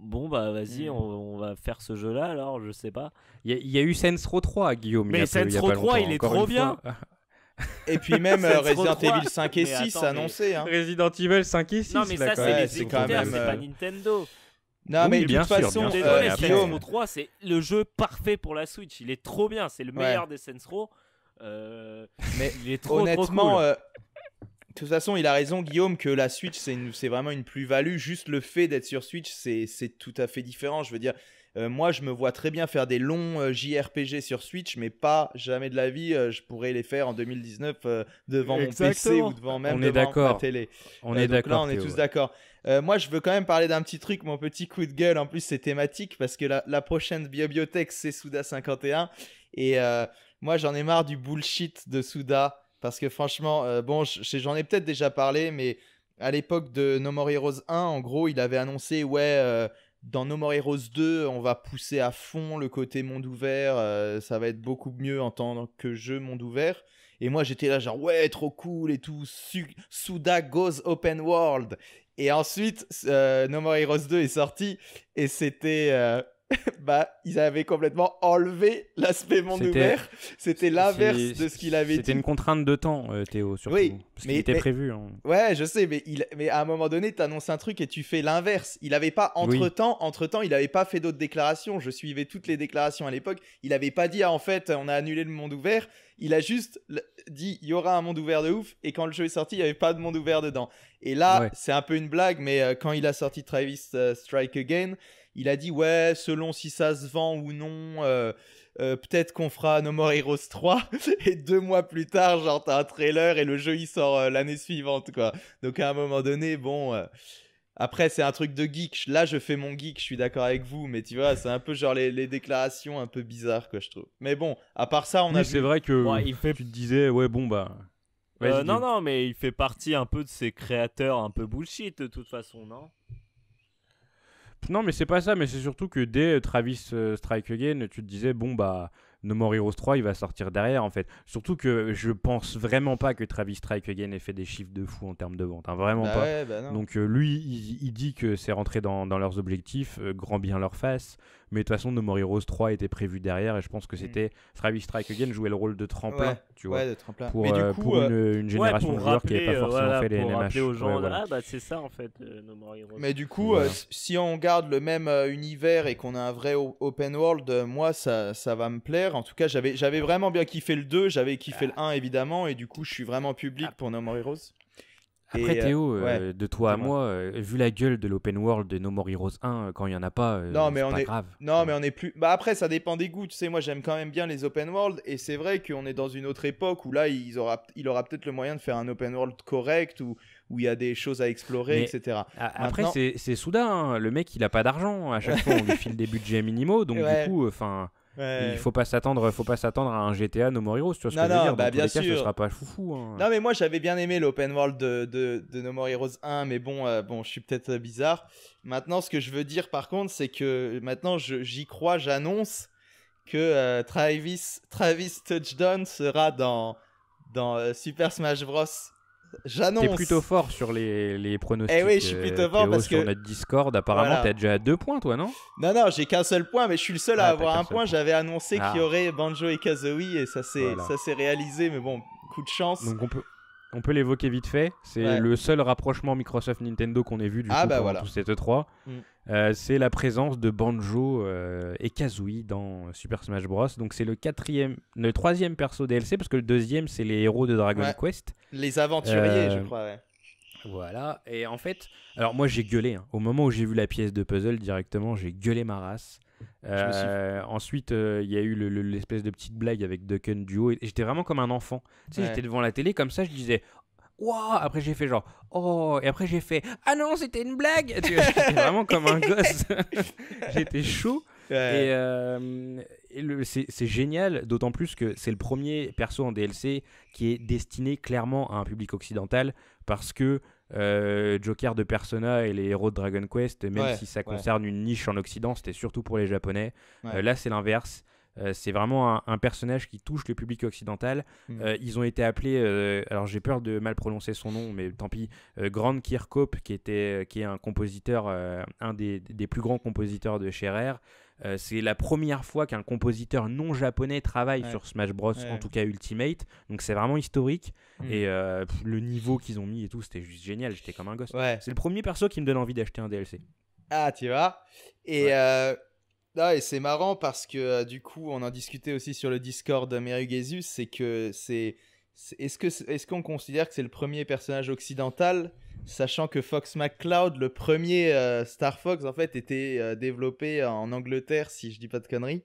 Speaker 1: bon bah vas-y, mm. on, va faire ce jeu-là alors, je sais pas. Il y, a eu Sensro 3, Guillaume. Mais Sensro 3, il est trop bien. et puis même euh, hein. Resident Evil 5 et 6 annoncé.
Speaker 2: Resident Evil 5 et 6. Non mais ça c'est les quand même... c'est pas euh,
Speaker 1: Nintendo. Non, mais de bien toute façon, 3, euh, c'est le jeu parfait pour la Switch. Il est trop bien, c'est le meilleur des Sensro. mais il est trop, honnêtement, trop de toute façon,
Speaker 3: il a raison, Guillaume, que la Switch, c'est vraiment une plus-value. Juste le fait d'être sur Switch, c'est tout à fait différent. Je veux dire, euh, moi, je me vois très bien faire des longs euh, JRPG sur Switch, mais pas jamais de la vie. Euh, je pourrais les faire en 2019 devant mon PC ou devant même on devant ma télé. On est d'accord. Là, on est tous d'accord. moi, je veux quand même parler d'un petit truc, mon petit coup de gueule. En plus, c'est thématique parce que la, prochaine Biobiotech, c'est Souda 51. Et moi, j'en ai marre du bullshit de Souda. Parce que franchement, euh, bon, j'en ai peut-être déjà parlé, mais à l'époque de No More Heroes 1, en gros, il avait annoncé, ouais, euh, dans No More Heroes 2, on va pousser à fond le côté monde ouvert, euh, ça va être beaucoup mieux en tant que jeu monde ouvert. Et moi, j'étais là, genre, ouais, trop cool et tout, Suda goes open world. Et ensuite, No More Heroes 2 est sorti, et c'était bah, ils avaient complètement enlevé l'aspect monde ouvert. C'était l'inverse de ce
Speaker 2: qu'il avait dit. C'était une contrainte de temps, euh, Théo, surtout. Oui, parce mais, était prévu. Hein.
Speaker 3: Ouais, je sais, mais, il, mais à un moment donné, tu annonces un truc et tu fais l'inverse. Il n'avait pas, entre-temps, entre-temps, il n'avait pas fait d'autres déclarations. Je suivais toutes les déclarations à l'époque. Il n'avait pas dit, ah, en fait, on a annulé le monde ouvert. Il a juste dit, il y aura un monde ouvert de ouf. Et quand le jeu est sorti, il n'y avait pas de monde ouvert dedans. Et là, c'est un peu une blague, mais euh, quand il a sorti Travis euh, Strike Again, il a dit ouais, selon si ça se vend ou non, euh, euh, peut-être qu'on fera No More Heroes 3. et deux mois plus tard, genre t'as un trailer et le jeu il sort euh, l'année suivante quoi. Donc à un moment donné, bon. Après, c'est un truc de geek. Là, je fais mon geek, je suis d'accord avec vous, mais tu vois, c'est un peu genre les, déclarations un peu bizarres, quoi, je trouve. Mais bon,
Speaker 2: à part ça, on oui, a. C'est vrai que il fait... tu te disais, ouais, bon, bah. non,
Speaker 1: non, mais il fait partie un peu de ces créateurs un peu bullshit, de toute façon, non
Speaker 2: non, mais c'est pas ça, mais c'est surtout que dès euh, Travis euh, Strike Again, tu te disais, bon, bah, No More Heroes 3, il va sortir derrière, en fait. Surtout que je pense vraiment pas que Travis Strike Again ait fait des chiffres de fou en termes de vente, hein, vraiment bah pas. Bah Donc, euh, lui, il, dit que c'est rentré dans, leurs objectifs, grand bien leur face. Mais de toute façon, No More Heroes 3 était prévu derrière et je pense que mm. c'était mmh. Travis Strike Again jouait le rôle
Speaker 1: de tremplin, tu vois, de tremplin. pour, euh, euh, une, génération de joueurs qui n'avait pas euh, forcément fait les Rappeler ah, bah, c'est ça en fait, Mais du coup,
Speaker 3: si on garde le même univers et qu'on a un vrai open world, moi ça, va me plaire. En tout cas, j'avais j'avais vraiment bien kiffé le 2, j'avais kiffé le 1 évidemment et du coup, je suis vraiment public ah. pour No More Heroes. Après, euh, Théo, euh, de toi à moi,
Speaker 2: euh, vu la gueule de l'open world de No More Heroes 1, quand il n'y en a pas, non, mais c'est on pas est... grave.
Speaker 3: Non, mais on est plus. Bah, après, ça dépend des goûts. Tu sais, moi, j'aime quand même bien les open world. Et c'est vrai qu'on est dans une autre époque où là, il aura... il aura peut-être le moyen de faire un open world correct ou. Où il y a des choses à explorer, etc. Après,
Speaker 2: c'est, soudain. Hein, le mec, il n'a pas d'argent. À chaque fois, on lui file des budgets minimaux. Donc, du coup, enfin. Il faut pas s'attendre, faut pas s'attendre à un GTA No More Heroes, tu vois ce non, que je veux dire. Bah, bien sûr. sera pas hein.
Speaker 4: Non
Speaker 3: mais moi j'avais bien aimé l'open world de, de, No More Heroes 1, mais bon, euh, bon, je suis peut-être bizarre. Maintenant, ce que je veux dire par contre, c'est que maintenant j'y crois, j'annonce que euh, Travis Travis Touchdown sera dans dans euh, Super Smash Bros J'annonce. T'es plutôt
Speaker 2: fort sur les, les pronostics. Eh oui, je suis euh, plutôt fort parce que. Sur notre Discord, apparemment, voilà. t'as déjà deux points, toi, non
Speaker 4: Non,
Speaker 3: non, j'ai qu'un seul point, mais je suis le seul à ah, avoir un point. J'avais annoncé qu'il y ah. aurait Banjo et Kazooie et ça s'est réalisé, mais bon, coup de chance. Donc on peut,
Speaker 2: on peut l'évoquer vite fait. C'est le seul rapprochement Microsoft-Nintendo qu'on ait vu du ah coup, 3 bah mm. euh, c'est la présence de Banjo euh, et Kazooie dans Super Smash Bros. Donc c'est le quatrième, le troisième perso DLC parce que le deuxième c'est les héros de Dragon Quest. Les aventuriers, euh, je crois. Voilà. Et en fait, alors moi j'ai gueulé. Hein. Au moment où j'ai vu la pièce de puzzle directement, j'ai gueulé ma race. Euh, ensuite, euh, il y a eu l'espèce de petite blague avec Duncan Duo. Et, j'étais vraiment comme un enfant. Tu j'étais devant la télé comme ça, je disais. Waouh! Après, j'ai fait genre, oh! Et après, j'ai fait, ah non, c'était une blague! j'étais vraiment comme un gosse. j'étais chaud. Euh, c'est génial, d'autant plus que c'est le premier perso en DLC qui est destiné clairement à un public occidental parce que euh, Joker de Persona et les héros de Dragon Quest, même si ça concerne une niche en Occident, c'était surtout pour les Japonais. Euh, là, c'est l'inverse. Euh, c'est vraiment un, personnage qui touche le public occidental. Hmm. ils ont été appelés, alors j'ai peur de mal prononcer son nom, mais tant pis, Grand Kirkhope, qui, était, qui est un compositeur, un des, des, plus grands compositeurs de Scherer. Euh, c'est la première fois qu'un compositeur non japonais travaille sur Smash Bros, en tout cas Ultimate. Donc c'est vraiment historique. Mm. Et euh, le niveau qu'ils ont mis et tout, c'était juste génial. J'étais comme un gosse. C'est le premier perso qui me donne envie d'acheter un DLC.
Speaker 3: Ah, tu vois. Et. Euh, ah, et c'est marrant parce que du coup, on en discutait aussi sur le Discord de Merugesus, c'est que c'est est-ce qu'on considère que c'est le premier personnage occidental sachant que Fox McCloud, le premier euh, Star Fox, en fait, était euh, développé en Angleterre, si je dis pas de conneries.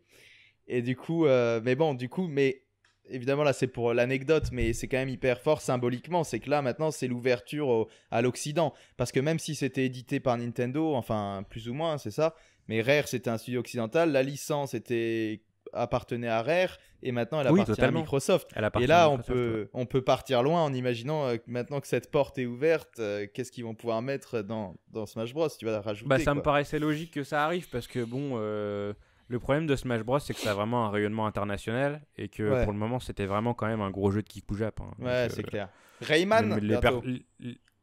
Speaker 3: Et du coup, euh, mais bon, du coup, mais évidemment, là, c'est pour l'anecdote, mais c'est quand même hyper fort symboliquement. C'est que là, maintenant, c'est l'ouverture à l'Occident. Parce que même si c'était édité par Nintendo, enfin, plus ou moins, c'est ça, mais Rare, c'était un studio occidental, la licence était appartenait à Rare et maintenant elle appartient à Microsoft. et là, on peut, on peut partir loin en imaginant euh, maintenant que cette porte est ouverte, euh, qu'est-ce qu'ils vont pouvoir mettre dans, dans Smash Bros. Tu vas rajouter. Bah, ça me
Speaker 2: paraissait logique que ça arrive parce que bon. Euh, le problème de Smash Bros, c'est que ça a vraiment un rayonnement international et que pour le moment, c'était vraiment quand même un gros jeu de Kikujap. Hein. ouais, c'est clair. Rayman,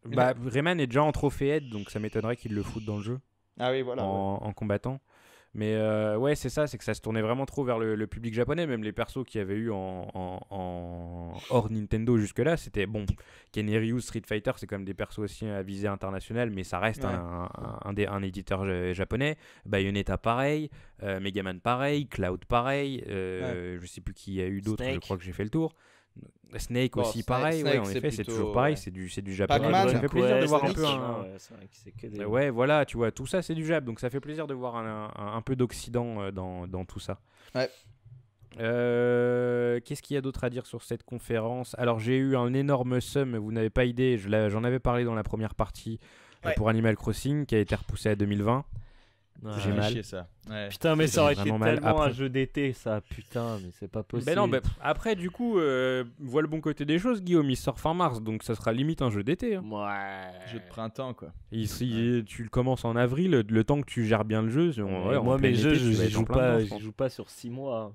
Speaker 2: bah, Rayman est déjà en aide donc ça m'étonnerait qu'il le foutent dans le jeu. Ah oui, voilà. en combattant. Mais euh, ouais, c'est ça, c'est que ça se tournait vraiment trop vers le, public japonais. Même les persos qu'il y avait eu en, hors Nintendo jusque-là, c'était bon. Ken Street Fighter, c'est quand même des persos aussi à visée internationale, mais ça reste un, un, un, éditeur japonais. Bayonetta, pareil. Euh, Megaman, pareil. Cloud, pareil. Euh, Je sais plus qui y a eu d'autres, je crois que j'ai fait le tour. Snake aussi, pareil, ouais, en effet, c'est toujours pareil, c'est du, du ça fait plaisir de voir un peu Ouais, voilà, tu vois, tout ça c'est du Jap, donc ça fait plaisir de voir un, peu d'Occident euh, dans, tout ça. Ouais. Euh, qu'est-ce qu'il y a d'autre à dire sur cette conférence Alors j'ai eu un énorme somme, vous n'avez pas idée, j'en avais parlé dans la première partie euh, pour Animal Crossing qui a été repoussé à 2020 j'ai ah, mal. Ça. Putain, mais ça aurait été tellement un
Speaker 1: jeu d'été, ça. Putain, mais c'est pas possible. non,
Speaker 2: après, du coup, euh, vois le bon côté des choses, Guillaume. Il sort fin mars, donc ça sera limite un jeu d'été. Hein. Ouais.
Speaker 1: Jeu de printemps, quoi.
Speaker 2: Ici, tu le commences en avril, le temps que tu gères bien le jeu. moi, mes jeux, je, joue, pas, je
Speaker 1: joue pas sur 6 mois.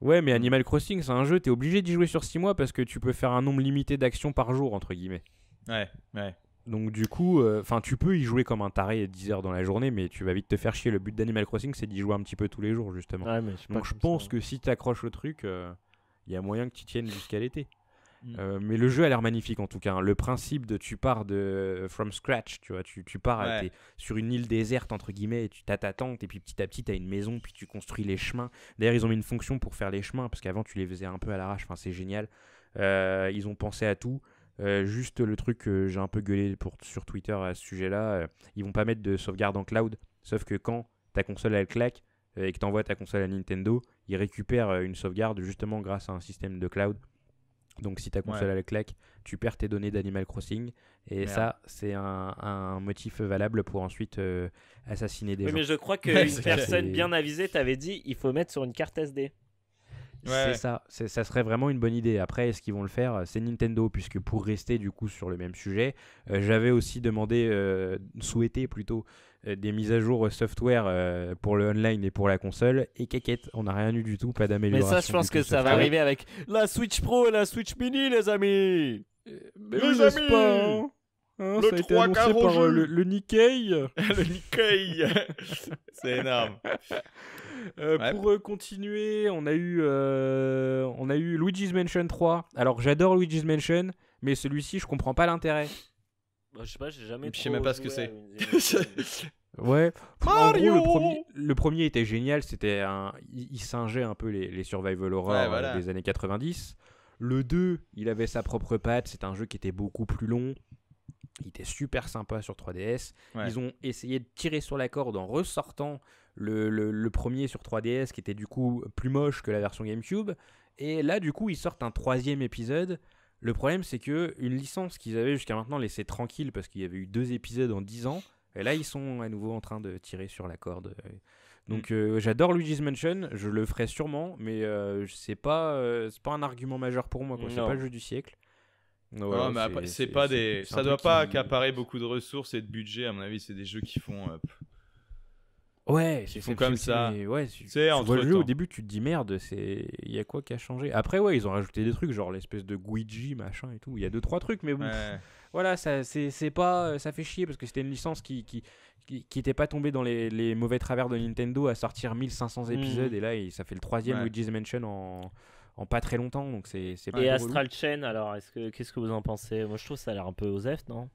Speaker 2: Ouais, mais Animal Crossing, c'est un jeu, t'es obligé d'y jouer sur 6 mois parce que tu peux faire un nombre limité d'actions par jour, entre guillemets.
Speaker 1: Ouais, ouais.
Speaker 2: Donc du coup, euh, enfin, tu peux y jouer comme un taré 10 heures dans la journée, mais tu vas vite te faire chier. Le but d'Animal Crossing, c'est d'y jouer un petit peu tous les jours, justement. Donc je pense hein. que si tu accroches au truc, il euh, y a moyen que tu tiennes jusqu'à l'été. Mm. Euh, mais le jeu a l'air magnifique en tout cas. Hein. Le principe de tu pars de from scratch, tu vois, tu, pars sur une île déserte entre guillemets, et tu t'as ta tente et puis petit à petit t'as une maison, puis tu construis les chemins. D'ailleurs ils ont mis une fonction pour faire les chemins parce qu'avant tu les faisais un peu à l'arrache. Enfin c'est génial. ils ont pensé à tout. Euh, juste le truc que j'ai un peu gueulé pour, sur Twitter à ce sujet-là, euh, ils vont pas mettre de sauvegarde en cloud. Sauf que quand ta console elle claque euh, et que tu t'envoies ta console à Nintendo, ils récupèrent une sauvegarde justement grâce à un système de cloud. Donc si ta console elle claque, tu perds tes données d'Animal Crossing. Et ça, c'est un, motif valable pour ensuite assassiner des oui, Mais je crois que qu'une personne bien
Speaker 1: avisée t'avait dit il faut mettre sur une carte SD c'est
Speaker 2: ça. Ça serait vraiment une bonne idée. Après, est-ce qu'ils vont le faire euh, C'est Nintendo, puisque pour rester du coup sur le même sujet, euh, j'avais aussi demandé, euh, souhaité plutôt, des mises à jour software pour le online et pour la console. Et caquette, on n'a rien eu du tout, pas d'amélioration. Mais ça, je pense que ça va arriver
Speaker 1: avec la Switch Pro et la Switch Mini, les amis mais Les pas, hein hein, le 3 par le Nikkei. le Nikkei. C'est énorme.
Speaker 2: Euh, pour euh, continuer, on a eu, euh, on a eu Luigi's Mansion 3. Alors j'adore Luigi's Mansion, mais celui-ci, je comprends pas l'intérêt.
Speaker 1: Bah, je sais pas, j'ai jamais. Je sais même pas ce que c'est.
Speaker 2: ouais. gros, le, premier, était génial. C'était un, il, singeait un peu les, les survival horror des années 90. Le 2, il avait sa propre patte. C'est un jeu qui était beaucoup plus long. Il était super sympa sur 3DS. Ils ont essayé de tirer sur la corde en ressortant le, premier sur 3DS qui était du coup plus moche que la version GameCube. Et là, du coup, ils sortent un troisième épisode. Le problème, c'est que une licence qu'ils avaient jusqu'à maintenant laissée tranquille parce qu'il y avait eu deux épisodes en dix ans. Et là, ils sont à nouveau en train de tirer sur la corde. Donc, mm. euh, j'adore Luigi's Mansion, je le ferai sûrement, mais euh, c'est pas, euh, c'est pas un argument majeur pour moi. C'est pas le jeu du siècle. Non, c'est, pas des, ça doit pas qui...
Speaker 3: beaucoup de ressources et de budget. À mon avis, c'est des jeux qui font Ouais, c'est font
Speaker 2: comme ça. ouais, tu au début, tu te dis merde, c'est il y a quoi qui a changé. Après ouais, ils ont rajouté des trucs genre l'espèce de Guigi machin et tout. Il y a deux trois trucs, mais bon, voilà, ça c'est pas, euh, ça fait chier parce que c'était une licence qui qui qui, était pas tombée dans les, les, mauvais travers de Nintendo à sortir 1500 hmm. épisodes et là ça fait le troisième ouais. Luigi's Mansion en en pas très longtemps, donc
Speaker 1: c'est Et Astral Chain, alors est-ce que qu'est-ce que vous en pensez Moi je trouve ça a l'air un peu osef non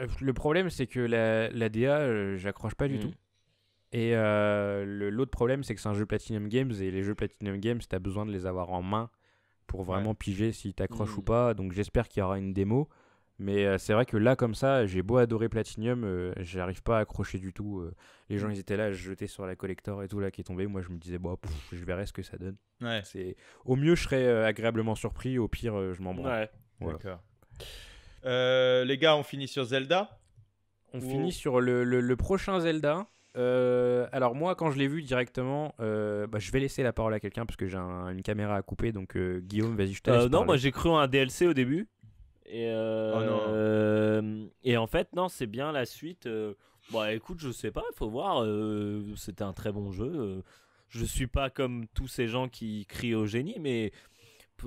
Speaker 1: euh, le problème, c'est que la, la DA, euh, j'accroche pas du hmm. tout. Et
Speaker 2: euh, l'autre problème, c'est que c'est un jeu Platinum Games et les jeux Platinum Games, tu as besoin de les avoir en main pour vraiment piger si t'accroches ou hmm. pas. Donc j'espère qu'il y aura une démo. Mais euh, c'est vrai que là, comme ça, j'ai beau adorer Platinum, euh, j'arrive pas à accrocher du tout. les gens, hmm. ils étaient là, jeter sur la collector et tout, là, qui est tombé Moi, je me disais, bon, je verrai ce que ça donne. Au mieux, je serais agréablement surpris. Au pire, je m'en branle. D'accord. les gars, on finit sur Zelda On finit sur le prochain Zelda. Euh, alors moi, quand je l'ai vu directement, euh, bah, je vais laisser la parole à quelqu'un parce que j'ai une caméra à couper. Donc euh,
Speaker 1: Guillaume, vas-y, je te laisse. non, moi j'ai cru en un DLC au début. Oh, et, en fait, non, c'est bien la suite. Bon, bah, écoute, je sais pas, Il faut voir. C'était un très bon jeu. Je suis pas comme tous ces gens qui crient au génie, mais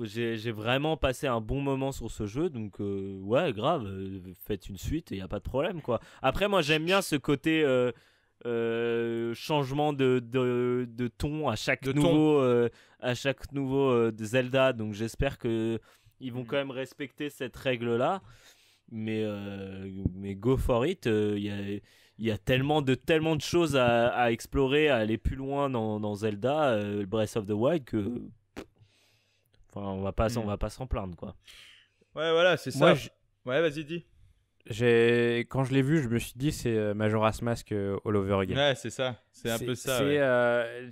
Speaker 1: j'ai vraiment passé un bon moment sur ce jeu, donc ouais, grave, faites une suite et n'y a pas de problème quoi. Après, moi j'aime bien ce côté, euh, changement de, ton à chaque nouveau, euh, à chaque nouveau euh, Zelda. Donc j'espère que ils vont mm. quand même respecter cette règle là. Mais, mais go for it. Il y, a, tellement de, tellement de choses à, explorer, à aller plus loin dans, Zelda, Breath of the Wild, que. Enfin, on va pas, mm. on va pas s'en plaindre, quoi.
Speaker 3: Ouais, voilà, c'est ça. Ouais, vas-y, dis
Speaker 2: quand je l'ai vu, je me suis dit c'est euh, Majora's Mask euh, all over again. Ouais,
Speaker 3: c'est ça. C'est un peu ça. Euh,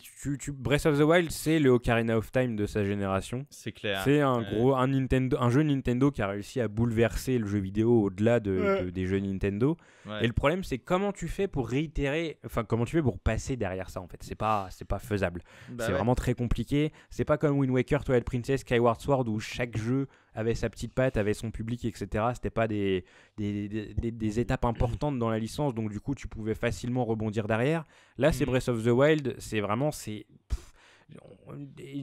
Speaker 2: Breath of the Wild, c'est le Ocarina of Time de sa génération. C'est clair. C'est un gros un Nintendo, un jeu Nintendo qui a réussi à bouleverser le jeu vidéo au-delà de, des jeux Nintendo. Et le problème, c'est comment tu fais pour réitérer, enfin comment tu fais pour passer derrière ça en fait. C'est pas c'est pas faisable. Bah c'est vraiment très compliqué. C'est pas comme Wind Waker, Twilight Princess, Skyward Sword où chaque jeu avait sa petite patte, avait son public, etc. C'était pas des des, étapes importantes dans la licence, donc du coup, tu pouvais facilement rebondir derrière. Là, c'est mm. Breath of the Wild, c'est vraiment, c'est.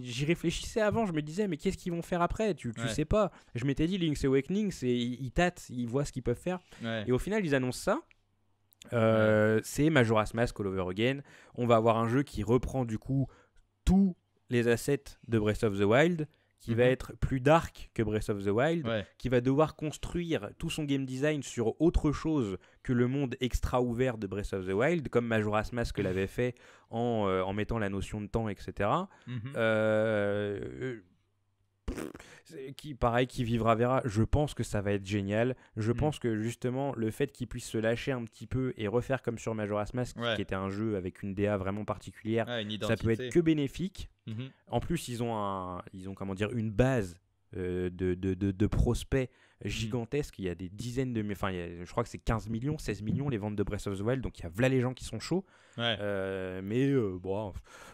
Speaker 2: J'y réfléchissais avant, je me disais, mais qu'est-ce qu'ils vont faire après Tu, sais pas. Je m'étais dit, Link's Awakening, ils, ils tâtent, ils voient ce qu'ils peuvent faire. Et au final, ils annoncent ça. Euh, c'est Majora's Mask All Over Again. On va avoir un jeu qui reprend du coup tous les assets de Breath of the Wild, qui va mhm. être plus dark que Breath of the Wild, qui va devoir construire tout son game design sur autre chose que le monde extra ouvert de Breath of the Wild, comme Majora's Mask l'avait fait en, euh, mettant la notion de temps, etc qui, pareil, qui vivra verra. Je pense que ça va être génial. Je mm. pense que justement, le fait qu'ils puissent se lâcher un petit peu et refaire comme sur Majora's Mask, qui était un jeu avec une DA vraiment particulière, ça peut être que bénéfique. Mm-hmm. En plus, ils ont, un, ils ont comment dire, une base euh, de, de, de prospects Mhm. gigantesque. Il y a des dizaines de. Enfin, je crois que c'est 15 millions, 16 millions les ventes de Breath of the Wild. Donc il y a v'là les gens qui sont chauds. Euh, mais euh, bon,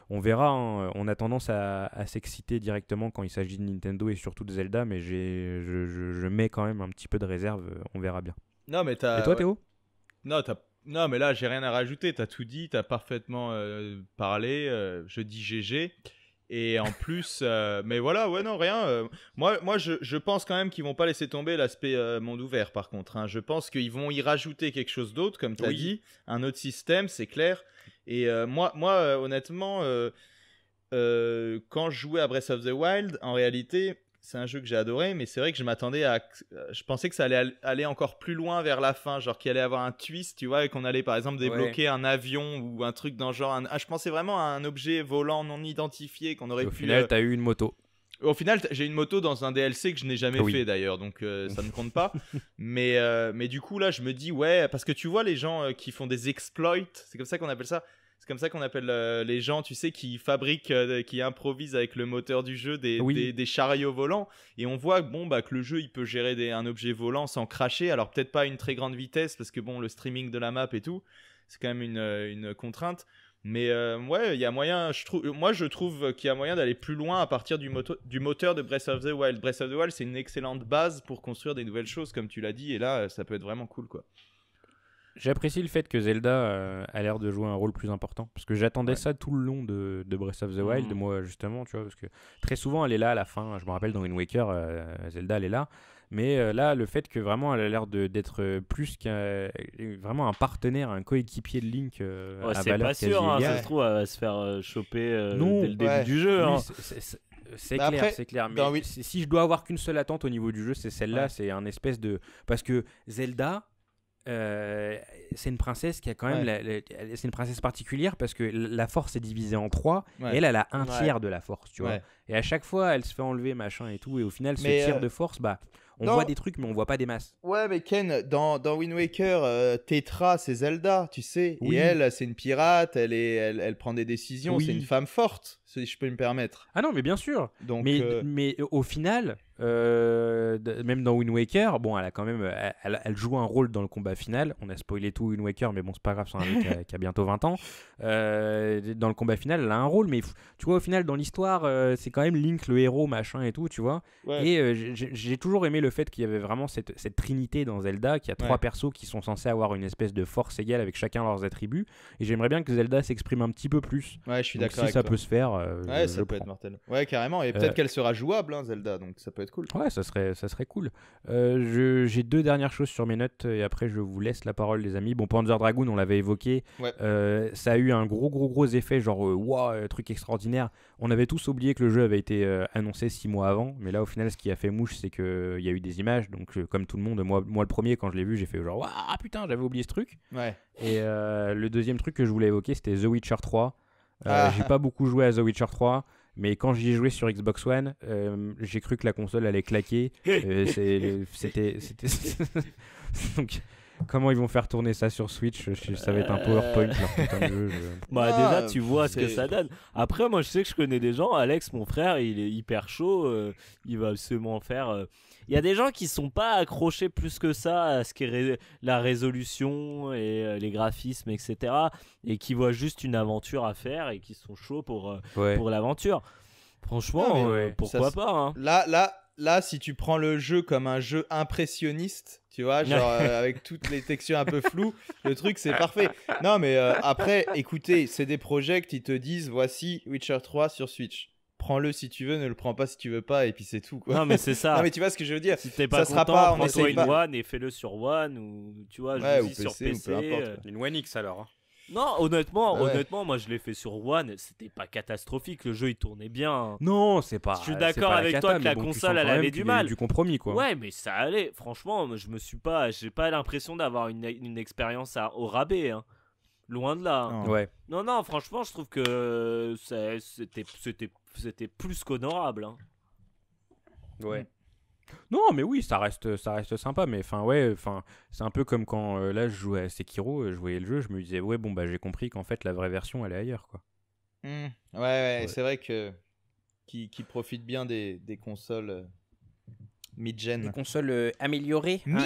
Speaker 2: on verra. Hein. On a tendance à, s'exciter directement quand il s'agit de Nintendo et surtout de Zelda. Mais je, je, mets quand même un petit peu de réserve. On verra bien. Non, mais
Speaker 3: Et toi, Théo Non, mais là, j'ai rien à rajouter. T'as tout dit, t'as parfaitement euh, parlé. je dis GG. Et en plus, euh, mais voilà, ouais, non, rien. Euh, moi, moi je, pense quand même qu'ils vont pas laisser tomber l'aspect euh, monde ouvert, par contre. Hein. Je pense qu'ils vont y rajouter quelque chose d'autre, comme tu as dit, un autre système, c'est clair. Et moi, moi honnêtement, quand je jouais à Breath of the Wild, en réalité, c'est un jeu que j'ai adoré, mais c'est vrai que je m'attendais à. Euh, je pensais que ça allait aller encore plus loin vers la fin, genre qu'il allait avoir un twist, tu vois, et qu'on allait par exemple débloquer un avion ou un truc dans le genre. Ah, je pensais vraiment à un objet volant non identifié qu'on aurait pu. Au final, tu euh,
Speaker 2: t'as eu une moto.
Speaker 3: Au final, j'ai une moto dans un DLC que je n'ai jamais fait d'ailleurs, donc euh, ça ne compte pas. mais, mais du coup, là, je me dis, ouais, parce que tu vois les gens qui font des exploits, c'est comme ça qu'on appelle ça. C'est comme ça qu'on appelle euh, les gens, tu sais, qui fabriquent, euh, qui improvisent avec le moteur du jeu des, des, chariots volants. Et on voit bon, bah, que le jeu, il peut gérer un objet volant sans cracher. Alors peut-être pas à une très grande vitesse, parce que bon, le streaming de la map et tout, c'est quand même une, euh, contrainte. Mais ouais, il y a moyen. Je trouve, moi, je trouve qu'il y a moyen d'aller plus loin à partir du, du moteur de Breath of the Wild. Breath of the Wild, c'est une excellente base pour construire des nouvelles choses, comme tu l'as dit. Et là, ça peut être vraiment cool,
Speaker 2: quoi. J'apprécie le fait que Zelda euh, a l'air de jouer un rôle plus important. Parce que j'attendais ça tout le long de, Breath of the mm. Wild, moi justement, tu vois. Parce que très souvent, elle est là à la fin. Je me rappelle dans Wind Waker, euh, Zelda, elle est là. Mais euh, là, le fait que vraiment, elle a l'air d'être plus qu'un. vraiment un partenaire, un coéquipier de Link. ouais, c'est pas sûr, hein, ça se trouve, elle va se faire choper dès le début du jeu. Hein. Bah c'est clair, c'est clair. Mais si, je dois avoir qu'une seule attente au niveau du jeu, c'est celle-là. C'est un espèce de. Parce que Zelda, euh, c'est une princesse qui a quand même. C'est une princesse particulière parce que la force est divisée en trois. Et elle, elle a un tiers de la force, tu vois. Et à chaque fois, elle se fait enlever, machin et tout. Et au final, ce tiers euh, de force, bah. On voit des trucs, mais on voit pas des masses.
Speaker 3: Ouais, mais Ken, dans, dans Wind Waker, euh, Tetra, c'est Zelda, tu sais. Oui. Et elle, c'est une pirate, elle, est, elle, prend des décisions, c'est une femme forte, si je peux me permettre.
Speaker 2: Ah non, mais bien sûr. Donc, mais, mais au final, euh, même dans Wind Waker, bon, elle a quand même, euh, elle, joue un rôle dans le combat final. On a spoilé tout Wind Waker, mais bon, c'est pas grave, c'est un mec qui, a, bientôt 20 ans. Euh, dans le combat final, elle a un rôle, mais tu vois, au final, dans l'histoire, c'est quand même Link le héros, machin et tout, tu vois. Et j'ai toujours aimé le fait qu'il y avait vraiment cette, trinité dans Zelda, qu'il y a trois persos qui sont censés avoir une espèce de force égale avec chacun leurs attributs. Et j'aimerais bien que Zelda s'exprime un petit peu plus. Ouais, je suis d'accord. Si ça peut se faire, ouais, ça peut être mortel.
Speaker 3: Ouais, carrément. Et peut-être qu'elle sera jouable, hein, Zelda,
Speaker 2: donc ça peut cool. Ouais, ça serait, ça serait cool. Euh, j'ai deux dernières choses sur mes notes et après je vous laisse la parole, les amis. Bon, Panzer Dragoon, on l'avait évoqué. Euh, ça a eu un gros, gros, gros effet, genre euh, waouh, truc extraordinaire. On avait tous oublié que le jeu avait été annoncé six mois avant, mais là au final, ce qui a fait mouche, c'est qu'il y a eu des images. Donc, comme tout le monde, moi, moi le premier, quand je l'ai vu, j'ai fait genre waouh, ah, putain, j'avais oublié ce truc. Ouais. Et le deuxième truc que je voulais évoquer, c'était The Witcher 3. Ah. J'ai pas beaucoup joué à The Witcher 3. Mais quand j'y ai joué sur Xbox One, euh, j'ai cru que la console allait claquer. Euh, c'était. Donc, comment ils vont faire tourner ça sur Switch Ça va être un euh. PowerPoint. Bah, ah, déjà, tu vois ce que ça
Speaker 1: donne. Après, moi, je sais que je connais des gens. Alex, mon frère, il est hyper chaud. il va absolument faire il y a des gens qui sont pas accrochés plus que ça à ce qui la résolution et euh, les graphismes, etc. Et qui voient juste une aventure à faire et qui sont chauds pour, euh, pour l'aventure. Franchement, euh, pourquoi pas
Speaker 3: hein. Là, là, là, si tu prends le jeu comme un jeu impressionniste, tu vois, avec toutes les textures un peu floues, le truc c'est parfait. Non, mais après, écoutez, c'est des projets qui te disent voici Witcher 3 sur Switch prends-le si tu veux, ne le prends pas si tu veux pas, et puis c'est tout.
Speaker 1: Quoi. Non, mais c'est ça. non, mais tu vois ce que je veux dire. Si t'es pas ça sera pas, on prends-toi une One et fais-le sur One ou tu vois, ouais, ou sur PC. Ou peu importe, Une euh. One X alors. Hein. Non, honnêtement, honnêtement, moi je l'ai fait sur One, c'était pas catastrophique, le jeu il tournait bien. Non, c'est pas. Je suis d'accord avec toi que la console elle avait du mal. Du compromis quoi. Ouais, mais ça allait. Franchement, je me suis pas, j'ai pas l'impression d'avoir une, une expérience à, au rabais. Hein. Loin de là. Hein. Ouais. Non, non, franchement, je trouve que c'était plus qu'honorable. Hein. Ouais.
Speaker 2: Mm. Non, mais oui, ça reste, ça reste sympa. Mais enfin, ouais, enfin, c'est un peu comme quand euh, là, je jouais à Sekiro, euh, je voyais le jeu, je me disais, ouais, bon, bah, j'ai compris qu'en fait, la vraie version, elle est ailleurs, quoi. Mm.
Speaker 3: Ouais, c'est vrai que qui, qui, profite bien des, des consoles
Speaker 2: euh, Mid-gen. Des consoles euh, améliorées. Ah,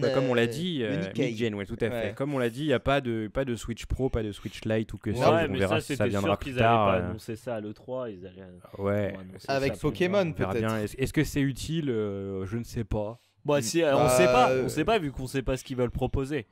Speaker 2: bah, comme on l'a dit, euh, euh, ouais, tout à fait. Comme on l'a dit, il n'y a pas de, pas de Switch Pro, pas de Switch Lite ou que ça. on mais verra ça, si ça viendra Pas annoncer
Speaker 1: ça à l'E3. Ils Ouais, avec Pokémon,
Speaker 2: peut-être. Est-ce, que c'est utile Je ne sais pas. Bon, bah, si, on ne sait bah, pas, on sait pas vu qu'on ne
Speaker 1: sait pas ce qu'ils veulent proposer.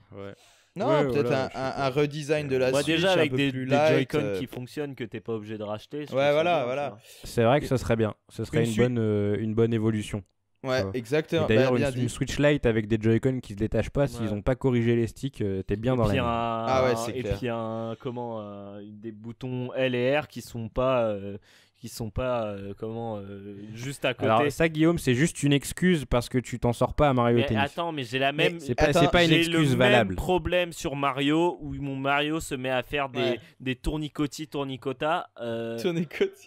Speaker 1: Non, peut-être un, redesign de la Switch déjà avec des, Joy-Con qui fonctionnent que t'es pas obligé de racheter. Ouais, voilà, voilà. C'est vrai que ça serait bien. Ce serait une,
Speaker 2: bonne, une bonne évolution. Ouais, exactement. Bah, d'ailleurs, une, Switch Lite avec des Joy-Con qui se détachent pas, s'ils n'ont pas corrigé les sticks, euh, t'es bien dans la. Un...
Speaker 1: Ah ouais, c'est clair. Et puis, un, comment, euh, des boutons L et R qui sont pas euh, qui sont pas euh, comment euh, juste à côté. Alors ça
Speaker 2: Guillaume, c'est juste une excuse parce que tu t'en sors pas à Mario mais Tennis. Attends, mais j'ai la même c'est pas, pas une excuse le valable. Même
Speaker 1: problème sur Mario où mon Mario se met à faire des des tournicotis tournicota euh,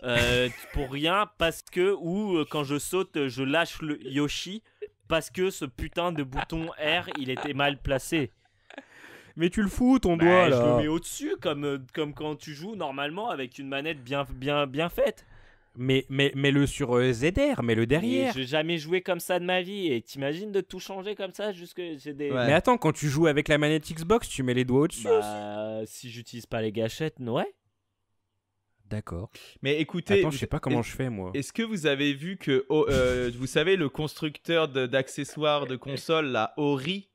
Speaker 1: euh, pour rien parce que ou quand je saute, je lâche le Yoshi parce que ce putain de bouton R, il était mal placé
Speaker 2: mais tu le fous ton bah, doigt là. Je le mets
Speaker 1: au-dessus comme, euh, comme quand tu joues normalement avec une manette bien, bien, bien faite. Mais, mais, euh, mais le sur ZR, mais le derrière. J'ai jamais joué comme ça de ma vie. Et t'imagines de tout changer comme ça jusque j'ai des. Mais attends, quand tu joues avec la manette Xbox, tu mets les doigts au-dessus. Bah, si j'utilise pas les gâchettes, ouais.
Speaker 2: D'accord. Mais écoutez, attends, je sais pas comment je fais moi.
Speaker 1: Est-ce que vous avez vu que, oh, euh,
Speaker 3: vous savez, le constructeur d'accessoires de, console la Ori,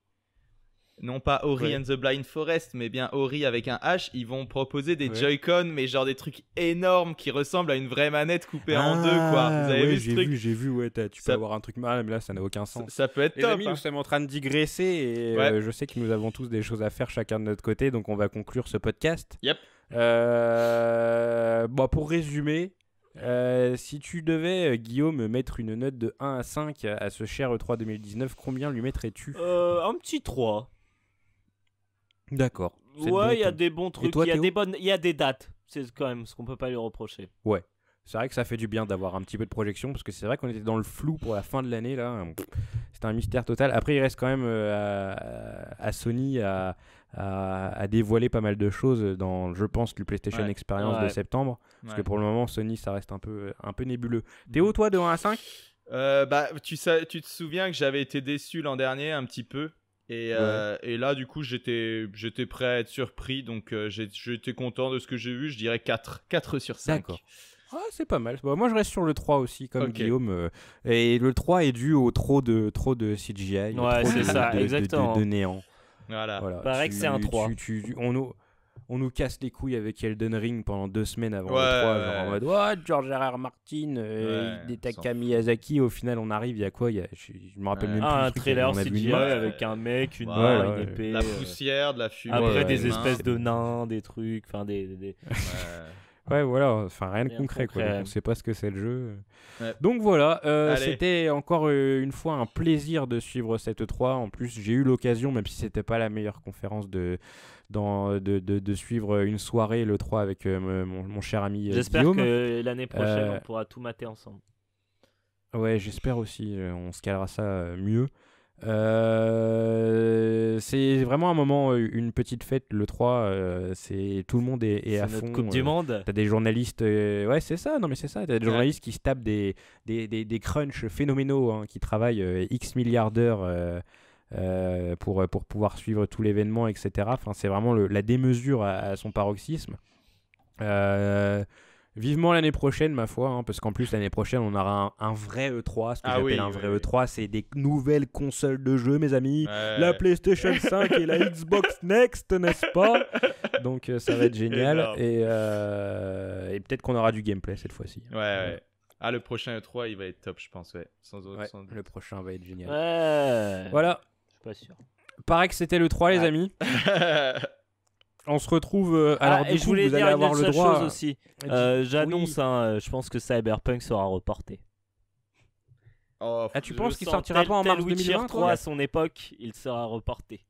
Speaker 3: non pas Ori and the Blind Forest, mais bien Ori avec un H, ils vont proposer des Joy-Con, mais genre des trucs énormes qui ressemblent à une vraie manette coupée en deux, quoi. Ah, Vous avez vu J'ai vu,
Speaker 2: j'ai vu, ouais, tu peux avoir un truc mal, mais là, ça n'a aucun sens. Ça, peut être Les Nous hein. sommes en train de digresser et euh, je sais que nous avons tous des choses à faire chacun de notre côté, donc on va conclure ce podcast. Yep. Euh, bon, pour résumer, euh, si tu devais, Guillaume, mettre une note de 1 à 5 à, ce cher E3 2019, combien lui mettrais-tu Un petit 3. D'accord. Ouais, il y a des bons trucs, il y a des
Speaker 1: bonnes, il y des dates. C'est quand même ce qu'on peut pas lui reprocher.
Speaker 2: Ouais. C'est vrai que ça fait du bien d'avoir un petit peu de projection parce que c'est vrai qu'on était dans le flou pour la fin de l'année là. C'était un mystère total. Après, il reste quand même euh, à, Sony à, dévoiler pas mal de choses dans, je pense, le PlayStation Experience de septembre. Parce que pour le moment, Sony, ça reste un peu, un peu nébuleux. Mm. Théo, toi, de 1 à 5
Speaker 3: euh, bah, tu, sais, tu te souviens que j'avais été déçu l'an dernier un petit peu euh, et, là, du coup, j'étais, j'étais prêt à être surpris, donc euh, j'étais content de ce que j'ai vu. Je dirais 4, 4 sur 5.
Speaker 2: Ah, c'est pas mal. Bah, moi, je reste sur le 3 aussi, comme Guillaume. Euh, et le 3 est dû au trop de, trop de CGI. Ouais, c'est ça, de, exactement. De, néant.
Speaker 1: Voilà. Pareil que c'est un 3
Speaker 2: on nous casse les couilles avec Elden Ring pendant deux semaines avant le 3, genre en mode George R.R. Martin, des euh, ouais, Miyazaki, au final on arrive, il y a quoi je, me rappelle même plus. un trailer avec un mec, une épée. La euh, poussière, de la fumée. Après des espèces de
Speaker 1: nains, des trucs, enfin des... Ouais, voilà,
Speaker 2: enfin rien de concret, quoi. on sait pas ce que c'est le jeu. Donc voilà, euh, c'était encore euh, une fois un plaisir de suivre cette 3. En plus, j'ai eu l'occasion, même si c'était pas la meilleure conférence, de, dans, de, suivre une soirée le 3 avec euh, mon, cher ami J'espère que l'année prochaine, on
Speaker 1: pourra tout mater ensemble.
Speaker 2: Ouais, j'espère aussi, on se calera ça mieux. Euh, c'est vraiment un moment, euh, une petite fête le 3. Euh, c'est tout le monde est, à fond. Coupe du monde. T'as des journalistes, ouais, c'est ça. Non mais c'est ça. T'as des journalistes qui se tapent des des, des, crunchs phénoménaux, hein, qui travaillent x milliards d'heures. pour, pour pouvoir suivre tout l'événement, etc. Enfin, c'est vraiment la démesure à, à son paroxysme. Euh, Vivement l'année prochaine, ma foi, hein, parce qu'en plus, l'année prochaine, on aura un, vrai E3. Ce que ah j'appelle un vrai E3, c'est des nouvelles consoles de jeux, mes amis. La PlayStation 5 et la Xbox Next, n'est-ce pas Donc, euh, ça va être génial. Euh, et, peut-être qu'on aura du gameplay cette fois-ci.
Speaker 3: ouais. ouais. Ah, le prochain E3, il va être top, je pense, ouais.
Speaker 4: Sans,
Speaker 2: Le prochain va être génial. Voilà. Je suis pas sûr. Pareil que c'était le 3,
Speaker 1: les amis. On se retrouve. Euh, alors, ah, je voulais vous allez avoir le droit. aussi. Euh, j'annonce, hein, euh, je pense que Cyberpunk sera reporté.
Speaker 2: Oh, ah, tu penses qu'il sortira pas en mars 2023 à son
Speaker 1: époque, il sera reporté.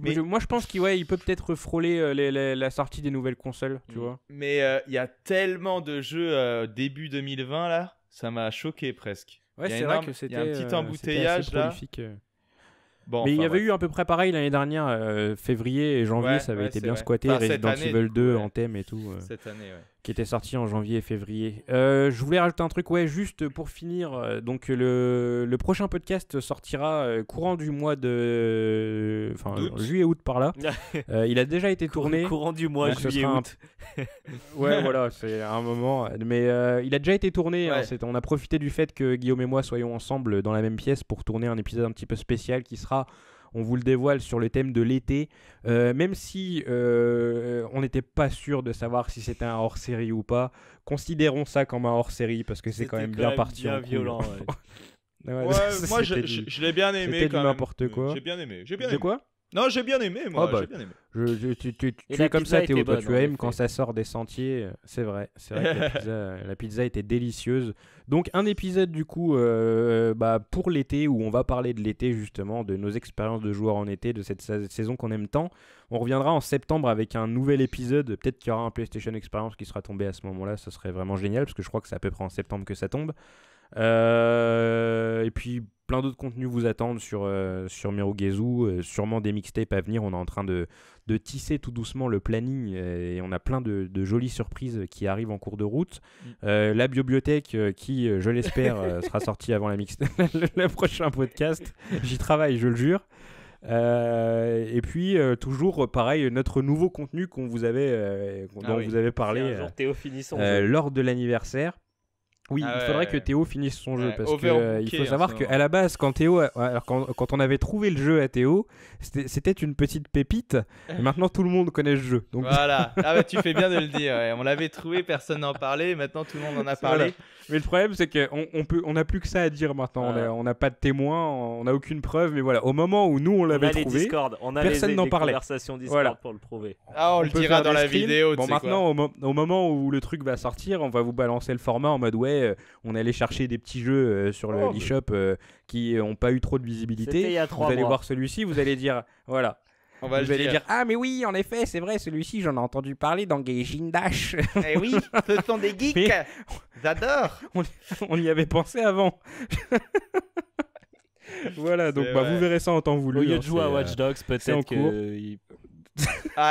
Speaker 2: mais... moi, je pense qu'il il peut peut-être frôler la sortie des nouvelles consoles, tu mm. vois. Mais
Speaker 3: il y a tellement de jeux début 2020 là, ça m'a choqué presque. Ouais, c'est vrai que c'était. un petit embouteillage là mais il y avait eu
Speaker 2: à peu près pareil l'année dernière, euh, février et janvier, ça avait été bien squatté, Resident Evil 2 en thème et tout. Euh. Cette année, oui qui était sorti en janvier et février. Euh, je voulais rajouter un truc, ouais, juste pour finir. Euh, donc le, le prochain podcast sortira euh, courant du mois de, enfin juillet août par là. il a déjà été tourné. Courant du mois juillet août. ouais, voilà, c'est un moment. Mais il a déjà été tourné. Hein, on a profité du fait que Guillaume et moi soyons ensemble dans la même pièce pour tourner un épisode un petit peu spécial qui sera on vous le dévoile sur le thème de l'été. Euh, même si euh, on n'était pas sûr de savoir si c'était un hors-série ou pas, considérons ça comme un hors-série parce que c'est quand même bien parti. Bien violent. Ouais. moi, je, l'ai bien aimé. C'était n'importe quoi. J'ai bien aimé. J'ai bien quoi non, j'ai bien aimé, moi. Ah bah, j'ai bien aimé. tu, tu, tu, tu es comme ça, Théo. tu aimes quand ça sort des sentiers. C'est vrai. C'est vrai que la, pizza, était délicieuse. Donc, un épisode, du coup, euh, bah, pour l'été, où on va parler de l'été, justement, de nos expériences de joueurs en été, de cette saison qu'on aime tant. On reviendra en septembre avec un nouvel épisode. Peut-être qu'il y aura un PlayStation Experience qui sera tombé à ce moment-là. Ce serait vraiment génial, parce que je crois que c'est à peu près en septembre que ça tombe. Euh, et puis plein d'autres contenus vous attendent sur, euh, sur euh, sûrement des mixtapes à venir. On est en train de, de tisser tout doucement le planning euh, et on a plein de, de jolies surprises qui arrivent en cours de route. Mm. Euh, la bibliothèque qui, je l'espère, sera sortie avant la mixtape, le prochain podcast. J'y travaille, je le jure. et puis toujours pareil notre nouveau contenu qu'on vous avait dont ah vous avez parlé lors de l'anniversaire oui, ah il faudrait que Théo finisse son jeu parce qu'il euh, il faut savoir hein. qu'à la base, quand Théo, alors quand, quand, on avait trouvé le jeu à Théo, c'était une petite pépite. et maintenant, tout le monde connaît le jeu. Donc... Voilà.
Speaker 3: Ah bah, tu fais bien de le dire. On l'avait trouvé, personne n'en parlait. Maintenant, tout le monde en a parlé.
Speaker 2: Mais le problème, c'est qu'on on peut, on n'a plus que ça à dire maintenant. On n'a ah. pas de témoins, on n'a aucune preuve. Mais voilà, au moment où nous on l'avait trouvé, On a personne n'en parlait.
Speaker 1: Conversation Discord pour le prouver. Ah, on, le dira dans la vidéo. Bon, maintenant,
Speaker 2: au, au moment où le truc va sortir, on va vous balancer le format en mode ouais. Euh, on allait chercher des petits jeux euh, sur le oh, eShop euh, qui n'ont pas eu trop de visibilité. vous allez voir celui-ci, vous allez dire voilà. On va vous dire. ah mais oui en effet c'est vrai celui-ci j'en ai entendu parler dans Gaijin Dash. Eh oui, ce sont des geeks. J'adore. On... y avait pensé avant. voilà, donc bah, vous verrez ça en temps voulu. Au lieu de hein, jouer à Watch Dogs, peut-être qu'il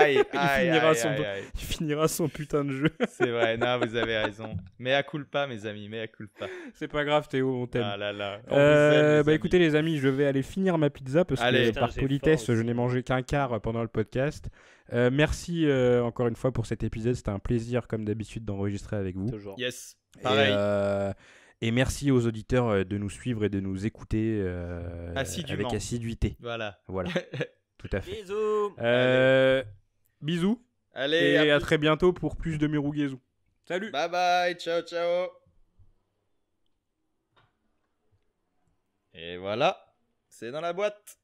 Speaker 3: il,
Speaker 2: finira son, putain de jeu. C'est vrai, non, vous
Speaker 3: avez raison. Mais à culpa, mes amis, mais à culpa. C'est pas grave, Théo, on t'aime. Ah là là. Euh,
Speaker 2: bah écoutez, les amis, je vais aller finir ma pizza parce que par politesse, je n'ai mangé qu'un quart pendant le podcast. Euh, merci euh, encore une fois pour cet épisode. C'était un plaisir, comme d'habitude, d'enregistrer avec vous. Toujours. Yes, pareil. Et, merci aux auditeurs de nous suivre et de nous écouter avec assiduité. Voilà. voilà. Bisous. Euh, bisous. Allez. Et à, très bientôt pour plus de Mirougezou.
Speaker 3: Salut. Bye bye. Ciao, ciao. Et voilà. C'est dans la boîte.